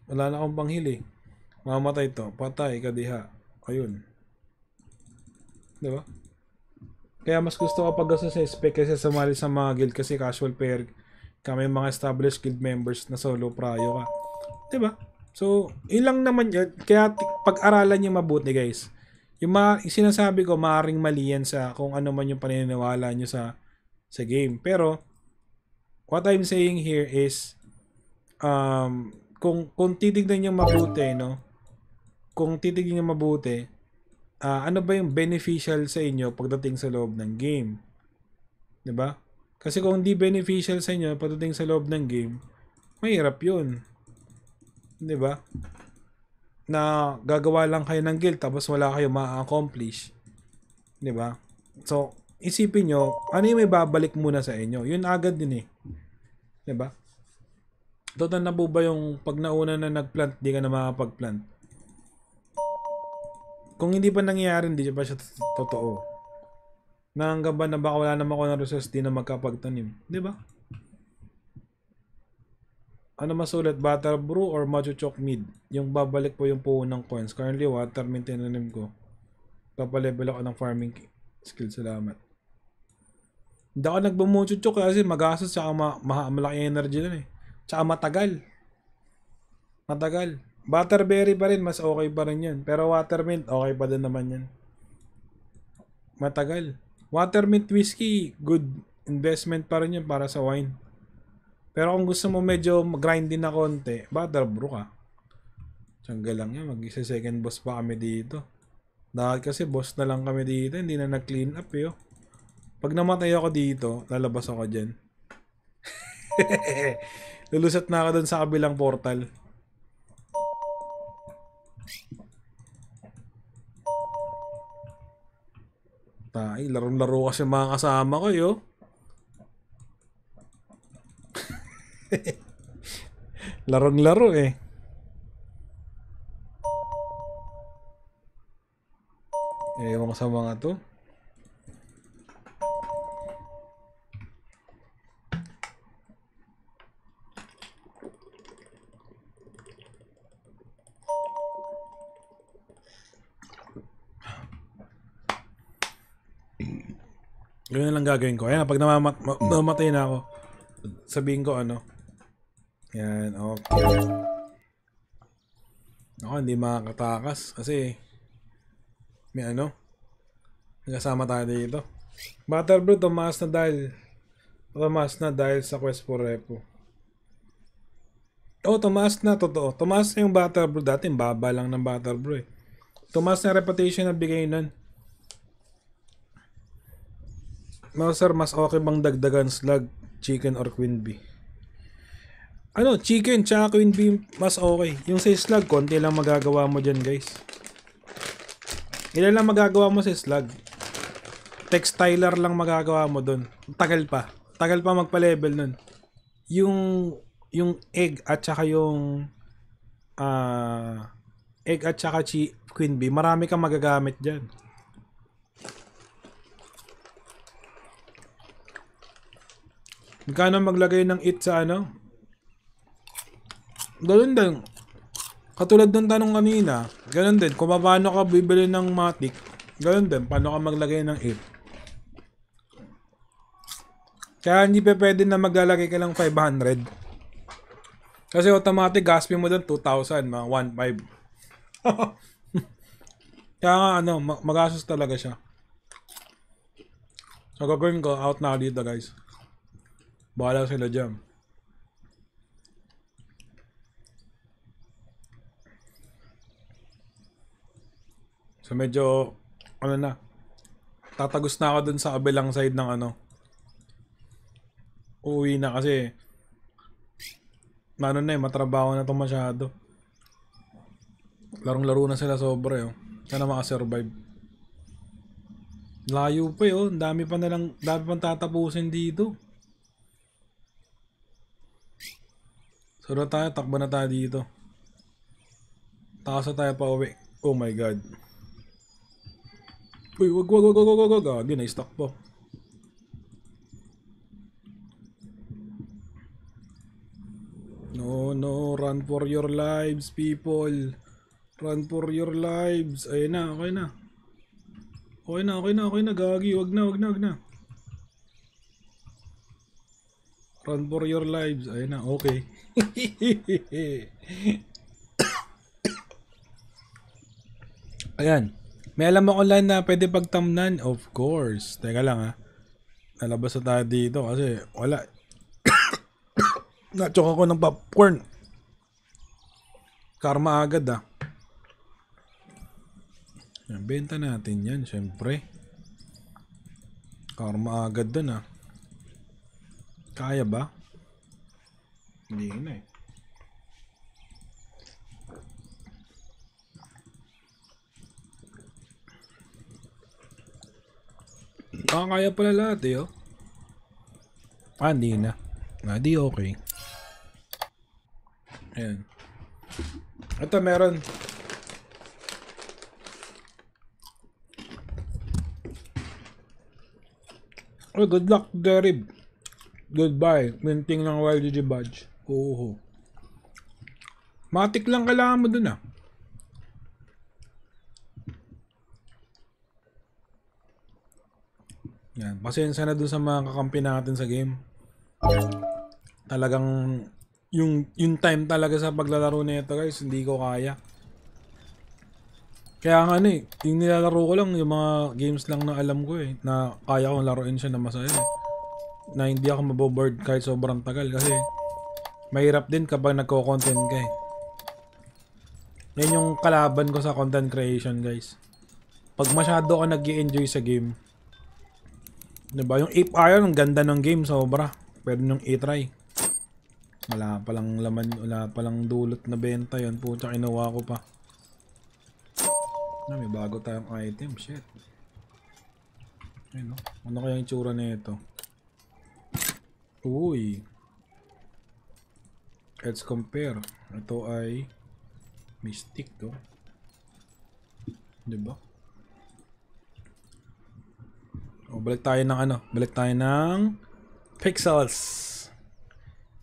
Wala na akong panghili. Mamatay to. Patay, kadiha. Ayun. Di ba? Kaya mas gusto kapag sa spec kasi sumali sa mga guild kasi casual pair kami mga established guild members na solo prayo ka. 'Di ba? So, ilang naman yun. Kaya pag-aralan niyo mabuti, guys. Yung ma sinasabi ko, maaring mali yan sa kung ano man yung paniniwala niyo sa sa game. Pero, what I'm saying here is, um, kung, kung titignan niyo mabuti, no? Kung titignan niyo mabuti, uh, ano ba yung beneficial sa inyo pagdating sa loob ng game? 'Di ba? Kasi kung di beneficial sa inyo pagdating sa loob ng game, mahirap 'yun. 'Di ba? Na gagawa lang kayo ng guilt tapos wala kayo ma-accomplish. 'Di ba? So, isipin nyo, ano yung may babalik muna sa inyo? Yun agad din eh. 'Di ba? Total na po ba yung pag nauna na nagplant, di ka na makapagplant? Kung hindi pa nangyayari, hindi pa siya totoo. Nangangga ba na baka wala naman ako ng resource, di na magkapagtanim. Di ba? Ano masulit Butter brew or machuchok mid? Yung babalik po yung puho ng coins. Currently, water mint tinanim ko. Papalevel ako ng farming skill. Salamat. Hindi ako nagbamuchuchok eh, kasi magastos tsaka ma ma malaki energy nun eh. Tsaka matagal. Matagal. Butterberry pa rin, mas okay pa rin yun. Pero watermint, okay pa din naman yan. Matagal. Watermint whiskey, good investment pa rin yun para sa wine. Pero kung gusto mo medyo grind din na konti, bro ka. Ah. Tsangga lang yan. mag second boss pa kami dito. Dahil kasi boss na lang kami dito. Hindi na nag-clean up eh. Oh. Pag namatay ako dito, lalabas ako dyan. *laughs* Lulusot na ako dun sa kabilang portal. Tay, larong-laro kasi mga kasama ko 'yo. Eh, oh. *laughs* Larong-laro eh. Ewan ko sa mga to. Ganun na lang gagawin ko. Ayan, pag namamatay ma- na ako, sabihin ko ano, yan, okay. Ako, hindi makakatakas kasi may ano, nagkasama tayo dito. Battlebrew, tumaas na dahil tumaas na dahil sa quest for repo. Oh, tumaas na, totoo. Tumaas na yung Battlebrew. Dati, baba lang ng Battlebrew eh. Tumaas na reputation na bigay nun. Mas, sir, mas okay bang dagdagan slug, chicken or queen bee? ano, chicken tsaka queen bee mas okay. Yung sa slug, konti lang magagawa mo dyan guys. Ilan lang magagawa mo sa slug. Textiler lang magagawa mo dun. Tagal pa. Tagal pa magpa-level nun. Yung, yung egg at saka yung uh, egg at saka chi queen bee, marami kang magagamit dyan. Magkano maglagay ng it sa ano? ganun din. Katulad ng tanong kanina, ganun din. Kung paano ka bibili ng matik, ganun din. Paano ka maglagay ng ip. Kaya hindi pa pwede na maglalagay ka ng 500. Kasi automatic gaspi mo din 2,000, mga 1,500. *laughs* Kaya nga ano, magasos talaga siya. So gagawin ko, out na dito guys. Bahala sila dyan. So medyo, ano na, tatagos na ako dun sa abelang side ng ano. Uwi na kasi, ano na eh, matrabaho na to masyado. Larong-laro na sila sobra eh. Oh. Sana makasurvive. Layo pa yun. Eh, oh. dami pa nalang, dami pang tatapusin dito. So na tayo, takbo na tayo dito. Takasa tayo pa uwi. Oh my god. Uy, wag, wag, wag, wag, wag, wag, wag, gagi, ah, na-stuck po. No, no, run for your lives, people. Run for your lives. Ayun na, okay na. Okay na, okay na, okay na, gagi, wag na, wag na, wag na. Run for your lives. Ayun na, okay. *laughs* Ayan. May alam mo online na pwede pagtamnan? Of course. Teka lang ha. Nalabas na tayo dito kasi wala. *coughs* Natsok ako ng popcorn. Karma agad ah. benta natin yan, syempre. Karma agad dun ah. Kaya ba? Hindi na eh. Ah, kaya pala lahat eh, oh. Ah, hindi na. Ah, di okay. Ayan. Ito, meron. Oh, good luck, Derib. Goodbye. Minting ng YGG badge. Oo. Matik lang kailangan mo dun ah. Yan. Pasensya na dun sa mga kakampi natin sa game. Talagang yung yung time talaga sa paglalaro nito guys, hindi ko kaya. Kaya nga ano eh, yung nilalaro ko lang, yung mga games lang na alam ko eh, na kaya kong laruin siya na masaya eh. Na hindi ako maboboard kahit sobrang tagal kasi mahirap din kapag nagko-content ka eh. Yan yung kalaban ko sa content creation guys. Pag masyado ako nag enjoy sa game, Diba? Yung Ape Iron, ang ganda ng game, sobra. Pwede nung i-try. Wala palang laman, wala palang dulot na benta yun. Pucha, kinuha ko pa. Ah, may bago tayong item. Shit. Ayun, no? Oh. Ano kaya yung itsura na ito? Uy. Let's compare. Ito ay mystic, no? Oh. Diba? Diba? O, balik tayo ng ano? Balik tayo ng pixels.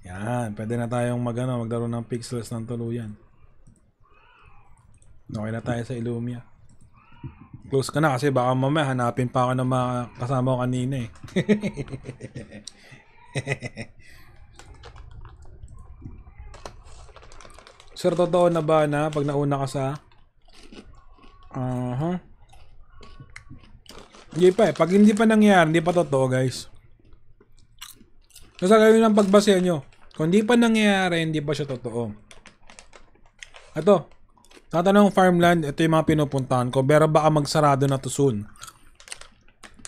Yan. Pwede na tayong mag, ano, maglaro ng pixels ng tuluyan. Okay na tayo sa Illumia. Close ka na kasi baka mamaya hanapin pa ako ng mga kasama ko kanina eh. *laughs* Sir, totoo na ba na pag nauna ka sa... Uh-huh. Hindi pa eh. Pag hindi pa nangyari, hindi pa totoo, guys. Nasa kayo ng pagbase nyo. Kung hindi pa nangyayari, hindi pa siya totoo. Ito. Tatanong farmland, ito yung mga pinupuntahan ko. Pero baka magsarado na to soon.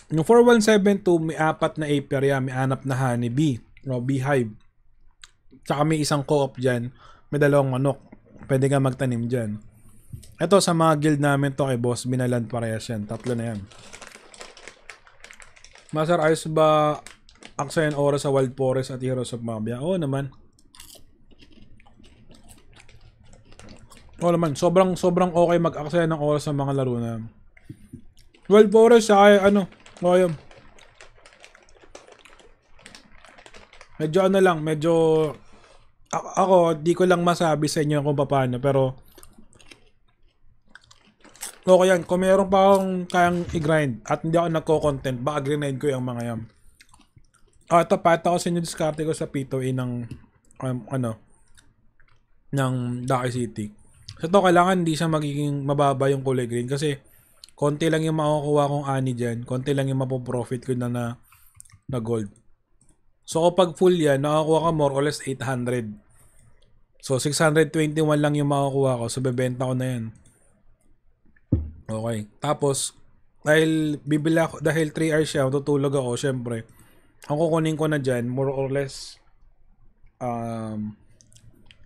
Yung 4172, may apat na apiary, may anap na honeybee. No, beehive. Tsaka may isang co-op dyan. May dalawang manok. Pwede ka magtanim dyan. Ito sa mga guild namin to kay Boss Binaland parehas yan. Tatlo na yan. Master, ayos ba aksayan oras sa Wild Forest at Heroes of Mafia? Oo naman. Oo naman. Sobrang, sobrang okay mag-aksayan ng oras sa mga laro na Wild Forest, saka ano, o oh, Medyo ano lang, medyo ako, di ko lang masabi sa inyo kung paano, pero Okay yan. Kung meron pa akong kayang i-grind at hindi ako nagko-content, baka grind ko yung mga yan. Ah, ito, pata ko sa inyo diskarte ko sa P2A e ng, um, ano, ng Daki City. So ito, kailangan hindi siya magiging mababa yung kulay green kasi konti lang yung makukuha kong ani dyan. Konti lang yung mapoprofit ko na na, na gold. So kapag full yan, nakakuha ka more or less 800. So 621 lang yung makukuha ko. So bebenta ko na yan. Okay. Tapos, dahil bibila ako, dahil 3 hours siya, tutulog ako, syempre. Ang kukunin ko na dyan, more or less, um,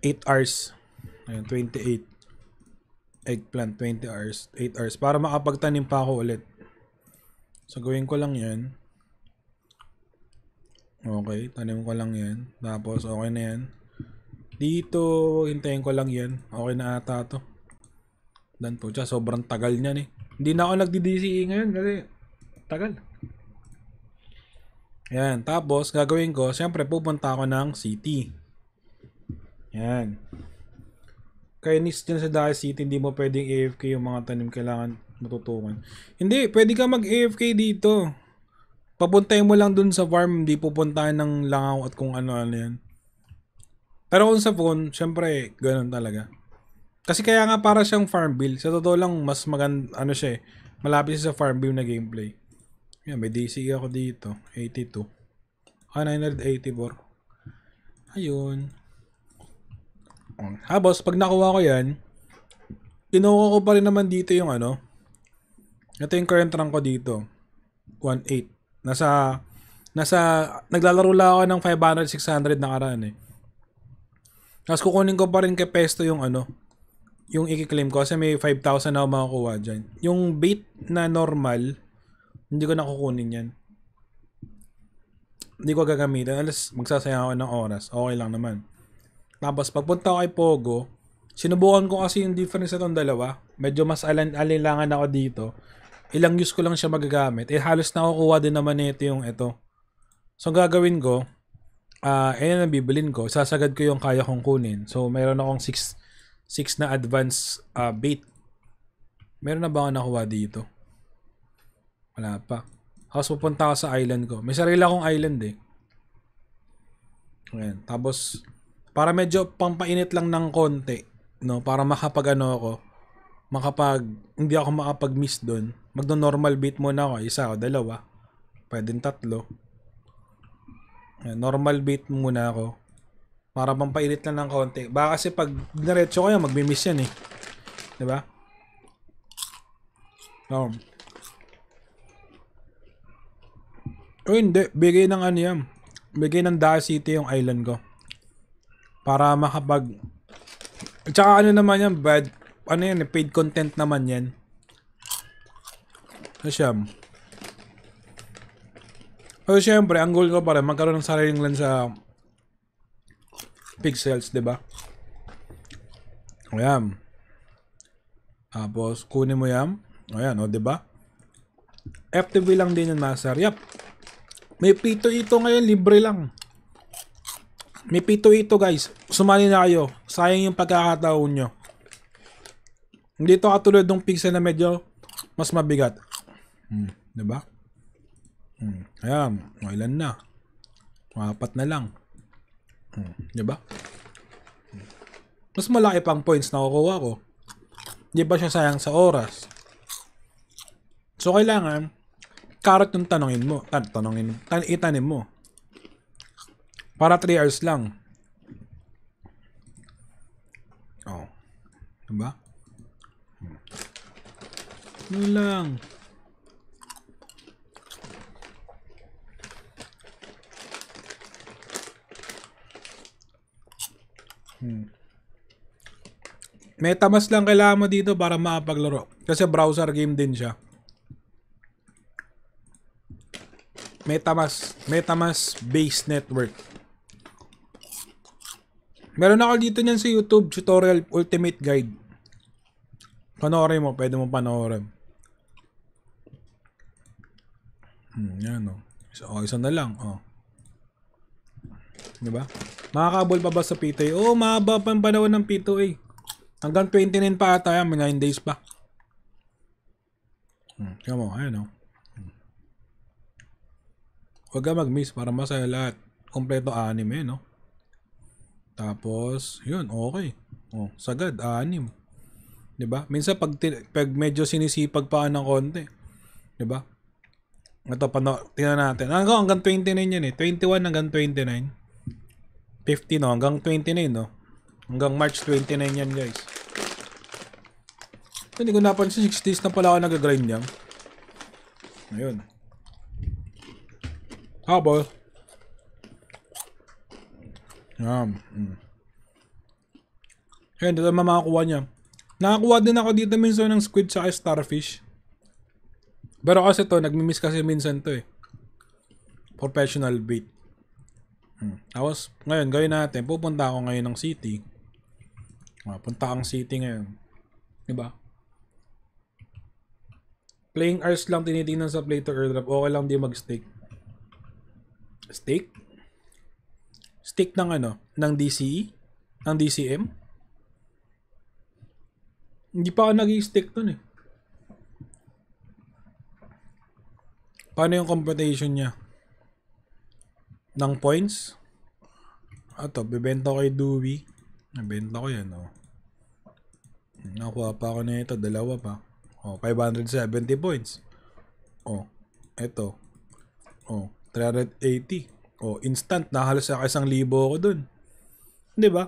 8 hours. Ayun, 28. Eggplant, 20 hours. 8 hours. Para makapagtanim pa ako ulit. So, gawin ko lang yan. Okay, tanim ko lang yan. Tapos, okay na yan. Dito, hintayin ko lang yan. Okay na ata to. Dan po siya, sobrang tagal niya ni. Eh. Hindi na ako nagdi-DCE ngayon kasi tagal. Yan, tapos gagawin ko, siyempre pupunta ako ng city. Yan. Kaya nis dyan sa Dahil City, hindi mo pwedeng AFK yung mga tanim kailangan matutukan. Hindi, pwede ka mag-AFK dito. Papuntay mo lang dun sa farm, hindi pupuntahan ng langaw at kung ano-ano yan. Pero kung sa phone, syempre, ganun talaga. Kasi kaya nga para siyang farm build. Sa totoo lang, mas maganda, ano siya eh, malapit siya sa Farmville na gameplay. Yan, may DC ako dito. 82. Ah, 984. Ayun. Ah, boss, pag nakuha ko yan, kinuha ko pa rin naman dito yung ano. Ito yung current rank ko dito. 1.8. Nasa, nasa, naglalaro lang ako ng 500, 600 nakaraan eh. Tapos kukunin ko pa rin kay Pesto yung ano, yung i-claim ko kasi may 5,000 na ako makakuha dyan. Yung bait na normal, hindi ko nakukunin yan. Hindi ko gagamitin. Alas, magsasayang ako ng oras. Okay lang naman. Tapos, pagpunta ko kay Pogo, sinubukan ko kasi yung difference sa na dalawa. Medyo mas alin alinlangan ako dito. Ilang use ko lang siya magagamit. Eh, halos nakukuha din naman nito yung ito. So, gagawin ko, ah, uh, ayun na bibilin ko. Sasagad ko yung kaya kong kunin. So, mayroon akong 6 6 na advance uh, bait. Meron na ba ako nakuha dito? Wala pa. Tapos pupunta ako sa island ko. May sarili akong island eh. Ayan. Tapos, para medyo pampainit lang ng konti, no? Para makapag ano ako, makapag, hindi ako makapag-miss doon. Magno-normal beat muna ako. Isa o dalawa. Pwedeng tatlo. Ayan, normal beat muna ako. Para pampainit lang ng konti. Baka kasi pag diretso ko yan, magmi-miss yan eh. 'Di ba? Um. O oh, hindi, bigay ng ano yan. Bigay ng Da City yung island ko. Para makapag... Tsaka ano naman yan, bad... Ano yan, eh, paid content naman yan. Ano siya? Pero syempre, ang goal ko para magkaroon ng sariling land sa pixels, 'di ba? Ayan. Tapos, kunin mo yan. Ayan, o, di ba? FTV lang din yung master. Yep. May pito ito ngayon, libre lang. May pito ito, guys. Sumali na kayo. Sayang yung pagkakataon nyo. Hindi ito katulad ng pixel na medyo mas mabigat. Hmm, ba? Diba? Hmm, ayan, ilan na? Apat na lang. Hmm. Di ba? Mas malaki pang points na kukuha ko. Di ba siya sayang sa oras? So, kailangan, carrot yung tanongin mo. Tan tanongin, tan itanim mo. Para 3 hours lang. Oh. Diba? Hmm. Yun lang. Hmm. MetaMask lang kailangan mo dito para makapaglaro. Kasi browser game din siya. MetaMask, MetaMask based network. Meron ako dito niyan sa YouTube tutorial ultimate guide. Panoorin mo, pwede mo panoorin. Hmm, yan o. Oh. Isa, oh, isa na lang, oh. Di ba? Makakabol pa ba sa P2A? oh, mahaba pa ang panahon ng p 2 Hanggang 29 pa ata may 9 days pa. Hmm, tama, mo, ayan o. Oh. Huwag ka mag-miss para masaya lahat. Kompleto anime, no? Tapos, yun, okay. Oh, sagad, anim. 'Di ba? Minsan pag, pag medyo sinisipag pa ng konti, 'di ba? Ito, pano, tingnan natin. Hanggang, hanggang 29 yan eh. 21 hanggang 29. 50 no, hanggang 29 no. Hanggang March 29 yan guys. Hindi ko napansin 6 days na pala ako nag-grind yan. Ayun. Habol. Yum. Mm. Ayun, dito mamakuha niya. Nakakuha din ako dito minsan ng squid sa starfish. Pero kasi to, nagmi-miss kasi minsan to eh. Professional bait. Hmm. Tapos, ngayon, gawin natin. Pupunta ako ngayon ng city. Ah, punta ang city ngayon. Diba? Playing hours lang tinitingnan sa play to airdrop. Okay lang di mag-stick. Stick? Stick ng ano? Ng DCE? Ng DCM? Hindi pa ako nag-stick dun eh. Paano yung computation niya? ng points. Ato, ah, bebenta ko kay Dewey. Nabenta ko yan, oh. Nakuha pa ako na ito, dalawa pa. Oh, 570 points. Oh, eto. Oh, 380. Oh, instant, nahalos ako isang libo ako dun. ba? Diba?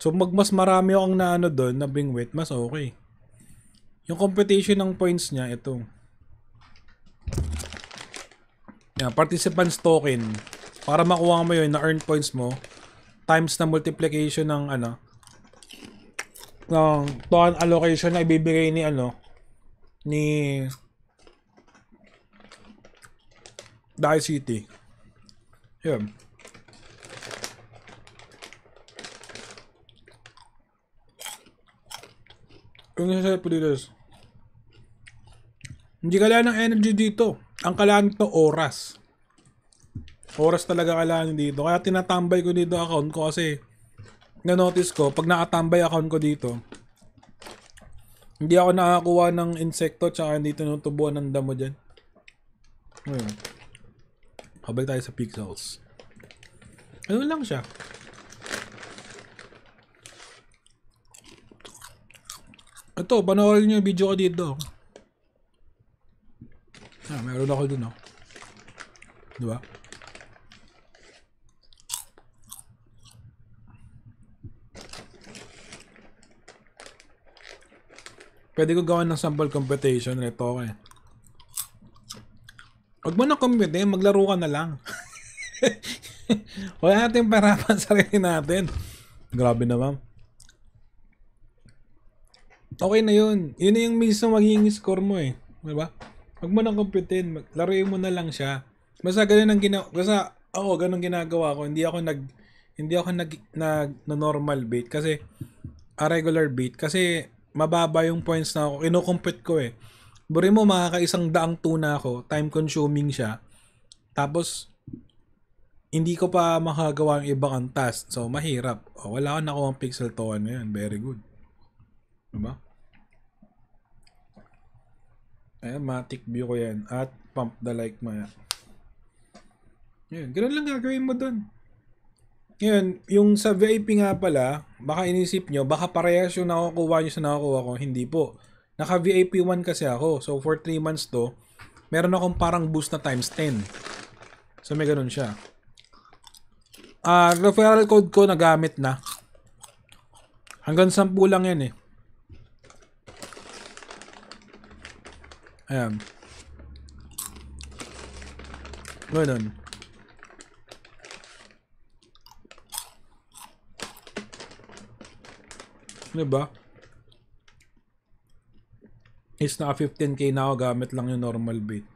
So, mag mas marami akong naano dun, na bingwit, mas okay. Yung competition ng points niya, ito. Yeah, participants token. Para makuha mo yun, na-earn points mo, times na multiplication ng ano, ng ton allocation na ibibigay ni ano, ni Dai City. Yeah. Yung isa sa Hindi kailangan ng energy dito. Ang kailangan to oras. Oras talaga kailangan dito. Kaya tinatambay ko dito account ko kasi na-notice ko, pag nakatambay account ko dito, hindi ako nakakuha ng insekto tsaka nung tubuan ng damo dyan. Ngayon. Hmm. Kabalik tayo sa pixels. Ano lang siya? Ito, panoorin niyo yung video ko dito. Ah, meron ako dun, oh. Diba? Diba? Pwede ko gawin ng sample computation nito eh. Huwag mo na compute, eh, maglaro ka na lang. *laughs* Wala natin parapan sa sarili natin. Grabe naman. Okay na yun. Yun na yung mismo magiging score mo eh. Diba? Huwag mo na computein. Laruin mo na lang siya. Basta ganun ang ginawa. Basta ako, ganun ginagawa ko. Hindi ako nag... Hindi ako nag, nag na normal beat kasi a regular beat kasi mababa yung points na ako. Kinocompute ko eh. Buri mo, makakaisang daang tuna ako. Time consuming siya. Tapos, hindi ko pa makagawa ng iba kang task. So, mahirap. O, oh, wala ko na ang pixel to ngayon. Ano Very good. Diba? Ayan, matic view ko yan. At pump the like maya. Yan, ganun lang gagawin mo dun. Ngayon, yung sa VIP nga pala, baka inisip nyo, baka parehas yung nakukuha nyo sa nakukuha ko. Hindi po. Naka VIP 1 kasi ako. So, for 3 months to, meron akong parang boost na times 10. So, may ganun siya. Ah, uh, referral code ko nagamit na. Hanggang 10 lang yan eh. Ayan. Ganun. ba? It's na 15k na ako, gamit lang yung normal bait.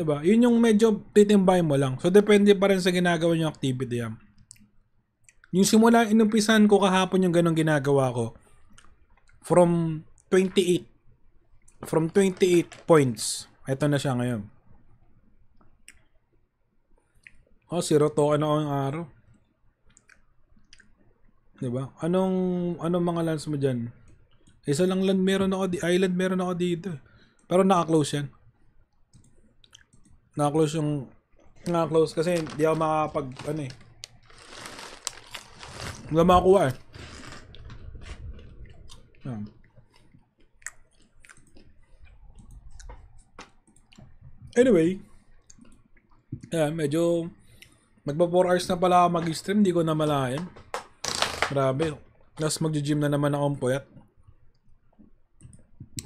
ba? Yun yung medyo titimbay mo lang. So, depende pa rin sa ginagawa yung activity yan. Yung simula, inumpisan ko kahapon yung ganong ginagawa ko. From 28. From 28 points. Ito na siya ngayon. Oh, zero token ano na araw. Diba? Anong anong mga lands mo diyan? Isa lang land meron ako, di island meron ako dito. Pero naka-close 'yan. Naka-close yung naka-close kasi ano eh. hindi ako makapag ano eh. Wala makakuha eh. Um. Anyway, eh medyo magpa 4 hours na pala mag-stream, di ko na malayan. Grabe. Tapos mag gym na naman akong puyat.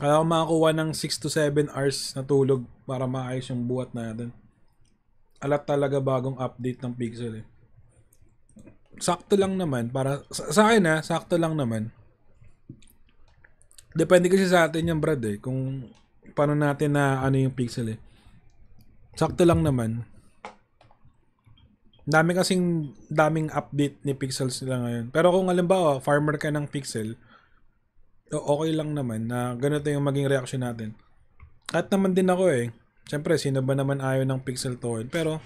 Kala ko makakuha ng 6 to 7 hours na tulog para maayos yung buhat natin. Alat talaga bagong update ng Pixel eh. Sakto lang naman para sa, sa akin ha, sakto lang naman. Depende kasi sa atin yung brad eh kung paano natin na ano yung Pixel eh. Sakto lang naman. Dami kasing daming update ni pixels nila ngayon. Pero kung halimbawa, farmer ka ng pixel, okay lang naman na ganito yung maging reaction natin. At naman din ako eh. Siyempre, sino ba naman ayaw ng pixel token? Pero,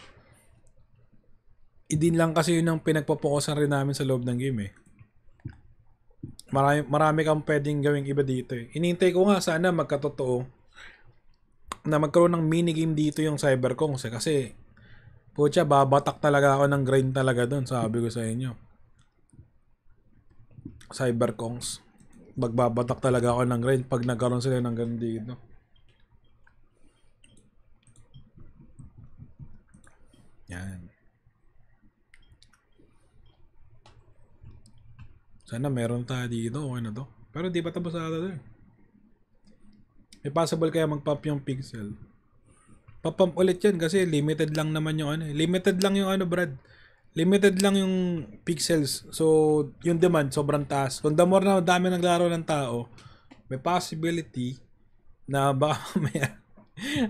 idin lang kasi yun ang pinagpapokusan rin namin sa loob ng game eh. Marami, marami kang pwedeng gawing iba dito eh. Inintay ko nga sana magkatotoo na magkaroon ng minigame dito yung Cyberkong eh. kasi Pucha, babatak talaga ako ng grind talaga doon, sabi ko sa inyo. Cyberkongs. Magbabatak talaga ako ng grind pag nagkaroon sila ng ganun dito. Yan. Sana meron tayo dito. Okay na to. Pero di pa tapos ata to eh? May possible kaya mag-pop yung pixel. Papump ulit yan kasi limited lang naman yung ano. Eh. Limited lang yung ano, Brad. Limited lang yung pixels. So, yung demand sobrang taas. Kung the more na dami laro ng tao, may possibility na *laughs* baka mamaya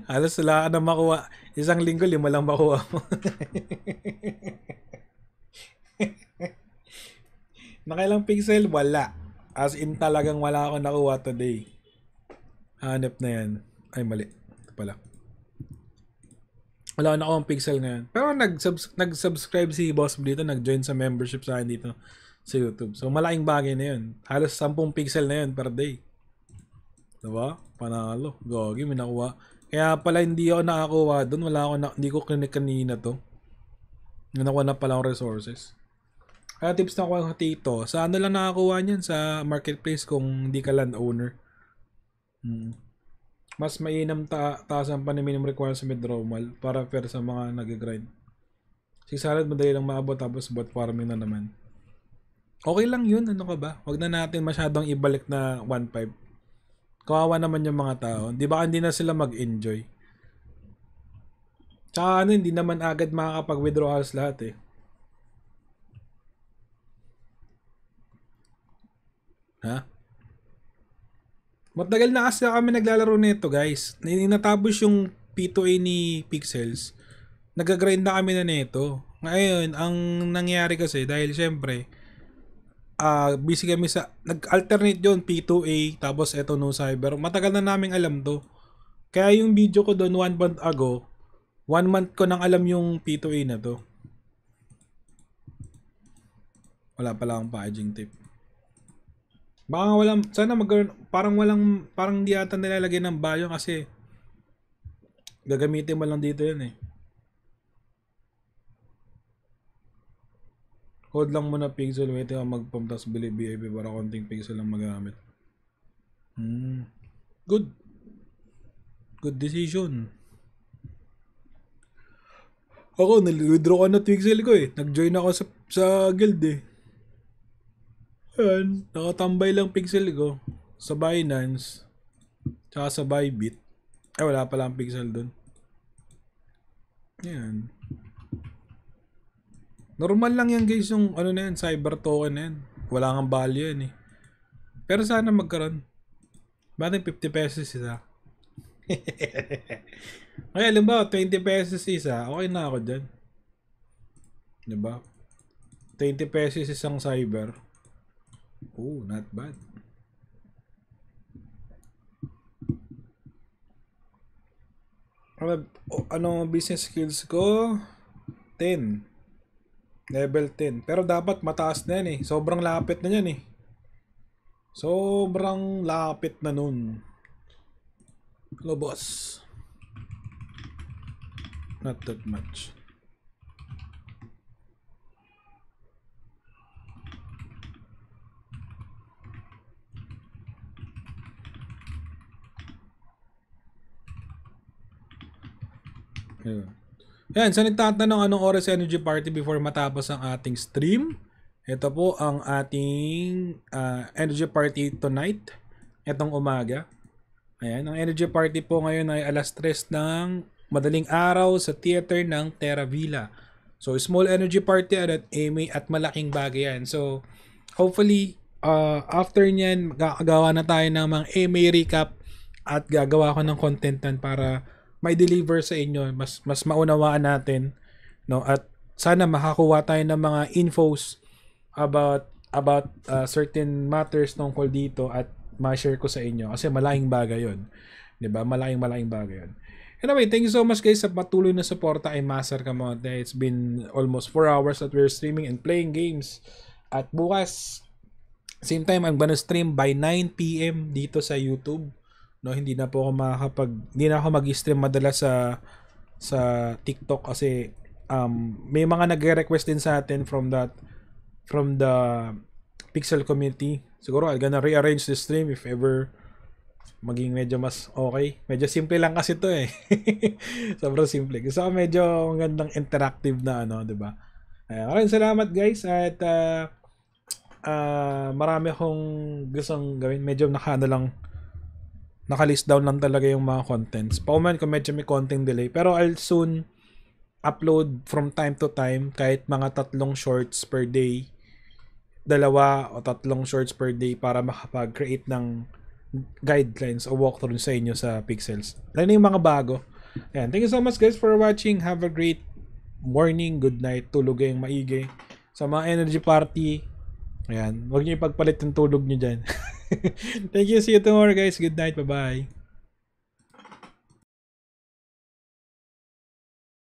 halos sila ka na makuha. Isang linggo, lima lang makuha mo. *laughs* Nakailang pixel? Wala. As in talagang wala ako nakuha today. Hanap na yan. Ay, mali. Ito pala wala na akong pixel ngayon. Pero nag nag-subscribe si Boss dito, nag-join sa membership sa akin dito sa YouTube. So malaking bagay na yun. Halos 10 pixel na yun per day. Diba? Panalo. Gogi, may Kaya pala hindi ako nakakuha doon. Wala ako na, hindi ko clinic kanina to. Nakuha na pala ang resources. Kaya tips na ko tito. Sa ano lang nakakuha niyan? Sa marketplace kung hindi ka land owner. Hmm. Mas mainam ta taas ang paniminum requirement sa midromal para fair sa mga nag-grind. 600 madali lang maabot tapos bot farming na naman. Okay lang yun, ano ka ba? Huwag na natin masyadong ibalik na 1.5. Kawawa naman yung mga tao. Di ba hindi na sila mag-enjoy? Tsaka ano, hindi naman agad makakapag-withdraw halos lahat eh. Ha? Huh? Matagal na kasi kami naglalaro nito guys. Natapos yung P2A ni Pixels. Nagagrind na kami na nito. Ngayon, ang nangyari kasi dahil syempre uh, busy kami sa nag-alternate yon P2A tapos eto no cyber. Matagal na naming alam to. Kaya yung video ko doon one month ago, one month ko nang alam yung P2A na to. Wala pala akong packaging tape. Baka walang, sana magkaroon, parang walang, parang di ata nilalagay ng bayo kasi gagamitin mo lang dito yun eh. Hold lang muna pixel, wait lang mag bili VIP para konting pixel lang magamit. Hmm. Good. Good decision. Ako, nal-withdraw ko na pixel ko eh. Nag-join ako sa, sa guild eh. Yun. nakatambay lang pixel ko sa Binance tsaka sa Bybit. Eh, wala pala ang pixel doon. Yan. Normal lang yan guys yung ano na yan, cyber token na yan. Wala kang value yan eh. Pero sana magkaroon. Bakit 50 pesos isa? *laughs* okay, alam ba, 20 pesos isa, okay na ako dyan. Diba? 20 pesos isang cyber. Oh, not bad. Oh, ano business skills ko? 10. Level 10. Pero dapat mataas na yan eh. Sobrang lapit na yan eh. Sobrang lapit na nun. Hello boss. Not that much. Ayun. Yan, sa so nagtatanong anong oras energy party before matapos ang ating stream. Ito po ang ating uh, energy party tonight. Itong umaga. Ayan, ang energy party po ngayon ay alas 3 ng madaling araw sa theater ng Terra Villa. So, small energy party at Amy at malaking bagay yan. So, hopefully, uh, after nyan, gagawa na tayo ng mga Amy recap at gagawa ko ng content para may deliver sa inyo mas mas maunawaan natin no at sana makakuha tayo ng mga infos about about uh, certain matters tungkol dito at ma-share ko sa inyo kasi malaking bagay 'yon. 'Di ba? Malaking malaking bagay 'yon. Anyway, thank you so much guys sa patuloy na suporta ay Master Camonte. It's been almost 4 hours that we're streaming and playing games. At bukas, same time, ang gonna stream by 9pm dito sa YouTube no hindi na po ako makakapag hindi na ako mag-stream madalas sa sa TikTok kasi um, may mga nagre-request din sa atin from that from the Pixel community. Siguro I'm gonna rearrange the stream if ever maging medyo mas okay. Medyo simple lang kasi to eh. *laughs* Sobrang simple. kasi ko medyo magandang interactive na ano, 'di ba? Uh, maraming salamat guys at uh, uh, marami akong gustong gawin. Medyo nakaano lang nakalist down lang talaga yung mga contents. Pauman ko medyo may konting delay. Pero I'll soon upload from time to time kahit mga tatlong shorts per day. Dalawa o tatlong shorts per day para makapag-create ng guidelines o walkthrough sa inyo sa Pixels. Lalo yung mga bago. Ayan. Thank you so much guys for watching. Have a great morning, good night. Tulog kayong maigi. Sa mga energy party, ayan. Huwag niyo ipagpalit yung tulog niyo dyan. *laughs* Thank you. See you tomorrow, guys. Good night. Bye-bye.